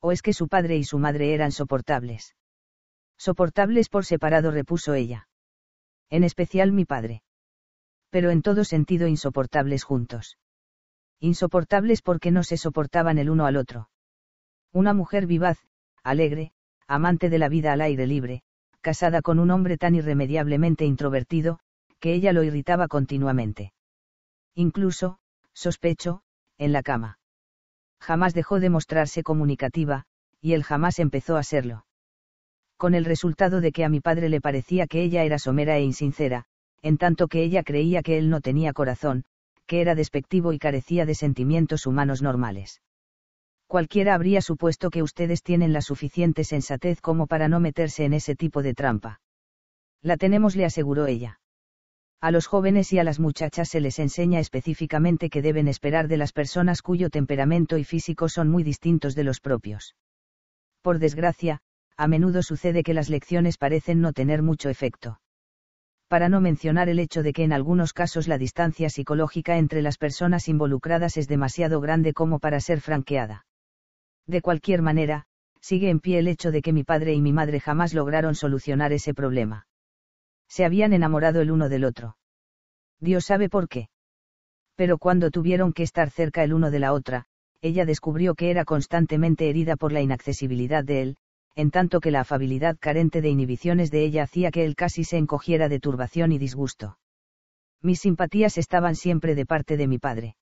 ¿O es que su padre y su madre eran soportables? Soportables por separado, repuso ella en especial mi padre. Pero en todo sentido insoportables juntos. Insoportables porque no se soportaban el uno al otro. Una mujer vivaz, alegre, amante de la vida al aire libre, casada con un hombre tan irremediablemente introvertido, que ella lo irritaba continuamente. Incluso, sospecho, en la cama. Jamás dejó de mostrarse comunicativa, y él jamás empezó a serlo con el resultado de que a mi padre le parecía que ella era somera e insincera, en tanto que ella creía que él no tenía corazón, que era despectivo y carecía de sentimientos humanos normales. Cualquiera habría supuesto que ustedes tienen la suficiente sensatez como para no meterse en ese tipo de trampa. La tenemos, le aseguró ella. A los jóvenes y a las muchachas se les enseña específicamente que deben esperar de las personas cuyo temperamento y físico son muy distintos de los propios. Por desgracia, a menudo sucede que las lecciones parecen no tener mucho efecto. Para no mencionar el hecho de que en algunos casos la distancia psicológica entre las personas involucradas es demasiado grande como para ser franqueada. De cualquier manera, sigue en pie el hecho de que mi padre y mi madre jamás lograron solucionar ese problema. Se habían enamorado el uno del otro. Dios sabe por qué. Pero cuando tuvieron que estar cerca el uno de la otra, ella descubrió que era constantemente herida por la inaccesibilidad de él, en tanto que la afabilidad carente de inhibiciones de ella hacía que él casi se encogiera de turbación y disgusto. Mis simpatías estaban siempre de parte de mi padre.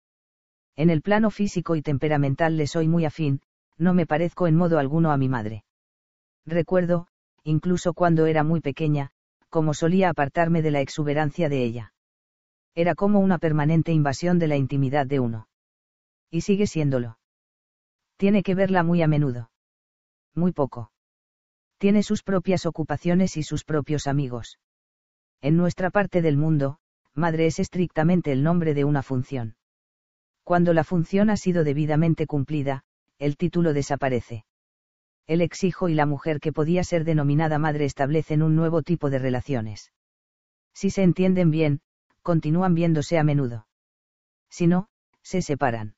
En el plano físico y temperamental le soy muy afín, no me parezco en modo alguno a mi madre. Recuerdo, incluso cuando era muy pequeña, como solía apartarme de la exuberancia de ella. Era como una permanente invasión de la intimidad de uno. Y sigue siéndolo. Tiene que verla muy a menudo. Muy poco tiene sus propias ocupaciones y sus propios amigos. En nuestra parte del mundo, madre es estrictamente el nombre de una función. Cuando la función ha sido debidamente cumplida, el título desaparece. El ex hijo y la mujer que podía ser denominada madre establecen un nuevo tipo de relaciones. Si se entienden bien, continúan viéndose a menudo. Si no, se separan.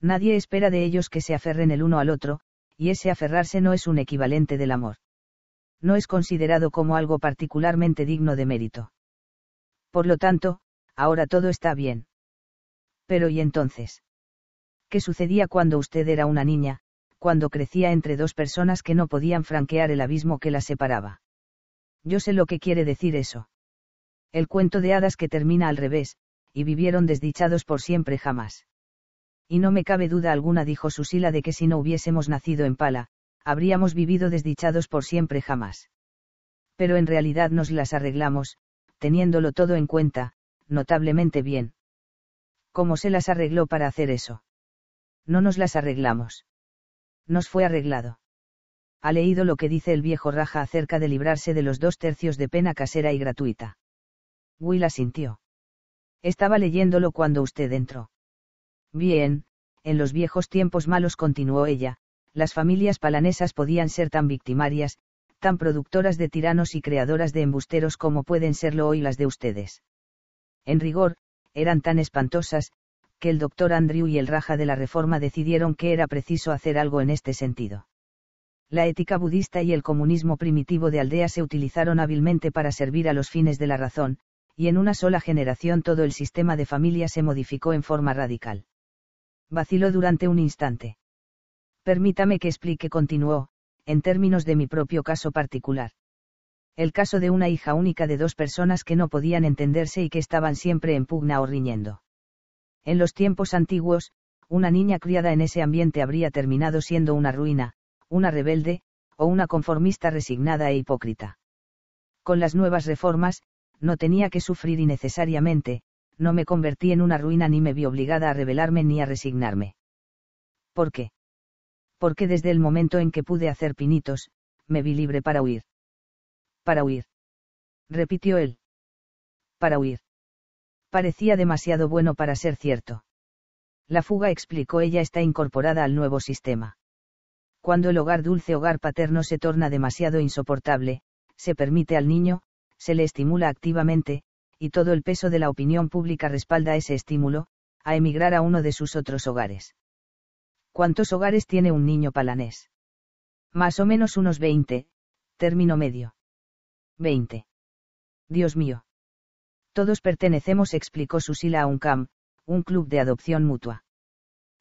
Nadie espera de ellos que se aferren el uno al otro, y ese aferrarse no es un equivalente del amor. No es considerado como algo particularmente digno de mérito. Por lo tanto, ahora todo está bien. Pero ¿y entonces? ¿Qué sucedía cuando usted era una niña, cuando crecía entre dos personas que no podían franquear el abismo que las separaba? Yo sé lo que quiere decir eso. El cuento de hadas que termina al revés, y vivieron desdichados por siempre jamás y no me cabe duda alguna dijo Susila de que si no hubiésemos nacido en Pala, habríamos vivido desdichados por siempre jamás. Pero en realidad nos las arreglamos, teniéndolo todo en cuenta, notablemente bien. ¿Cómo se las arregló para hacer eso? No nos las arreglamos. Nos fue arreglado. Ha leído lo que dice el viejo Raja acerca de librarse de los dos tercios de pena casera y gratuita. Will sintió. Estaba leyéndolo cuando usted entró. Bien, en los viejos tiempos malos continuó ella, las familias palanesas podían ser tan victimarias, tan productoras de tiranos y creadoras de embusteros como pueden serlo hoy las de ustedes. En rigor, eran tan espantosas, que el doctor Andrew y el Raja de la Reforma decidieron que era preciso hacer algo en este sentido. La ética budista y el comunismo primitivo de aldea se utilizaron hábilmente para servir a los fines de la razón, y en una sola generación todo el sistema de familia se modificó en forma radical vaciló durante un instante. Permítame que explique, continuó, en términos de mi propio caso particular. El caso de una hija única de dos personas que no podían entenderse y que estaban siempre en pugna o riñendo. En los tiempos antiguos, una niña criada en ese ambiente habría terminado siendo una ruina, una rebelde, o una conformista resignada e hipócrita. Con las nuevas reformas, no tenía que sufrir innecesariamente, no me convertí en una ruina ni me vi obligada a rebelarme ni a resignarme. ¿Por qué? Porque desde el momento en que pude hacer pinitos, me vi libre para huir. Para huir. Repitió él. Para huir. Parecía demasiado bueno para ser cierto. La fuga, explicó ella, está incorporada al nuevo sistema. Cuando el hogar dulce hogar paterno se torna demasiado insoportable, se permite al niño, se le estimula activamente, y todo el peso de la opinión pública respalda ese estímulo, a emigrar a uno de sus otros hogares. ¿Cuántos hogares tiene un niño palanés? Más o menos unos 20, término medio. 20. Dios mío. Todos pertenecemos, explicó Susila a un CAM, un club de adopción mutua.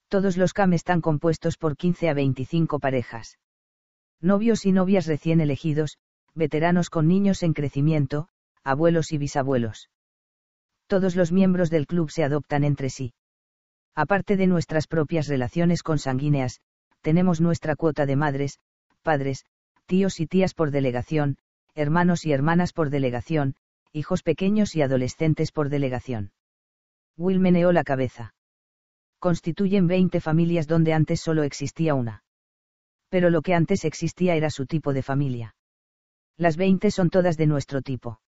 Todos los CAM están compuestos por 15 a 25 parejas. Novios y novias recién elegidos, veteranos con niños en crecimiento, abuelos y bisabuelos. Todos los miembros del club se adoptan entre sí. Aparte de nuestras propias relaciones consanguíneas, tenemos nuestra cuota de madres, padres, tíos y tías por delegación, hermanos y hermanas por delegación, hijos pequeños y adolescentes por delegación. Will meneó la cabeza. Constituyen 20 familias donde antes solo existía una. Pero lo que antes existía era su tipo de familia. Las 20 son todas de nuestro tipo.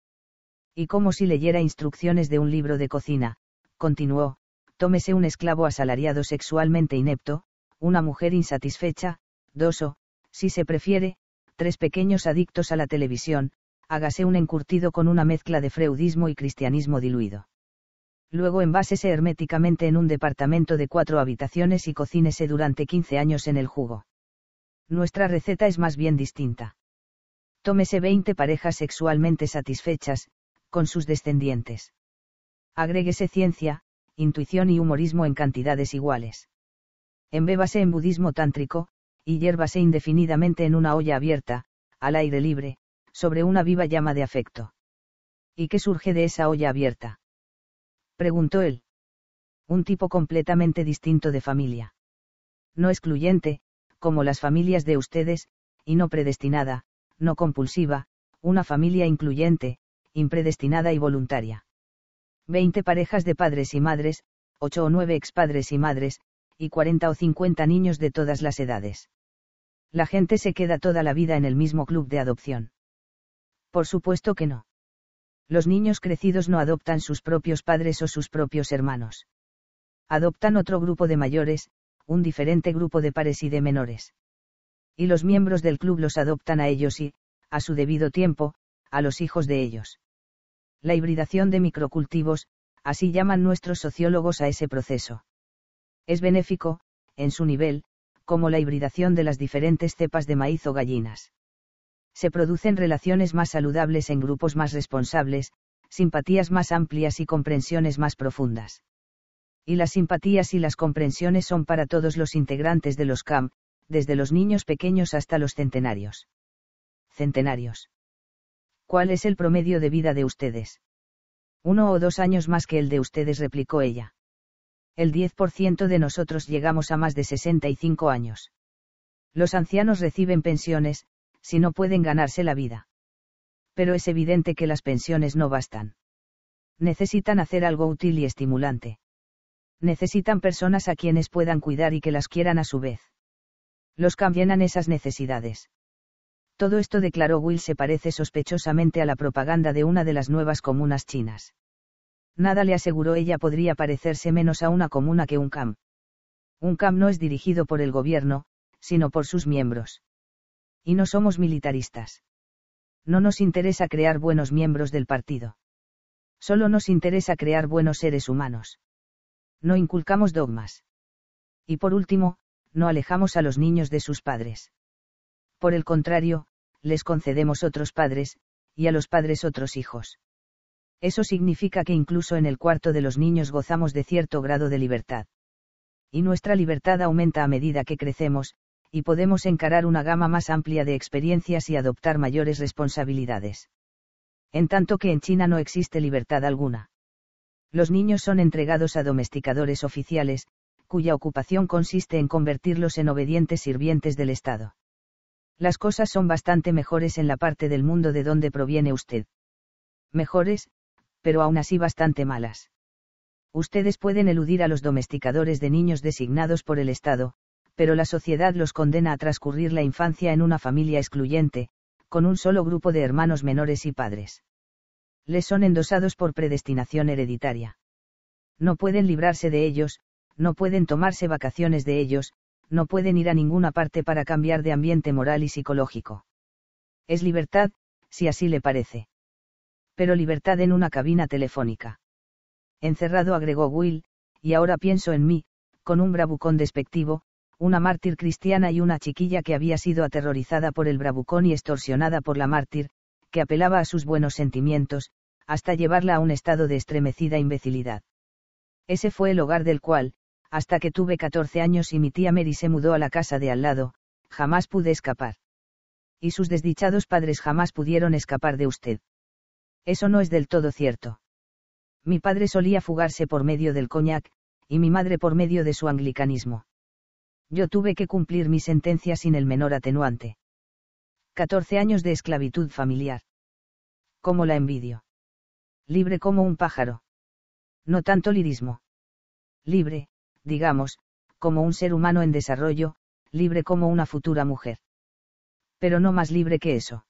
Y como si leyera instrucciones de un libro de cocina, continuó, tómese un esclavo asalariado sexualmente inepto, una mujer insatisfecha, dos o, si se prefiere, tres pequeños adictos a la televisión, hágase un encurtido con una mezcla de freudismo y cristianismo diluido. Luego envásese herméticamente en un departamento de cuatro habitaciones y cocínese durante 15 años en el jugo. Nuestra receta es más bien distinta. Tómese 20 parejas sexualmente satisfechas, con sus descendientes. Agréguese ciencia, intuición y humorismo en cantidades iguales. Embébase en budismo tántrico, y yérvase indefinidamente en una olla abierta, al aire libre, sobre una viva llama de afecto. ¿Y qué surge de esa olla abierta? Preguntó él. Un tipo completamente distinto de familia. No excluyente, como las familias de ustedes, y no predestinada, no compulsiva, una familia incluyente, impredestinada y voluntaria. 20 parejas de padres y madres, ocho o 9 expadres y madres, y 40 o 50 niños de todas las edades. La gente se queda toda la vida en el mismo club de adopción. Por supuesto que no. Los niños crecidos no adoptan sus propios padres o sus propios hermanos. Adoptan otro grupo de mayores, un diferente grupo de pares y de menores. Y los miembros del club los adoptan a ellos y, a su debido tiempo, a los hijos de ellos. La hibridación de microcultivos, así llaman nuestros sociólogos a ese proceso. Es benéfico, en su nivel, como la hibridación de las diferentes cepas de maíz o gallinas. Se producen relaciones más saludables en grupos más responsables, simpatías más amplias y comprensiones más profundas. Y las simpatías y las comprensiones son para todos los integrantes de los CAM, desde los niños pequeños hasta los centenarios. Centenarios. ¿Cuál es el promedio de vida de ustedes? Uno o dos años más que el de ustedes, replicó ella. El 10% de nosotros llegamos a más de 65 años. Los ancianos reciben pensiones, si no pueden ganarse la vida. Pero es evidente que las pensiones no bastan. Necesitan hacer algo útil y estimulante. Necesitan personas a quienes puedan cuidar y que las quieran a su vez. Los cambian esas necesidades. Todo esto declaró Will se parece sospechosamente a la propaganda de una de las nuevas comunas chinas. Nada le aseguró ella podría parecerse menos a una comuna que un camp. Un camp no es dirigido por el gobierno, sino por sus miembros. Y no somos militaristas. No nos interesa crear buenos miembros del partido. Solo nos interesa crear buenos seres humanos. No inculcamos dogmas. Y por último, no alejamos a los niños de sus padres. Por el contrario, les concedemos otros padres, y a los padres otros hijos. Eso significa que incluso en el cuarto de los niños gozamos de cierto grado de libertad. Y nuestra libertad aumenta a medida que crecemos, y podemos encarar una gama más amplia de experiencias y adoptar mayores responsabilidades. En tanto que en China no existe libertad alguna. Los niños son entregados a domesticadores oficiales, cuya ocupación consiste en convertirlos en obedientes sirvientes del Estado. Las cosas son bastante mejores en la parte del mundo de donde proviene usted. Mejores, pero aún así bastante malas. Ustedes pueden eludir a los domesticadores de niños designados por el Estado, pero la sociedad los condena a transcurrir la infancia en una familia excluyente, con un solo grupo de hermanos menores y padres. Les son endosados por predestinación hereditaria. No pueden librarse de ellos, no pueden tomarse vacaciones de ellos, no pueden ir a ninguna parte para cambiar de ambiente moral y psicológico. Es libertad, si así le parece. Pero libertad en una cabina telefónica. Encerrado agregó Will, y ahora pienso en mí, con un bravucón despectivo, una mártir cristiana y una chiquilla que había sido aterrorizada por el bravucón y extorsionada por la mártir, que apelaba a sus buenos sentimientos, hasta llevarla a un estado de estremecida imbecilidad. Ese fue el hogar del cual, hasta que tuve 14 años y mi tía Mary se mudó a la casa de al lado, jamás pude escapar. Y sus desdichados padres jamás pudieron escapar de usted. Eso no es del todo cierto. Mi padre solía fugarse por medio del coñac, y mi madre por medio de su anglicanismo. Yo tuve que cumplir mi sentencia sin el menor atenuante. 14 años de esclavitud familiar. ¿Cómo la envidio? Libre como un pájaro. No tanto lirismo. Libre, digamos, como un ser humano en desarrollo, libre como una futura mujer. Pero no más libre que eso.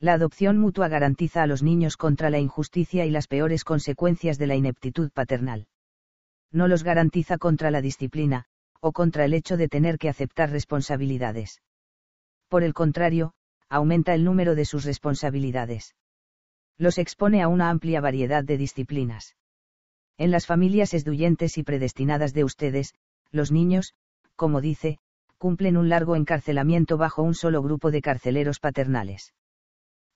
La adopción mutua garantiza a los niños contra la injusticia y las peores consecuencias de la ineptitud paternal. No los garantiza contra la disciplina, o contra el hecho de tener que aceptar responsabilidades. Por el contrario, aumenta el número de sus responsabilidades. Los expone a una amplia variedad de disciplinas. En las familias esduyentes y predestinadas de ustedes, los niños, como dice, cumplen un largo encarcelamiento bajo un solo grupo de carceleros paternales.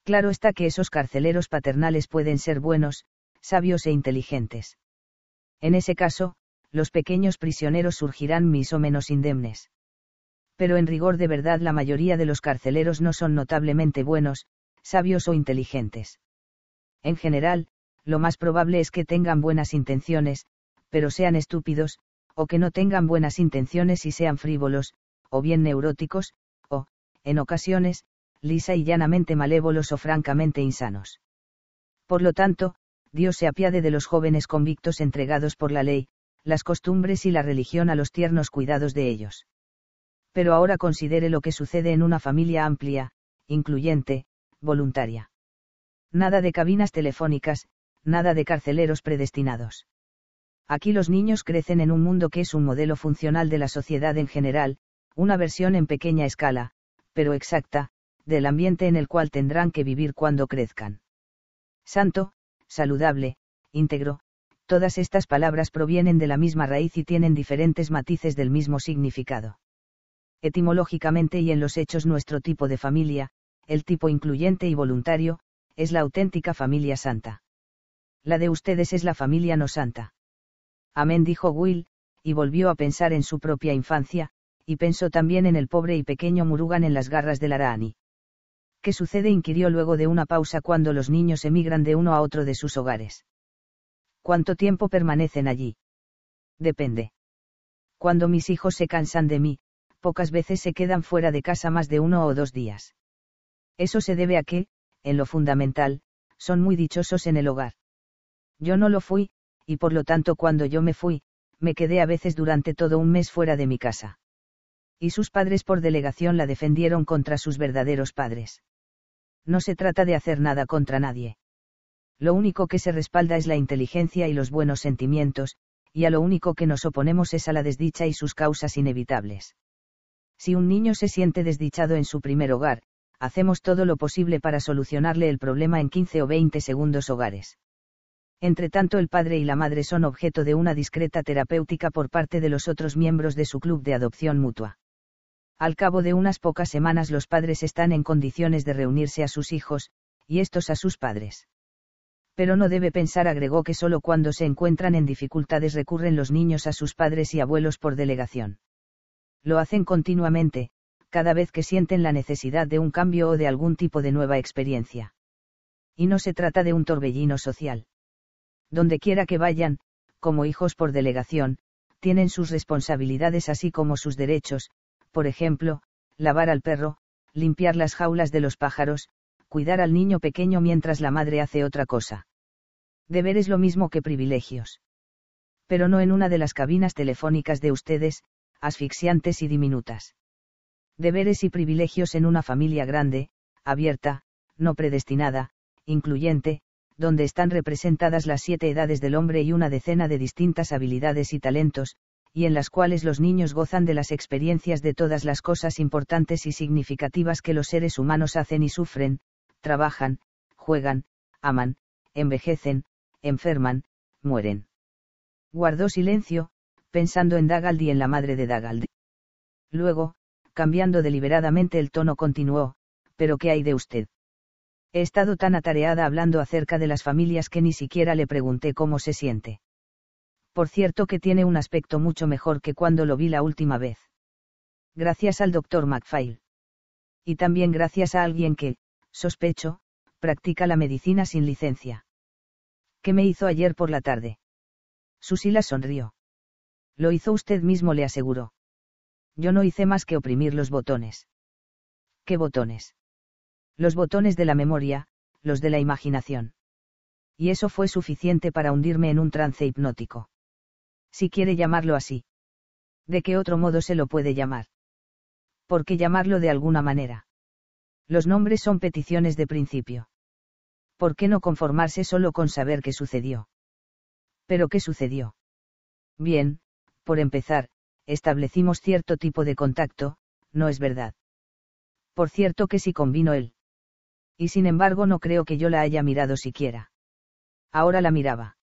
Claro está que esos carceleros paternales pueden ser buenos, sabios e inteligentes. En ese caso, los pequeños prisioneros surgirán mis o menos indemnes. Pero en rigor de verdad la mayoría de los carceleros no son notablemente buenos, sabios o inteligentes. En general, lo más probable es que tengan buenas intenciones, pero sean estúpidos, o que no tengan buenas intenciones y sean frívolos, o bien neuróticos, o, en ocasiones, lisa y llanamente malévolos o francamente insanos. Por lo tanto, Dios se apiade de los jóvenes convictos entregados por la ley, las costumbres y la religión a los tiernos cuidados de ellos. Pero ahora considere lo que sucede en una familia amplia, incluyente, voluntaria. Nada de cabinas telefónicas, nada de carceleros predestinados. Aquí los niños crecen en un mundo que es un modelo funcional de la sociedad en general, una versión en pequeña escala, pero exacta, del ambiente en el cual tendrán que vivir cuando crezcan. Santo, saludable, íntegro, todas estas palabras provienen de la misma raíz y tienen diferentes matices del mismo significado. Etimológicamente y en los hechos nuestro tipo de familia, el tipo incluyente y voluntario, es la auténtica familia santa la de ustedes es la familia no santa. Amén dijo Will, y volvió a pensar en su propia infancia, y pensó también en el pobre y pequeño Murugan en las garras del Araani. ¿Qué sucede? inquirió luego de una pausa cuando los niños emigran de uno a otro de sus hogares. ¿Cuánto tiempo permanecen allí? Depende. Cuando mis hijos se cansan de mí, pocas veces se quedan fuera de casa más de uno o dos días. Eso se debe a que, en lo fundamental, son muy dichosos en el hogar. Yo no lo fui, y por lo tanto cuando yo me fui, me quedé a veces durante todo un mes fuera de mi casa. Y sus padres por delegación la defendieron contra sus verdaderos padres. No se trata de hacer nada contra nadie. Lo único que se respalda es la inteligencia y los buenos sentimientos, y a lo único que nos oponemos es a la desdicha y sus causas inevitables. Si un niño se siente desdichado en su primer hogar, hacemos todo lo posible para solucionarle el problema en 15 o 20 segundos hogares. Entre tanto el padre y la madre son objeto de una discreta terapéutica por parte de los otros miembros de su club de adopción mutua. Al cabo de unas pocas semanas los padres están en condiciones de reunirse a sus hijos, y estos a sus padres. Pero no debe pensar, agregó, que solo cuando se encuentran en dificultades recurren los niños a sus padres y abuelos por delegación. Lo hacen continuamente, cada vez que sienten la necesidad de un cambio o de algún tipo de nueva experiencia. Y no se trata de un torbellino social donde quiera que vayan, como hijos por delegación, tienen sus responsabilidades así como sus derechos, por ejemplo, lavar al perro, limpiar las jaulas de los pájaros, cuidar al niño pequeño mientras la madre hace otra cosa. Deberes lo mismo que privilegios. Pero no en una de las cabinas telefónicas de ustedes, asfixiantes y diminutas. Deberes y privilegios en una familia grande, abierta, no predestinada, incluyente, donde están representadas las siete edades del hombre y una decena de distintas habilidades y talentos, y en las cuales los niños gozan de las experiencias de todas las cosas importantes y significativas que los seres humanos hacen y sufren, trabajan, juegan, aman, envejecen, enferman, mueren. Guardó silencio, pensando en Dagaldi y en la madre de Dagaldi. Luego, cambiando deliberadamente el tono, continuó, ¿pero qué hay de usted? He estado tan atareada hablando acerca de las familias que ni siquiera le pregunté cómo se siente. Por cierto que tiene un aspecto mucho mejor que cuando lo vi la última vez. Gracias al doctor MacPhail. Y también gracias a alguien que, sospecho, practica la medicina sin licencia. ¿Qué me hizo ayer por la tarde? Susila sonrió. Lo hizo usted mismo, le aseguró. Yo no hice más que oprimir los botones. ¿Qué botones? Los botones de la memoria, los de la imaginación. Y eso fue suficiente para hundirme en un trance hipnótico. Si quiere llamarlo así. ¿De qué otro modo se lo puede llamar? ¿Por qué llamarlo de alguna manera? Los nombres son peticiones de principio. ¿Por qué no conformarse solo con saber qué sucedió? ¿Pero qué sucedió? Bien, por empezar, establecimos cierto tipo de contacto, no es verdad. Por cierto que si combino convino él y sin embargo no creo que yo la haya mirado siquiera. Ahora la miraba.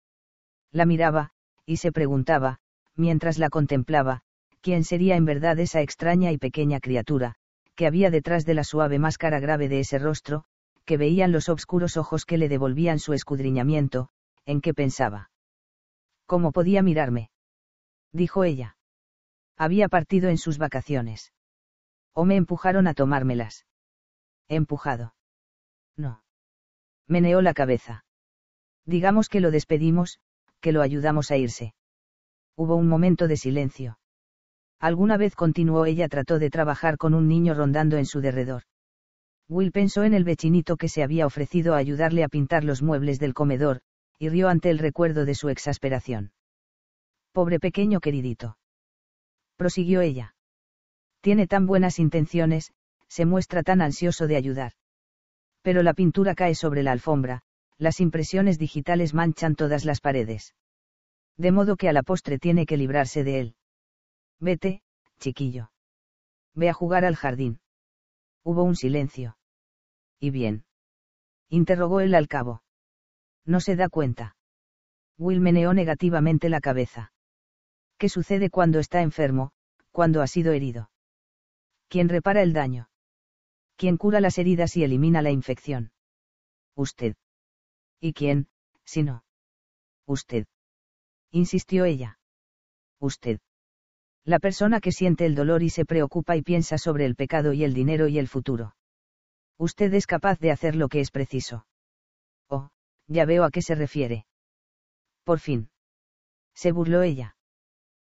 La miraba, y se preguntaba, mientras la contemplaba, quién sería en verdad esa extraña y pequeña criatura, que había detrás de la suave máscara grave de ese rostro, que veían los obscuros ojos que le devolvían su escudriñamiento, en qué pensaba. ¿Cómo podía mirarme? dijo ella. Había partido en sus vacaciones. O me empujaron a tomármelas. Empujado. No. Meneó la cabeza. Digamos que lo despedimos, que lo ayudamos a irse. Hubo un momento de silencio. Alguna vez continuó ella trató de trabajar con un niño rondando en su derredor. Will pensó en el vecinito que se había ofrecido a ayudarle a pintar los muebles del comedor, y rió ante el recuerdo de su exasperación. Pobre pequeño queridito. Prosiguió ella. Tiene tan buenas intenciones, se muestra tan ansioso de ayudar pero la pintura cae sobre la alfombra, las impresiones digitales manchan todas las paredes. De modo que a la postre tiene que librarse de él. Vete, chiquillo. Ve a jugar al jardín. Hubo un silencio. ¿Y bien? interrogó él al cabo. No se da cuenta. Will meneó negativamente la cabeza. ¿Qué sucede cuando está enfermo, cuando ha sido herido? ¿Quién repara el daño? quien cura las heridas y elimina la infección. Usted. ¿Y quién, si no? Usted. Insistió ella. Usted. La persona que siente el dolor y se preocupa y piensa sobre el pecado y el dinero y el futuro. Usted es capaz de hacer lo que es preciso. Oh, ya veo a qué se refiere. Por fin. Se burló ella.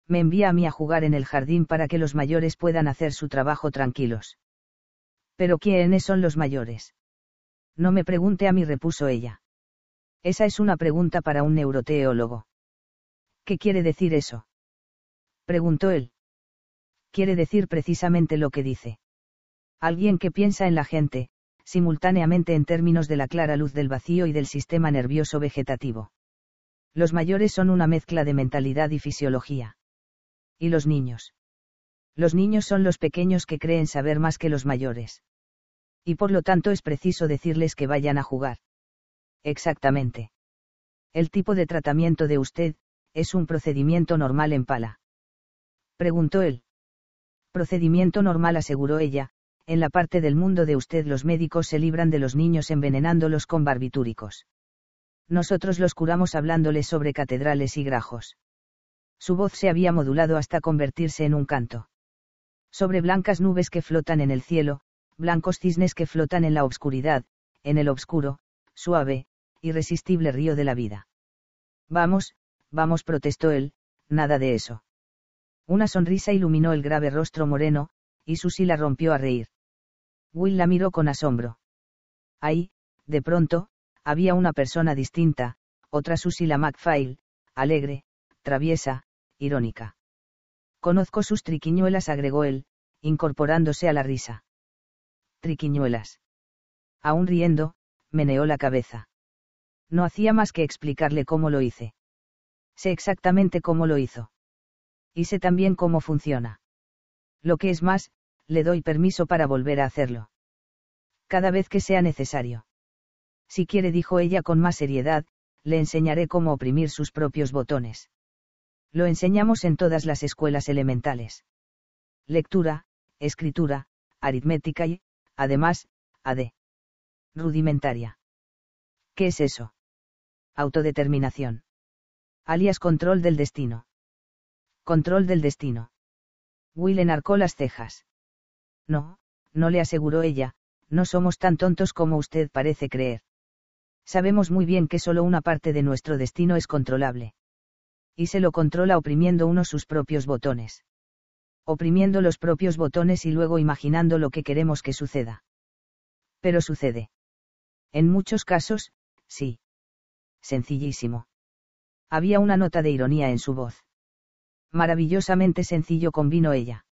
Me envía a mí a jugar en el jardín para que los mayores puedan hacer su trabajo tranquilos. Pero ¿quiénes son los mayores? No me pregunte a mí, repuso ella. Esa es una pregunta para un neuroteólogo. ¿Qué quiere decir eso? preguntó él. Quiere decir precisamente lo que dice. Alguien que piensa en la gente, simultáneamente en términos de la clara luz del vacío y del sistema nervioso vegetativo. Los mayores son una mezcla de mentalidad y fisiología. ¿Y los niños? Los niños son los pequeños que creen saber más que los mayores y por lo tanto es preciso decirles que vayan a jugar. Exactamente. El tipo de tratamiento de usted, es un procedimiento normal en pala. Preguntó él. Procedimiento normal, aseguró ella, en la parte del mundo de usted los médicos se libran de los niños envenenándolos con barbitúricos. Nosotros los curamos hablándoles sobre catedrales y grajos. Su voz se había modulado hasta convertirse en un canto. Sobre blancas nubes que flotan en el cielo, blancos cisnes que flotan en la obscuridad, en el obscuro, suave, irresistible río de la vida. Vamos, vamos, protestó él, nada de eso. Una sonrisa iluminó el grave rostro moreno, y Susy la rompió a reír. Will la miró con asombro. Ahí, de pronto, había una persona distinta, otra Susy la MacPhail, alegre, traviesa, irónica. Conozco sus triquiñuelas, agregó él, incorporándose a la risa triquiñuelas. Aún riendo, meneó la cabeza. No hacía más que explicarle cómo lo hice. Sé exactamente cómo lo hizo. Y sé también cómo funciona. Lo que es más, le doy permiso para volver a hacerlo. Cada vez que sea necesario. Si quiere, dijo ella con más seriedad, le enseñaré cómo oprimir sus propios botones. Lo enseñamos en todas las escuelas elementales. Lectura, escritura, aritmética y, además, AD. Rudimentaria. ¿Qué es eso? Autodeterminación. Alias control del destino. Control del destino. Will enarcó las cejas. No, no le aseguró ella, no somos tan tontos como usted parece creer. Sabemos muy bien que solo una parte de nuestro destino es controlable. Y se lo controla oprimiendo uno sus propios botones oprimiendo los propios botones y luego imaginando lo que queremos que suceda. Pero sucede. En muchos casos, sí. Sencillísimo. Había una nota de ironía en su voz. Maravillosamente sencillo convino ella.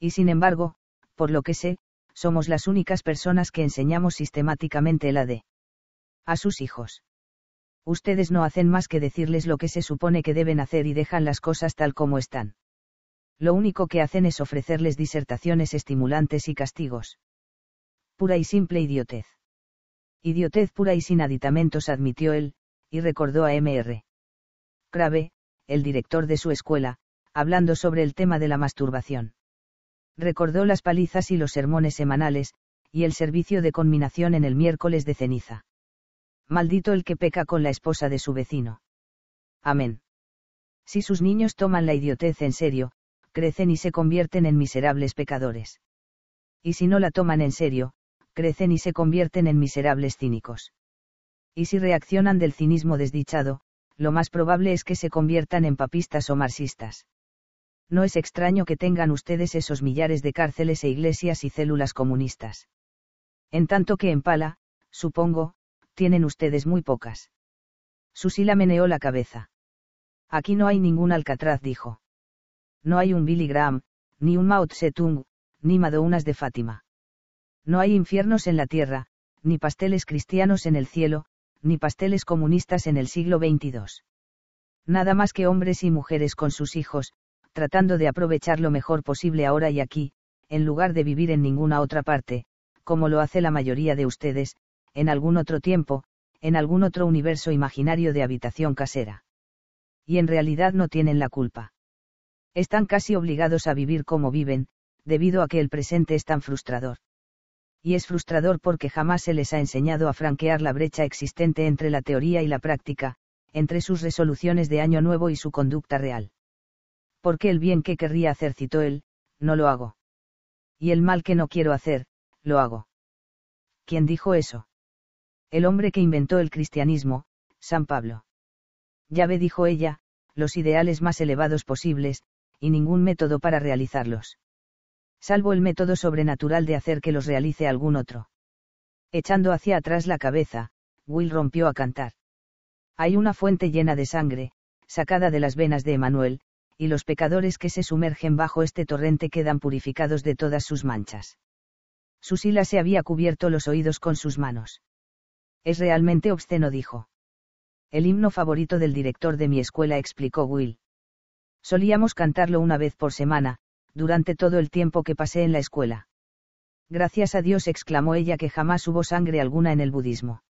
Y sin embargo, por lo que sé, somos las únicas personas que enseñamos sistemáticamente la de A sus hijos. Ustedes no hacen más que decirles lo que se supone que deben hacer y dejan las cosas tal como están lo único que hacen es ofrecerles disertaciones estimulantes y castigos. Pura y simple idiotez. Idiotez pura y sin aditamentos admitió él, y recordó a Mr. Crave, el director de su escuela, hablando sobre el tema de la masturbación. Recordó las palizas y los sermones semanales, y el servicio de conminación en el miércoles de ceniza. Maldito el que peca con la esposa de su vecino. Amén. Si sus niños toman la idiotez en serio, crecen y se convierten en miserables pecadores. Y si no la toman en serio, crecen y se convierten en miserables cínicos. Y si reaccionan del cinismo desdichado, lo más probable es que se conviertan en papistas o marxistas. No es extraño que tengan ustedes esos millares de cárceles e iglesias y células comunistas. En tanto que en Pala, supongo, tienen ustedes muy pocas. Susila meneó la cabeza. Aquí no hay ningún alcatraz, dijo. No hay un Billy Graham, ni un Mao Tse-tung, ni Madonas de Fátima. No hay infiernos en la tierra, ni pasteles cristianos en el cielo, ni pasteles comunistas en el siglo XXII. Nada más que hombres y mujeres con sus hijos, tratando de aprovechar lo mejor posible ahora y aquí, en lugar de vivir en ninguna otra parte, como lo hace la mayoría de ustedes, en algún otro tiempo, en algún otro universo imaginario de habitación casera. Y en realidad no tienen la culpa están casi obligados a vivir como viven, debido a que el presente es tan frustrador. Y es frustrador porque jamás se les ha enseñado a franquear la brecha existente entre la teoría y la práctica, entre sus resoluciones de año nuevo y su conducta real. Porque el bien que querría hacer, citó él, no lo hago. Y el mal que no quiero hacer, lo hago. ¿Quién dijo eso? El hombre que inventó el cristianismo, San Pablo. Ya ve dijo ella, los ideales más elevados posibles, y ningún método para realizarlos. Salvo el método sobrenatural de hacer que los realice algún otro. Echando hacia atrás la cabeza, Will rompió a cantar. Hay una fuente llena de sangre, sacada de las venas de Emanuel, y los pecadores que se sumergen bajo este torrente quedan purificados de todas sus manchas. Susila se había cubierto los oídos con sus manos. Es realmente obsceno, dijo. El himno favorito del director de mi escuela, explicó Will. Solíamos cantarlo una vez por semana, durante todo el tiempo que pasé en la escuela. Gracias a Dios, exclamó ella que jamás hubo sangre alguna en el budismo.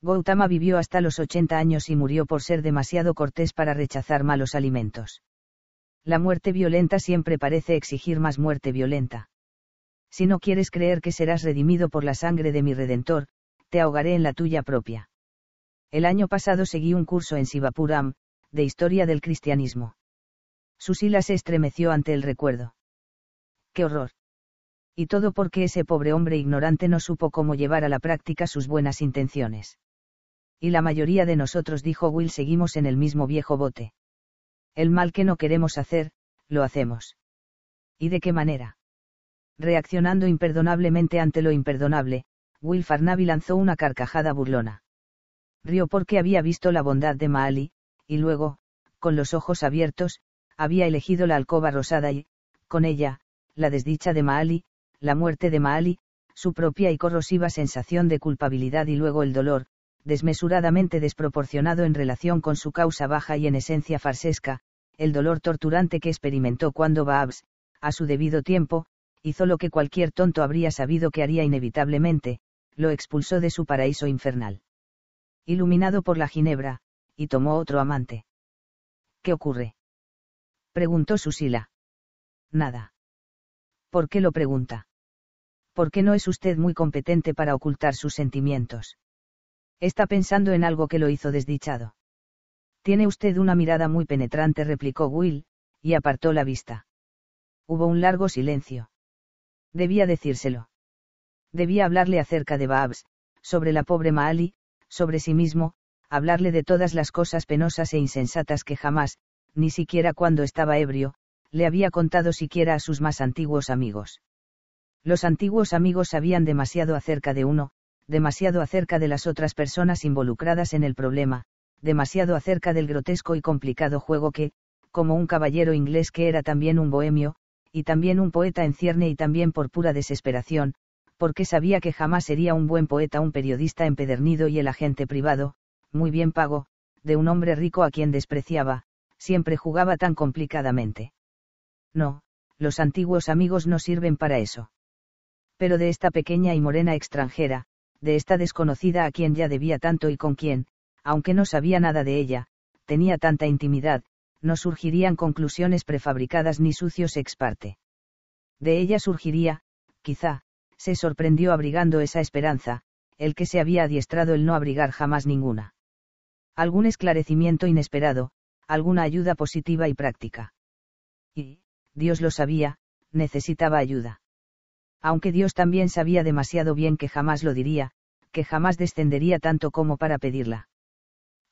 Gautama vivió hasta los 80 años y murió por ser demasiado cortés para rechazar malos alimentos. La muerte violenta siempre parece exigir más muerte violenta. Si no quieres creer que serás redimido por la sangre de mi Redentor, te ahogaré en la tuya propia. El año pasado seguí un curso en Sivapuram, de historia del cristianismo. Susila se estremeció ante el recuerdo. ¡Qué horror! Y todo porque ese pobre hombre ignorante no supo cómo llevar a la práctica sus buenas intenciones. Y la mayoría de nosotros, dijo Will, seguimos en el mismo viejo bote. El mal que no queremos hacer, lo hacemos. ¿Y de qué manera? Reaccionando imperdonablemente ante lo imperdonable, Will Farnaby lanzó una carcajada burlona. Rió porque había visto la bondad de Maali, y luego, con los ojos abiertos, había elegido la alcoba rosada y, con ella, la desdicha de Maali, la muerte de Maali, su propia y corrosiva sensación de culpabilidad y luego el dolor, desmesuradamente desproporcionado en relación con su causa baja y en esencia farsesca, el dolor torturante que experimentó cuando Baabs, a su debido tiempo, hizo lo que cualquier tonto habría sabido que haría inevitablemente, lo expulsó de su paraíso infernal. Iluminado por la ginebra, y tomó otro amante. ¿Qué ocurre? preguntó Susila. Nada. ¿Por qué lo pregunta? ¿Por qué no es usted muy competente para ocultar sus sentimientos? Está pensando en algo que lo hizo desdichado. Tiene usted una mirada muy penetrante, replicó Will, y apartó la vista. Hubo un largo silencio. Debía decírselo. Debía hablarle acerca de Babs, sobre la pobre Maali, sobre sí mismo, hablarle de todas las cosas penosas e insensatas que jamás, ni siquiera cuando estaba ebrio, le había contado siquiera a sus más antiguos amigos. Los antiguos amigos sabían demasiado acerca de uno, demasiado acerca de las otras personas involucradas en el problema, demasiado acerca del grotesco y complicado juego que, como un caballero inglés que era también un bohemio, y también un poeta en cierne y también por pura desesperación, porque sabía que jamás sería un buen poeta un periodista empedernido y el agente privado, muy bien pago, de un hombre rico a quien despreciaba, siempre jugaba tan complicadamente. No, los antiguos amigos no sirven para eso. Pero de esta pequeña y morena extranjera, de esta desconocida a quien ya debía tanto y con quien, aunque no sabía nada de ella, tenía tanta intimidad, no surgirían conclusiones prefabricadas ni sucios ex parte. De ella surgiría, quizá, se sorprendió abrigando esa esperanza, el que se había adiestrado el no abrigar jamás ninguna. Algún esclarecimiento inesperado, alguna ayuda positiva y práctica. Y, Dios lo sabía, necesitaba ayuda. Aunque Dios también sabía demasiado bien que jamás lo diría, que jamás descendería tanto como para pedirla.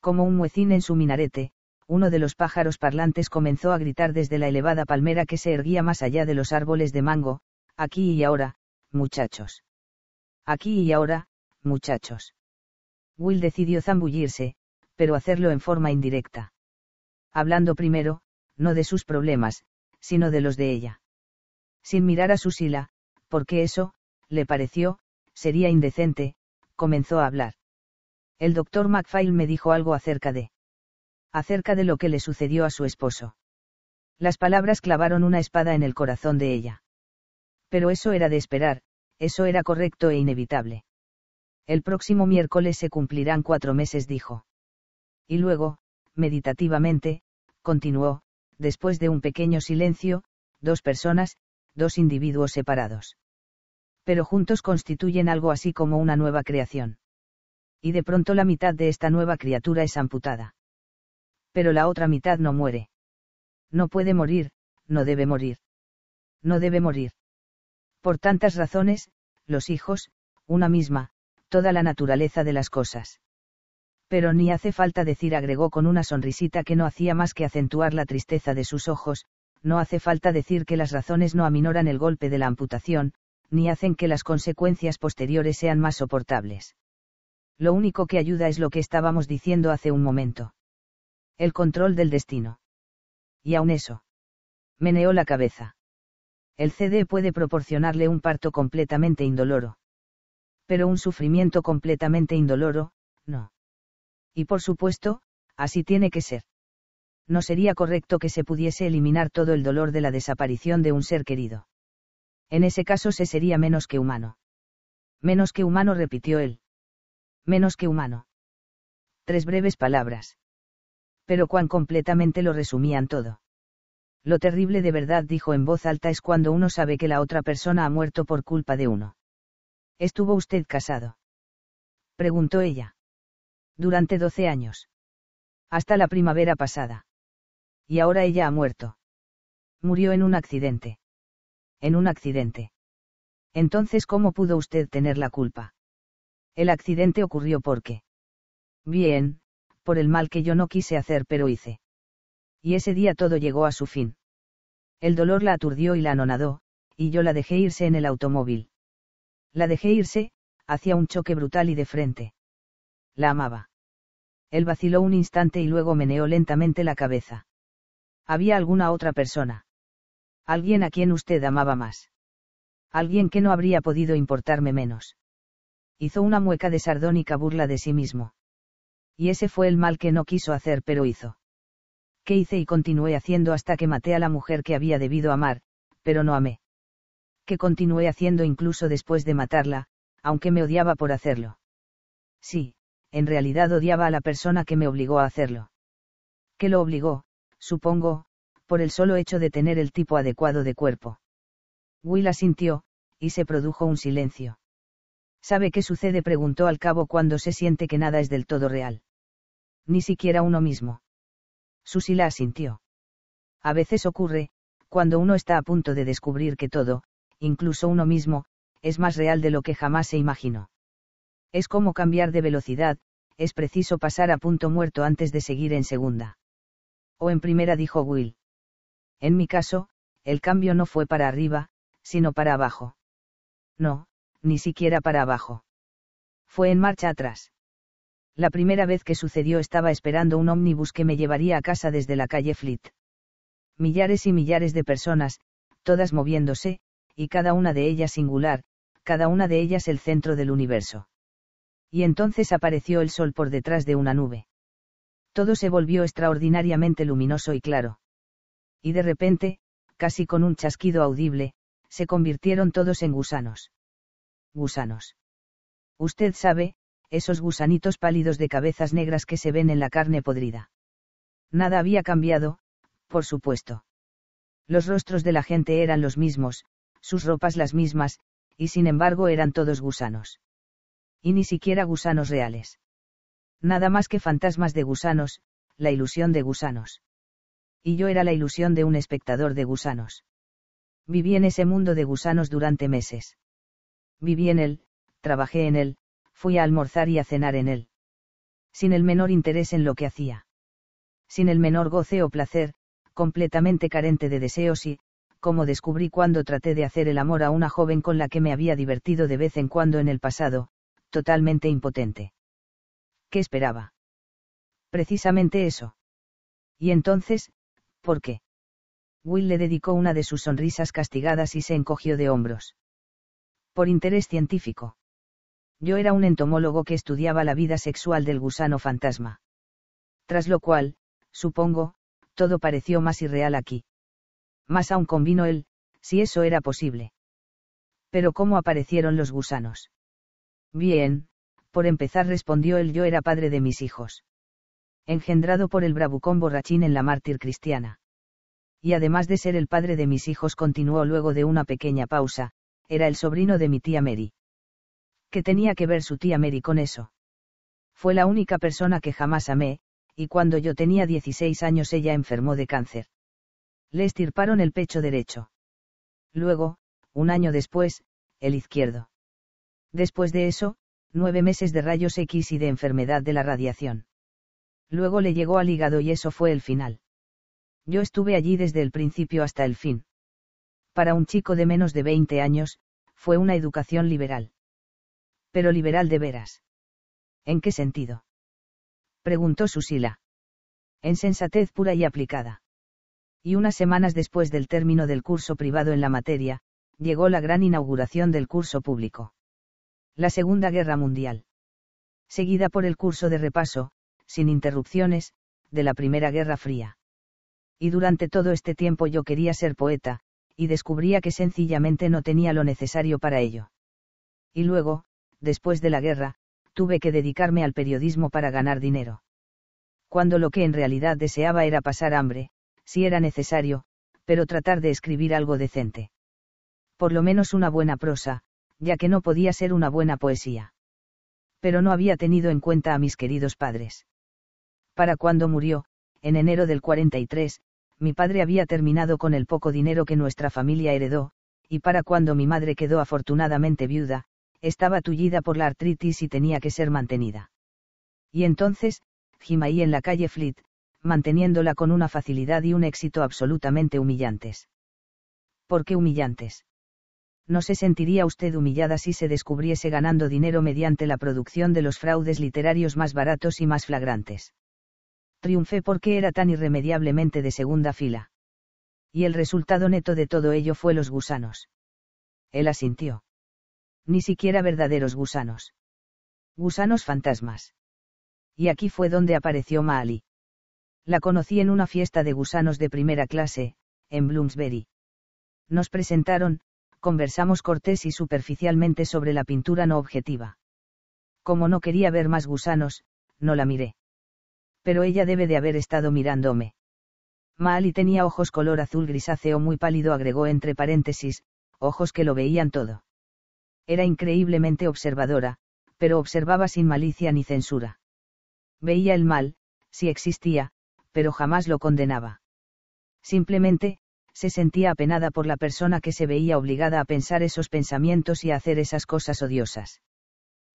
Como un muecín en su minarete, uno de los pájaros parlantes comenzó a gritar desde la elevada palmera que se erguía más allá de los árboles de mango, aquí y ahora, muchachos. Aquí y ahora, muchachos. Will decidió zambullirse, pero hacerlo en forma indirecta hablando primero, no de sus problemas, sino de los de ella. Sin mirar a Susila, porque eso, le pareció, sería indecente, comenzó a hablar. El doctor MacPhail me dijo algo acerca de... acerca de lo que le sucedió a su esposo. Las palabras clavaron una espada en el corazón de ella. Pero eso era de esperar, eso era correcto e inevitable. El próximo miércoles se cumplirán cuatro meses, dijo. Y luego, meditativamente, continuó, después de un pequeño silencio, dos personas, dos individuos separados. Pero juntos constituyen algo así como una nueva creación. Y de pronto la mitad de esta nueva criatura es amputada. Pero la otra mitad no muere. No puede morir, no debe morir. No debe morir. Por tantas razones, los hijos, una misma, toda la naturaleza de las cosas pero ni hace falta decir, agregó con una sonrisita que no hacía más que acentuar la tristeza de sus ojos, no hace falta decir que las razones no aminoran el golpe de la amputación, ni hacen que las consecuencias posteriores sean más soportables. Lo único que ayuda es lo que estábamos diciendo hace un momento. El control del destino. Y aún eso. Meneó la cabeza. El CD puede proporcionarle un parto completamente indoloro. Pero un sufrimiento completamente indoloro, no. Y por supuesto, así tiene que ser. No sería correcto que se pudiese eliminar todo el dolor de la desaparición de un ser querido. En ese caso se sería menos que humano. Menos que humano repitió él. Menos que humano. Tres breves palabras. Pero cuán completamente lo resumían todo. Lo terrible de verdad, dijo en voz alta, es cuando uno sabe que la otra persona ha muerto por culpa de uno. ¿Estuvo usted casado? Preguntó ella durante 12 años. Hasta la primavera pasada. Y ahora ella ha muerto. Murió en un accidente. En un accidente. Entonces, ¿cómo pudo usted tener la culpa? El accidente ocurrió porque. Bien, por el mal que yo no quise hacer pero hice. Y ese día todo llegó a su fin. El dolor la aturdió y la anonadó, y yo la dejé irse en el automóvil. La dejé irse, hacia un choque brutal y de frente. La amaba. Él vaciló un instante y luego meneó lentamente la cabeza. ¿Había alguna otra persona? Alguien a quien usted amaba más. Alguien que no habría podido importarme menos. Hizo una mueca de sardónica burla de sí mismo. Y ese fue el mal que no quiso hacer pero hizo. ¿Qué hice y continué haciendo hasta que maté a la mujer que había debido amar, pero no amé? Que continué haciendo incluso después de matarla, aunque me odiaba por hacerlo. Sí, en realidad odiaba a la persona que me obligó a hacerlo. Que lo obligó, supongo, por el solo hecho de tener el tipo adecuado de cuerpo. Will asintió, y se produjo un silencio. ¿Sabe qué sucede? preguntó al cabo cuando se siente que nada es del todo real. Ni siquiera uno mismo. Susila asintió. A veces ocurre, cuando uno está a punto de descubrir que todo, incluso uno mismo, es más real de lo que jamás se imaginó. Es como cambiar de velocidad, es preciso pasar a punto muerto antes de seguir en segunda. O en primera, dijo Will. En mi caso, el cambio no fue para arriba, sino para abajo. No, ni siquiera para abajo. Fue en marcha atrás. La primera vez que sucedió estaba esperando un ómnibus que me llevaría a casa desde la calle Fleet. Millares y millares de personas, todas moviéndose, y cada una de ellas singular, cada una de ellas el centro del universo y entonces apareció el sol por detrás de una nube. Todo se volvió extraordinariamente luminoso y claro. Y de repente, casi con un chasquido audible, se convirtieron todos en gusanos. Gusanos. Usted sabe, esos gusanitos pálidos de cabezas negras que se ven en la carne podrida. Nada había cambiado, por supuesto. Los rostros de la gente eran los mismos, sus ropas las mismas, y sin embargo eran todos gusanos. Y ni siquiera gusanos reales. Nada más que fantasmas de gusanos, la ilusión de gusanos. Y yo era la ilusión de un espectador de gusanos. Viví en ese mundo de gusanos durante meses. Viví en él, trabajé en él, fui a almorzar y a cenar en él. Sin el menor interés en lo que hacía. Sin el menor goce o placer, completamente carente de deseos y, como descubrí cuando traté de hacer el amor a una joven con la que me había divertido de vez en cuando en el pasado, totalmente impotente. ¿Qué esperaba? Precisamente eso. Y entonces, ¿por qué? Will le dedicó una de sus sonrisas castigadas y se encogió de hombros. Por interés científico. Yo era un entomólogo que estudiaba la vida sexual del gusano fantasma. Tras lo cual, supongo, todo pareció más irreal aquí. Más aún convino él, si eso era posible. Pero ¿cómo aparecieron los gusanos? Bien, por empezar respondió él yo era padre de mis hijos. Engendrado por el bravucón borrachín en la mártir cristiana. Y además de ser el padre de mis hijos continuó luego de una pequeña pausa, era el sobrino de mi tía Mary. ¿Qué tenía que ver su tía Mary con eso? Fue la única persona que jamás amé, y cuando yo tenía 16 años ella enfermó de cáncer. Le estirparon el pecho derecho. Luego, un año después, el izquierdo. Después de eso, nueve meses de rayos X y de enfermedad de la radiación. Luego le llegó al hígado y eso fue el final. Yo estuve allí desde el principio hasta el fin. Para un chico de menos de 20 años, fue una educación liberal. Pero liberal de veras. ¿En qué sentido? Preguntó Susila. En sensatez pura y aplicada. Y unas semanas después del término del curso privado en la materia, llegó la gran inauguración del curso público la Segunda Guerra Mundial. Seguida por el curso de repaso, sin interrupciones, de la Primera Guerra Fría. Y durante todo este tiempo yo quería ser poeta, y descubría que sencillamente no tenía lo necesario para ello. Y luego, después de la guerra, tuve que dedicarme al periodismo para ganar dinero. Cuando lo que en realidad deseaba era pasar hambre, si era necesario, pero tratar de escribir algo decente. Por lo menos una buena prosa, ya que no podía ser una buena poesía. Pero no había tenido en cuenta a mis queridos padres. Para cuando murió, en enero del 43, mi padre había terminado con el poco dinero que nuestra familia heredó, y para cuando mi madre quedó afortunadamente viuda, estaba tullida por la artritis y tenía que ser mantenida. Y entonces, jimaí en la calle Fleet, manteniéndola con una facilidad y un éxito absolutamente humillantes. ¿Por qué humillantes? no se sentiría usted humillada si se descubriese ganando dinero mediante la producción de los fraudes literarios más baratos y más flagrantes. Triunfé porque era tan irremediablemente de segunda fila. Y el resultado neto de todo ello fue los gusanos. Él asintió. Ni siquiera verdaderos gusanos. Gusanos fantasmas. Y aquí fue donde apareció Mali. La conocí en una fiesta de gusanos de primera clase, en Bloomsbury. Nos presentaron, conversamos cortés y superficialmente sobre la pintura no objetiva. Como no quería ver más gusanos, no la miré. Pero ella debe de haber estado mirándome. y tenía ojos color azul grisáceo muy pálido, agregó entre paréntesis, ojos que lo veían todo. Era increíblemente observadora, pero observaba sin malicia ni censura. Veía el mal, si existía, pero jamás lo condenaba. Simplemente, se sentía apenada por la persona que se veía obligada a pensar esos pensamientos y a hacer esas cosas odiosas.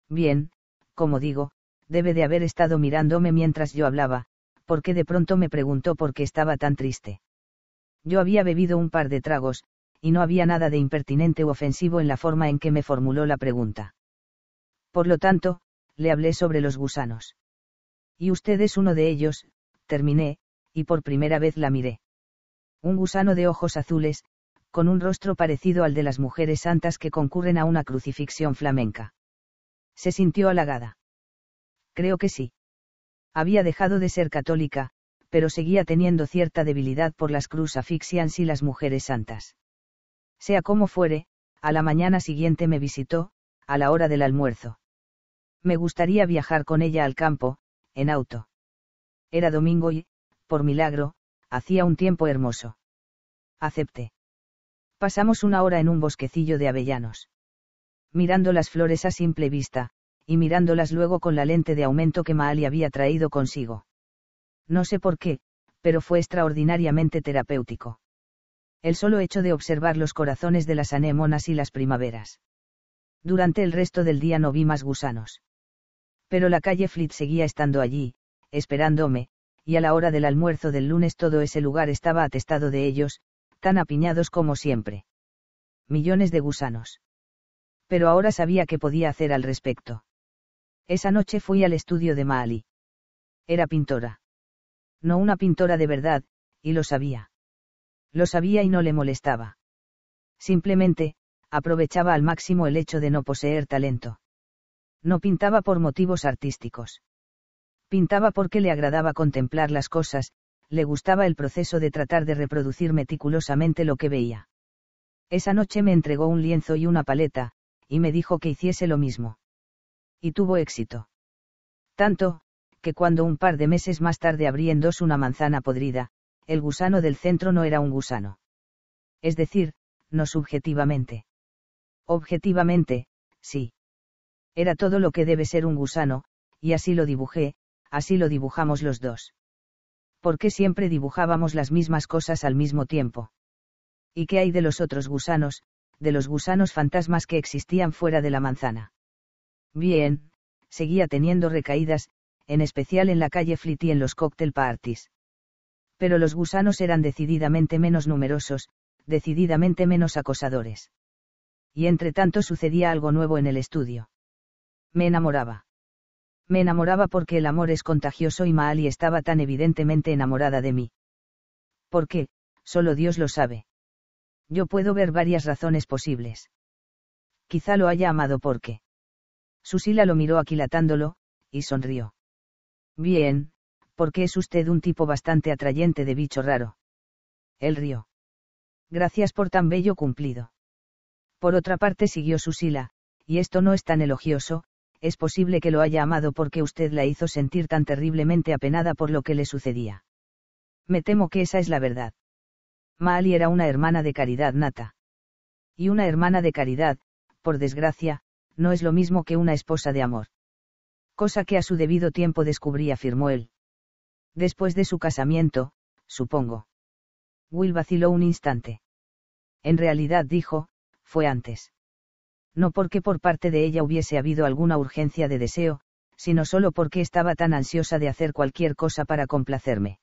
Bien, como digo, debe de haber estado mirándome mientras yo hablaba, porque de pronto me preguntó por qué estaba tan triste. Yo había bebido un par de tragos, y no había nada de impertinente u ofensivo en la forma en que me formuló la pregunta. Por lo tanto, le hablé sobre los gusanos. Y usted es uno de ellos, terminé, y por primera vez la miré. Un gusano de ojos azules, con un rostro parecido al de las mujeres santas que concurren a una crucifixión flamenca. Se sintió halagada. Creo que sí. Había dejado de ser católica, pero seguía teniendo cierta debilidad por las crucifixians y las mujeres santas. Sea como fuere, a la mañana siguiente me visitó, a la hora del almuerzo. Me gustaría viajar con ella al campo, en auto. Era domingo y, por milagro, hacía un tiempo hermoso. Acepté. Pasamos una hora en un bosquecillo de avellanos. Mirando las flores a simple vista, y mirándolas luego con la lente de aumento que Maali había traído consigo. No sé por qué, pero fue extraordinariamente terapéutico. El solo hecho de observar los corazones de las anémonas y las primaveras. Durante el resto del día no vi más gusanos. Pero la calle Fleet seguía estando allí, esperándome, y a la hora del almuerzo del lunes todo ese lugar estaba atestado de ellos, tan apiñados como siempre. Millones de gusanos. Pero ahora sabía qué podía hacer al respecto. Esa noche fui al estudio de Maali. Era pintora. No una pintora de verdad, y lo sabía. Lo sabía y no le molestaba. Simplemente, aprovechaba al máximo el hecho de no poseer talento. No pintaba por motivos artísticos. Pintaba porque le agradaba contemplar las cosas, le gustaba el proceso de tratar de reproducir meticulosamente lo que veía. Esa noche me entregó un lienzo y una paleta, y me dijo que hiciese lo mismo. Y tuvo éxito. Tanto, que cuando un par de meses más tarde abrí en dos una manzana podrida, el gusano del centro no era un gusano. Es decir, no subjetivamente. Objetivamente, sí. Era todo lo que debe ser un gusano, y así lo dibujé, así lo dibujamos los dos. ¿Por qué siempre dibujábamos las mismas cosas al mismo tiempo? ¿Y qué hay de los otros gusanos, de los gusanos fantasmas que existían fuera de la manzana? Bien, seguía teniendo recaídas, en especial en la calle y en los cóctel parties. Pero los gusanos eran decididamente menos numerosos, decididamente menos acosadores. Y entre tanto sucedía algo nuevo en el estudio. Me enamoraba me enamoraba porque el amor es contagioso y Maali estaba tan evidentemente enamorada de mí. ¿Por qué? Solo Dios lo sabe. Yo puedo ver varias razones posibles. Quizá lo haya amado porque. Susila lo miró aquilatándolo, y sonrió. Bien, porque es usted un tipo bastante atrayente de bicho raro. Él rió. Gracias por tan bello cumplido. Por otra parte siguió Susila, y esto no es tan elogioso, es posible que lo haya amado porque usted la hizo sentir tan terriblemente apenada por lo que le sucedía. Me temo que esa es la verdad. Mali era una hermana de caridad nata. Y una hermana de caridad, por desgracia, no es lo mismo que una esposa de amor. Cosa que a su debido tiempo descubrí, afirmó él. Después de su casamiento, supongo. Will vaciló un instante. En realidad dijo, fue antes no porque por parte de ella hubiese habido alguna urgencia de deseo, sino solo porque estaba tan ansiosa de hacer cualquier cosa para complacerme.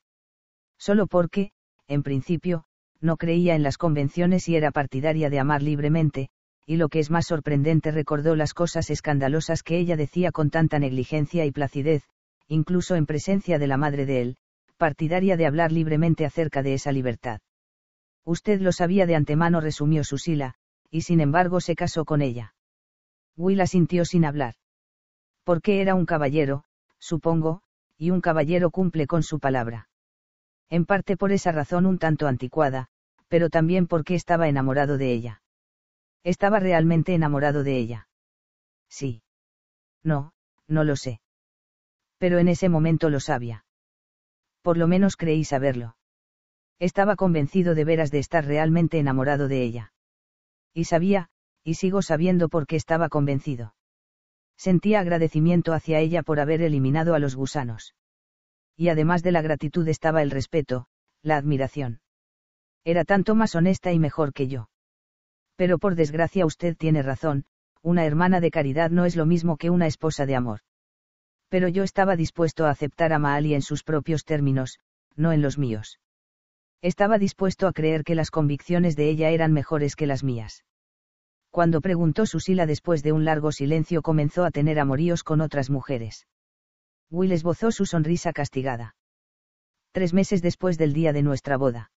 Solo porque, en principio, no creía en las convenciones y era partidaria de amar libremente, y lo que es más sorprendente recordó las cosas escandalosas que ella decía con tanta negligencia y placidez, incluso en presencia de la madre de él, partidaria de hablar libremente acerca de esa libertad. Usted lo sabía de antemano, resumió Susila, y sin embargo se casó con ella. Will sintió sin hablar. Porque era un caballero, supongo, y un caballero cumple con su palabra. En parte por esa razón un tanto anticuada, pero también porque estaba enamorado de ella. Estaba realmente enamorado de ella. Sí. No, no lo sé. Pero en ese momento lo sabía. Por lo menos creí saberlo. Estaba convencido de veras de estar realmente enamorado de ella. Y sabía, y sigo sabiendo por qué estaba convencido. Sentía agradecimiento hacia ella por haber eliminado a los gusanos. Y además de la gratitud estaba el respeto, la admiración. Era tanto más honesta y mejor que yo. Pero por desgracia usted tiene razón, una hermana de caridad no es lo mismo que una esposa de amor. Pero yo estaba dispuesto a aceptar a Maali en sus propios términos, no en los míos. Estaba dispuesto a creer que las convicciones de ella eran mejores que las mías. Cuando preguntó Susila después de un largo silencio comenzó a tener amoríos con otras mujeres. Will esbozó su sonrisa castigada. Tres meses después del día de nuestra boda.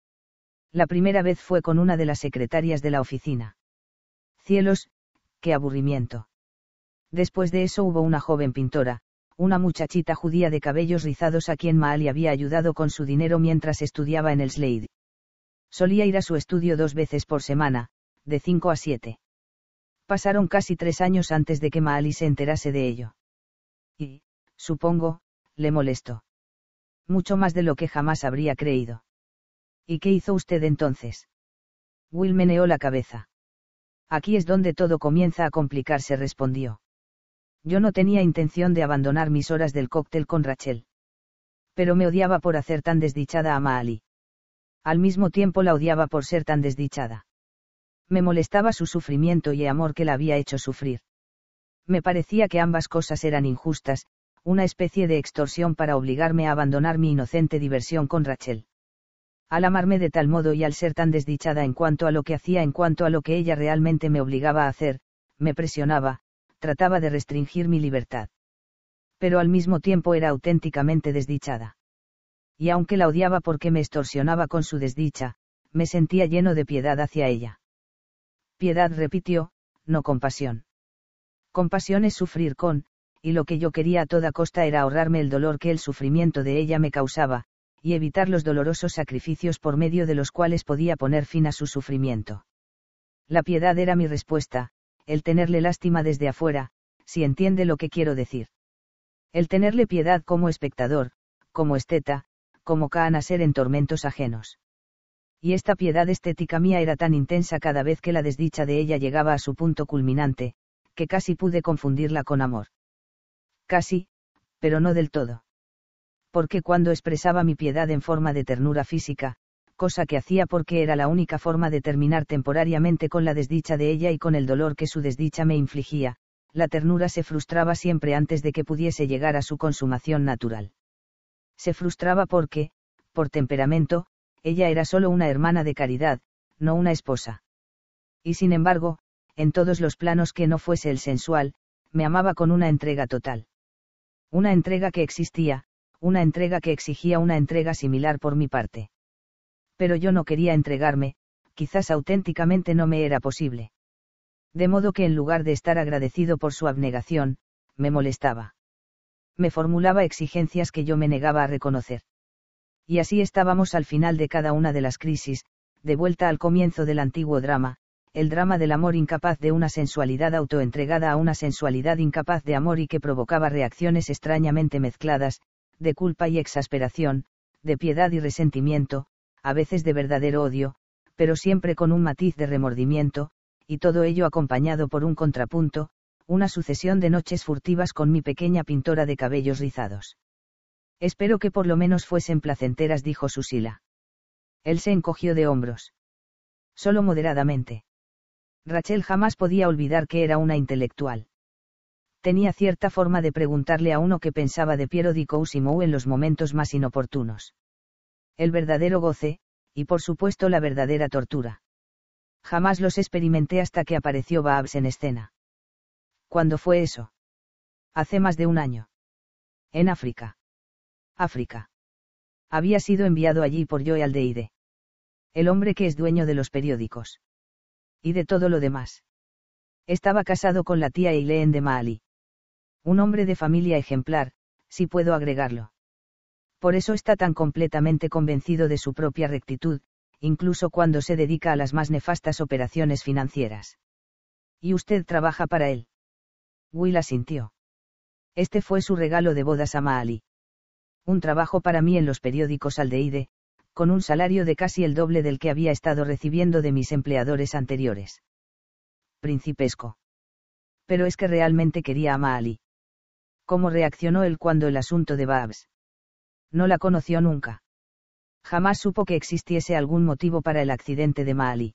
La primera vez fue con una de las secretarias de la oficina. Cielos, qué aburrimiento. Después de eso hubo una joven pintora, una muchachita judía de cabellos rizados a quien Maali había ayudado con su dinero mientras estudiaba en el Slade. Solía ir a su estudio dos veces por semana, de cinco a siete. Pasaron casi tres años antes de que Maali se enterase de ello. Y, supongo, le molestó. Mucho más de lo que jamás habría creído. ¿Y qué hizo usted entonces? Will meneó la cabeza. Aquí es donde todo comienza a complicarse, respondió yo no tenía intención de abandonar mis horas del cóctel con Rachel. Pero me odiaba por hacer tan desdichada a Maali. Al mismo tiempo la odiaba por ser tan desdichada. Me molestaba su sufrimiento y el amor que la había hecho sufrir. Me parecía que ambas cosas eran injustas, una especie de extorsión para obligarme a abandonar mi inocente diversión con Rachel. Al amarme de tal modo y al ser tan desdichada en cuanto a lo que hacía, en cuanto a lo que ella realmente me obligaba a hacer, me presionaba, trataba de restringir mi libertad. Pero al mismo tiempo era auténticamente desdichada. Y aunque la odiaba porque me extorsionaba con su desdicha, me sentía lleno de piedad hacia ella. Piedad repitió, no compasión. Compasión es sufrir con, y lo que yo quería a toda costa era ahorrarme el dolor que el sufrimiento de ella me causaba, y evitar los dolorosos sacrificios por medio de los cuales podía poner fin a su sufrimiento. La piedad era mi respuesta, el tenerle lástima desde afuera, si entiende lo que quiero decir. El tenerle piedad como espectador, como esteta, como a ser en tormentos ajenos. Y esta piedad estética mía era tan intensa cada vez que la desdicha de ella llegaba a su punto culminante, que casi pude confundirla con amor. Casi, pero no del todo. Porque cuando expresaba mi piedad en forma de ternura física, cosa que hacía porque era la única forma de terminar temporariamente con la desdicha de ella y con el dolor que su desdicha me infligía, la ternura se frustraba siempre antes de que pudiese llegar a su consumación natural. Se frustraba porque, por temperamento, ella era solo una hermana de caridad, no una esposa. Y sin embargo, en todos los planos que no fuese el sensual, me amaba con una entrega total. Una entrega que existía, una entrega que exigía una entrega similar por mi parte pero yo no quería entregarme, quizás auténticamente no me era posible. De modo que en lugar de estar agradecido por su abnegación, me molestaba. Me formulaba exigencias que yo me negaba a reconocer. Y así estábamos al final de cada una de las crisis, de vuelta al comienzo del antiguo drama, el drama del amor incapaz de una sensualidad autoentregada a una sensualidad incapaz de amor y que provocaba reacciones extrañamente mezcladas, de culpa y exasperación, de piedad y resentimiento, a veces de verdadero odio, pero siempre con un matiz de remordimiento, y todo ello acompañado por un contrapunto, una sucesión de noches furtivas con mi pequeña pintora de cabellos rizados. Espero que por lo menos fuesen placenteras, dijo Susila. Él se encogió de hombros. Solo moderadamente. Rachel jamás podía olvidar que era una intelectual. Tenía cierta forma de preguntarle a uno qué pensaba de Piero di Cousimo en los momentos más inoportunos el verdadero goce, y por supuesto la verdadera tortura. Jamás los experimenté hasta que apareció Baabs en escena. ¿Cuándo fue eso? Hace más de un año. En África. África. Había sido enviado allí por Joe Aldeide. El hombre que es dueño de los periódicos. Y de todo lo demás. Estaba casado con la tía Eileen de Mali. Un hombre de familia ejemplar, si puedo agregarlo por eso está tan completamente convencido de su propia rectitud, incluso cuando se dedica a las más nefastas operaciones financieras. Y usted trabaja para él. Will asintió. Este fue su regalo de bodas a Maali. Un trabajo para mí en los periódicos Aldeide, con un salario de casi el doble del que había estado recibiendo de mis empleadores anteriores. Principesco. Pero es que realmente quería a Maali. ¿Cómo reaccionó él cuando el asunto de Babs? no la conoció nunca. Jamás supo que existiese algún motivo para el accidente de mali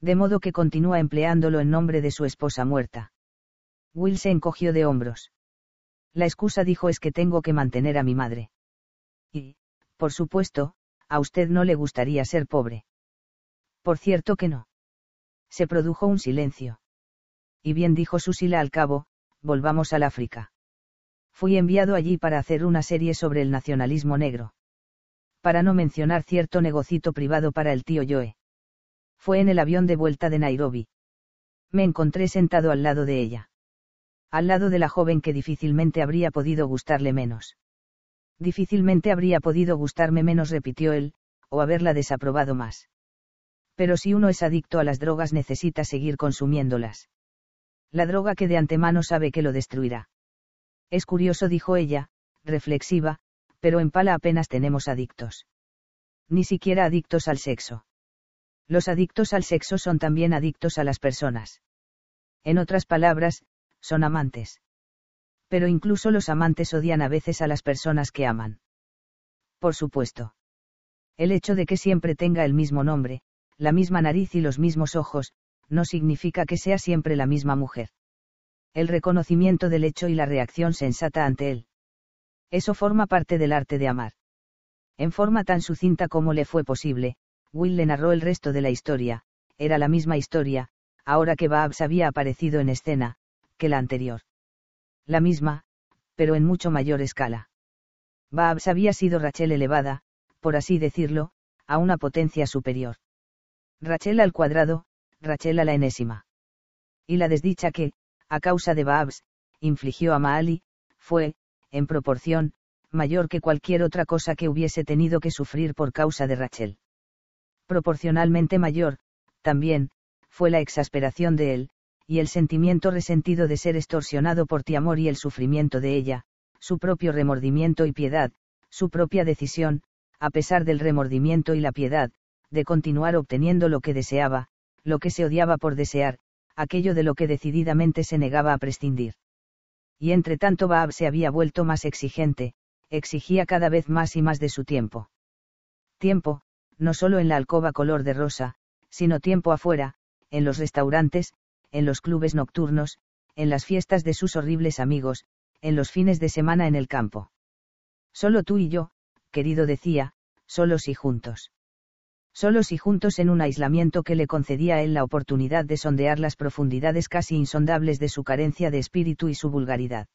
De modo que continúa empleándolo en nombre de su esposa muerta. Will se encogió de hombros. La excusa dijo es que tengo que mantener a mi madre. Y, por supuesto, a usted no le gustaría ser pobre. Por cierto que no. Se produjo un silencio. Y bien dijo Susila al cabo, volvamos al África fui enviado allí para hacer una serie sobre el nacionalismo negro. Para no mencionar cierto negocito privado para el tío Joe. Fue en el avión de vuelta de Nairobi. Me encontré sentado al lado de ella. Al lado de la joven que difícilmente habría podido gustarle menos. Difícilmente habría podido gustarme menos, repitió él, o haberla desaprobado más. Pero si uno es adicto a las drogas necesita seguir consumiéndolas. La droga que de antemano sabe que lo destruirá es curioso, dijo ella, reflexiva, pero en Pala apenas tenemos adictos. Ni siquiera adictos al sexo. Los adictos al sexo son también adictos a las personas. En otras palabras, son amantes. Pero incluso los amantes odian a veces a las personas que aman. Por supuesto. El hecho de que siempre tenga el mismo nombre, la misma nariz y los mismos ojos, no significa que sea siempre la misma mujer el reconocimiento del hecho y la reacción sensata ante él. Eso forma parte del arte de amar. En forma tan sucinta como le fue posible, Will le narró el resto de la historia, era la misma historia, ahora que Babs había aparecido en escena, que la anterior. La misma, pero en mucho mayor escala. Babs había sido Rachel elevada, por así decirlo, a una potencia superior. Rachel al cuadrado, Rachel a la enésima. Y la desdicha que, a causa de Baabs, infligió a Maali, fue, en proporción, mayor que cualquier otra cosa que hubiese tenido que sufrir por causa de Rachel. Proporcionalmente mayor, también, fue la exasperación de él, y el sentimiento resentido de ser extorsionado por ti amor y el sufrimiento de ella, su propio remordimiento y piedad, su propia decisión, a pesar del remordimiento y la piedad, de continuar obteniendo lo que deseaba, lo que se odiaba por desear, aquello de lo que decididamente se negaba a prescindir. Y entre tanto Baab se había vuelto más exigente, exigía cada vez más y más de su tiempo. Tiempo, no solo en la alcoba color de rosa, sino tiempo afuera, en los restaurantes, en los clubes nocturnos, en las fiestas de sus horribles amigos, en los fines de semana en el campo. Solo tú y yo, querido decía, solos y juntos solos y juntos en un aislamiento que le concedía a él la oportunidad de sondear las profundidades casi insondables de su carencia de espíritu y su vulgaridad.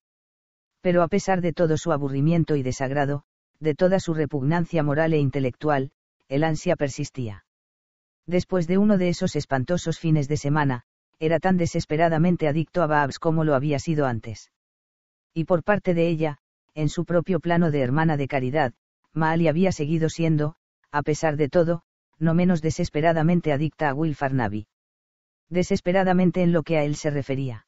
Pero a pesar de todo su aburrimiento y desagrado, de toda su repugnancia moral e intelectual, el ansia persistía. Después de uno de esos espantosos fines de semana, era tan desesperadamente adicto a Babs como lo había sido antes. Y por parte de ella, en su propio plano de hermana de caridad, Maali había seguido siendo, a pesar de todo, no menos desesperadamente adicta a Will Farnaby. Desesperadamente en lo que a él se refería.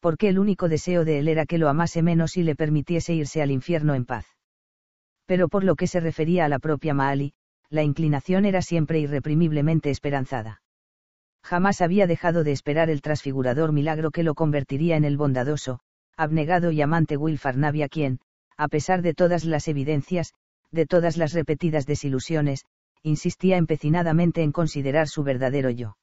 Porque el único deseo de él era que lo amase menos y le permitiese irse al infierno en paz. Pero por lo que se refería a la propia Maali, la inclinación era siempre irreprimiblemente esperanzada. Jamás había dejado de esperar el transfigurador milagro que lo convertiría en el bondadoso, abnegado y amante Will Farnaby a quien, a pesar de todas las evidencias, de todas las repetidas desilusiones, insistía empecinadamente en considerar su verdadero yo.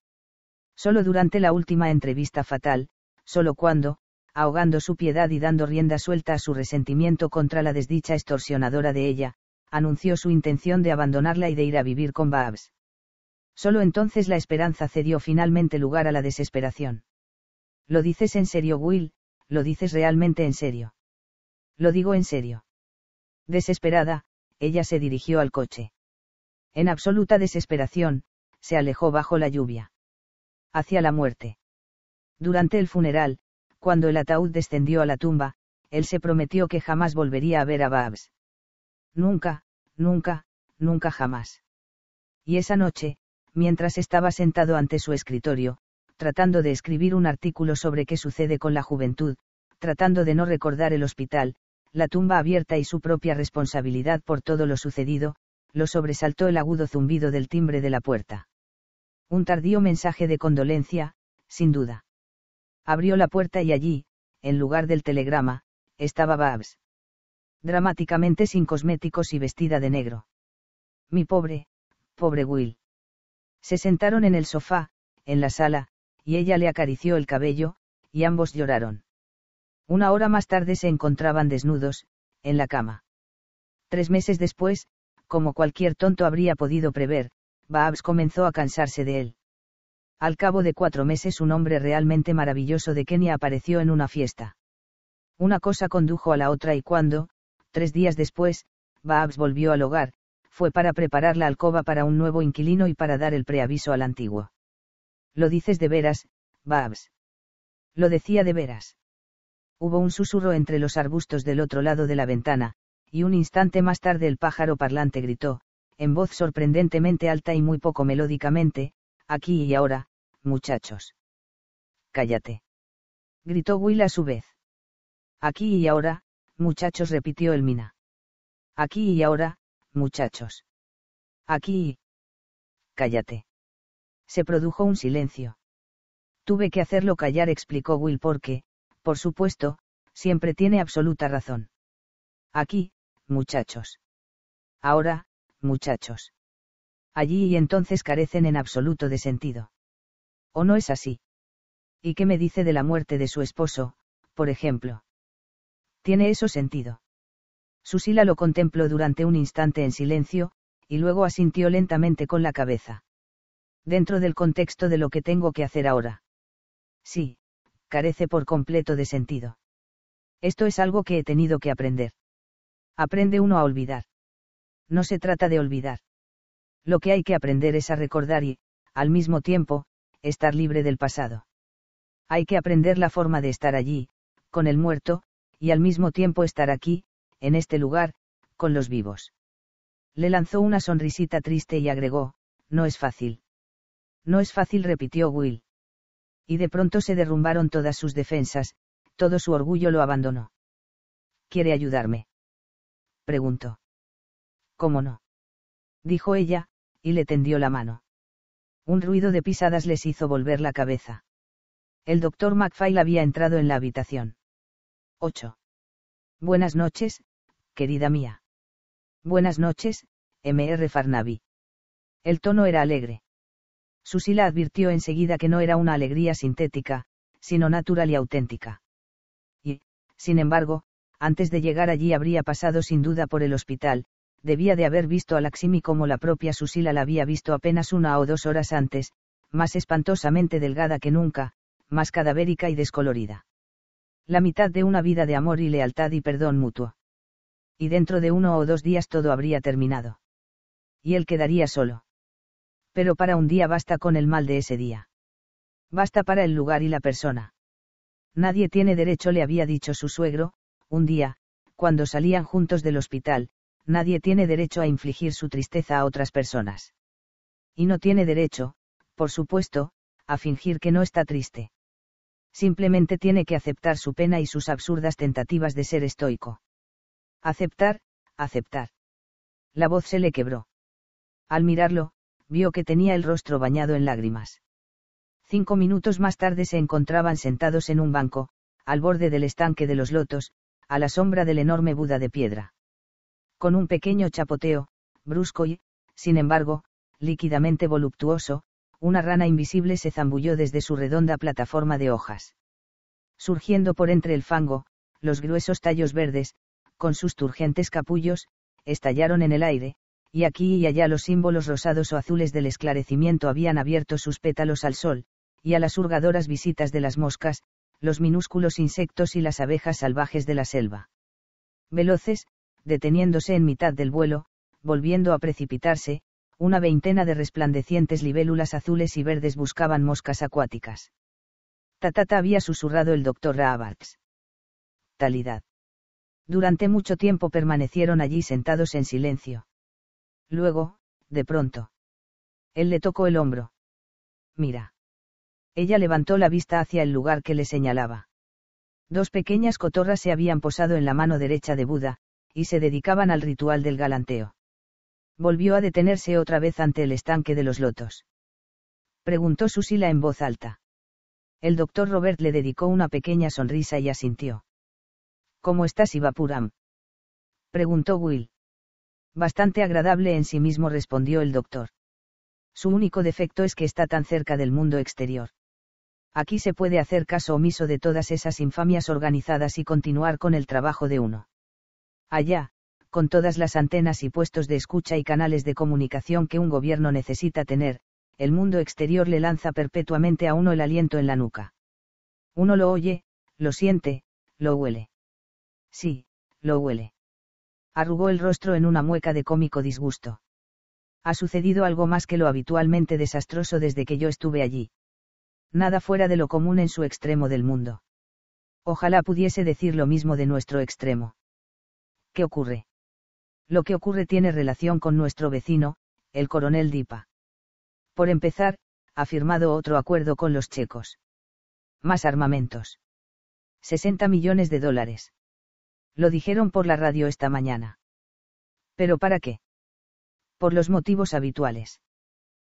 Solo durante la última entrevista fatal, solo cuando, ahogando su piedad y dando rienda suelta a su resentimiento contra la desdicha extorsionadora de ella, anunció su intención de abandonarla y de ir a vivir con Babs. Solo entonces la esperanza cedió finalmente lugar a la desesperación. ¿Lo dices en serio, Will? ¿Lo dices realmente en serio? Lo digo en serio. Desesperada, ella se dirigió al coche. En absoluta desesperación, se alejó bajo la lluvia. Hacia la muerte. Durante el funeral, cuando el ataúd descendió a la tumba, él se prometió que jamás volvería a ver a Babs. Nunca, nunca, nunca jamás. Y esa noche, mientras estaba sentado ante su escritorio, tratando de escribir un artículo sobre qué sucede con la juventud, tratando de no recordar el hospital, la tumba abierta y su propia responsabilidad por todo lo sucedido, lo sobresaltó el agudo zumbido del timbre de la puerta. Un tardío mensaje de condolencia, sin duda. Abrió la puerta y allí, en lugar del telegrama, estaba Babs. Dramáticamente sin cosméticos y vestida de negro. Mi pobre, pobre Will. Se sentaron en el sofá, en la sala, y ella le acarició el cabello, y ambos lloraron. Una hora más tarde se encontraban desnudos, en la cama. Tres meses después, como cualquier tonto habría podido prever, Babs comenzó a cansarse de él. Al cabo de cuatro meses un hombre realmente maravilloso de Kenia apareció en una fiesta. Una cosa condujo a la otra y cuando, tres días después, Baabs volvió al hogar, fue para preparar la alcoba para un nuevo inquilino y para dar el preaviso al antiguo. ¿Lo dices de veras, Babs? Lo decía de veras. Hubo un susurro entre los arbustos del otro lado de la ventana, y un instante más tarde el pájaro parlante gritó, en voz sorprendentemente alta y muy poco melódicamente, aquí y ahora, muchachos. Cállate. Gritó Will a su vez. Aquí y ahora, muchachos repitió el mina. Aquí y ahora, muchachos. Aquí y... Cállate. Se produjo un silencio. Tuve que hacerlo callar, explicó Will porque, por supuesto, siempre tiene absoluta razón. Aquí, muchachos. Ahora, muchachos. Allí y entonces carecen en absoluto de sentido. ¿O no es así? ¿Y qué me dice de la muerte de su esposo, por ejemplo? ¿Tiene eso sentido? Susila lo contempló durante un instante en silencio, y luego asintió lentamente con la cabeza. Dentro del contexto de lo que tengo que hacer ahora. Sí, carece por completo de sentido. Esto es algo que he tenido que aprender. Aprende uno a olvidar. No se trata de olvidar. Lo que hay que aprender es a recordar y, al mismo tiempo, estar libre del pasado. Hay que aprender la forma de estar allí, con el muerto, y al mismo tiempo estar aquí, en este lugar, con los vivos. Le lanzó una sonrisita triste y agregó, no es fácil. No es fácil, repitió Will. Y de pronto se derrumbaron todas sus defensas, todo su orgullo lo abandonó. ¿Quiere ayudarme? preguntó. ¿Cómo no? dijo ella, y le tendió la mano. Un ruido de pisadas les hizo volver la cabeza. El doctor MacPhail había entrado en la habitación. 8. Buenas noches, querida mía. Buenas noches, M.R. Farnaby. El tono era alegre. Susila advirtió enseguida que no era una alegría sintética, sino natural y auténtica. Y, sin embargo, antes de llegar allí habría pasado sin duda por el hospital, debía de haber visto a Laximi como la propia Susila la había visto apenas una o dos horas antes, más espantosamente delgada que nunca, más cadavérica y descolorida. La mitad de una vida de amor y lealtad y perdón mutuo. Y dentro de uno o dos días todo habría terminado. Y él quedaría solo. Pero para un día basta con el mal de ese día. Basta para el lugar y la persona. Nadie tiene derecho, le había dicho su suegro, un día, cuando salían juntos del hospital, nadie tiene derecho a infligir su tristeza a otras personas. Y no tiene derecho, por supuesto, a fingir que no está triste. Simplemente tiene que aceptar su pena y sus absurdas tentativas de ser estoico. Aceptar, aceptar. La voz se le quebró. Al mirarlo, vio que tenía el rostro bañado en lágrimas. Cinco minutos más tarde se encontraban sentados en un banco, al borde del estanque de los lotos, a la sombra del enorme Buda de piedra. Con un pequeño chapoteo, brusco y, sin embargo, líquidamente voluptuoso, una rana invisible se zambulló desde su redonda plataforma de hojas. Surgiendo por entre el fango, los gruesos tallos verdes, con sus turgentes capullos, estallaron en el aire, y aquí y allá los símbolos rosados o azules del esclarecimiento habían abierto sus pétalos al sol, y a las hurgadoras visitas de las moscas, los minúsculos insectos y las abejas salvajes de la selva. Veloces, deteniéndose en mitad del vuelo, volviendo a precipitarse, una veintena de resplandecientes libélulas azules y verdes buscaban moscas acuáticas. Tatata había susurrado el doctor Raabarts. Talidad. Durante mucho tiempo permanecieron allí sentados en silencio. Luego, de pronto. Él le tocó el hombro. Mira. Ella levantó la vista hacia el lugar que le señalaba. Dos pequeñas cotorras se habían posado en la mano derecha de Buda, y se dedicaban al ritual del galanteo. Volvió a detenerse otra vez ante el estanque de los lotos. Preguntó Susila en voz alta. El doctor Robert le dedicó una pequeña sonrisa y asintió. ¿Cómo estás, Ivapuram? preguntó Will. Bastante agradable en sí mismo respondió el doctor. Su único defecto es que está tan cerca del mundo exterior aquí se puede hacer caso omiso de todas esas infamias organizadas y continuar con el trabajo de uno. Allá, con todas las antenas y puestos de escucha y canales de comunicación que un gobierno necesita tener, el mundo exterior le lanza perpetuamente a uno el aliento en la nuca. Uno lo oye, lo siente, lo huele. Sí, lo huele. Arrugó el rostro en una mueca de cómico disgusto. Ha sucedido algo más que lo habitualmente desastroso desde que yo estuve allí nada fuera de lo común en su extremo del mundo. Ojalá pudiese decir lo mismo de nuestro extremo. ¿Qué ocurre? Lo que ocurre tiene relación con nuestro vecino, el coronel Dipa. Por empezar, ha firmado otro acuerdo con los checos. Más armamentos. 60 millones de dólares. Lo dijeron por la radio esta mañana. ¿Pero para qué? Por los motivos habituales.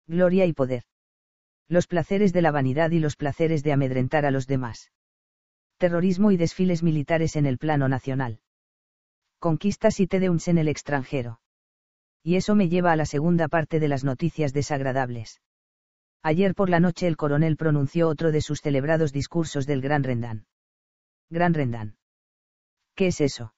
Gloria y poder los placeres de la vanidad y los placeres de amedrentar a los demás. Terrorismo y desfiles militares en el plano nacional. Conquistas y tedeums en el extranjero. Y eso me lleva a la segunda parte de las noticias desagradables. Ayer por la noche el coronel pronunció otro de sus celebrados discursos del Gran Rendán. Gran Rendán. ¿Qué es eso?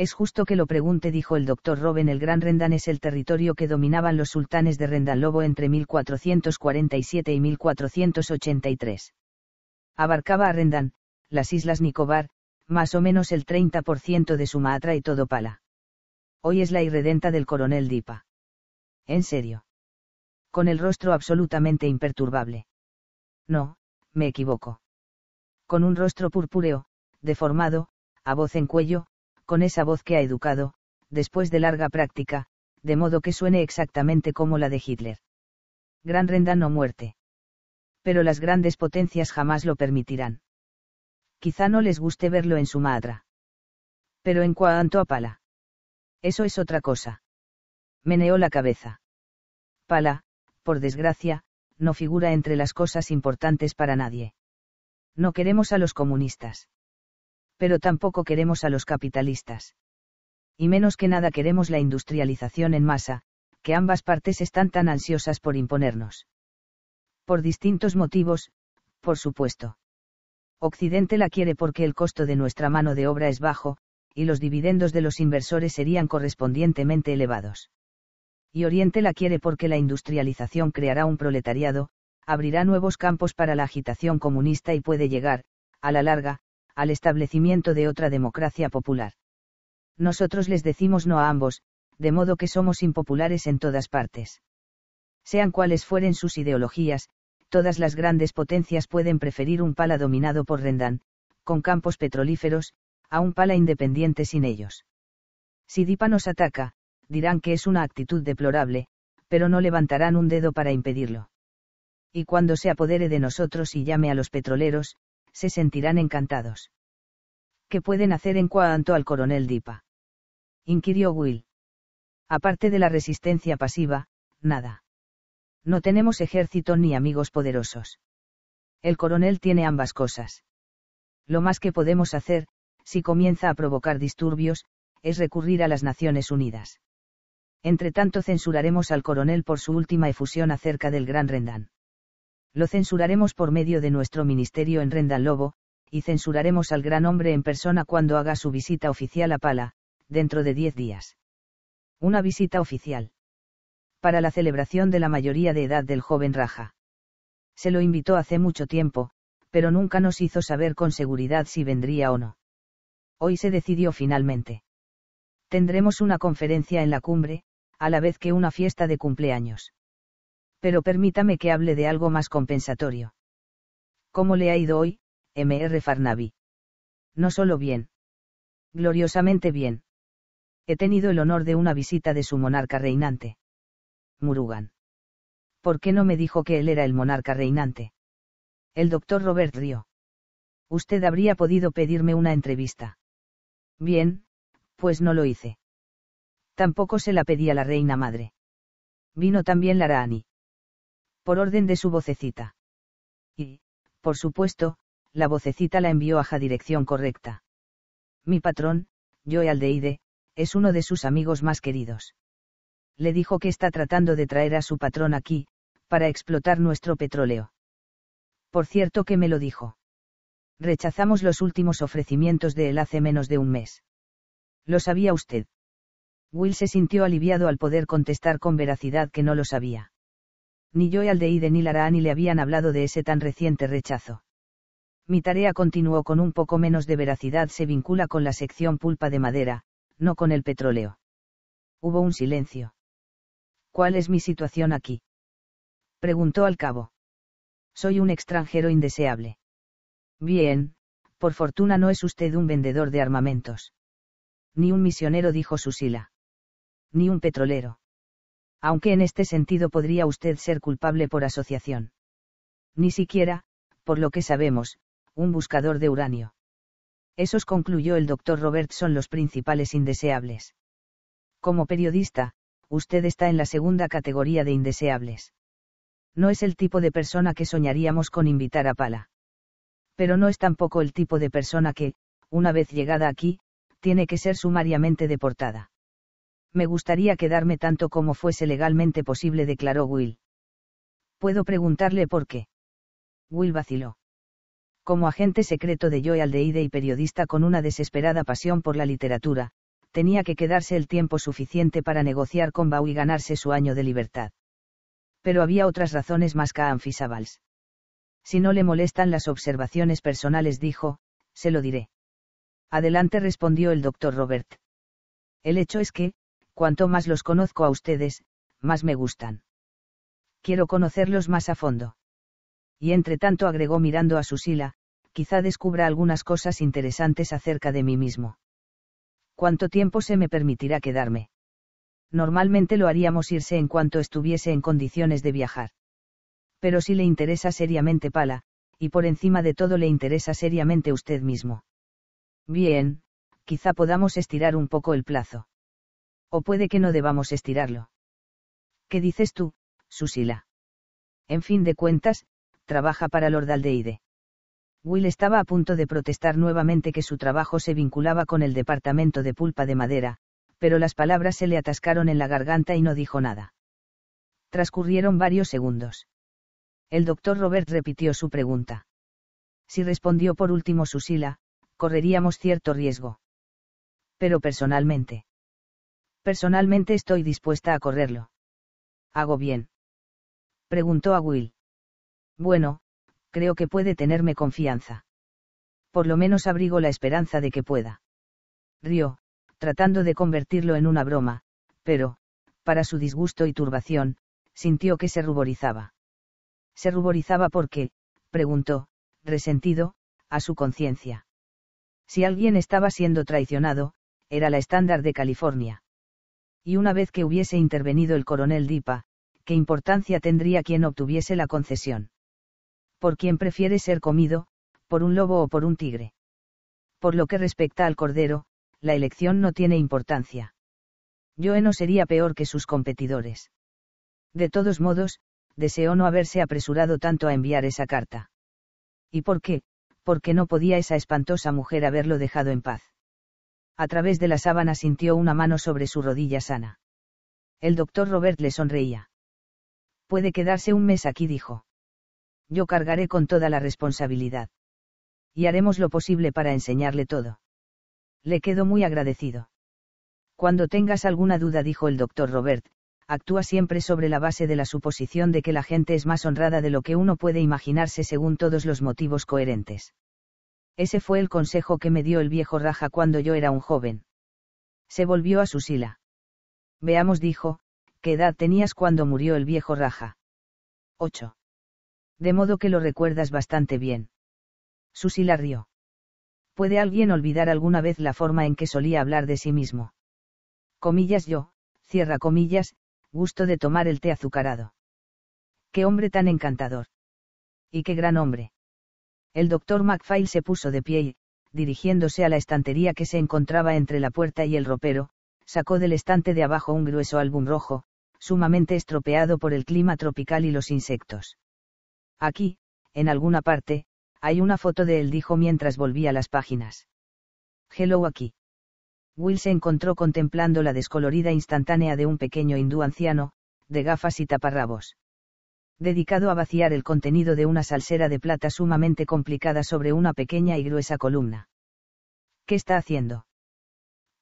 Es justo que lo pregunte, dijo el doctor Robin. El Gran Rendan es el territorio que dominaban los sultanes de Rendan Lobo entre 1447 y 1483. Abarcaba a Rendan, las islas Nicobar, más o menos el 30% de Sumatra y todo Pala. Hoy es la irredenta del coronel Dipa. En serio. Con el rostro absolutamente imperturbable. No, me equivoco. Con un rostro purpúreo, deformado, a voz en cuello, con esa voz que ha educado, después de larga práctica, de modo que suene exactamente como la de Hitler. Gran renda no muerte. Pero las grandes potencias jamás lo permitirán. Quizá no les guste verlo en su madra. Pero en cuanto a Pala. Eso es otra cosa. Meneó la cabeza. Pala, por desgracia, no figura entre las cosas importantes para nadie. No queremos a los comunistas pero tampoco queremos a los capitalistas. Y menos que nada queremos la industrialización en masa, que ambas partes están tan ansiosas por imponernos. Por distintos motivos, por supuesto. Occidente la quiere porque el costo de nuestra mano de obra es bajo, y los dividendos de los inversores serían correspondientemente elevados. Y Oriente la quiere porque la industrialización creará un proletariado, abrirá nuevos campos para la agitación comunista y puede llegar, a la larga, al establecimiento de otra democracia popular. Nosotros les decimos no a ambos, de modo que somos impopulares en todas partes. Sean cuales fueren sus ideologías, todas las grandes potencias pueden preferir un pala dominado por Rendán, con campos petrolíferos, a un pala independiente sin ellos. Si Dipa nos ataca, dirán que es una actitud deplorable, pero no levantarán un dedo para impedirlo. Y cuando se apodere de nosotros y llame a los petroleros, se sentirán encantados. ¿Qué pueden hacer en cuanto al coronel Dipa? inquirió Will. Aparte de la resistencia pasiva, nada. No tenemos ejército ni amigos poderosos. El coronel tiene ambas cosas. Lo más que podemos hacer, si comienza a provocar disturbios, es recurrir a las Naciones Unidas. Entre tanto censuraremos al coronel por su última efusión acerca del Gran Rendán. Lo censuraremos por medio de nuestro ministerio en renda Lobo, y censuraremos al gran hombre en persona cuando haga su visita oficial a Pala, dentro de diez días. Una visita oficial. Para la celebración de la mayoría de edad del joven Raja. Se lo invitó hace mucho tiempo, pero nunca nos hizo saber con seguridad si vendría o no. Hoy se decidió finalmente. Tendremos una conferencia en la cumbre, a la vez que una fiesta de cumpleaños pero permítame que hable de algo más compensatorio. ¿Cómo le ha ido hoy, Mr. Farnaby? No solo bien. Gloriosamente bien. He tenido el honor de una visita de su monarca reinante. Murugan. ¿Por qué no me dijo que él era el monarca reinante? El doctor Robert Río. Usted habría podido pedirme una entrevista. Bien, pues no lo hice. Tampoco se la pedí a la reina madre. Vino también rani por orden de su vocecita. Y, por supuesto, la vocecita la envió a la dirección correcta. Mi patrón, Joe Aldeide, es uno de sus amigos más queridos. Le dijo que está tratando de traer a su patrón aquí, para explotar nuestro petróleo. Por cierto que me lo dijo. Rechazamos los últimos ofrecimientos de él hace menos de un mes. Lo sabía usted. Will se sintió aliviado al poder contestar con veracidad que no lo sabía. Ni yo y Aldeide ni Laraani le habían hablado de ese tan reciente rechazo. Mi tarea continuó con un poco menos de veracidad se vincula con la sección pulpa de madera, no con el petróleo. Hubo un silencio. ¿Cuál es mi situación aquí? Preguntó al cabo. Soy un extranjero indeseable. Bien, por fortuna no es usted un vendedor de armamentos. Ni un misionero, dijo Susila. Ni un petrolero aunque en este sentido podría usted ser culpable por asociación. Ni siquiera, por lo que sabemos, un buscador de uranio. Esos concluyó el doctor Robert son los principales indeseables. Como periodista, usted está en la segunda categoría de indeseables. No es el tipo de persona que soñaríamos con invitar a pala. Pero no es tampoco el tipo de persona que, una vez llegada aquí, tiene que ser sumariamente deportada. Me gustaría quedarme tanto como fuese legalmente posible, declaró Will. ¿Puedo preguntarle por qué? Will vaciló. Como agente secreto de Joy Aldeide y periodista con una desesperada pasión por la literatura, tenía que quedarse el tiempo suficiente para negociar con Bau y ganarse su año de libertad. Pero había otras razones más que a Anfisabals. Si no le molestan las observaciones personales, dijo, se lo diré. Adelante respondió el doctor Robert. El hecho es que, cuanto más los conozco a ustedes, más me gustan. Quiero conocerlos más a fondo. Y entre tanto agregó mirando a Susila, quizá descubra algunas cosas interesantes acerca de mí mismo. ¿Cuánto tiempo se me permitirá quedarme? Normalmente lo haríamos irse en cuanto estuviese en condiciones de viajar. Pero si le interesa seriamente Pala, y por encima de todo le interesa seriamente usted mismo. Bien, quizá podamos estirar un poco el plazo. O puede que no debamos estirarlo. ¿Qué dices tú, Susila? En fin de cuentas, trabaja para Lord Aldeide. Will estaba a punto de protestar nuevamente que su trabajo se vinculaba con el departamento de pulpa de madera, pero las palabras se le atascaron en la garganta y no dijo nada. Transcurrieron varios segundos. El doctor Robert repitió su pregunta. Si respondió por último Susila, correríamos cierto riesgo. Pero personalmente. Personalmente estoy dispuesta a correrlo. ¿Hago bien? Preguntó a Will. Bueno, creo que puede tenerme confianza. Por lo menos abrigo la esperanza de que pueda. Río, tratando de convertirlo en una broma, pero, para su disgusto y turbación, sintió que se ruborizaba. ¿Se ruborizaba porque, preguntó, resentido, a su conciencia. Si alguien estaba siendo traicionado, era la estándar de California y una vez que hubiese intervenido el coronel Dipa, ¿qué importancia tendría quien obtuviese la concesión? ¿Por quién prefiere ser comido, por un lobo o por un tigre? Por lo que respecta al cordero, la elección no tiene importancia. Yo no sería peor que sus competidores. De todos modos, deseó no haberse apresurado tanto a enviar esa carta. ¿Y por qué? Porque no podía esa espantosa mujer haberlo dejado en paz a través de la sábana sintió una mano sobre su rodilla sana. El doctor Robert le sonreía. Puede quedarse un mes aquí, dijo. Yo cargaré con toda la responsabilidad. Y haremos lo posible para enseñarle todo. Le quedo muy agradecido. Cuando tengas alguna duda, dijo el doctor Robert, actúa siempre sobre la base de la suposición de que la gente es más honrada de lo que uno puede imaginarse según todos los motivos coherentes. Ese fue el consejo que me dio el viejo Raja cuando yo era un joven. Se volvió a Susila. Veamos, dijo, ¿qué edad tenías cuando murió el viejo Raja? 8. De modo que lo recuerdas bastante bien. Susila rió. ¿Puede alguien olvidar alguna vez la forma en que solía hablar de sí mismo? Comillas yo, cierra comillas, gusto de tomar el té azucarado. Qué hombre tan encantador. Y qué gran hombre. El doctor MacPhail se puso de pie y, dirigiéndose a la estantería que se encontraba entre la puerta y el ropero, sacó del estante de abajo un grueso álbum rojo, sumamente estropeado por el clima tropical y los insectos. Aquí, en alguna parte, hay una foto de él, dijo mientras volvía las páginas. Hello aquí. Will se encontró contemplando la descolorida instantánea de un pequeño hindú anciano, de gafas y taparrabos dedicado a vaciar el contenido de una salsera de plata sumamente complicada sobre una pequeña y gruesa columna. ¿Qué está haciendo?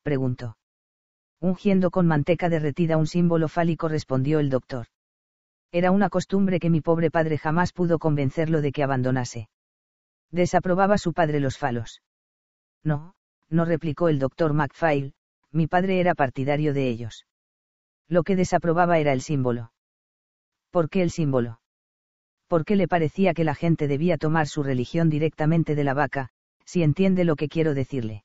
preguntó. Ungiendo con manteca derretida un símbolo fálico respondió el doctor. Era una costumbre que mi pobre padre jamás pudo convencerlo de que abandonase. Desaprobaba su padre los falos. No, no replicó el doctor MacPhail, mi padre era partidario de ellos. Lo que desaprobaba era el símbolo. ¿Por qué el símbolo? ¿Por qué le parecía que la gente debía tomar su religión directamente de la vaca, si entiende lo que quiero decirle?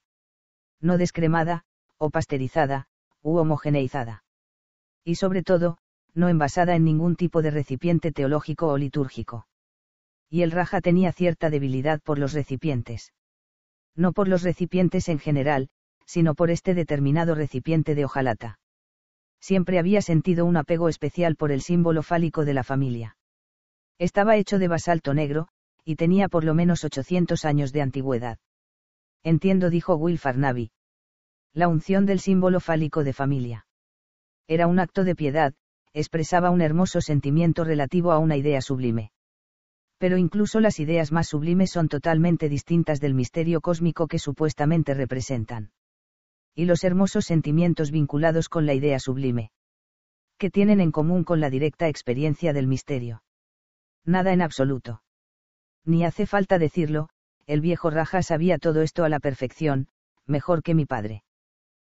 No descremada, o pasteurizada, u homogeneizada. Y sobre todo, no envasada en ningún tipo de recipiente teológico o litúrgico. Y el raja tenía cierta debilidad por los recipientes. No por los recipientes en general, sino por este determinado recipiente de hojalata siempre había sentido un apego especial por el símbolo fálico de la familia. Estaba hecho de basalto negro, y tenía por lo menos 800 años de antigüedad. Entiendo, dijo Will Farnaby. La unción del símbolo fálico de familia. Era un acto de piedad, expresaba un hermoso sentimiento relativo a una idea sublime. Pero incluso las ideas más sublimes son totalmente distintas del misterio cósmico que supuestamente representan y los hermosos sentimientos vinculados con la idea sublime. que tienen en común con la directa experiencia del misterio? Nada en absoluto. Ni hace falta decirlo, el viejo Raja sabía todo esto a la perfección, mejor que mi padre.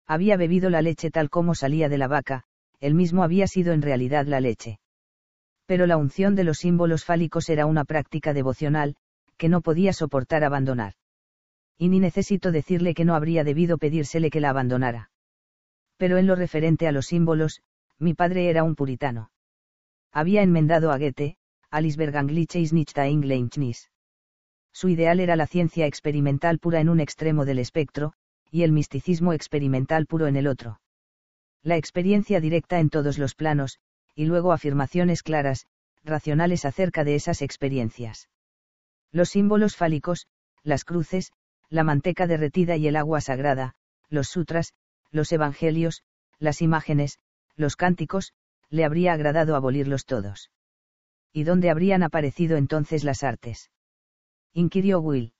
Había bebido la leche tal como salía de la vaca, él mismo había sido en realidad la leche. Pero la unción de los símbolos fálicos era una práctica devocional, que no podía soportar abandonar y ni necesito decirle que no habría debido pedírsele que la abandonara. Pero en lo referente a los símbolos, mi padre era un puritano. Había enmendado a Goethe, Alisbergangliches e englischnis. Su ideal era la ciencia experimental pura en un extremo del espectro, y el misticismo experimental puro en el otro. La experiencia directa en todos los planos, y luego afirmaciones claras, racionales acerca de esas experiencias. Los símbolos fálicos, las cruces, la manteca derretida y el agua sagrada, los sutras, los evangelios, las imágenes, los cánticos, le habría agradado abolirlos todos. ¿Y dónde habrían aparecido entonces las artes? inquirió Will.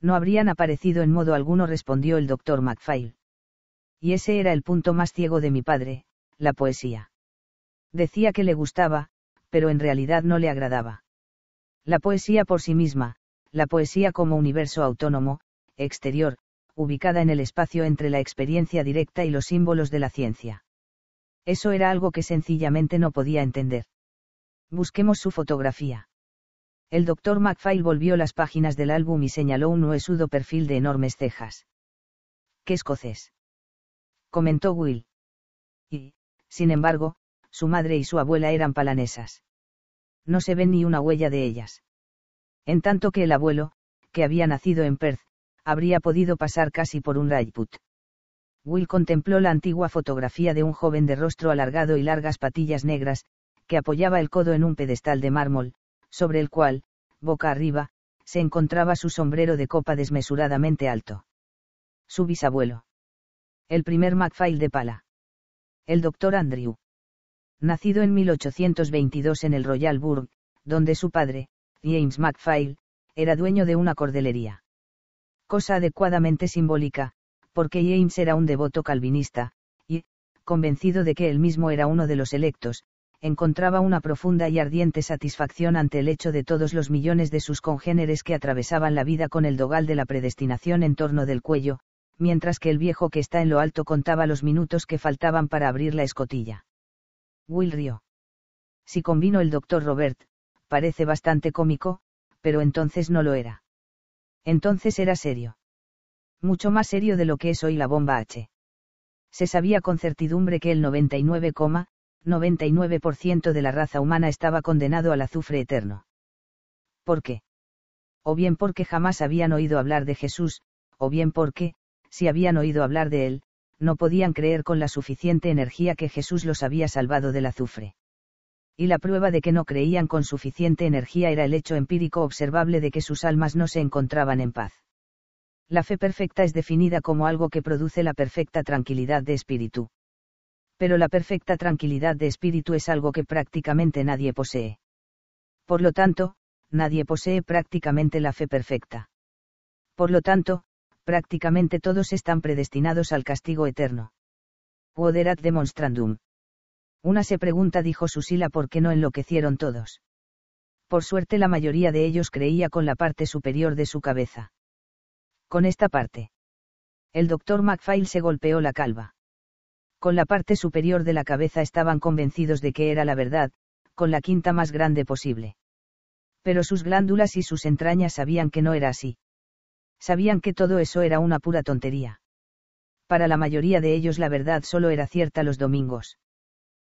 No habrían aparecido en modo alguno, respondió el doctor Macphail. Y ese era el punto más ciego de mi padre, la poesía. Decía que le gustaba, pero en realidad no le agradaba. La poesía por sí misma, la poesía como universo autónomo, exterior, ubicada en el espacio entre la experiencia directa y los símbolos de la ciencia. Eso era algo que sencillamente no podía entender. Busquemos su fotografía. El doctor MacPhail volvió las páginas del álbum y señaló un huesudo perfil de enormes cejas. ¿Qué escocés? comentó Will. Y, sin embargo, su madre y su abuela eran palanesas. No se ve ni una huella de ellas en tanto que el abuelo, que había nacido en Perth, habría podido pasar casi por un Rajput. Will contempló la antigua fotografía de un joven de rostro alargado y largas patillas negras, que apoyaba el codo en un pedestal de mármol, sobre el cual, boca arriba, se encontraba su sombrero de copa desmesuradamente alto. Su bisabuelo. El primer MacPhail de Pala. El doctor Andrew. Nacido en 1822 en el Royal Burg, donde su padre, James MacPhail, era dueño de una cordelería. Cosa adecuadamente simbólica, porque James era un devoto calvinista, y, convencido de que él mismo era uno de los electos, encontraba una profunda y ardiente satisfacción ante el hecho de todos los millones de sus congéneres que atravesaban la vida con el dogal de la predestinación en torno del cuello, mientras que el viejo que está en lo alto contaba los minutos que faltaban para abrir la escotilla. Will rió. Si convino el doctor Robert, parece bastante cómico, pero entonces no lo era. Entonces era serio. Mucho más serio de lo que es hoy la bomba H. Se sabía con certidumbre que el 99,99% de la raza humana estaba condenado al azufre eterno. ¿Por qué? O bien porque jamás habían oído hablar de Jesús, o bien porque, si habían oído hablar de él, no podían creer con la suficiente energía que Jesús los había salvado del azufre y la prueba de que no creían con suficiente energía era el hecho empírico observable de que sus almas no se encontraban en paz. La fe perfecta es definida como algo que produce la perfecta tranquilidad de espíritu. Pero la perfecta tranquilidad de espíritu es algo que prácticamente nadie posee. Por lo tanto, nadie posee prácticamente la fe perfecta. Por lo tanto, prácticamente todos están predestinados al castigo eterno. Poderat demonstrandum. Una se pregunta, dijo Susila, por qué no enloquecieron todos. Por suerte la mayoría de ellos creía con la parte superior de su cabeza. Con esta parte. El doctor MacPhail se golpeó la calva. Con la parte superior de la cabeza estaban convencidos de que era la verdad, con la quinta más grande posible. Pero sus glándulas y sus entrañas sabían que no era así. Sabían que todo eso era una pura tontería. Para la mayoría de ellos la verdad solo era cierta los domingos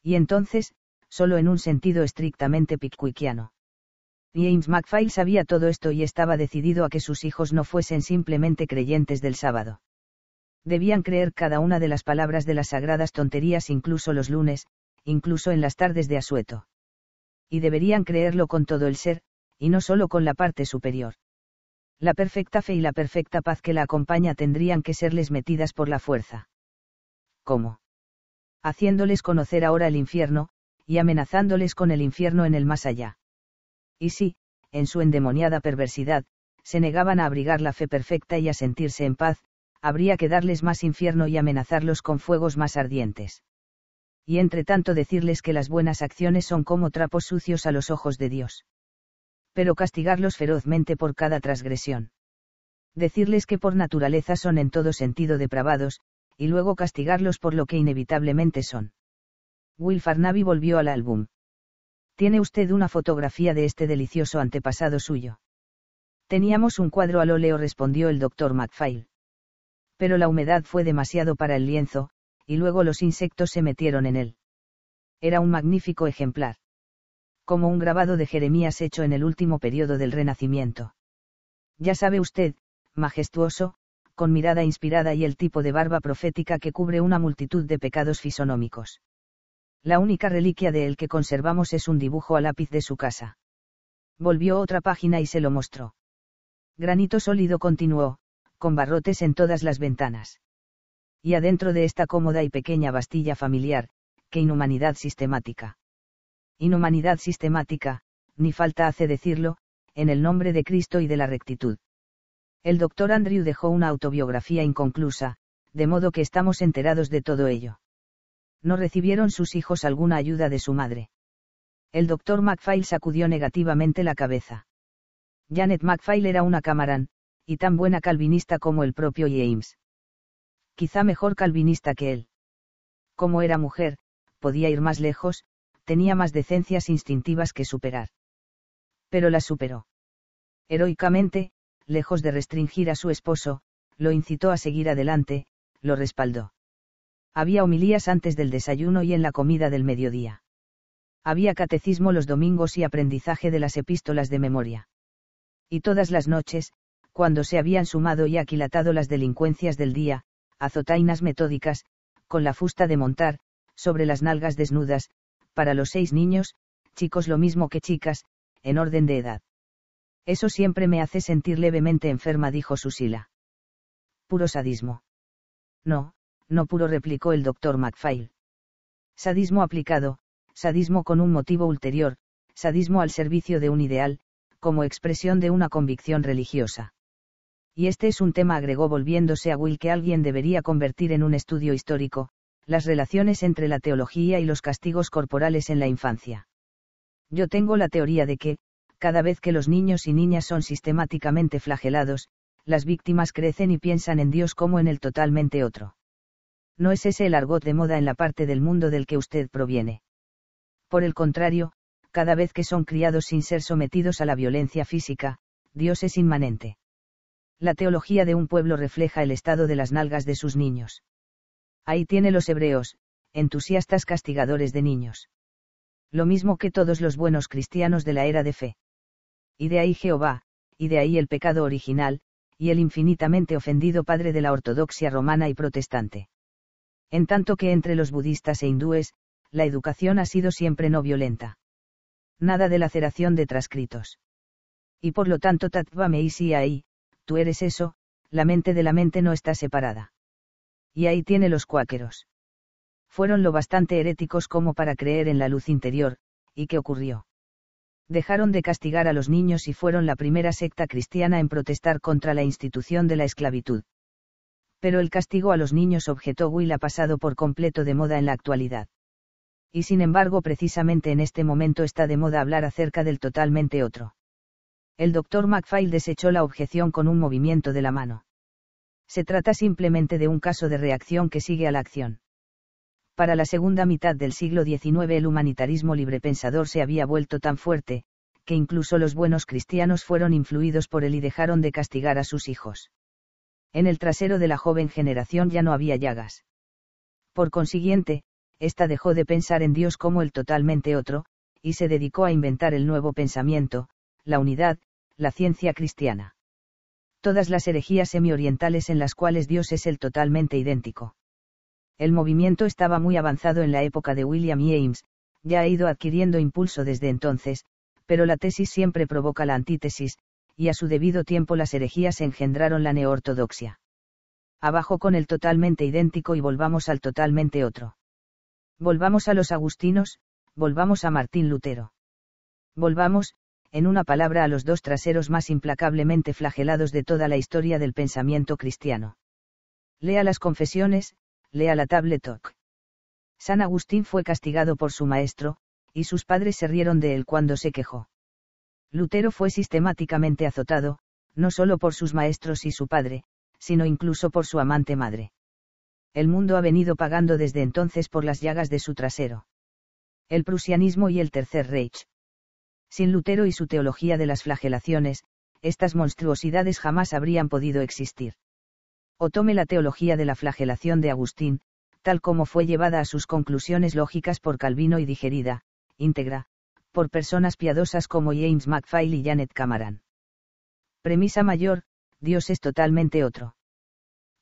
y entonces, solo en un sentido estrictamente pickwickiano. James MacPhail sabía todo esto y estaba decidido a que sus hijos no fuesen simplemente creyentes del sábado. Debían creer cada una de las palabras de las sagradas tonterías incluso los lunes, incluso en las tardes de asueto. Y deberían creerlo con todo el ser, y no solo con la parte superior. La perfecta fe y la perfecta paz que la acompaña tendrían que serles metidas por la fuerza. ¿Cómo? haciéndoles conocer ahora el infierno, y amenazándoles con el infierno en el más allá. Y si, en su endemoniada perversidad, se negaban a abrigar la fe perfecta y a sentirse en paz, habría que darles más infierno y amenazarlos con fuegos más ardientes. Y entre tanto decirles que las buenas acciones son como trapos sucios a los ojos de Dios. Pero castigarlos ferozmente por cada transgresión. Decirles que por naturaleza son en todo sentido depravados, y luego castigarlos por lo que inevitablemente son. Will Farnaby volvió al álbum. Tiene usted una fotografía de este delicioso antepasado suyo. Teníamos un cuadro al óleo, respondió el doctor MacPhail. Pero la humedad fue demasiado para el lienzo, y luego los insectos se metieron en él. Era un magnífico ejemplar. Como un grabado de Jeremías hecho en el último periodo del Renacimiento. Ya sabe usted, majestuoso, con mirada inspirada y el tipo de barba profética que cubre una multitud de pecados fisonómicos. La única reliquia de él que conservamos es un dibujo a lápiz de su casa. Volvió otra página y se lo mostró. Granito sólido continuó, con barrotes en todas las ventanas. Y adentro de esta cómoda y pequeña bastilla familiar, ¡qué inhumanidad sistemática. Inhumanidad sistemática, ni falta hace decirlo, en el nombre de Cristo y de la rectitud. El doctor Andrew dejó una autobiografía inconclusa, de modo que estamos enterados de todo ello. No recibieron sus hijos alguna ayuda de su madre. El doctor MacPhail sacudió negativamente la cabeza. Janet MacPhail era una camarán, y tan buena calvinista como el propio James. Quizá mejor calvinista que él. Como era mujer, podía ir más lejos, tenía más decencias instintivas que superar. Pero las superó. Heroicamente, lejos de restringir a su esposo, lo incitó a seguir adelante, lo respaldó. Había homilías antes del desayuno y en la comida del mediodía. Había catecismo los domingos y aprendizaje de las epístolas de memoria. Y todas las noches, cuando se habían sumado y aquilatado las delincuencias del día, azotainas metódicas, con la fusta de montar, sobre las nalgas desnudas, para los seis niños, chicos lo mismo que chicas, en orden de edad. Eso siempre me hace sentir levemente enferma, dijo Susila. Puro sadismo. No, no puro, replicó el doctor MacPhail. Sadismo aplicado, sadismo con un motivo ulterior, sadismo al servicio de un ideal, como expresión de una convicción religiosa. Y este es un tema, agregó volviéndose a Will, que alguien debería convertir en un estudio histórico, las relaciones entre la teología y los castigos corporales en la infancia. Yo tengo la teoría de que, cada vez que los niños y niñas son sistemáticamente flagelados, las víctimas crecen y piensan en Dios como en el totalmente otro. No es ese el argot de moda en la parte del mundo del que usted proviene. Por el contrario, cada vez que son criados sin ser sometidos a la violencia física, Dios es inmanente. La teología de un pueblo refleja el estado de las nalgas de sus niños. Ahí tiene los hebreos, entusiastas castigadores de niños. Lo mismo que todos los buenos cristianos de la era de fe y de ahí Jehová, y de ahí el pecado original, y el infinitamente ofendido padre de la ortodoxia romana y protestante. En tanto que entre los budistas e hindúes, la educación ha sido siempre no violenta. Nada de laceración de transcritos. Y por lo tanto y y ahí, tú eres eso, la mente de la mente no está separada. Y ahí tiene los cuáqueros. Fueron lo bastante heréticos como para creer en la luz interior, ¿y qué ocurrió? dejaron de castigar a los niños y fueron la primera secta cristiana en protestar contra la institución de la esclavitud. Pero el castigo a los niños objetó Will ha pasado por completo de moda en la actualidad. Y sin embargo precisamente en este momento está de moda hablar acerca del totalmente otro. El doctor MacPhail desechó la objeción con un movimiento de la mano. Se trata simplemente de un caso de reacción que sigue a la acción para la segunda mitad del siglo XIX el humanitarismo librepensador se había vuelto tan fuerte, que incluso los buenos cristianos fueron influidos por él y dejaron de castigar a sus hijos. En el trasero de la joven generación ya no había llagas. Por consiguiente, ésta dejó de pensar en Dios como el totalmente otro, y se dedicó a inventar el nuevo pensamiento, la unidad, la ciencia cristiana. Todas las herejías semiorientales en las cuales Dios es el totalmente idéntico. El movimiento estaba muy avanzado en la época de William James, ya ha ido adquiriendo impulso desde entonces, pero la tesis siempre provoca la antítesis, y a su debido tiempo las herejías engendraron la neortodoxia. Abajo con el totalmente idéntico y volvamos al totalmente otro. Volvamos a los agustinos, volvamos a Martín Lutero. Volvamos, en una palabra, a los dos traseros más implacablemente flagelados de toda la historia del pensamiento cristiano. Lea las confesiones, lea la talk San Agustín fue castigado por su maestro, y sus padres se rieron de él cuando se quejó. Lutero fue sistemáticamente azotado, no solo por sus maestros y su padre, sino incluso por su amante madre. El mundo ha venido pagando desde entonces por las llagas de su trasero. El prusianismo y el Tercer Reich. Sin Lutero y su teología de las flagelaciones, estas monstruosidades jamás habrían podido existir o tome la teología de la flagelación de Agustín, tal como fue llevada a sus conclusiones lógicas por Calvino y digerida, íntegra, por personas piadosas como James MacPhail y Janet Cameron. Premisa mayor, Dios es totalmente otro.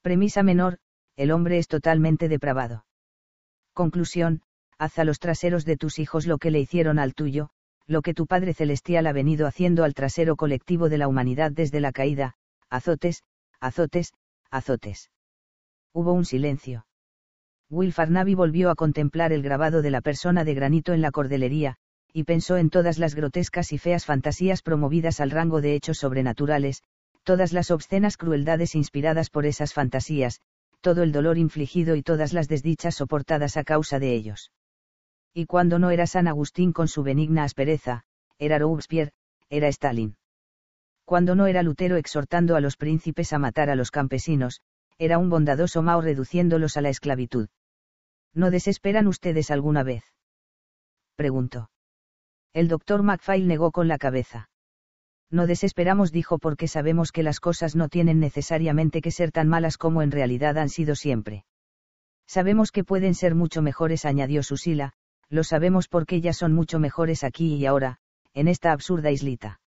Premisa menor, el hombre es totalmente depravado. Conclusión, haz a los traseros de tus hijos lo que le hicieron al tuyo, lo que tu Padre Celestial ha venido haciendo al trasero colectivo de la humanidad desde la caída, azotes, azotes, azotes. Hubo un silencio. Will Farnaby volvió a contemplar el grabado de la persona de granito en la cordelería, y pensó en todas las grotescas y feas fantasías promovidas al rango de hechos sobrenaturales, todas las obscenas crueldades inspiradas por esas fantasías, todo el dolor infligido y todas las desdichas soportadas a causa de ellos. Y cuando no era San Agustín con su benigna aspereza, era Robespierre, era Stalin cuando no era Lutero exhortando a los príncipes a matar a los campesinos, era un bondadoso Mao reduciéndolos a la esclavitud. ¿No desesperan ustedes alguna vez? preguntó. El doctor MacPhail negó con la cabeza. No desesperamos, dijo, porque sabemos que las cosas no tienen necesariamente que ser tan malas como en realidad han sido siempre. Sabemos que pueden ser mucho mejores, añadió Susila, lo sabemos porque ya son mucho mejores aquí y ahora, en esta absurda islita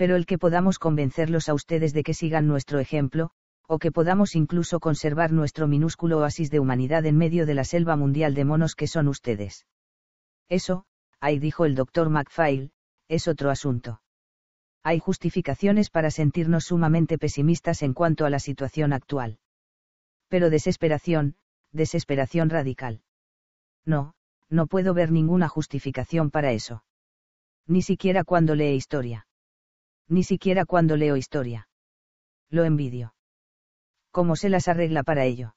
pero el que podamos convencerlos a ustedes de que sigan nuestro ejemplo, o que podamos incluso conservar nuestro minúsculo oasis de humanidad en medio de la selva mundial de monos que son ustedes. Eso, ahí dijo el doctor MacPhail, es otro asunto. Hay justificaciones para sentirnos sumamente pesimistas en cuanto a la situación actual. Pero desesperación, desesperación radical. No, no puedo ver ninguna justificación para eso. Ni siquiera cuando lee historia ni siquiera cuando leo historia. Lo envidio. ¿Cómo se las arregla para ello?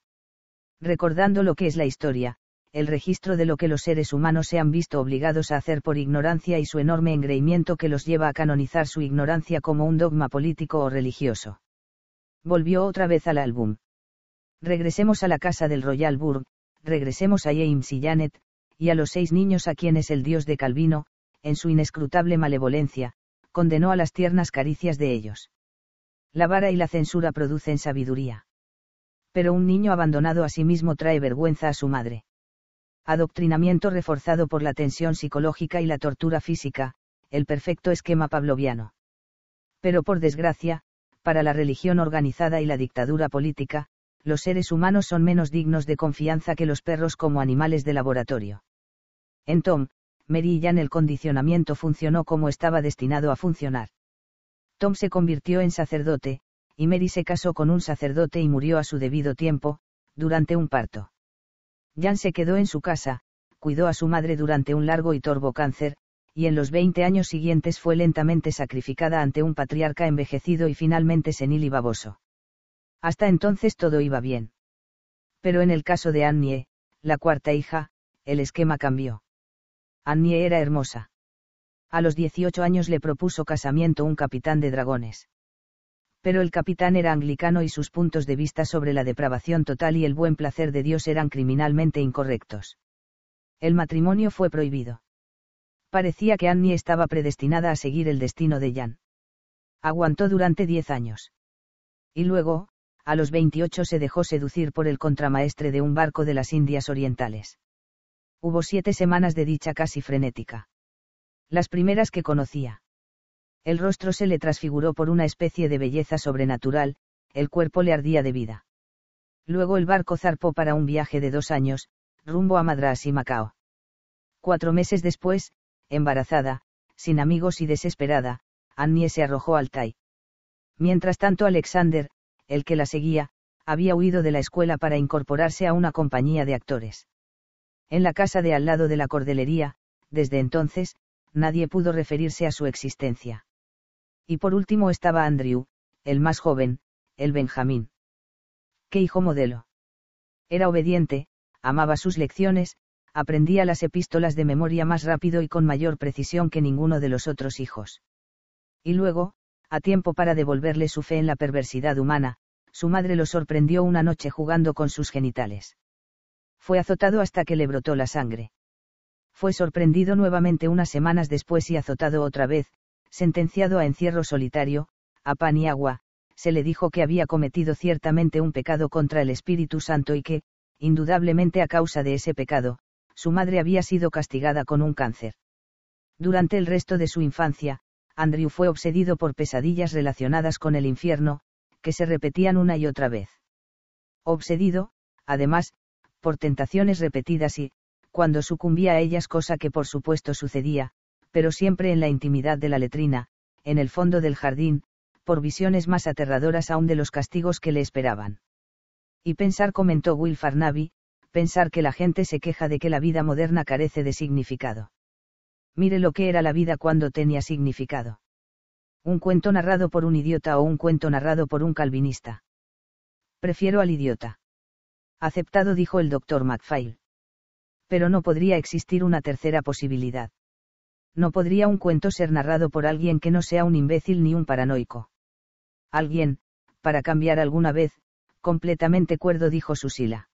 Recordando lo que es la historia, el registro de lo que los seres humanos se han visto obligados a hacer por ignorancia y su enorme engreimiento que los lleva a canonizar su ignorancia como un dogma político o religioso. Volvió otra vez al álbum. Regresemos a la casa del Royal Burg, regresemos a James y Janet, y a los seis niños a quienes el dios de Calvino, en su inescrutable malevolencia, condenó a las tiernas caricias de ellos. La vara y la censura producen sabiduría. Pero un niño abandonado a sí mismo trae vergüenza a su madre. Adoctrinamiento reforzado por la tensión psicológica y la tortura física, el perfecto esquema pavloviano. Pero por desgracia, para la religión organizada y la dictadura política, los seres humanos son menos dignos de confianza que los perros como animales de laboratorio. En Tom, Jan el condicionamiento funcionó como estaba destinado a funcionar. Tom se convirtió en sacerdote, y Mary se casó con un sacerdote y murió a su debido tiempo, durante un parto. Jan se quedó en su casa, cuidó a su madre durante un largo y torvo cáncer, y en los 20 años siguientes fue lentamente sacrificada ante un patriarca envejecido y finalmente senil y baboso. Hasta entonces todo iba bien. Pero en el caso de Annie, la cuarta hija, el esquema cambió. Annie era hermosa. A los 18 años le propuso casamiento un capitán de dragones. Pero el capitán era anglicano y sus puntos de vista sobre la depravación total y el buen placer de Dios eran criminalmente incorrectos. El matrimonio fue prohibido. Parecía que Annie estaba predestinada a seguir el destino de Jan. Aguantó durante 10 años. Y luego, a los 28 se dejó seducir por el contramaestre de un barco de las Indias Orientales. Hubo siete semanas de dicha casi frenética. Las primeras que conocía. El rostro se le transfiguró por una especie de belleza sobrenatural, el cuerpo le ardía de vida. Luego el barco zarpó para un viaje de dos años, rumbo a Madras y Macao. Cuatro meses después, embarazada, sin amigos y desesperada, Annie se arrojó al Tai. Mientras tanto Alexander, el que la seguía, había huido de la escuela para incorporarse a una compañía de actores en la casa de al lado de la cordelería, desde entonces, nadie pudo referirse a su existencia. Y por último estaba Andrew, el más joven, el Benjamín. ¡Qué hijo modelo! Era obediente, amaba sus lecciones, aprendía las epístolas de memoria más rápido y con mayor precisión que ninguno de los otros hijos. Y luego, a tiempo para devolverle su fe en la perversidad humana, su madre lo sorprendió una noche jugando con sus genitales fue azotado hasta que le brotó la sangre. Fue sorprendido nuevamente unas semanas después y azotado otra vez, sentenciado a encierro solitario, a pan y agua, se le dijo que había cometido ciertamente un pecado contra el Espíritu Santo y que, indudablemente a causa de ese pecado, su madre había sido castigada con un cáncer. Durante el resto de su infancia, Andrew fue obsedido por pesadillas relacionadas con el infierno, que se repetían una y otra vez. Obsedido, además, por tentaciones repetidas y, cuando sucumbía a ellas cosa que por supuesto sucedía, pero siempre en la intimidad de la letrina, en el fondo del jardín, por visiones más aterradoras aún de los castigos que le esperaban. Y pensar, comentó Will Farnaby, pensar que la gente se queja de que la vida moderna carece de significado. Mire lo que era la vida cuando tenía significado. Un cuento narrado por un idiota o un cuento narrado por un calvinista. Prefiero al idiota. Aceptado, dijo el doctor MacPhail. Pero no podría existir una tercera posibilidad. No podría un cuento ser narrado por alguien que no sea un imbécil ni un paranoico. Alguien, para cambiar alguna vez, completamente cuerdo, dijo Susila.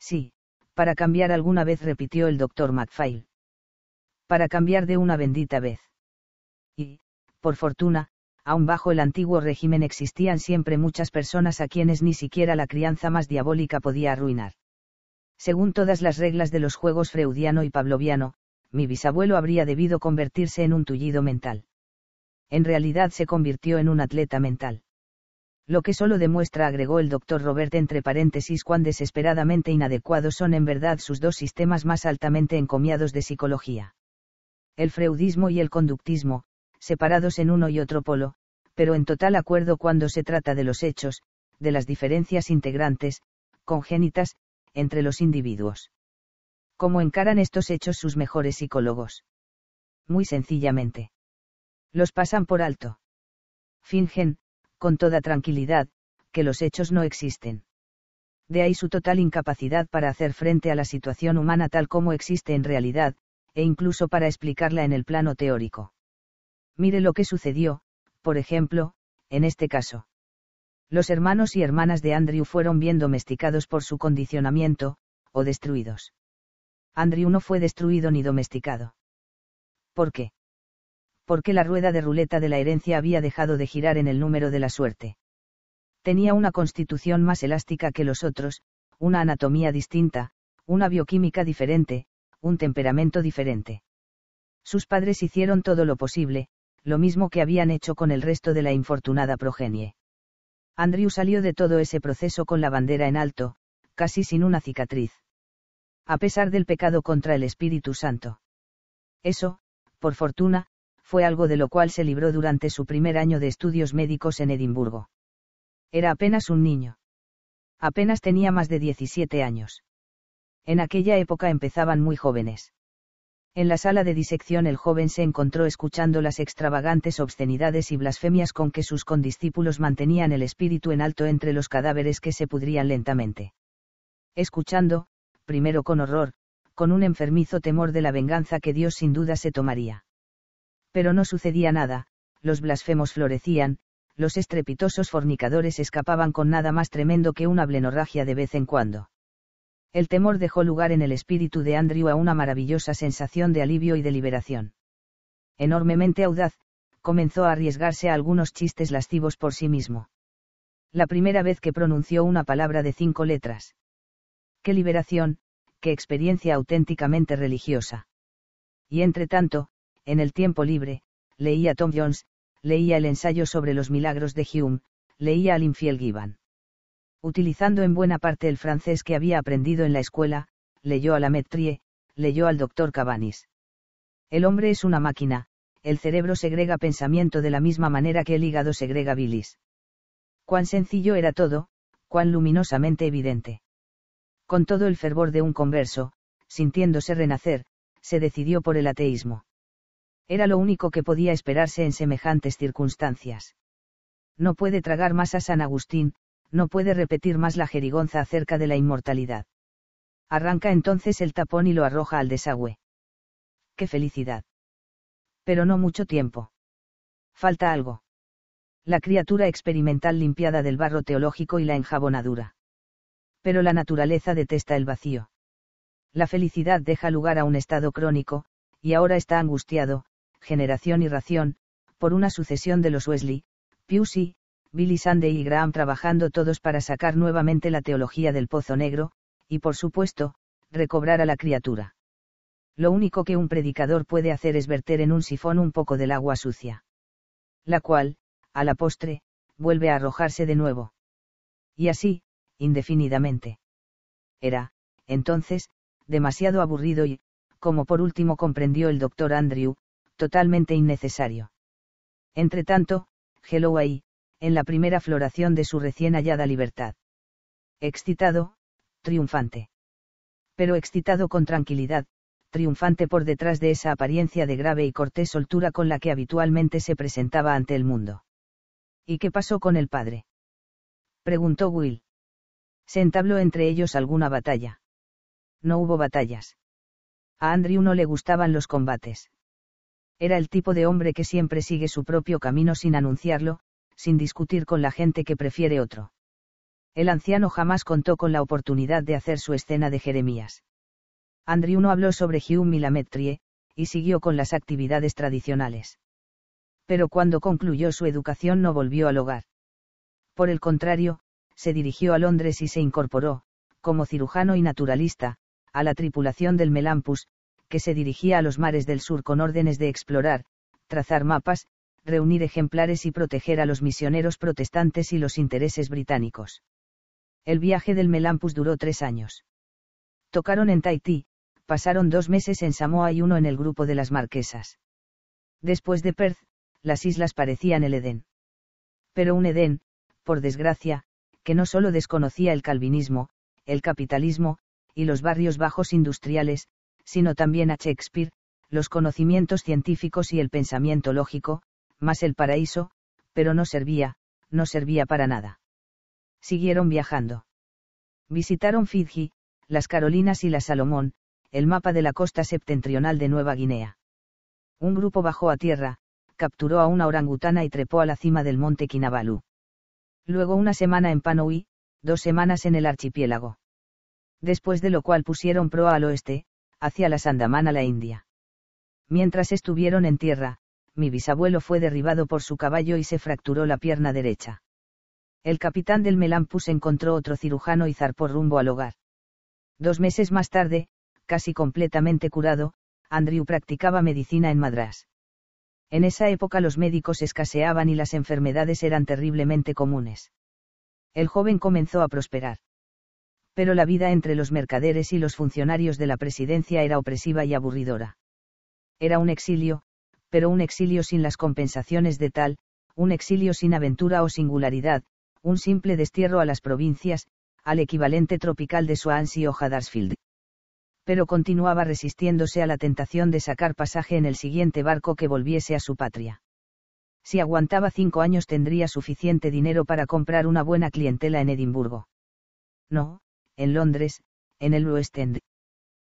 Sí, para cambiar alguna vez, repitió el doctor MacPhail. Para cambiar de una bendita vez. Y, por fortuna, aún bajo el antiguo régimen existían siempre muchas personas a quienes ni siquiera la crianza más diabólica podía arruinar. Según todas las reglas de los juegos freudiano y pavloviano, mi bisabuelo habría debido convertirse en un tullido mental. En realidad se convirtió en un atleta mental. Lo que solo demuestra, agregó el doctor Robert entre paréntesis, cuán desesperadamente inadecuados son en verdad sus dos sistemas más altamente encomiados de psicología. El freudismo y el conductismo, separados en uno y otro polo, pero en total acuerdo cuando se trata de los hechos, de las diferencias integrantes, congénitas, entre los individuos. ¿Cómo encaran estos hechos sus mejores psicólogos? Muy sencillamente. Los pasan por alto. Fingen, con toda tranquilidad, que los hechos no existen. De ahí su total incapacidad para hacer frente a la situación humana tal como existe en realidad, e incluso para explicarla en el plano teórico. Mire lo que sucedió, por ejemplo, en este caso. Los hermanos y hermanas de Andrew fueron bien domesticados por su condicionamiento, o destruidos. Andrew no fue destruido ni domesticado. ¿Por qué? Porque la rueda de ruleta de la herencia había dejado de girar en el número de la suerte. Tenía una constitución más elástica que los otros, una anatomía distinta, una bioquímica diferente, un temperamento diferente. Sus padres hicieron todo lo posible, lo mismo que habían hecho con el resto de la infortunada progenie. Andrew salió de todo ese proceso con la bandera en alto, casi sin una cicatriz. A pesar del pecado contra el Espíritu Santo. Eso, por fortuna, fue algo de lo cual se libró durante su primer año de estudios médicos en Edimburgo. Era apenas un niño. Apenas tenía más de 17 años. En aquella época empezaban muy jóvenes. En la sala de disección el joven se encontró escuchando las extravagantes obscenidades y blasfemias con que sus condiscípulos mantenían el espíritu en alto entre los cadáveres que se pudrían lentamente. Escuchando, primero con horror, con un enfermizo temor de la venganza que Dios sin duda se tomaría. Pero no sucedía nada, los blasfemos florecían, los estrepitosos fornicadores escapaban con nada más tremendo que una blenorragia de vez en cuando el temor dejó lugar en el espíritu de Andrew a una maravillosa sensación de alivio y de liberación. Enormemente audaz, comenzó a arriesgarse a algunos chistes lascivos por sí mismo. La primera vez que pronunció una palabra de cinco letras. ¡Qué liberación, qué experiencia auténticamente religiosa! Y entre tanto, en el tiempo libre, leía Tom Jones, leía el ensayo sobre los milagros de Hume, leía al infiel Gibbon. Utilizando en buena parte el francés que había aprendido en la escuela, leyó a la Metrie, leyó al doctor Cabanis. El hombre es una máquina, el cerebro segrega pensamiento de la misma manera que el hígado segrega bilis. Cuán sencillo era todo, cuán luminosamente evidente. Con todo el fervor de un converso, sintiéndose renacer, se decidió por el ateísmo. Era lo único que podía esperarse en semejantes circunstancias. No puede tragar más a San Agustín, no puede repetir más la jerigonza acerca de la inmortalidad. Arranca entonces el tapón y lo arroja al desagüe. ¡Qué felicidad! Pero no mucho tiempo. Falta algo. La criatura experimental limpiada del barro teológico y la enjabonadura. Pero la naturaleza detesta el vacío. La felicidad deja lugar a un estado crónico, y ahora está angustiado, generación y ración, por una sucesión de los Wesley, Pusey, Billy Sunday y Graham trabajando todos para sacar nuevamente la teología del pozo negro, y por supuesto, recobrar a la criatura. Lo único que un predicador puede hacer es verter en un sifón un poco del agua sucia. La cual, a la postre, vuelve a arrojarse de nuevo. Y así, indefinidamente. Era, entonces, demasiado aburrido y, como por último comprendió el doctor Andrew, totalmente innecesario. Entretanto, Hello ahí, en la primera floración de su recién hallada libertad. Excitado, triunfante. Pero excitado con tranquilidad, triunfante por detrás de esa apariencia de grave y cortés soltura con la que habitualmente se presentaba ante el mundo. ¿Y qué pasó con el padre? preguntó Will. Se entabló entre ellos alguna batalla. No hubo batallas. A Andrew no le gustaban los combates. Era el tipo de hombre que siempre sigue su propio camino sin anunciarlo, sin discutir con la gente que prefiere otro. El anciano jamás contó con la oportunidad de hacer su escena de Jeremías. Andrew no habló sobre Hume y y siguió con las actividades tradicionales. Pero cuando concluyó su educación no volvió al hogar. Por el contrario, se dirigió a Londres y se incorporó, como cirujano y naturalista, a la tripulación del Melampus, que se dirigía a los mares del sur con órdenes de explorar, trazar mapas, reunir ejemplares y proteger a los misioneros protestantes y los intereses británicos. El viaje del Melampus duró tres años. Tocaron en Tahití, pasaron dos meses en Samoa y uno en el grupo de las Marquesas. Después de Perth, las islas parecían el Edén. Pero un Edén, por desgracia, que no solo desconocía el calvinismo, el capitalismo, y los barrios bajos industriales, sino también a Shakespeare, los conocimientos científicos y el pensamiento lógico, más el paraíso, pero no servía, no servía para nada. Siguieron viajando. Visitaron Fiji, las Carolinas y la Salomón, el mapa de la costa septentrional de Nueva Guinea. Un grupo bajó a tierra, capturó a una orangutana y trepó a la cima del monte Kinabalu. Luego una semana en Panoí, dos semanas en el archipiélago. Después de lo cual pusieron proa al oeste, hacia las Andamán a la India. Mientras estuvieron en tierra, mi bisabuelo fue derribado por su caballo y se fracturó la pierna derecha. El capitán del Melampus encontró otro cirujano y zarpó rumbo al hogar. Dos meses más tarde, casi completamente curado, Andrew practicaba medicina en Madras. En esa época los médicos escaseaban y las enfermedades eran terriblemente comunes. El joven comenzó a prosperar. Pero la vida entre los mercaderes y los funcionarios de la presidencia era opresiva y aburridora. Era un exilio, pero un exilio sin las compensaciones de tal, un exilio sin aventura o singularidad, un simple destierro a las provincias, al equivalente tropical de Swansea o Huddersfield. Pero continuaba resistiéndose a la tentación de sacar pasaje en el siguiente barco que volviese a su patria. Si aguantaba cinco años tendría suficiente dinero para comprar una buena clientela en Edimburgo. No, en Londres, en el West End.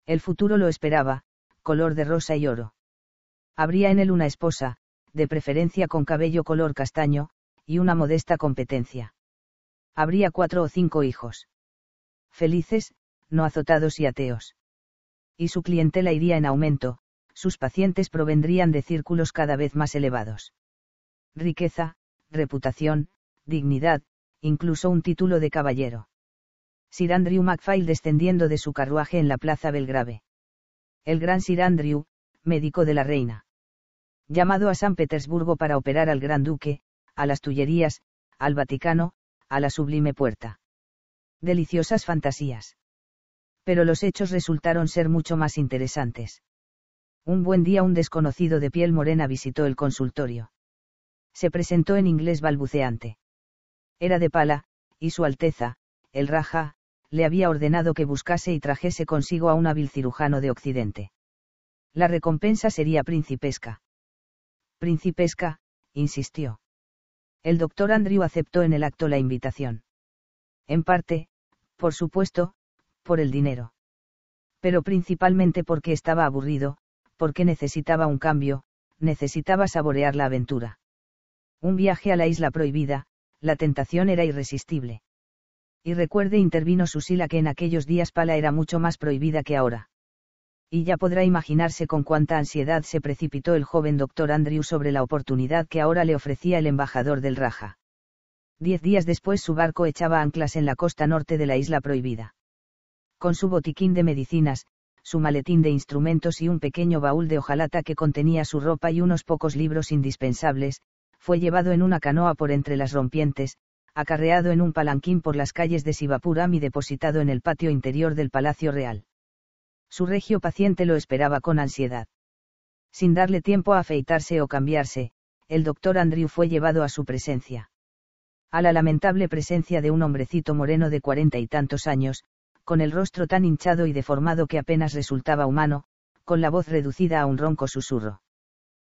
El futuro lo esperaba, color de rosa y oro. Habría en él una esposa, de preferencia con cabello color castaño, y una modesta competencia. Habría cuatro o cinco hijos. Felices, no azotados y ateos. Y su clientela iría en aumento, sus pacientes provendrían de círculos cada vez más elevados. Riqueza, reputación, dignidad, incluso un título de caballero. Sir Andrew Macphail descendiendo de su carruaje en la Plaza Belgrave. El gran Sir Andrew, médico de la reina llamado a San Petersburgo para operar al Gran Duque, a las Tullerías, al Vaticano, a la Sublime Puerta. Deliciosas fantasías. Pero los hechos resultaron ser mucho más interesantes. Un buen día un desconocido de piel morena visitó el consultorio. Se presentó en inglés balbuceante. Era de pala, y Su Alteza, el Raja, le había ordenado que buscase y trajese consigo a un hábil cirujano de Occidente. La recompensa sería principesca. Principesca, insistió. El doctor Andrew aceptó en el acto la invitación. En parte, por supuesto, por el dinero. Pero principalmente porque estaba aburrido, porque necesitaba un cambio, necesitaba saborear la aventura. Un viaje a la isla prohibida, la tentación era irresistible. Y recuerde intervino Susila que en aquellos días Pala era mucho más prohibida que ahora y ya podrá imaginarse con cuánta ansiedad se precipitó el joven doctor Andrew sobre la oportunidad que ahora le ofrecía el embajador del Raja. Diez días después su barco echaba anclas en la costa norte de la isla prohibida. Con su botiquín de medicinas, su maletín de instrumentos y un pequeño baúl de hojalata que contenía su ropa y unos pocos libros indispensables, fue llevado en una canoa por entre las rompientes, acarreado en un palanquín por las calles de Sivapuram y depositado en el patio interior del Palacio Real. Su regio paciente lo esperaba con ansiedad. Sin darle tiempo a afeitarse o cambiarse, el doctor Andrew fue llevado a su presencia. A la lamentable presencia de un hombrecito moreno de cuarenta y tantos años, con el rostro tan hinchado y deformado que apenas resultaba humano, con la voz reducida a un ronco susurro.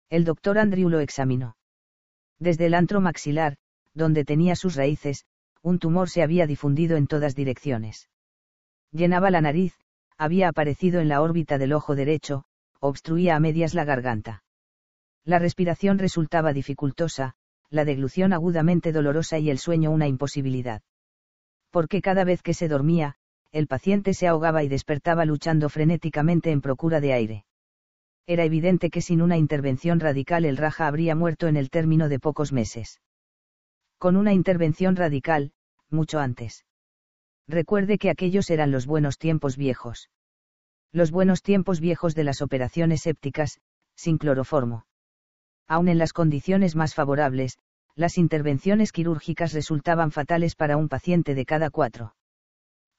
El doctor Andrew lo examinó. Desde el antro maxilar, donde tenía sus raíces, un tumor se había difundido en todas direcciones. Llenaba la nariz, había aparecido en la órbita del ojo derecho, obstruía a medias la garganta. La respiración resultaba dificultosa, la deglución agudamente dolorosa y el sueño una imposibilidad. Porque cada vez que se dormía, el paciente se ahogaba y despertaba luchando frenéticamente en procura de aire. Era evidente que sin una intervención radical el Raja habría muerto en el término de pocos meses. Con una intervención radical, mucho antes recuerde que aquellos eran los buenos tiempos viejos. Los buenos tiempos viejos de las operaciones sépticas, sin cloroformo. Aun en las condiciones más favorables, las intervenciones quirúrgicas resultaban fatales para un paciente de cada cuatro.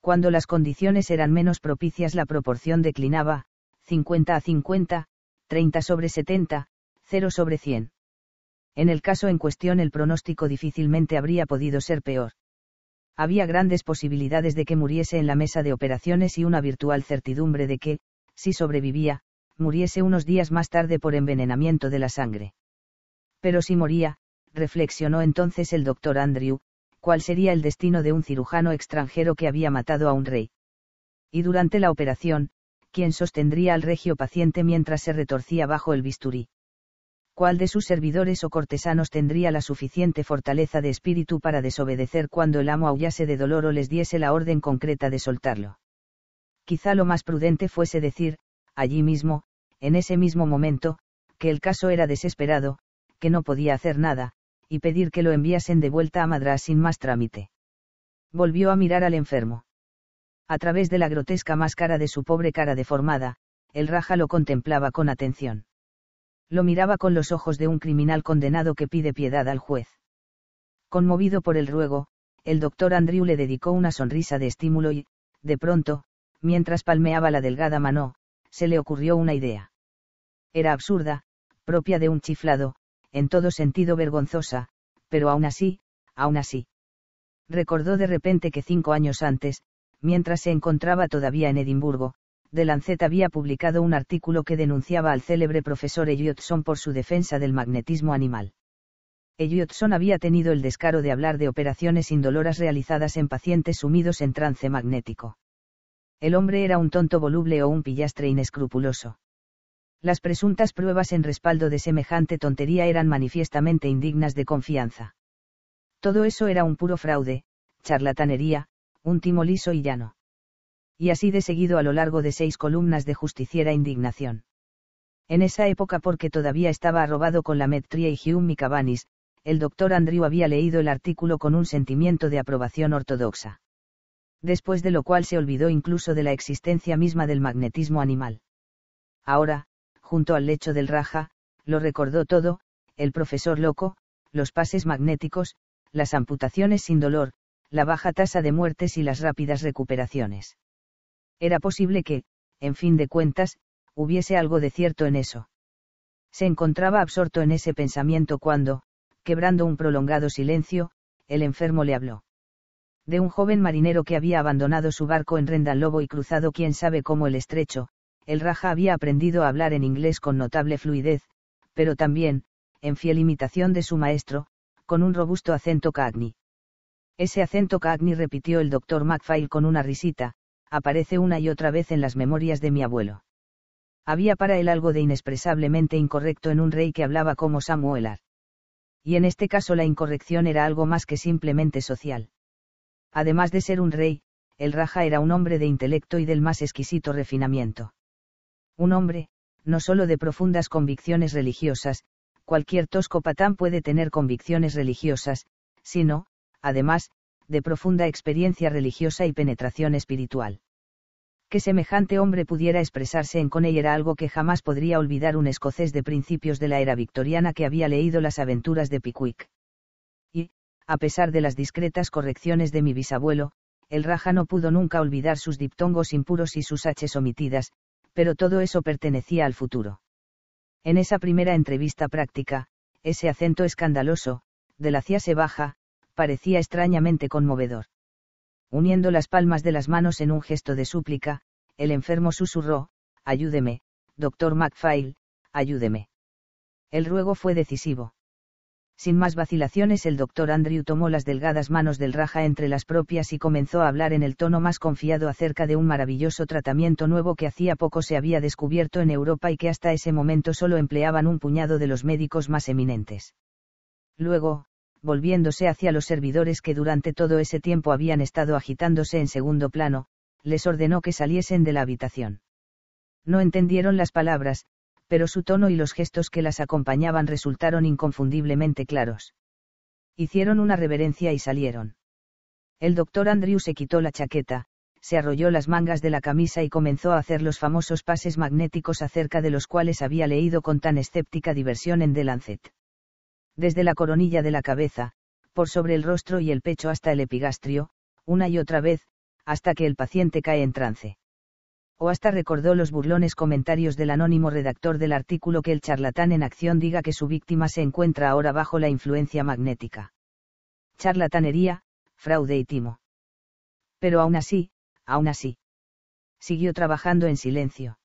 Cuando las condiciones eran menos propicias la proporción declinaba, 50 a 50, 30 sobre 70, 0 sobre 100. En el caso en cuestión el pronóstico difícilmente habría podido ser peor había grandes posibilidades de que muriese en la mesa de operaciones y una virtual certidumbre de que, si sobrevivía, muriese unos días más tarde por envenenamiento de la sangre. Pero si moría, reflexionó entonces el doctor Andrew, cuál sería el destino de un cirujano extranjero que había matado a un rey. Y durante la operación, ¿quién sostendría al regio paciente mientras se retorcía bajo el bisturí? cuál de sus servidores o cortesanos tendría la suficiente fortaleza de espíritu para desobedecer cuando el amo aullase de dolor o les diese la orden concreta de soltarlo. Quizá lo más prudente fuese decir, allí mismo, en ese mismo momento, que el caso era desesperado, que no podía hacer nada, y pedir que lo enviasen de vuelta a Madras sin más trámite. Volvió a mirar al enfermo. A través de la grotesca máscara de su pobre cara deformada, el raja lo contemplaba con atención. Lo miraba con los ojos de un criminal condenado que pide piedad al juez. Conmovido por el ruego, el doctor Andrew le dedicó una sonrisa de estímulo y, de pronto, mientras palmeaba la delgada mano, se le ocurrió una idea. Era absurda, propia de un chiflado, en todo sentido vergonzosa, pero aún así, aún así. Recordó de repente que cinco años antes, mientras se encontraba todavía en Edimburgo, The Lancet había publicado un artículo que denunciaba al célebre profesor Elliotson por su defensa del magnetismo animal. Elliotson había tenido el descaro de hablar de operaciones indoloras realizadas en pacientes sumidos en trance magnético. El hombre era un tonto voluble o un pillastre inescrupuloso. Las presuntas pruebas en respaldo de semejante tontería eran manifiestamente indignas de confianza. Todo eso era un puro fraude, charlatanería, un timo liso y llano y así de seguido a lo largo de seis columnas de justiciera indignación. En esa época porque todavía estaba arrobado con la metría y Hume y el doctor Andrew había leído el artículo con un sentimiento de aprobación ortodoxa. Después de lo cual se olvidó incluso de la existencia misma del magnetismo animal. Ahora, junto al lecho del raja, lo recordó todo, el profesor loco, los pases magnéticos, las amputaciones sin dolor, la baja tasa de muertes y las rápidas recuperaciones. Era posible que, en fin de cuentas, hubiese algo de cierto en eso. Se encontraba absorto en ese pensamiento cuando, quebrando un prolongado silencio, el enfermo le habló. De un joven marinero que había abandonado su barco en Rendan Lobo y cruzado quién sabe cómo el estrecho, el Raja había aprendido a hablar en inglés con notable fluidez, pero también, en fiel imitación de su maestro, con un robusto acento cagni. Ese acento cagni repitió el doctor Macphail con una risita, aparece una y otra vez en las memorias de mi abuelo. Había para él algo de inexpresablemente incorrecto en un rey que hablaba como Samuel. Y en este caso la incorrección era algo más que simplemente social. Además de ser un rey, el Raja era un hombre de intelecto y del más exquisito refinamiento. Un hombre, no solo de profundas convicciones religiosas, cualquier tosco patán puede tener convicciones religiosas, sino, además, de profunda experiencia religiosa y penetración espiritual. Que semejante hombre pudiera expresarse en Coney era algo que jamás podría olvidar un escocés de principios de la era victoriana que había leído las aventuras de Pickwick. Y, a pesar de las discretas correcciones de mi bisabuelo, el raja no pudo nunca olvidar sus diptongos impuros y sus haches omitidas, pero todo eso pertenecía al futuro. En esa primera entrevista práctica, ese acento escandaloso, de la cía se baja, parecía extrañamente conmovedor. Uniendo las palmas de las manos en un gesto de súplica, el enfermo susurró, Ayúdeme, doctor MacPhail, ayúdeme. El ruego fue decisivo. Sin más vacilaciones el doctor Andrew tomó las delgadas manos del raja entre las propias y comenzó a hablar en el tono más confiado acerca de un maravilloso tratamiento nuevo que hacía poco se había descubierto en Europa y que hasta ese momento solo empleaban un puñado de los médicos más eminentes. Luego, volviéndose hacia los servidores que durante todo ese tiempo habían estado agitándose en segundo plano, les ordenó que saliesen de la habitación. No entendieron las palabras, pero su tono y los gestos que las acompañaban resultaron inconfundiblemente claros. Hicieron una reverencia y salieron. El doctor Andrew se quitó la chaqueta, se arrolló las mangas de la camisa y comenzó a hacer los famosos pases magnéticos acerca de los cuales había leído con tan escéptica diversión en The Lancet desde la coronilla de la cabeza, por sobre el rostro y el pecho hasta el epigastrio, una y otra vez, hasta que el paciente cae en trance. O hasta recordó los burlones comentarios del anónimo redactor del artículo que el charlatán en acción diga que su víctima se encuentra ahora bajo la influencia magnética. Charlatanería, fraude y timo. Pero aún así, aún así. Siguió trabajando en silencio.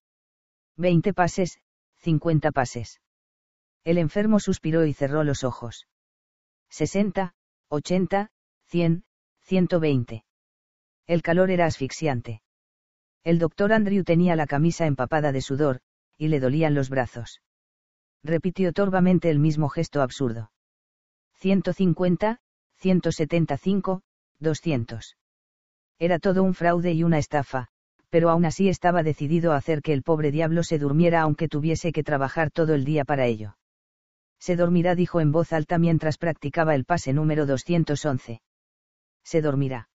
Veinte pases, cincuenta pases. El enfermo suspiró y cerró los ojos. 60, 80, 100, 120. El calor era asfixiante. El doctor Andrew tenía la camisa empapada de sudor, y le dolían los brazos. Repitió torvamente el mismo gesto absurdo. 150, 175, 200. Era todo un fraude y una estafa, pero aún así estaba decidido a hacer que el pobre diablo se durmiera aunque tuviese que trabajar todo el día para ello. Se dormirá, dijo en voz alta mientras practicaba el pase número 211. Se dormirá.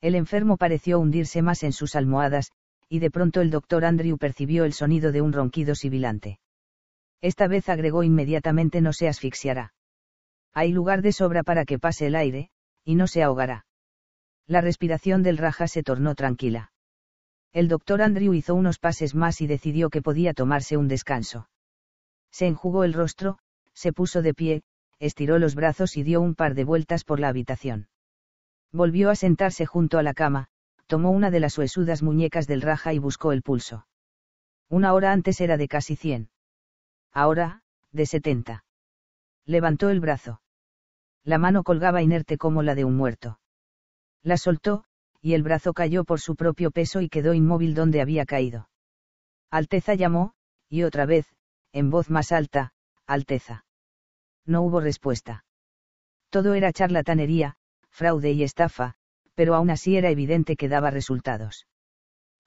El enfermo pareció hundirse más en sus almohadas, y de pronto el doctor Andrew percibió el sonido de un ronquido sibilante. Esta vez agregó inmediatamente no se asfixiará. Hay lugar de sobra para que pase el aire, y no se ahogará. La respiración del raja se tornó tranquila. El doctor Andrew hizo unos pases más y decidió que podía tomarse un descanso. Se enjugó el rostro, se puso de pie, estiró los brazos y dio un par de vueltas por la habitación. Volvió a sentarse junto a la cama, tomó una de las huesudas muñecas del raja y buscó el pulso. Una hora antes era de casi cien. Ahora, de setenta. Levantó el brazo. La mano colgaba inerte como la de un muerto. La soltó, y el brazo cayó por su propio peso y quedó inmóvil donde había caído. Alteza llamó, y otra vez, en voz más alta, Alteza no hubo respuesta. Todo era charlatanería, fraude y estafa, pero aún así era evidente que daba resultados.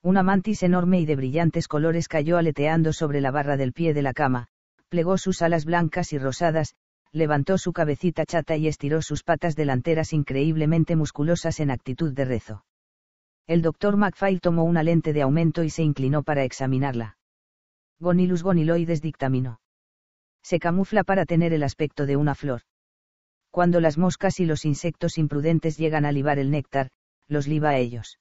Una mantis enorme y de brillantes colores cayó aleteando sobre la barra del pie de la cama, plegó sus alas blancas y rosadas, levantó su cabecita chata y estiró sus patas delanteras increíblemente musculosas en actitud de rezo. El doctor MacPhail tomó una lente de aumento y se inclinó para examinarla. Gonilus goniloides dictaminó se camufla para tener el aspecto de una flor. Cuando las moscas y los insectos imprudentes llegan a libar el néctar, los liba a ellos.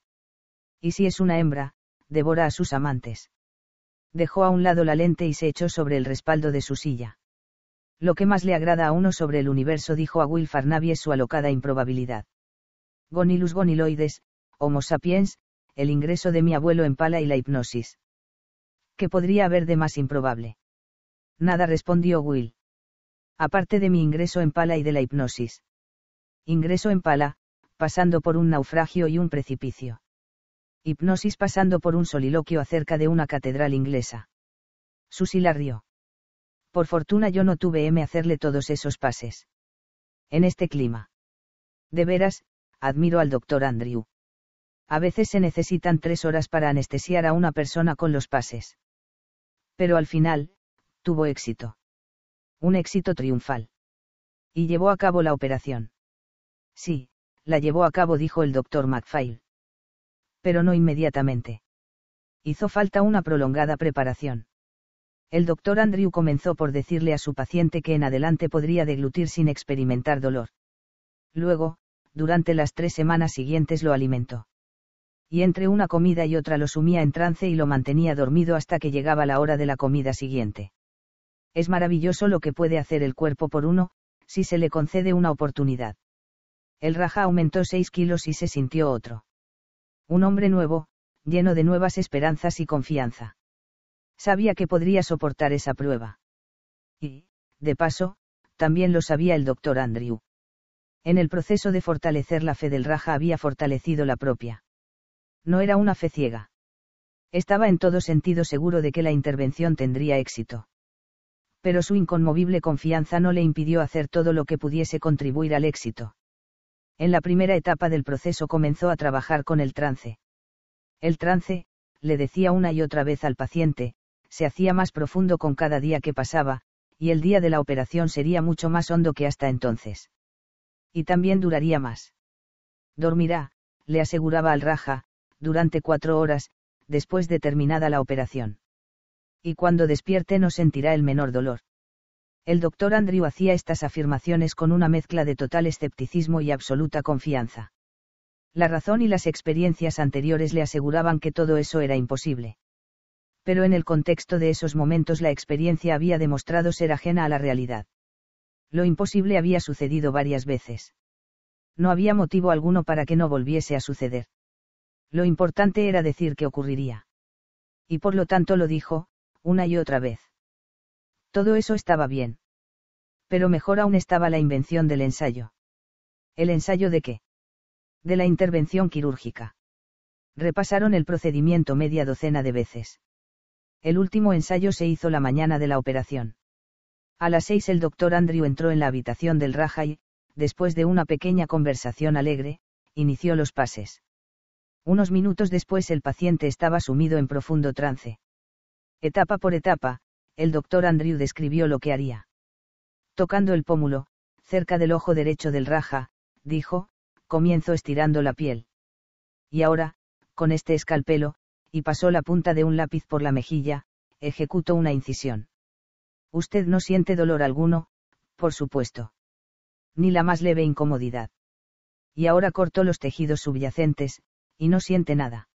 Y si es una hembra, devora a sus amantes. Dejó a un lado la lente y se echó sobre el respaldo de su silla. Lo que más le agrada a uno sobre el universo, dijo a Will Farnaby, es su alocada improbabilidad. Gonilus goniloides, Homo sapiens, el ingreso de mi abuelo en pala y la hipnosis. ¿Qué podría haber de más improbable? Nada respondió Will. Aparte de mi ingreso en pala y de la hipnosis. Ingreso en pala, pasando por un naufragio y un precipicio. Hipnosis pasando por un soliloquio acerca de una catedral inglesa. Susi la rió. Por fortuna yo no tuve M hacerle todos esos pases. En este clima. De veras, admiro al doctor Andrew. A veces se necesitan tres horas para anestesiar a una persona con los pases. Pero al final, Tuvo éxito. Un éxito triunfal. Y llevó a cabo la operación. Sí, la llevó a cabo, dijo el doctor MacPhail. Pero no inmediatamente. Hizo falta una prolongada preparación. El doctor Andrew comenzó por decirle a su paciente que en adelante podría deglutir sin experimentar dolor. Luego, durante las tres semanas siguientes lo alimentó. Y entre una comida y otra lo sumía en trance y lo mantenía dormido hasta que llegaba la hora de la comida siguiente. Es maravilloso lo que puede hacer el cuerpo por uno, si se le concede una oportunidad. El raja aumentó seis kilos y se sintió otro. Un hombre nuevo, lleno de nuevas esperanzas y confianza. Sabía que podría soportar esa prueba. Y, de paso, también lo sabía el doctor Andrew. En el proceso de fortalecer la fe del raja había fortalecido la propia. No era una fe ciega. Estaba en todo sentido seguro de que la intervención tendría éxito pero su inconmovible confianza no le impidió hacer todo lo que pudiese contribuir al éxito. En la primera etapa del proceso comenzó a trabajar con el trance. El trance, le decía una y otra vez al paciente, se hacía más profundo con cada día que pasaba, y el día de la operación sería mucho más hondo que hasta entonces. Y también duraría más. Dormirá, le aseguraba al raja, durante cuatro horas, después de terminada la operación y cuando despierte no sentirá el menor dolor. El doctor Andrew hacía estas afirmaciones con una mezcla de total escepticismo y absoluta confianza. La razón y las experiencias anteriores le aseguraban que todo eso era imposible. Pero en el contexto de esos momentos la experiencia había demostrado ser ajena a la realidad. Lo imposible había sucedido varias veces. No había motivo alguno para que no volviese a suceder. Lo importante era decir que ocurriría. Y por lo tanto lo dijo, una y otra vez. Todo eso estaba bien. Pero mejor aún estaba la invención del ensayo. ¿El ensayo de qué? De la intervención quirúrgica. Repasaron el procedimiento media docena de veces. El último ensayo se hizo la mañana de la operación. A las seis el doctor Andrew entró en la habitación del Raja después de una pequeña conversación alegre, inició los pases. Unos minutos después el paciente estaba sumido en profundo trance. Etapa por etapa, el doctor Andrew describió lo que haría. Tocando el pómulo, cerca del ojo derecho del raja, dijo, comienzo estirando la piel. Y ahora, con este escalpelo, y pasó la punta de un lápiz por la mejilla, ejecuto una incisión. Usted no siente dolor alguno, por supuesto. Ni la más leve incomodidad. Y ahora cortó los tejidos subyacentes, y no siente nada.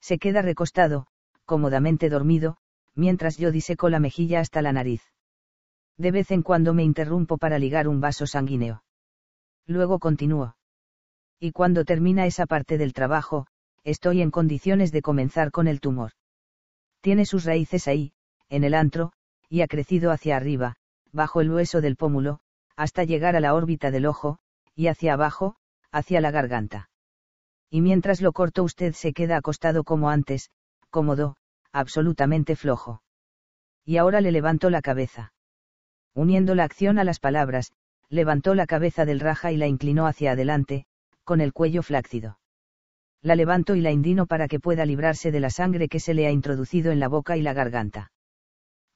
Se queda recostado, cómodamente dormido, mientras yo diseco la mejilla hasta la nariz. De vez en cuando me interrumpo para ligar un vaso sanguíneo. Luego continúo. Y cuando termina esa parte del trabajo, estoy en condiciones de comenzar con el tumor. Tiene sus raíces ahí, en el antro, y ha crecido hacia arriba, bajo el hueso del pómulo, hasta llegar a la órbita del ojo, y hacia abajo, hacia la garganta. Y mientras lo corto usted se queda acostado como antes, cómodo, absolutamente flojo. Y ahora le levantó la cabeza. Uniendo la acción a las palabras, levantó la cabeza del raja y la inclinó hacia adelante, con el cuello flácido. La levanto y la indino para que pueda librarse de la sangre que se le ha introducido en la boca y la garganta.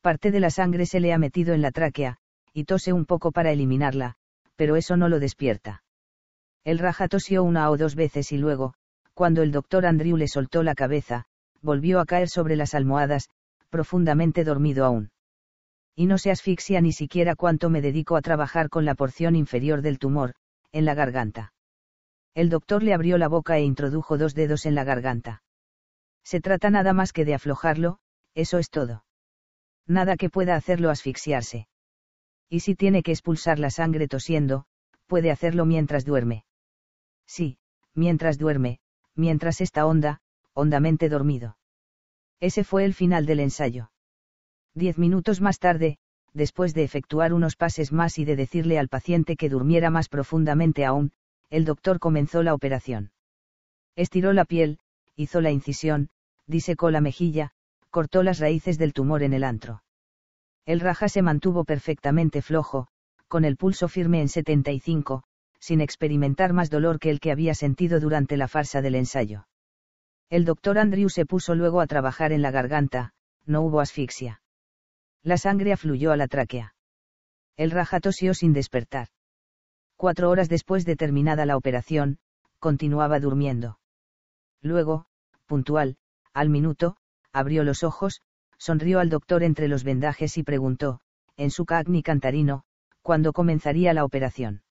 Parte de la sangre se le ha metido en la tráquea, y tose un poco para eliminarla, pero eso no lo despierta. El raja tosió una o dos veces y luego, cuando el doctor Andrew le soltó la cabeza, volvió a caer sobre las almohadas, profundamente dormido aún. Y no se asfixia ni siquiera cuánto me dedico a trabajar con la porción inferior del tumor, en la garganta. El doctor le abrió la boca e introdujo dos dedos en la garganta. Se trata nada más que de aflojarlo, eso es todo. Nada que pueda hacerlo asfixiarse. Y si tiene que expulsar la sangre tosiendo, puede hacerlo mientras duerme. Sí, mientras duerme, mientras esta onda, hondamente dormido. Ese fue el final del ensayo. Diez minutos más tarde, después de efectuar unos pases más y de decirle al paciente que durmiera más profundamente aún, el doctor comenzó la operación. Estiró la piel, hizo la incisión, disecó la mejilla, cortó las raíces del tumor en el antro. El raja se mantuvo perfectamente flojo, con el pulso firme en 75, sin experimentar más dolor que el que había sentido durante la farsa del ensayo. El doctor Andrew se puso luego a trabajar en la garganta, no hubo asfixia. La sangre afluyó a la tráquea. El raja tosió sin despertar. Cuatro horas después de terminada la operación, continuaba durmiendo. Luego, puntual, al minuto, abrió los ojos, sonrió al doctor entre los vendajes y preguntó, en su cagni cantarino, cuándo comenzaría la operación.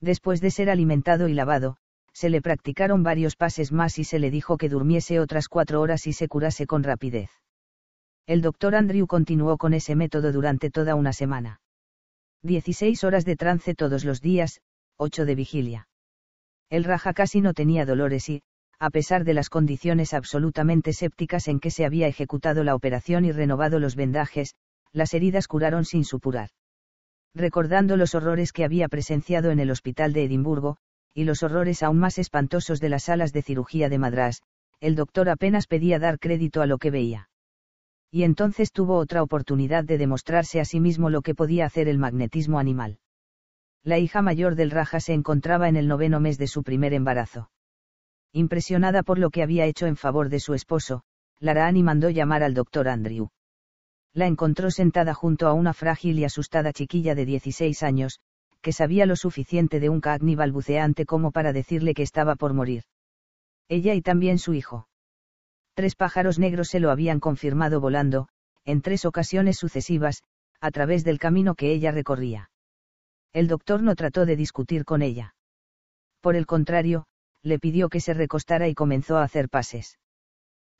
Después de ser alimentado y lavado, se le practicaron varios pases más y se le dijo que durmiese otras cuatro horas y se curase con rapidez. El doctor Andrew continuó con ese método durante toda una semana. 16 horas de trance todos los días, ocho de vigilia. El raja casi no tenía dolores y, a pesar de las condiciones absolutamente sépticas en que se había ejecutado la operación y renovado los vendajes, las heridas curaron sin supurar. Recordando los horrores que había presenciado en el hospital de Edimburgo, y los horrores aún más espantosos de las salas de cirugía de Madras, el doctor apenas pedía dar crédito a lo que veía. Y entonces tuvo otra oportunidad de demostrarse a sí mismo lo que podía hacer el magnetismo animal. La hija mayor del Raja se encontraba en el noveno mes de su primer embarazo. Impresionada por lo que había hecho en favor de su esposo, Laraani mandó llamar al doctor Andrew. La encontró sentada junto a una frágil y asustada chiquilla de 16 años, que sabía lo suficiente de un cagni balbuceante como para decirle que estaba por morir. Ella y también su hijo. Tres pájaros negros se lo habían confirmado volando, en tres ocasiones sucesivas, a través del camino que ella recorría. El doctor no trató de discutir con ella. Por el contrario, le pidió que se recostara y comenzó a hacer pases.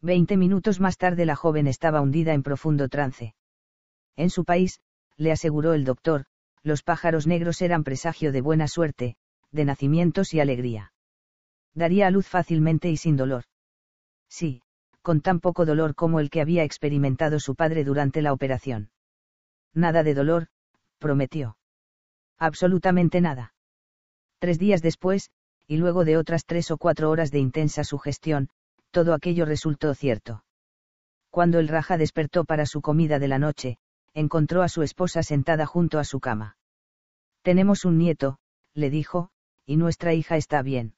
Veinte minutos más tarde la joven estaba hundida en profundo trance. En su país, le aseguró el doctor, los pájaros negros eran presagio de buena suerte, de nacimientos y alegría. Daría a luz fácilmente y sin dolor. Sí, con tan poco dolor como el que había experimentado su padre durante la operación. Nada de dolor, prometió. Absolutamente nada. Tres días después, y luego de otras tres o cuatro horas de intensa sugestión, todo aquello resultó cierto. Cuando el raja despertó para su comida de la noche, encontró a su esposa sentada junto a su cama. Tenemos un nieto, le dijo, y nuestra hija está bien.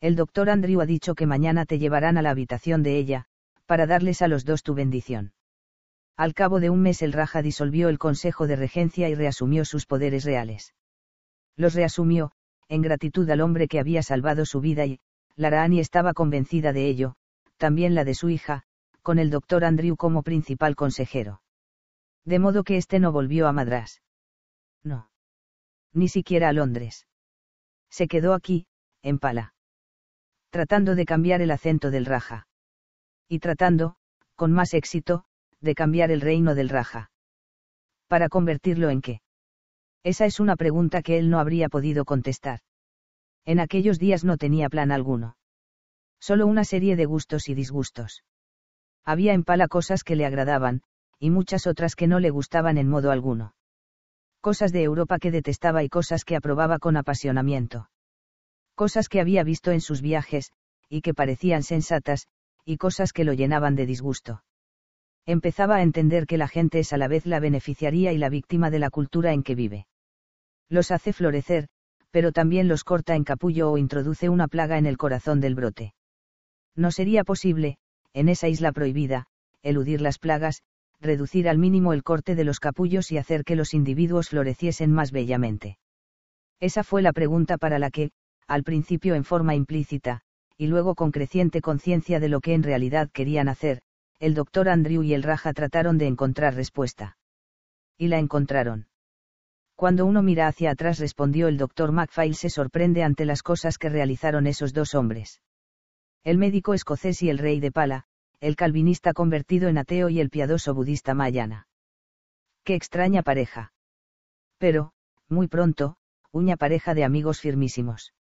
El doctor Andrew ha dicho que mañana te llevarán a la habitación de ella, para darles a los dos tu bendición. Al cabo de un mes el Raja disolvió el Consejo de Regencia y reasumió sus poderes reales. Los reasumió, en gratitud al hombre que había salvado su vida y, Laraani estaba convencida de ello, también la de su hija, con el doctor Andrew como principal consejero. De modo que éste no volvió a Madras. No. Ni siquiera a Londres. Se quedó aquí, en Pala. Tratando de cambiar el acento del Raja. Y tratando, con más éxito, de cambiar el reino del Raja. ¿Para convertirlo en qué? Esa es una pregunta que él no habría podido contestar. En aquellos días no tenía plan alguno. Solo una serie de gustos y disgustos. Había en Pala cosas que le agradaban, y muchas otras que no le gustaban en modo alguno. Cosas de Europa que detestaba y cosas que aprobaba con apasionamiento. Cosas que había visto en sus viajes, y que parecían sensatas, y cosas que lo llenaban de disgusto. Empezaba a entender que la gente es a la vez la beneficiaría y la víctima de la cultura en que vive. Los hace florecer, pero también los corta en capullo o introduce una plaga en el corazón del brote. No sería posible, en esa isla prohibida, eludir las plagas, reducir al mínimo el corte de los capullos y hacer que los individuos floreciesen más bellamente. Esa fue la pregunta para la que, al principio en forma implícita, y luego con creciente conciencia de lo que en realidad querían hacer, el doctor Andrew y el Raja trataron de encontrar respuesta. Y la encontraron. Cuando uno mira hacia atrás, respondió el doctor MacPhail, se sorprende ante las cosas que realizaron esos dos hombres. El médico escocés y el rey de Pala, el calvinista convertido en ateo y el piadoso budista Mayana. Qué extraña pareja. Pero, muy pronto, una pareja de amigos firmísimos.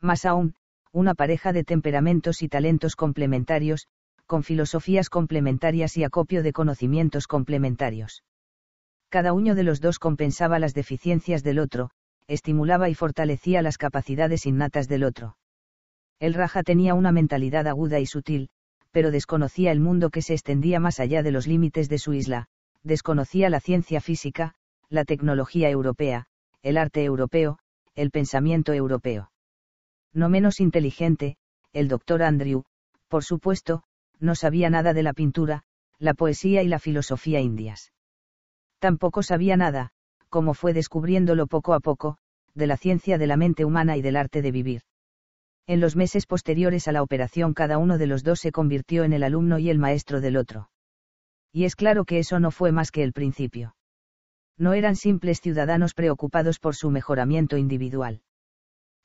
Más aún, una pareja de temperamentos y talentos complementarios, con filosofías complementarias y acopio de conocimientos complementarios. Cada uno de los dos compensaba las deficiencias del otro, estimulaba y fortalecía las capacidades innatas del otro. El Raja tenía una mentalidad aguda y sutil, pero desconocía el mundo que se extendía más allá de los límites de su isla, desconocía la ciencia física, la tecnología europea, el arte europeo, el pensamiento europeo. No menos inteligente, el doctor Andrew, por supuesto, no sabía nada de la pintura, la poesía y la filosofía indias. Tampoco sabía nada, como fue descubriéndolo poco a poco, de la ciencia de la mente humana y del arte de vivir. En los meses posteriores a la operación cada uno de los dos se convirtió en el alumno y el maestro del otro. Y es claro que eso no fue más que el principio. No eran simples ciudadanos preocupados por su mejoramiento individual.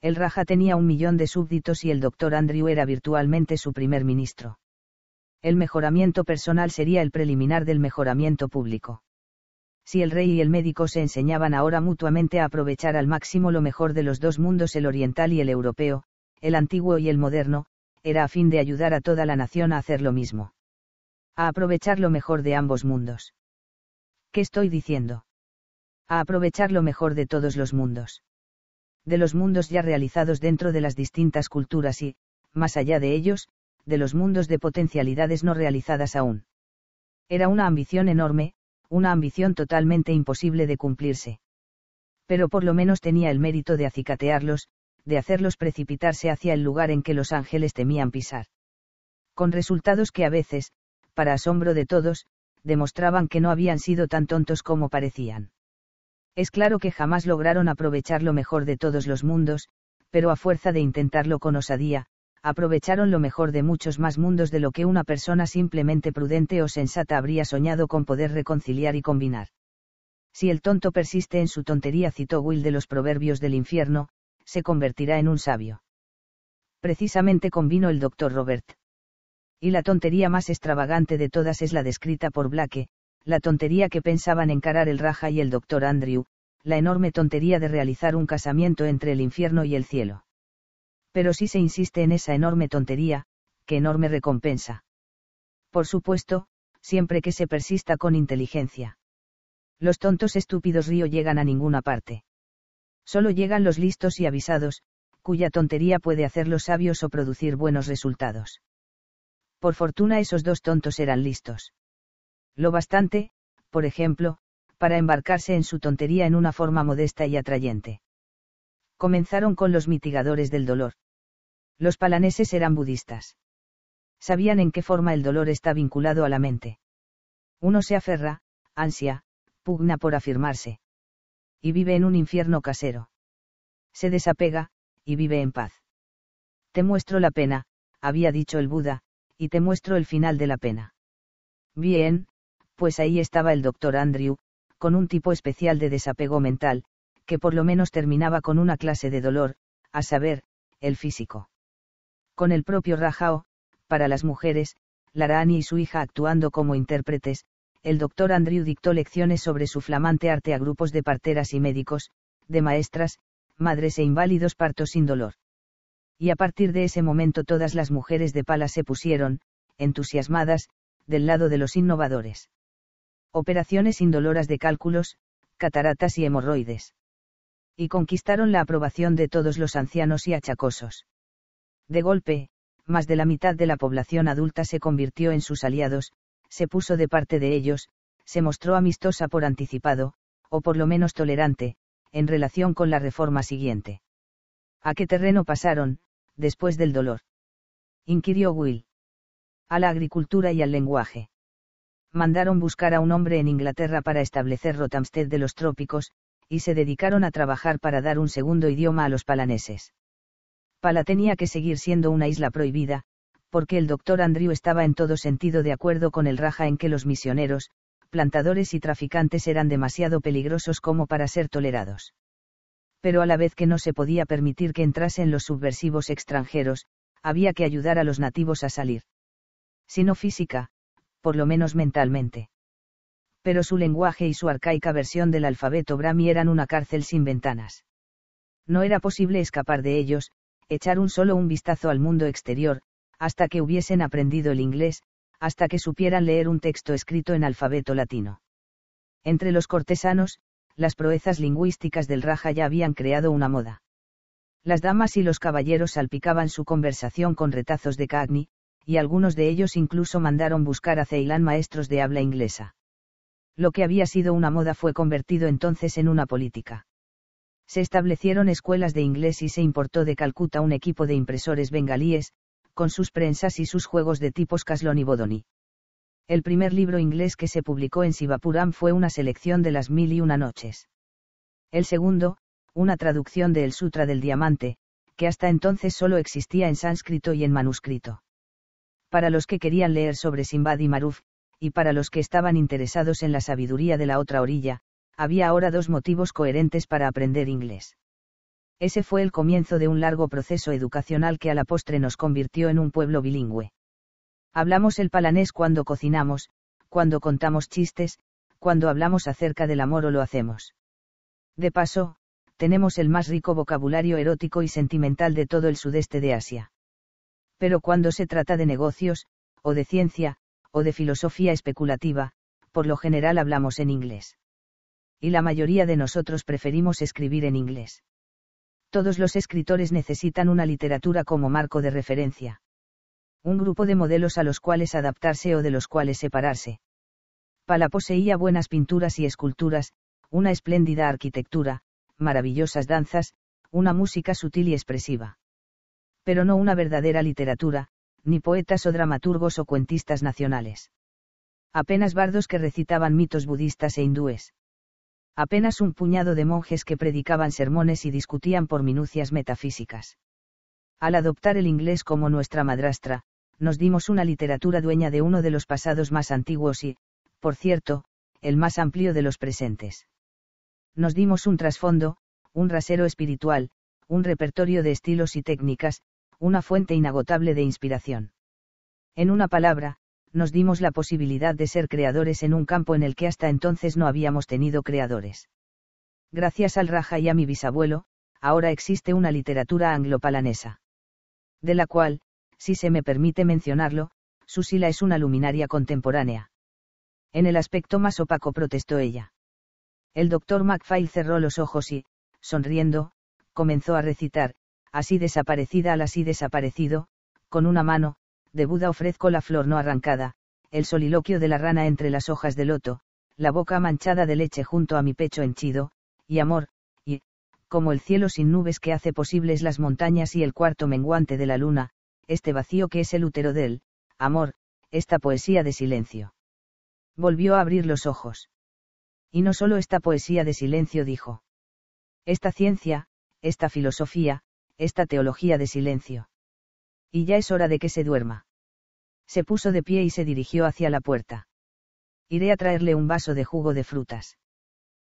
El Raja tenía un millón de súbditos y el doctor Andrew era virtualmente su primer ministro. El mejoramiento personal sería el preliminar del mejoramiento público si el rey y el médico se enseñaban ahora mutuamente a aprovechar al máximo lo mejor de los dos mundos, el oriental y el europeo, el antiguo y el moderno, era a fin de ayudar a toda la nación a hacer lo mismo. A aprovechar lo mejor de ambos mundos. ¿Qué estoy diciendo? A aprovechar lo mejor de todos los mundos. De los mundos ya realizados dentro de las distintas culturas y, más allá de ellos, de los mundos de potencialidades no realizadas aún. Era una ambición enorme, una ambición totalmente imposible de cumplirse. Pero por lo menos tenía el mérito de acicatearlos, de hacerlos precipitarse hacia el lugar en que los ángeles temían pisar. Con resultados que a veces, para asombro de todos, demostraban que no habían sido tan tontos como parecían. Es claro que jamás lograron aprovechar lo mejor de todos los mundos, pero a fuerza de intentarlo con osadía, aprovecharon lo mejor de muchos más mundos de lo que una persona simplemente prudente o sensata habría soñado con poder reconciliar y combinar. Si el tonto persiste en su tontería, citó Will de los Proverbios del Infierno, se convertirá en un sabio. Precisamente convino el doctor Robert. Y la tontería más extravagante de todas es la descrita por Blake, la tontería que pensaban encarar el Raja y el doctor Andrew, la enorme tontería de realizar un casamiento entre el infierno y el cielo. Pero si se insiste en esa enorme tontería, qué enorme recompensa. Por supuesto, siempre que se persista con inteligencia. Los tontos estúpidos río llegan a ninguna parte. Solo llegan los listos y avisados, cuya tontería puede hacerlos sabios o producir buenos resultados. Por fortuna esos dos tontos eran listos. Lo bastante, por ejemplo, para embarcarse en su tontería en una forma modesta y atrayente. Comenzaron con los mitigadores del dolor. Los palaneses eran budistas. Sabían en qué forma el dolor está vinculado a la mente. Uno se aferra, ansia, pugna por afirmarse y vive en un infierno casero. Se desapega, y vive en paz. Te muestro la pena, había dicho el Buda, y te muestro el final de la pena. Bien, pues ahí estaba el doctor Andrew, con un tipo especial de desapego mental, que por lo menos terminaba con una clase de dolor, a saber, el físico. Con el propio Rajao, para las mujeres, Larani y su hija actuando como intérpretes, el doctor Andrew dictó lecciones sobre su flamante arte a grupos de parteras y médicos, de maestras, madres e inválidos partos sin dolor. Y a partir de ese momento todas las mujeres de pala se pusieron, entusiasmadas, del lado de los innovadores. Operaciones indoloras de cálculos, cataratas y hemorroides. Y conquistaron la aprobación de todos los ancianos y achacosos. De golpe, más de la mitad de la población adulta se convirtió en sus aliados, se puso de parte de ellos, se mostró amistosa por anticipado, o por lo menos tolerante, en relación con la reforma siguiente. ¿A qué terreno pasaron, después del dolor? inquirió Will. A la agricultura y al lenguaje. Mandaron buscar a un hombre en Inglaterra para establecer Rotamsted de los trópicos, y se dedicaron a trabajar para dar un segundo idioma a los palaneses. Pala tenía que seguir siendo una isla prohibida, porque el doctor Andrew estaba en todo sentido de acuerdo con el raja en que los misioneros, plantadores y traficantes eran demasiado peligrosos como para ser tolerados. Pero a la vez que no se podía permitir que entrasen los subversivos extranjeros, había que ayudar a los nativos a salir. Si no física, por lo menos mentalmente. Pero su lenguaje y su arcaica versión del alfabeto Brahmi eran una cárcel sin ventanas. No era posible escapar de ellos, echar un solo un vistazo al mundo exterior, hasta que hubiesen aprendido el inglés, hasta que supieran leer un texto escrito en alfabeto latino. Entre los cortesanos, las proezas lingüísticas del Raja ya habían creado una moda. Las damas y los caballeros salpicaban su conversación con retazos de Cagni, y algunos de ellos incluso mandaron buscar a Ceilán maestros de habla inglesa. Lo que había sido una moda fue convertido entonces en una política. Se establecieron escuelas de inglés y se importó de Calcuta un equipo de impresores bengalíes, con sus prensas y sus juegos de tipos Caslon y Bodoni. El primer libro inglés que se publicó en Sivapuram fue una selección de las mil y una noches. El segundo, una traducción de el Sutra del Diamante, que hasta entonces solo existía en sánscrito y en manuscrito. Para los que querían leer sobre Simbad y Maruf, y para los que estaban interesados en la sabiduría de la otra orilla, había ahora dos motivos coherentes para aprender inglés. Ese fue el comienzo de un largo proceso educacional que a la postre nos convirtió en un pueblo bilingüe. Hablamos el palanés cuando cocinamos, cuando contamos chistes, cuando hablamos acerca del amor o lo hacemos. De paso, tenemos el más rico vocabulario erótico y sentimental de todo el sudeste de Asia. Pero cuando se trata de negocios, o de ciencia, o de filosofía especulativa, por lo general hablamos en inglés. Y la mayoría de nosotros preferimos escribir en inglés todos los escritores necesitan una literatura como marco de referencia. Un grupo de modelos a los cuales adaptarse o de los cuales separarse. Pala poseía buenas pinturas y esculturas, una espléndida arquitectura, maravillosas danzas, una música sutil y expresiva. Pero no una verdadera literatura, ni poetas o dramaturgos o cuentistas nacionales. Apenas bardos que recitaban mitos budistas e hindúes apenas un puñado de monjes que predicaban sermones y discutían por minucias metafísicas. Al adoptar el inglés como nuestra madrastra, nos dimos una literatura dueña de uno de los pasados más antiguos y, por cierto, el más amplio de los presentes. Nos dimos un trasfondo, un rasero espiritual, un repertorio de estilos y técnicas, una fuente inagotable de inspiración. En una palabra, nos dimos la posibilidad de ser creadores en un campo en el que hasta entonces no habíamos tenido creadores. Gracias al Raja y a mi bisabuelo, ahora existe una literatura anglopalanesa. De la cual, si se me permite mencionarlo, Susila es una luminaria contemporánea. En el aspecto más opaco protestó ella. El doctor Macphail cerró los ojos y, sonriendo, comenzó a recitar, así desaparecida al así desaparecido, con una mano, de Buda ofrezco la flor no arrancada, el soliloquio de la rana entre las hojas de loto, la boca manchada de leche junto a mi pecho henchido, y amor, y, como el cielo sin nubes que hace posibles las montañas y el cuarto menguante de la luna, este vacío que es el útero del, amor, esta poesía de silencio. Volvió a abrir los ojos. Y no solo esta poesía de silencio dijo. Esta ciencia, esta filosofía, esta teología de silencio. Y ya es hora de que se duerma. Se puso de pie y se dirigió hacia la puerta. Iré a traerle un vaso de jugo de frutas.